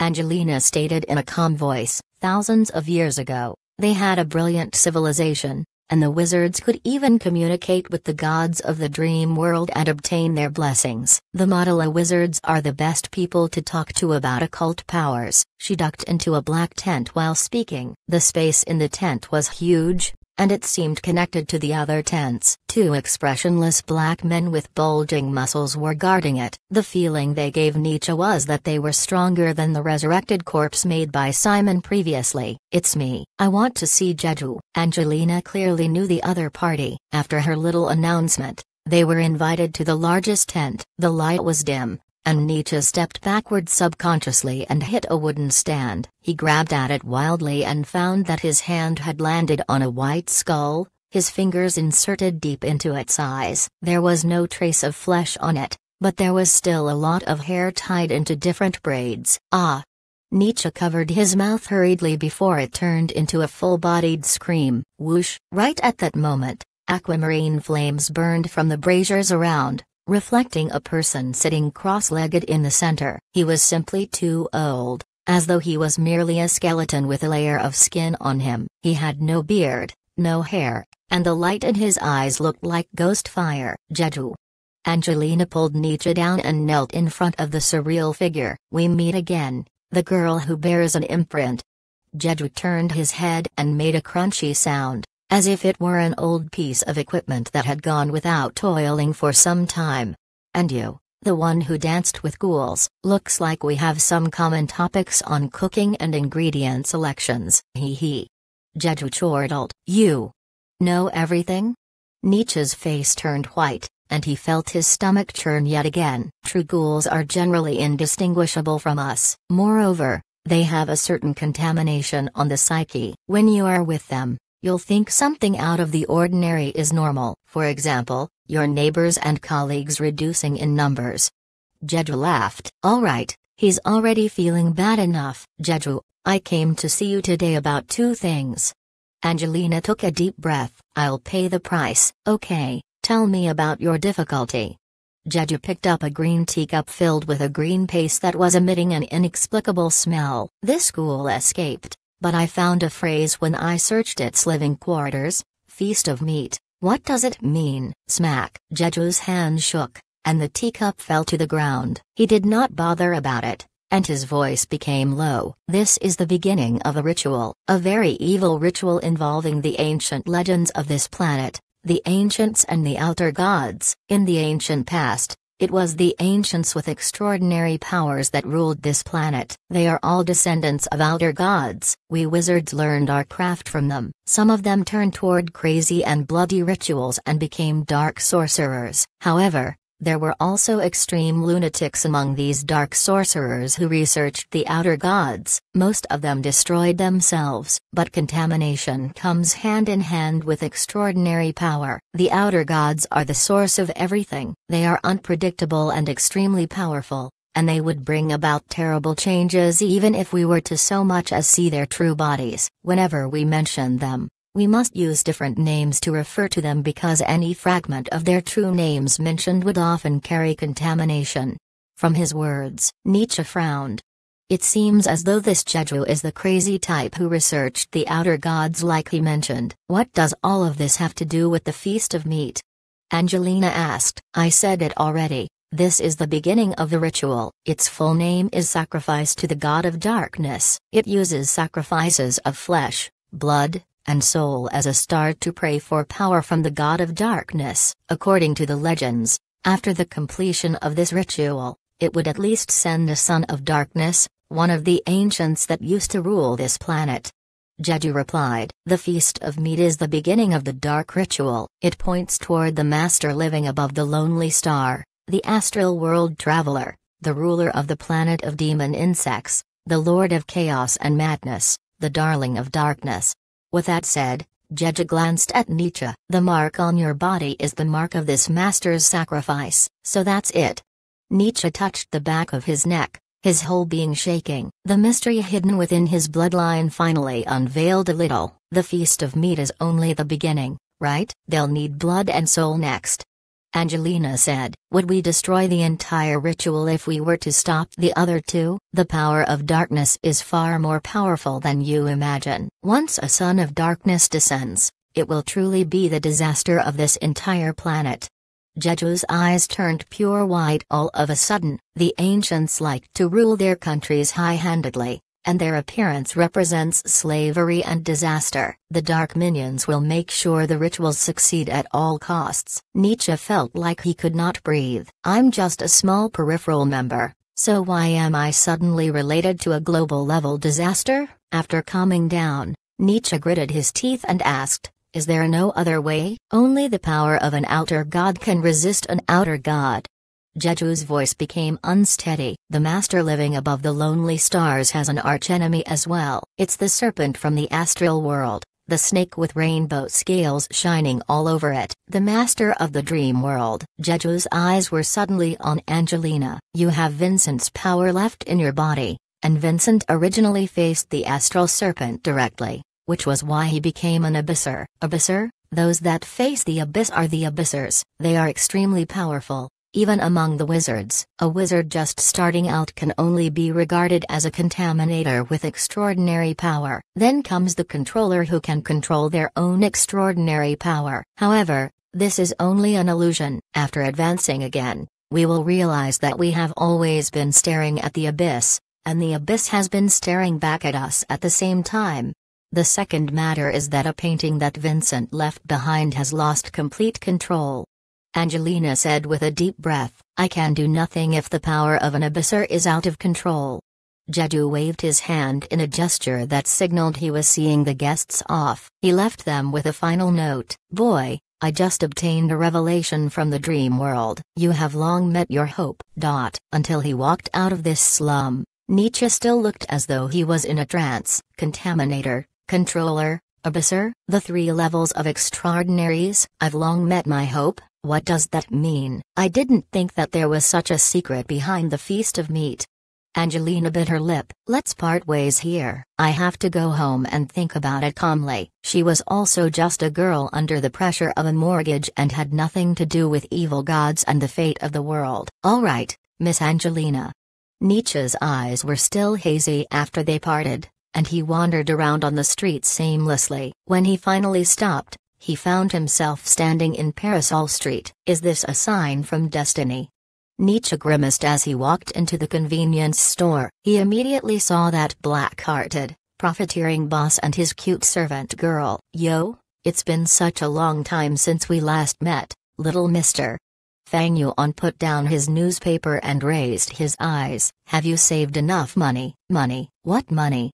Angelina stated in a calm voice, thousands of years ago, they had a brilliant civilization, and the wizards could even communicate with the gods of the dream world and obtain their blessings. The Madala wizards are the best people to talk to about occult powers. She ducked into a black tent while speaking. The space in the tent was huge, and it seemed connected to the other tents. Two expressionless black men with bulging muscles were guarding it. The feeling they gave Nietzsche was that they were stronger than the resurrected corpse made by Simon previously. It's me. I want to see Jeju. Angelina clearly knew the other party. After her little announcement, they were invited to the largest tent. The light was dim, and Nietzsche stepped backward subconsciously and hit a wooden stand. He grabbed at it wildly and found that his hand had landed on a white skull, his fingers inserted deep into its eyes. There was no trace of flesh on it, but there was still a lot of hair tied into different braids. Ah! Nietzsche covered his mouth hurriedly before it turned into a full-bodied scream. Whoosh! Right at that moment, aquamarine flames burned from the braziers around, reflecting a person sitting cross-legged in the center. He was simply too old, as though he was merely a skeleton with a layer of skin on him. He had no beard, no hair, and the light in his eyes looked like ghost fire. Jeju. Angelina pulled Nietzsche down and knelt in front of the surreal figure. We meet again, the girl who bears an imprint. Jeju turned his head and made a crunchy sound as if it were an old piece of equipment that had gone without toiling for some time. And you, the one who danced with ghouls, looks like we have some common topics on cooking and ingredient selections, hee hee. Jeju chortled, you know everything? Nietzsche's face turned white, and he felt his stomach churn yet again. True ghouls are generally indistinguishable from us. Moreover, they have a certain contamination on the psyche. When you are with them, You'll think something out of the ordinary is normal, for example, your neighbors and colleagues reducing in numbers. Jeju laughed. All right, he's already feeling bad enough. Jeju, I came to see you today about two things. Angelina took a deep breath. I'll pay the price. Okay, tell me about your difficulty. Jeju picked up a green teacup filled with a green paste that was emitting an inexplicable smell. This ghoul escaped, but I found a phrase when I searched its living quarters feast of meat. What does it mean? Smack. Jeju's hand shook, and the teacup fell to the ground. He did not bother about it, and his voice became low. This is the beginning of a ritual, a very evil ritual involving the ancient legends of this planet, the ancients and the outer gods. In the ancient past, it was the ancients with extraordinary powers that ruled this planet. They are all descendants of outer gods. We wizards learned our craft from them. Some of them turned toward crazy and bloody rituals and became dark sorcerers. However, there were also extreme lunatics among these dark sorcerers who researched the outer gods, most of them destroyed themselves, but contamination comes hand in hand with extraordinary power. The outer gods are the source of everything, they are unpredictable and extremely powerful, and they would bring about terrible changes even if we were to so much as see their true bodies. Whenever we mention them, we must use different names to refer to them because any fragment of their true names mentioned would often carry contamination. From his words, Nietzsche frowned. It seems as though this Jeju is the crazy type who researched the outer gods like he mentioned. What does all of this have to do with the Feast of Meat? Angelina asked. I said it already. This is the beginning of the ritual. Its full name is Sacrifice to the God of Darkness. It uses sacrifices of flesh, blood, and soul as a start to pray for power from the god of darkness. According to the legends, after the completion of this ritual, it would at least send a son of darkness, one of the ancients that used to rule this planet. Jeju replied, The Feast of Meat is the beginning of the dark ritual. It points toward the master living above the lonely star, the astral world traveler, the ruler of the planet of demon insects, the lord of chaos and madness, the darling of darkness. With that said, Jeja glanced at Nietzsche. The mark on your body is the mark of this master's sacrifice, so that's it. Nietzsche touched the back of his neck, his whole being shaking. The mystery hidden within his bloodline finally unveiled a little. The feast of meat is only the beginning, right? They'll need blood and soul next. Angelina said, Would we destroy the entire ritual if we were to stop the other two? The power of darkness is far more powerful than you imagine. Once a son of darkness descends, it will truly be the disaster of this entire planet. Jeju's eyes turned pure white all of a sudden. The ancients liked to rule their countries high handedly, and their appearance represents slavery and disaster. The Dark Minions will make sure the rituals succeed at all costs. Nietzsche felt like he could not breathe. I'm just a small peripheral member, so why am I suddenly related to a global level disaster? After calming down, Nietzsche gritted his teeth and asked, Is there no other way? Only the power of an outer god can resist an outer god. Jeju's voice became unsteady. The master living above the lonely stars has an archenemy as well. It's the serpent from the astral world, the snake with rainbow scales shining all over it. The master of the dream world. Jeju's eyes were suddenly on Angelina. You have Vincent's power left in your body, and Vincent originally faced the astral serpent directly, which was why he became an abyssor. Abyssor? Those that face the abyss are the abyssers. They are extremely powerful even among the wizards, a wizard just starting out can only be regarded as a contaminator with extraordinary power. Then comes the controller who can control their own extraordinary power. However, this is only an illusion. After advancing again, we will realize that we have always been staring at the abyss, and the abyss has been staring back at us at the same time. The second matter is that a painting that Vincent left behind has lost complete control. Angelina said with a deep breath, I can do nothing if the power of an abysser is out of control. Jedu waved his hand in a gesture that signaled he was seeing the guests off. He left them with a final note Boy, I just obtained a revelation from the dream world. You have long met your hope. Dot. Until he walked out of this slum, Nietzsche still looked as though he was in a trance. Contaminator, controller, Abysser, the three levels of extraordinaries, I've long met my hope, what does that mean? I didn't think that there was such a secret behind the feast of meat. Angelina bit her lip. Let's part ways here. I have to go home and think about it calmly. She was also just a girl under the pressure of a mortgage and had nothing to do with evil gods and the fate of the world. All right, Miss Angelina. Nietzsche's eyes were still hazy after they parted, and he wandered around on the streets aimlessly. When he finally stopped, he found himself standing in Parasol Street. Is this a sign from destiny? Nietzsche grimaced as he walked into the convenience store. He immediately saw that black hearted, profiteering boss and his cute servant girl. Yo, it's been such a long time since we last met, little mister. Fang Yuan put down his newspaper and raised his eyes. Have you saved enough money? Money? What money?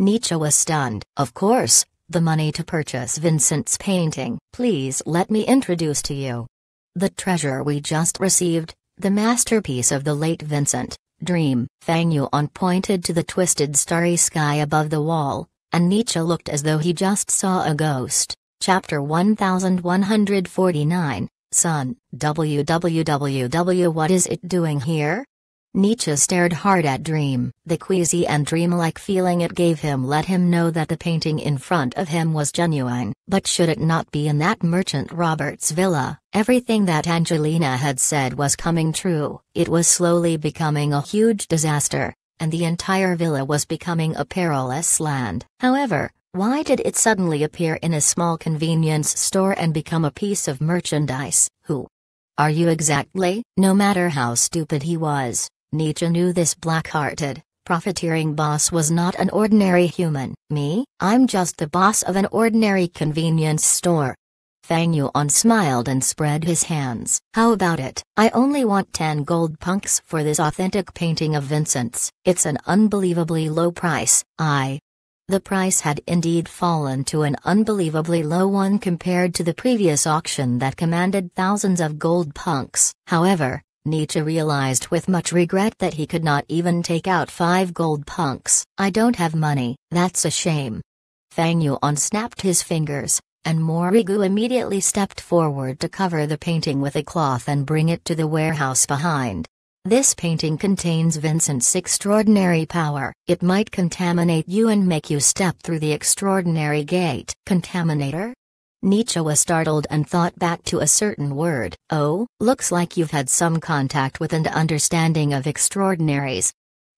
Nietzsche was stunned. Of course, the money to purchase Vincent's painting. Please let me introduce to you. The treasure we just received, the masterpiece of the late Vincent, Dream. Fang Yuan pointed to the twisted starry sky above the wall, and Nietzsche looked as though he just saw a ghost. Chapter 1149, Sun. WWW What is it doing here? Nietzsche stared hard at Dream. The queasy and dreamlike feeling it gave him let him know that the painting in front of him was genuine. But should it not be in that merchant Robert's villa? Everything that Angelina had said was coming true. It was slowly becoming a huge disaster, and the entire villa was becoming a perilous land. However, why did it suddenly appear in a small convenience store and become a piece of merchandise? Who are you exactly? No matter how stupid he was, Nietzsche knew this black hearted, profiteering boss was not an ordinary human. Me? I'm just the boss of an ordinary convenience store. Fang Yuan smiled and spread his hands. How about it? I only want 10 gold punks for this authentic painting of Vincent's. It's an unbelievably low price, I. The price had indeed fallen to an unbelievably low one compared to the previous auction that commanded thousands of gold punks. However, Nietzsche realized with much regret that he could not even take out five gold punks. I don't have money, that's a shame. Fang Yuan snapped his fingers, and Morigu immediately stepped forward to cover the painting with a cloth and bring it to the warehouse behind. This painting contains Vincent's extraordinary power. It might contaminate you and make you step through the extraordinary gate. Contaminator? Nietzsche was startled and thought back to a certain word. Oh, looks like you've had some contact with and understanding of extraordinaries.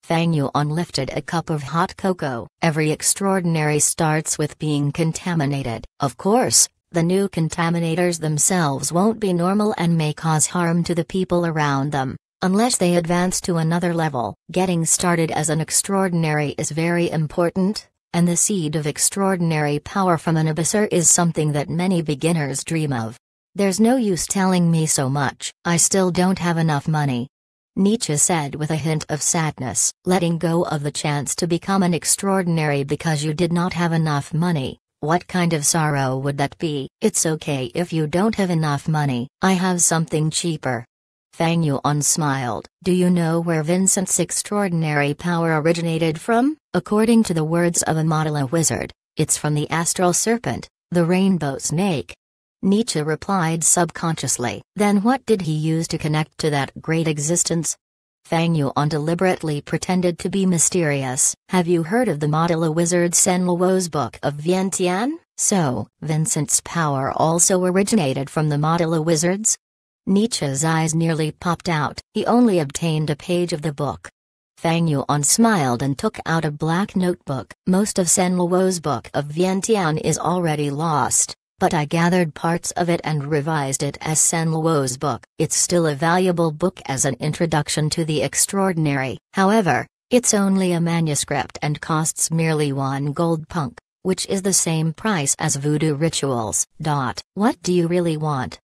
Fang Yuan lifted a cup of hot cocoa. Every extraordinary starts with being contaminated. Of course, the new contaminators themselves won't be normal and may cause harm to the people around them, unless they advance to another level. Getting started as an extraordinary is very important, and the seed of extraordinary power from an abysser is something that many beginners dream of. There's no use telling me so much, I still don't have enough money. Nietzsche said with a hint of sadness, letting go of the chance to become an extraordinary because you did not have enough money. What kind of sorrow would that be? It's okay if you don't have enough money, I have something cheaper. Fang Yuan smiled. Do you know where Vincent's extraordinary power originated from? According to the words of a Amidala wizard, it's from the astral serpent, the rainbow snake. Nietzsche replied subconsciously. Then what did he use to connect to that great existence? Fang Yuan deliberately pretended to be mysterious. Have you heard of the Modela wizard Sen Luo's book of Vientiane? So, Vincent's power also originated from the Modela wizards? Nietzsche's eyes nearly popped out. He only obtained a page of the book. Fang Yuan smiled and took out a black notebook. Most of Sen Luo's book of Vientiane is already lost, but I gathered parts of it and revised it as Sen Luo's book. It's still a valuable book as an introduction to the extraordinary. However, it's only a manuscript and costs merely one gold punk, which is the same price as voodoo rituals. Dot. What do you really want?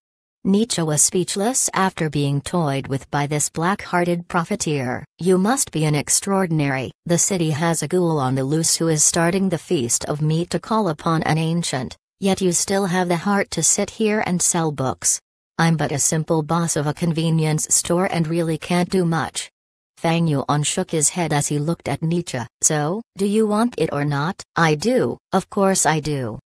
Nietzsche was speechless after being toyed with by this black hearted profiteer. You must be an extraordinary. The city has a ghoul on the loose who is starting the feast of meat to call upon an ancient, yet you still have the heart to sit here and sell books. I'm but a simple boss of a convenience store and really can't do much. Fang Yuan shook his head as he looked at Nietzsche. So, do you want it or not? I do, of course I do.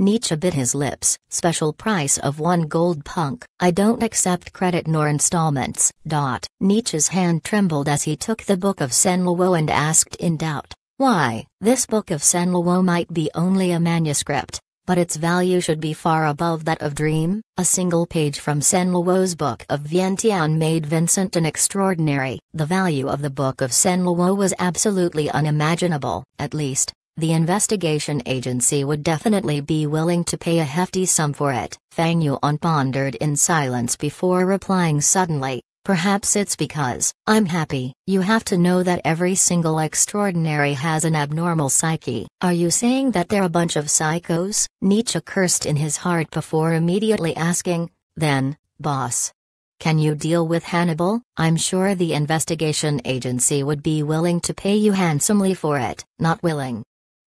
Nietzsche bit his lips. Special price of one gold punk. I don't accept credit nor installments. Dot. Nietzsche's hand trembled as he took the book of Senluo and asked in doubt, Why, this book of Senluo might be only a manuscript, but its value should be far above that of Dream. A single page from Senluo's book of Vientiane made Vincent an extraordinary. The value of the book of Senluo was absolutely unimaginable. At least, the investigation agency would definitely be willing to pay a hefty sum for it. Fang Yuan pondered in silence before replying suddenly. Perhaps it's because I'm happy. You have to know that every single extraordinary has an abnormal psyche. Are you saying that they're a bunch of psychos? Nietzsche cursed in his heart before immediately asking, Then, boss. Can you deal with Hannibal? I'm sure the investigation agency would be willing to pay you handsomely for it. Not willing,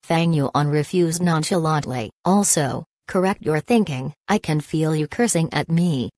Fang Yuan refused nonchalantly. Also, correct your thinking, I can feel you cursing at me.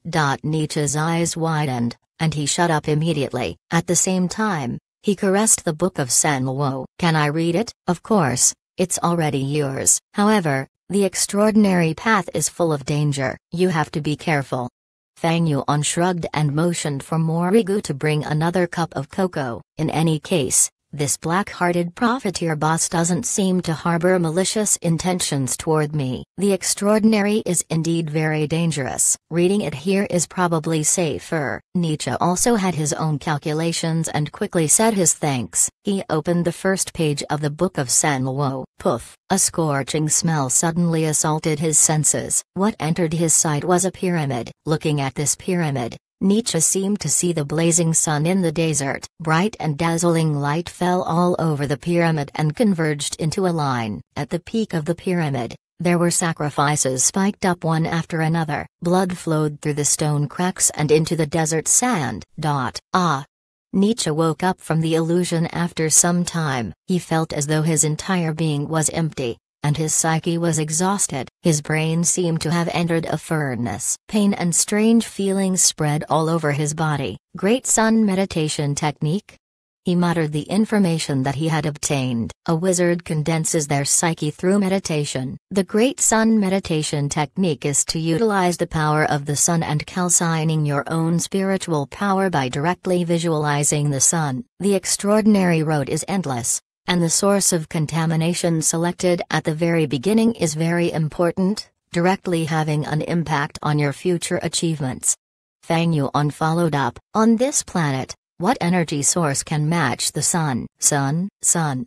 Nietzsche's eyes widened, and he shut up immediately. At the same time, he caressed the book of Luo. Can I read it? Of course, it's already yours. However, the extraordinary path is full of danger. You have to be careful. Fang Yuan shrugged and motioned for Morigu to bring another cup of cocoa. In any case, this black-hearted profiteer boss doesn't seem to harbor malicious intentions toward me. The extraordinary is indeed very dangerous. Reading it here is probably safer. Nietzsche also had his own calculations and quickly said his thanks. He opened the first page of the Book of Luo. Poof! A scorching smell suddenly assaulted his senses. What entered his sight was a pyramid. Looking at this pyramid, Nietzsche seemed to see the blazing sun in the desert. Bright and dazzling light fell all over the pyramid and converged into a line. At the peak of the pyramid, there were sacrifices spiked up one after another. Blood flowed through the stone cracks and into the desert sand. Dot. Ah. Nietzsche woke up from the illusion after some time. He felt as though his entire being was empty, and his psyche was exhausted. His brain seemed to have entered a furnace. Pain and strange feelings spread all over his body. Great Sun Meditation Technique? He muttered the information that he had obtained. A wizard condenses their psyche through meditation. The Great Sun Meditation Technique is to utilize the power of the sun and calcining your own spiritual power by directly visualizing the sun. The extraordinary road is endless and the source of contamination selected at the very beginning is very important, directly having an impact on your future achievements. Fang Yuan followed up, on this planet, what energy source can match the sun? Sun, sun.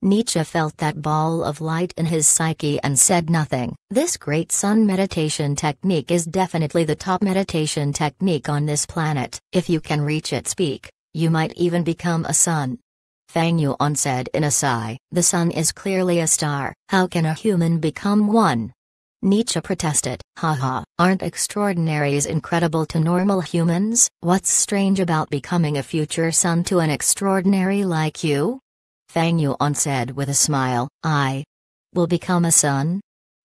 Nietzsche felt that ball of light in his psyche and said nothing. This great sun meditation technique is definitely the top meditation technique on this planet. If you can reach its peak, you might even become a sun. Fang Yuan said in a sigh. The sun is clearly a star. How can a human become one? Nietzsche protested, haha, aren't extraordinaries incredible to normal humans? What's strange about becoming a future son to an extraordinary like you? Fang Yuan said with a smile, I will become a son?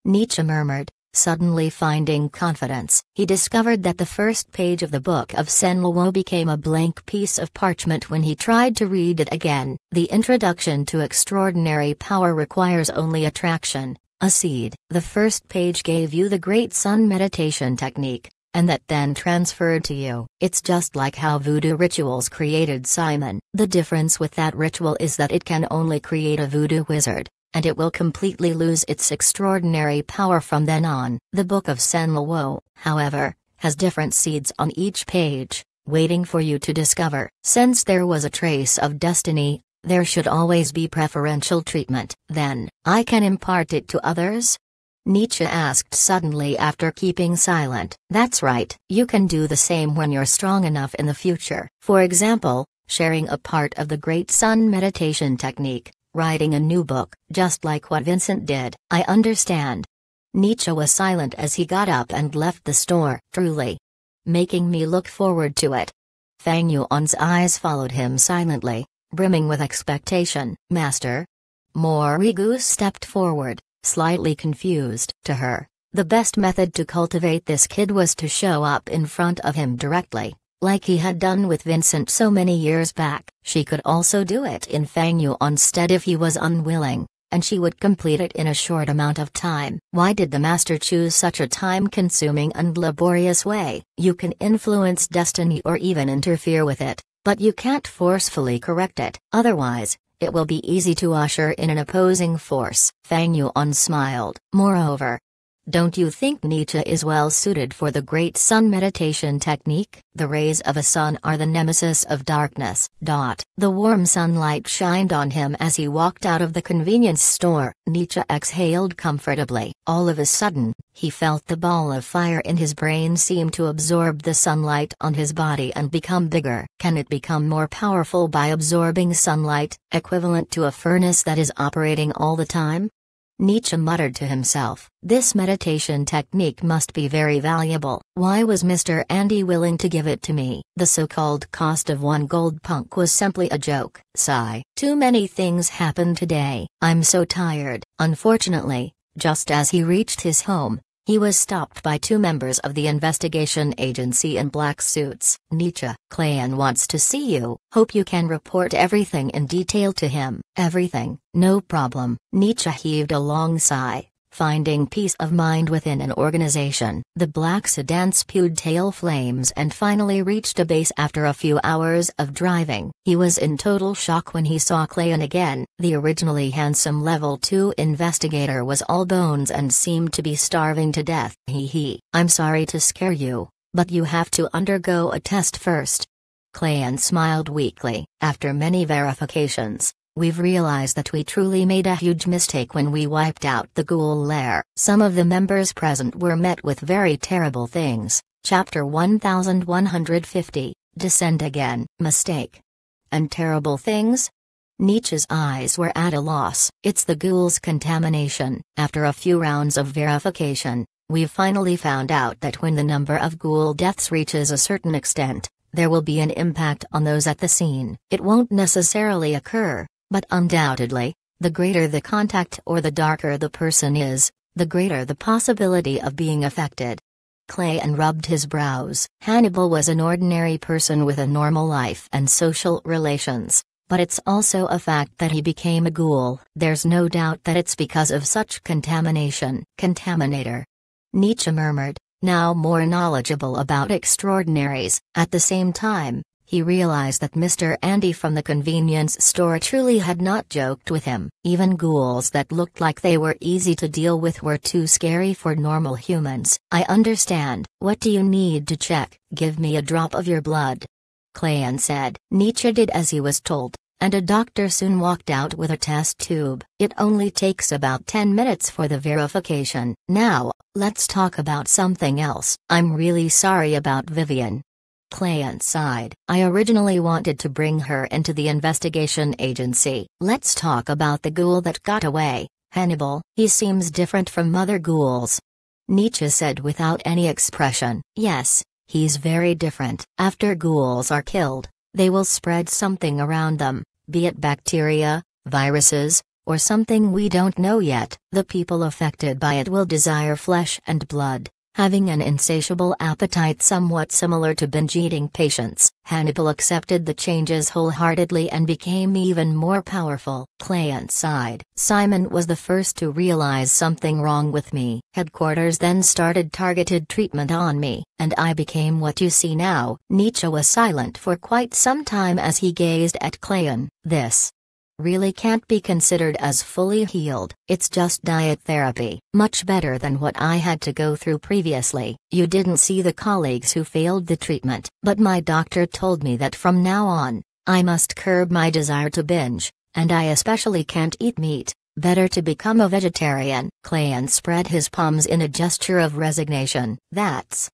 Nietzsche murmured, Suddenly finding confidence, he discovered that the first page of the Book of Senluo became a blank piece of parchment when he tried to read it again. The introduction to extraordinary power requires only attraction, a seed. The first page gave you the Great Sun meditation technique, and that then transferred to you. It's just like how voodoo rituals created Simon. The difference with that ritual is that it can only create a voodoo wizard and it will completely lose its extraordinary power from then on. The Book of Senlawo, however, has different seeds on each page, waiting for you to discover. Since there was a trace of destiny, there should always be preferential treatment. Then, I can impart it to others? Nietzsche asked suddenly after keeping silent. That's right. You can do the same when you're strong enough in the future. For example, sharing a part of the Great Sun meditation technique Writing a new book, just like what Vincent did, I understand. Nietzsche was silent as he got up and left the store, truly. Making me look forward to it. Fang Yuan's eyes followed him silently, brimming with expectation. Master? Morigu stepped forward, slightly confused. To her, the best method to cultivate this kid was to show up in front of him directly like he had done with Vincent so many years back. She could also do it in Fang instead if he was unwilling, and she would complete it in a short amount of time. Why did the master choose such a time-consuming and laborious way? You can influence destiny or even interfere with it, but you can't forcefully correct it. Otherwise, it will be easy to usher in an opposing force. Fang Yuan smiled. Moreover, don't you think Nietzsche is well suited for the great sun meditation technique? The rays of a sun are the nemesis of darkness. Dot. The warm sunlight shined on him as he walked out of the convenience store. Nietzsche exhaled comfortably. All of a sudden, he felt the ball of fire in his brain seem to absorb the sunlight on his body and become bigger. Can it become more powerful by absorbing sunlight, equivalent to a furnace that is operating all the time? Nietzsche muttered to himself, this meditation technique must be very valuable. Why was Mr. Andy willing to give it to me? The so-called cost of one gold punk was simply a joke. Sigh. Too many things happened today. I'm so tired. Unfortunately, just as he reached his home, he was stopped by two members of the investigation agency in black suits. Nietzsche, Klayan wants to see you. Hope you can report everything in detail to him. Everything, no problem. Nietzsche heaved a long sigh. Finding peace of mind within an organization, the black sedan spewed tail flames and finally reached a base after a few hours of driving. He was in total shock when he saw Clayon again. The originally handsome level 2 investigator was all bones and seemed to be starving to death. Hee hee. I'm sorry to scare you, but you have to undergo a test first. Clayon smiled weakly. After many verifications, We've realized that we truly made a huge mistake when we wiped out the ghoul lair. Some of the members present were met with very terrible things. Chapter 1150 Descend Again Mistake. And terrible things? Nietzsche's eyes were at a loss. It's the ghoul's contamination. After a few rounds of verification, we've finally found out that when the number of ghoul deaths reaches a certain extent, there will be an impact on those at the scene. It won't necessarily occur, but undoubtedly, the greater the contact or the darker the person is, the greater the possibility of being affected. Clay and rubbed his brows. Hannibal was an ordinary person with a normal life and social relations, but it's also a fact that he became a ghoul. There's no doubt that it's because of such contamination. Contaminator. Nietzsche murmured, now more knowledgeable about extraordinaries, at the same time, he realized that Mr. Andy from the convenience store truly had not joked with him. Even ghouls that looked like they were easy to deal with were too scary for normal humans. I understand. What do you need to check? Give me a drop of your blood. Clayan said. Nietzsche did as he was told, and a doctor soon walked out with a test tube. It only takes about 10 minutes for the verification. Now, let's talk about something else. I'm really sorry about Vivian. Client side, I originally wanted to bring her into the investigation agency. Let's talk about the ghoul that got away, Hannibal. He seems different from other ghouls. Nietzsche said without any expression. Yes, he's very different. After ghouls are killed, they will spread something around them, be it bacteria, viruses, or something we don't know yet. The people affected by it will desire flesh and blood, Having an insatiable appetite somewhat similar to binge eating patients, Hannibal accepted the changes wholeheartedly and became even more powerful. Client side Simon was the first to realize something wrong with me. Headquarters then started targeted treatment on me, and I became what you see now. Nietzsche was silent for quite some time as he gazed at Clayon. This, really can't be considered as fully healed. It's just diet therapy. Much better than what I had to go through previously. You didn't see the colleagues who failed the treatment, but my doctor told me that from now on, I must curb my desire to binge, and I especially can't eat meat. Better to become a vegetarian. Clayan spread his palms in a gesture of resignation. That's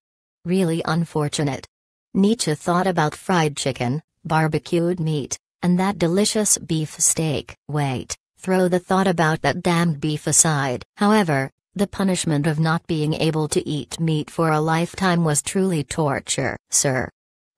really unfortunate. Nietzsche thought about fried chicken, barbecued meat, and that delicious beef steak, wait, throw the thought about that damned beef aside. However, the punishment of not being able to eat meat for a lifetime was truly torture, sir.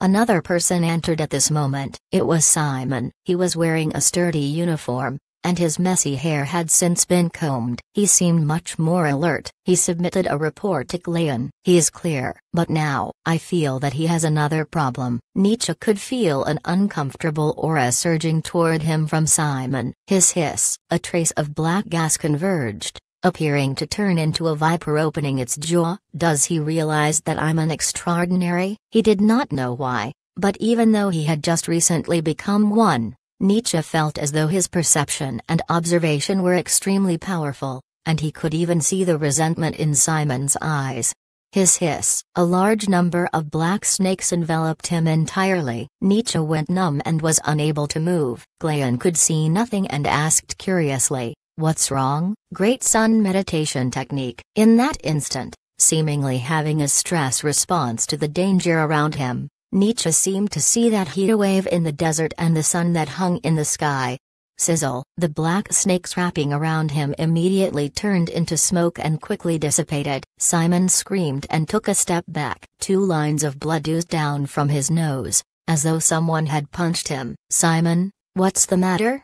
Another person entered at this moment. It was Simon. He was wearing a sturdy uniform, and his messy hair had since been combed. He seemed much more alert. He submitted a report to Klein. He is clear, but now, I feel that he has another problem. Nietzsche could feel an uncomfortable aura surging toward him from Simon. His hiss, a trace of black gas converged, appearing to turn into a viper opening its jaw. Does he realize that I'm an extraordinary? He did not know why, but even though he had just recently become one, Nietzsche felt as though his perception and observation were extremely powerful, and he could even see the resentment in Simon's eyes. His hiss, a large number of black snakes enveloped him entirely. Nietzsche went numb and was unable to move. Glayan could see nothing and asked curiously, What's wrong? Great Sun Meditation Technique. In that instant, seemingly having a stress response to the danger around him, Nietzsche seemed to see that heatwave in the desert and the sun that hung in the sky. Sizzle, the black snakes wrapping around him immediately turned into smoke and quickly dissipated. Simon screamed and took a step back. Two lines of blood oozed down from his nose, as though someone had punched him. Simon, what's the matter?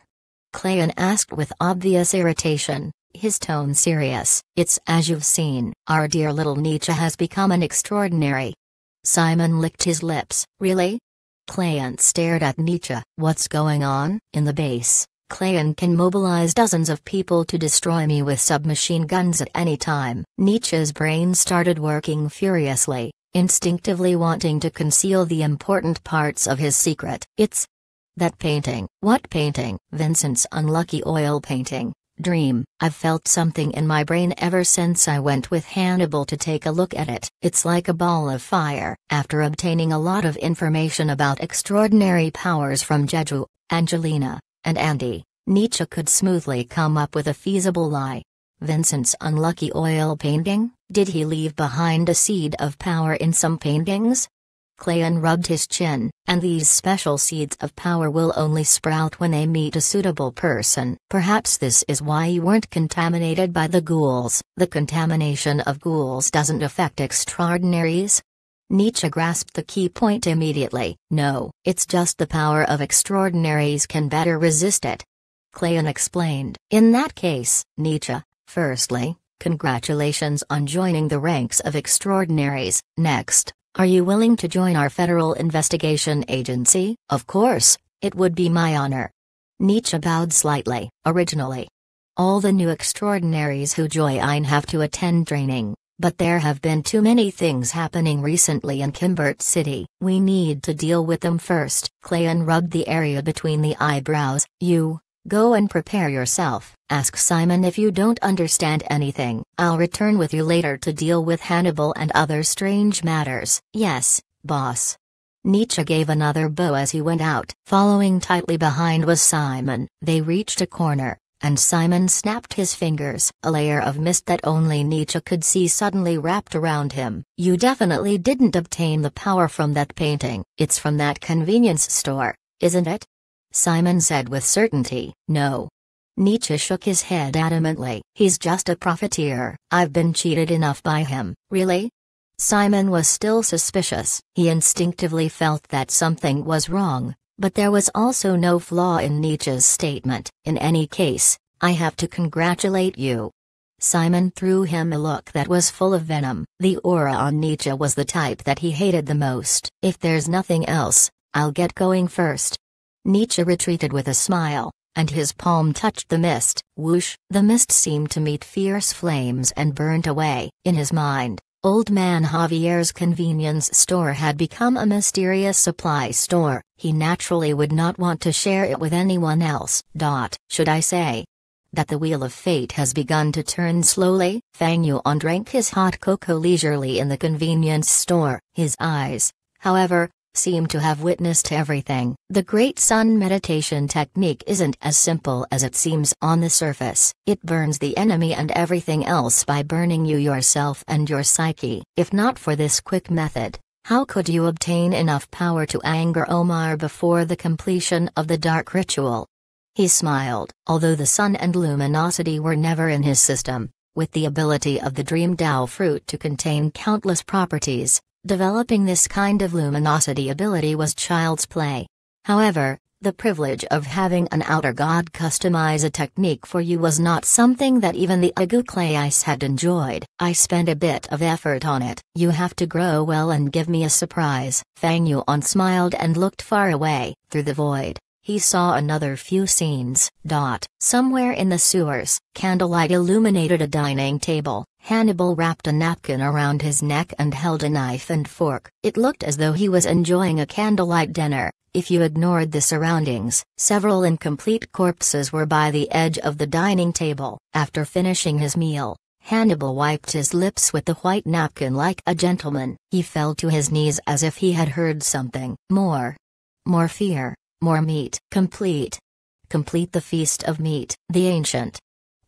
Clayon asked with obvious irritation, his tone serious. It's as you've seen. Our dear little Nietzsche has become an extraordinary, Simon licked his lips. Really? Clayan stared at Nietzsche. What's going on? In the base, Clayan can mobilize dozens of people to destroy me with submachine guns at any time. Nietzsche's brain started working furiously, instinctively wanting to conceal the important parts of his secret. It's that painting. What painting? Vincent's unlucky oil painting. Dream. I've felt something in my brain ever since I went with Hannibal to take a look at it. It's like a ball of fire. After obtaining a lot of information about extraordinary powers from Jeju, Angelina, and Andy, Nietzsche could smoothly come up with a feasible lie. Vincent's unlucky oil painting? Did he leave behind a seed of power in some paintings? Clayon rubbed his chin, and these special seeds of power will only sprout when they meet a suitable person. Perhaps this is why you weren't contaminated by the ghouls. The contamination of ghouls doesn't affect extraordinaries. Nietzsche grasped the key point immediately. No, it's just the power of extraordinaries can better resist it. Clayon explained. In that case, Nietzsche, firstly, congratulations on joining the ranks of extraordinaries. Next, are you willing to join our federal investigation agency? Of course, it would be my honor. Nietzsche bowed slightly, originally. All the new extraordinaries who join have to attend training, but there have been too many things happening recently in Kimbert City. We need to deal with them first. Clayon rubbed the area between the eyebrows. You, Go and prepare yourself. Ask Simon if you don't understand anything. I'll return with you later to deal with Hannibal and other strange matters. Yes, boss. Nietzsche gave another bow as he went out. Following tightly behind was Simon. They reached a corner, and Simon snapped his fingers. A layer of mist that only Nietzsche could see suddenly wrapped around him. You definitely didn't obtain the power from that painting. It's from that convenience store, isn't it? Simon said with certainty, no. Nietzsche shook his head adamantly. He's just a profiteer. I've been cheated enough by him, really? Simon was still suspicious. He instinctively felt that something was wrong, but there was also no flaw in Nietzsche's statement. In any case, I have to congratulate you. Simon threw him a look that was full of venom. The aura on Nietzsche was the type that he hated the most. If there's nothing else, I'll get going first. Nietzsche retreated with a smile, and his palm touched the mist. Whoosh! The mist seemed to meet fierce flames and burnt away. In his mind, Old man Javier's convenience store had become a mysterious supply store. He naturally would not want to share it with anyone else. Dot. Should I say that the wheel of fate has begun to turn slowly? Fang Yuan drank his hot cocoa leisurely in the convenience store. His eyes, however, seem to have witnessed everything. The Great Sun meditation technique isn't as simple as it seems on the surface. It burns the enemy and everything else by burning you yourself and your psyche. If not for this quick method, how could you obtain enough power to anger Omar before the completion of the dark ritual? He smiled. Although the sun and luminosity were never in his system, with the ability of the dream Tao fruit to contain countless properties, Developing this kind of luminosity ability was child's play. However, the privilege of having an outer god customize a technique for you was not something that even the Agouklei Ice had enjoyed. I spent a bit of effort on it. You have to grow well and give me a surprise. Fang Yuan smiled and looked far away, through the void he saw another few scenes. Dot. Somewhere in the sewers, candlelight illuminated a dining table. Hannibal wrapped a napkin around his neck and held a knife and fork. It looked as though he was enjoying a candlelight dinner, if you ignored the surroundings. Several incomplete corpses were by the edge of the dining table. After finishing his meal, Hannibal wiped his lips with the white napkin like a gentleman. He fell to his knees as if he had heard something. More. More fear. More meat. Complete. Complete the feast of meat. The ancient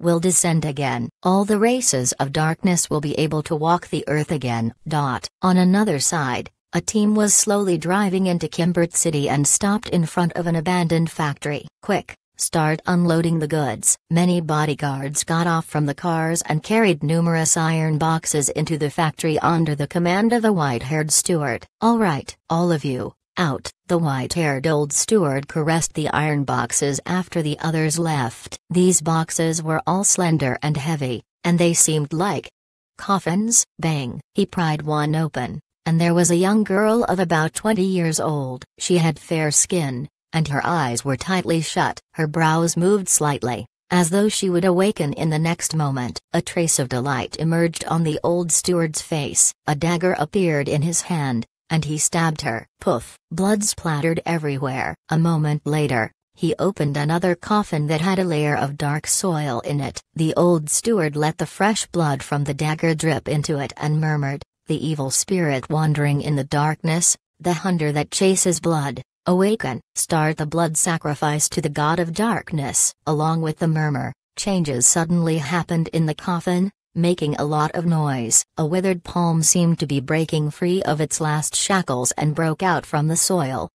will descend again. All the races of darkness will be able to walk the earth again. Dot. On another side, a team was slowly driving into Kimbert City and stopped in front of an abandoned factory. Quick, start unloading the goods. Many bodyguards got off from the cars and carried numerous iron boxes into the factory under the command of a white haired steward. All right, all of you, out, the white haired old steward caressed the iron boxes after the others left. These boxes were all slender and heavy, and they seemed like coffins. Bang! He pried one open, and there was a young girl of about 20 years old. She had fair skin, and her eyes were tightly shut. Her brows moved slightly, as though she would awaken in the next moment. A trace of delight emerged on the old steward's face. A dagger appeared in his hand, and he stabbed her. Poof! Blood splattered everywhere. A moment later, he opened another coffin that had a layer of dark soil in it. The old steward let the fresh blood from the dagger drip into it and murmured, The evil spirit wandering in the darkness, the hunter that chases blood, awaken, start the blood sacrifice to the god of darkness. Along with the murmur, changes suddenly happened in the coffin, making a lot of noise. A withered palm seemed to be breaking free of its last shackles and broke out from the soil.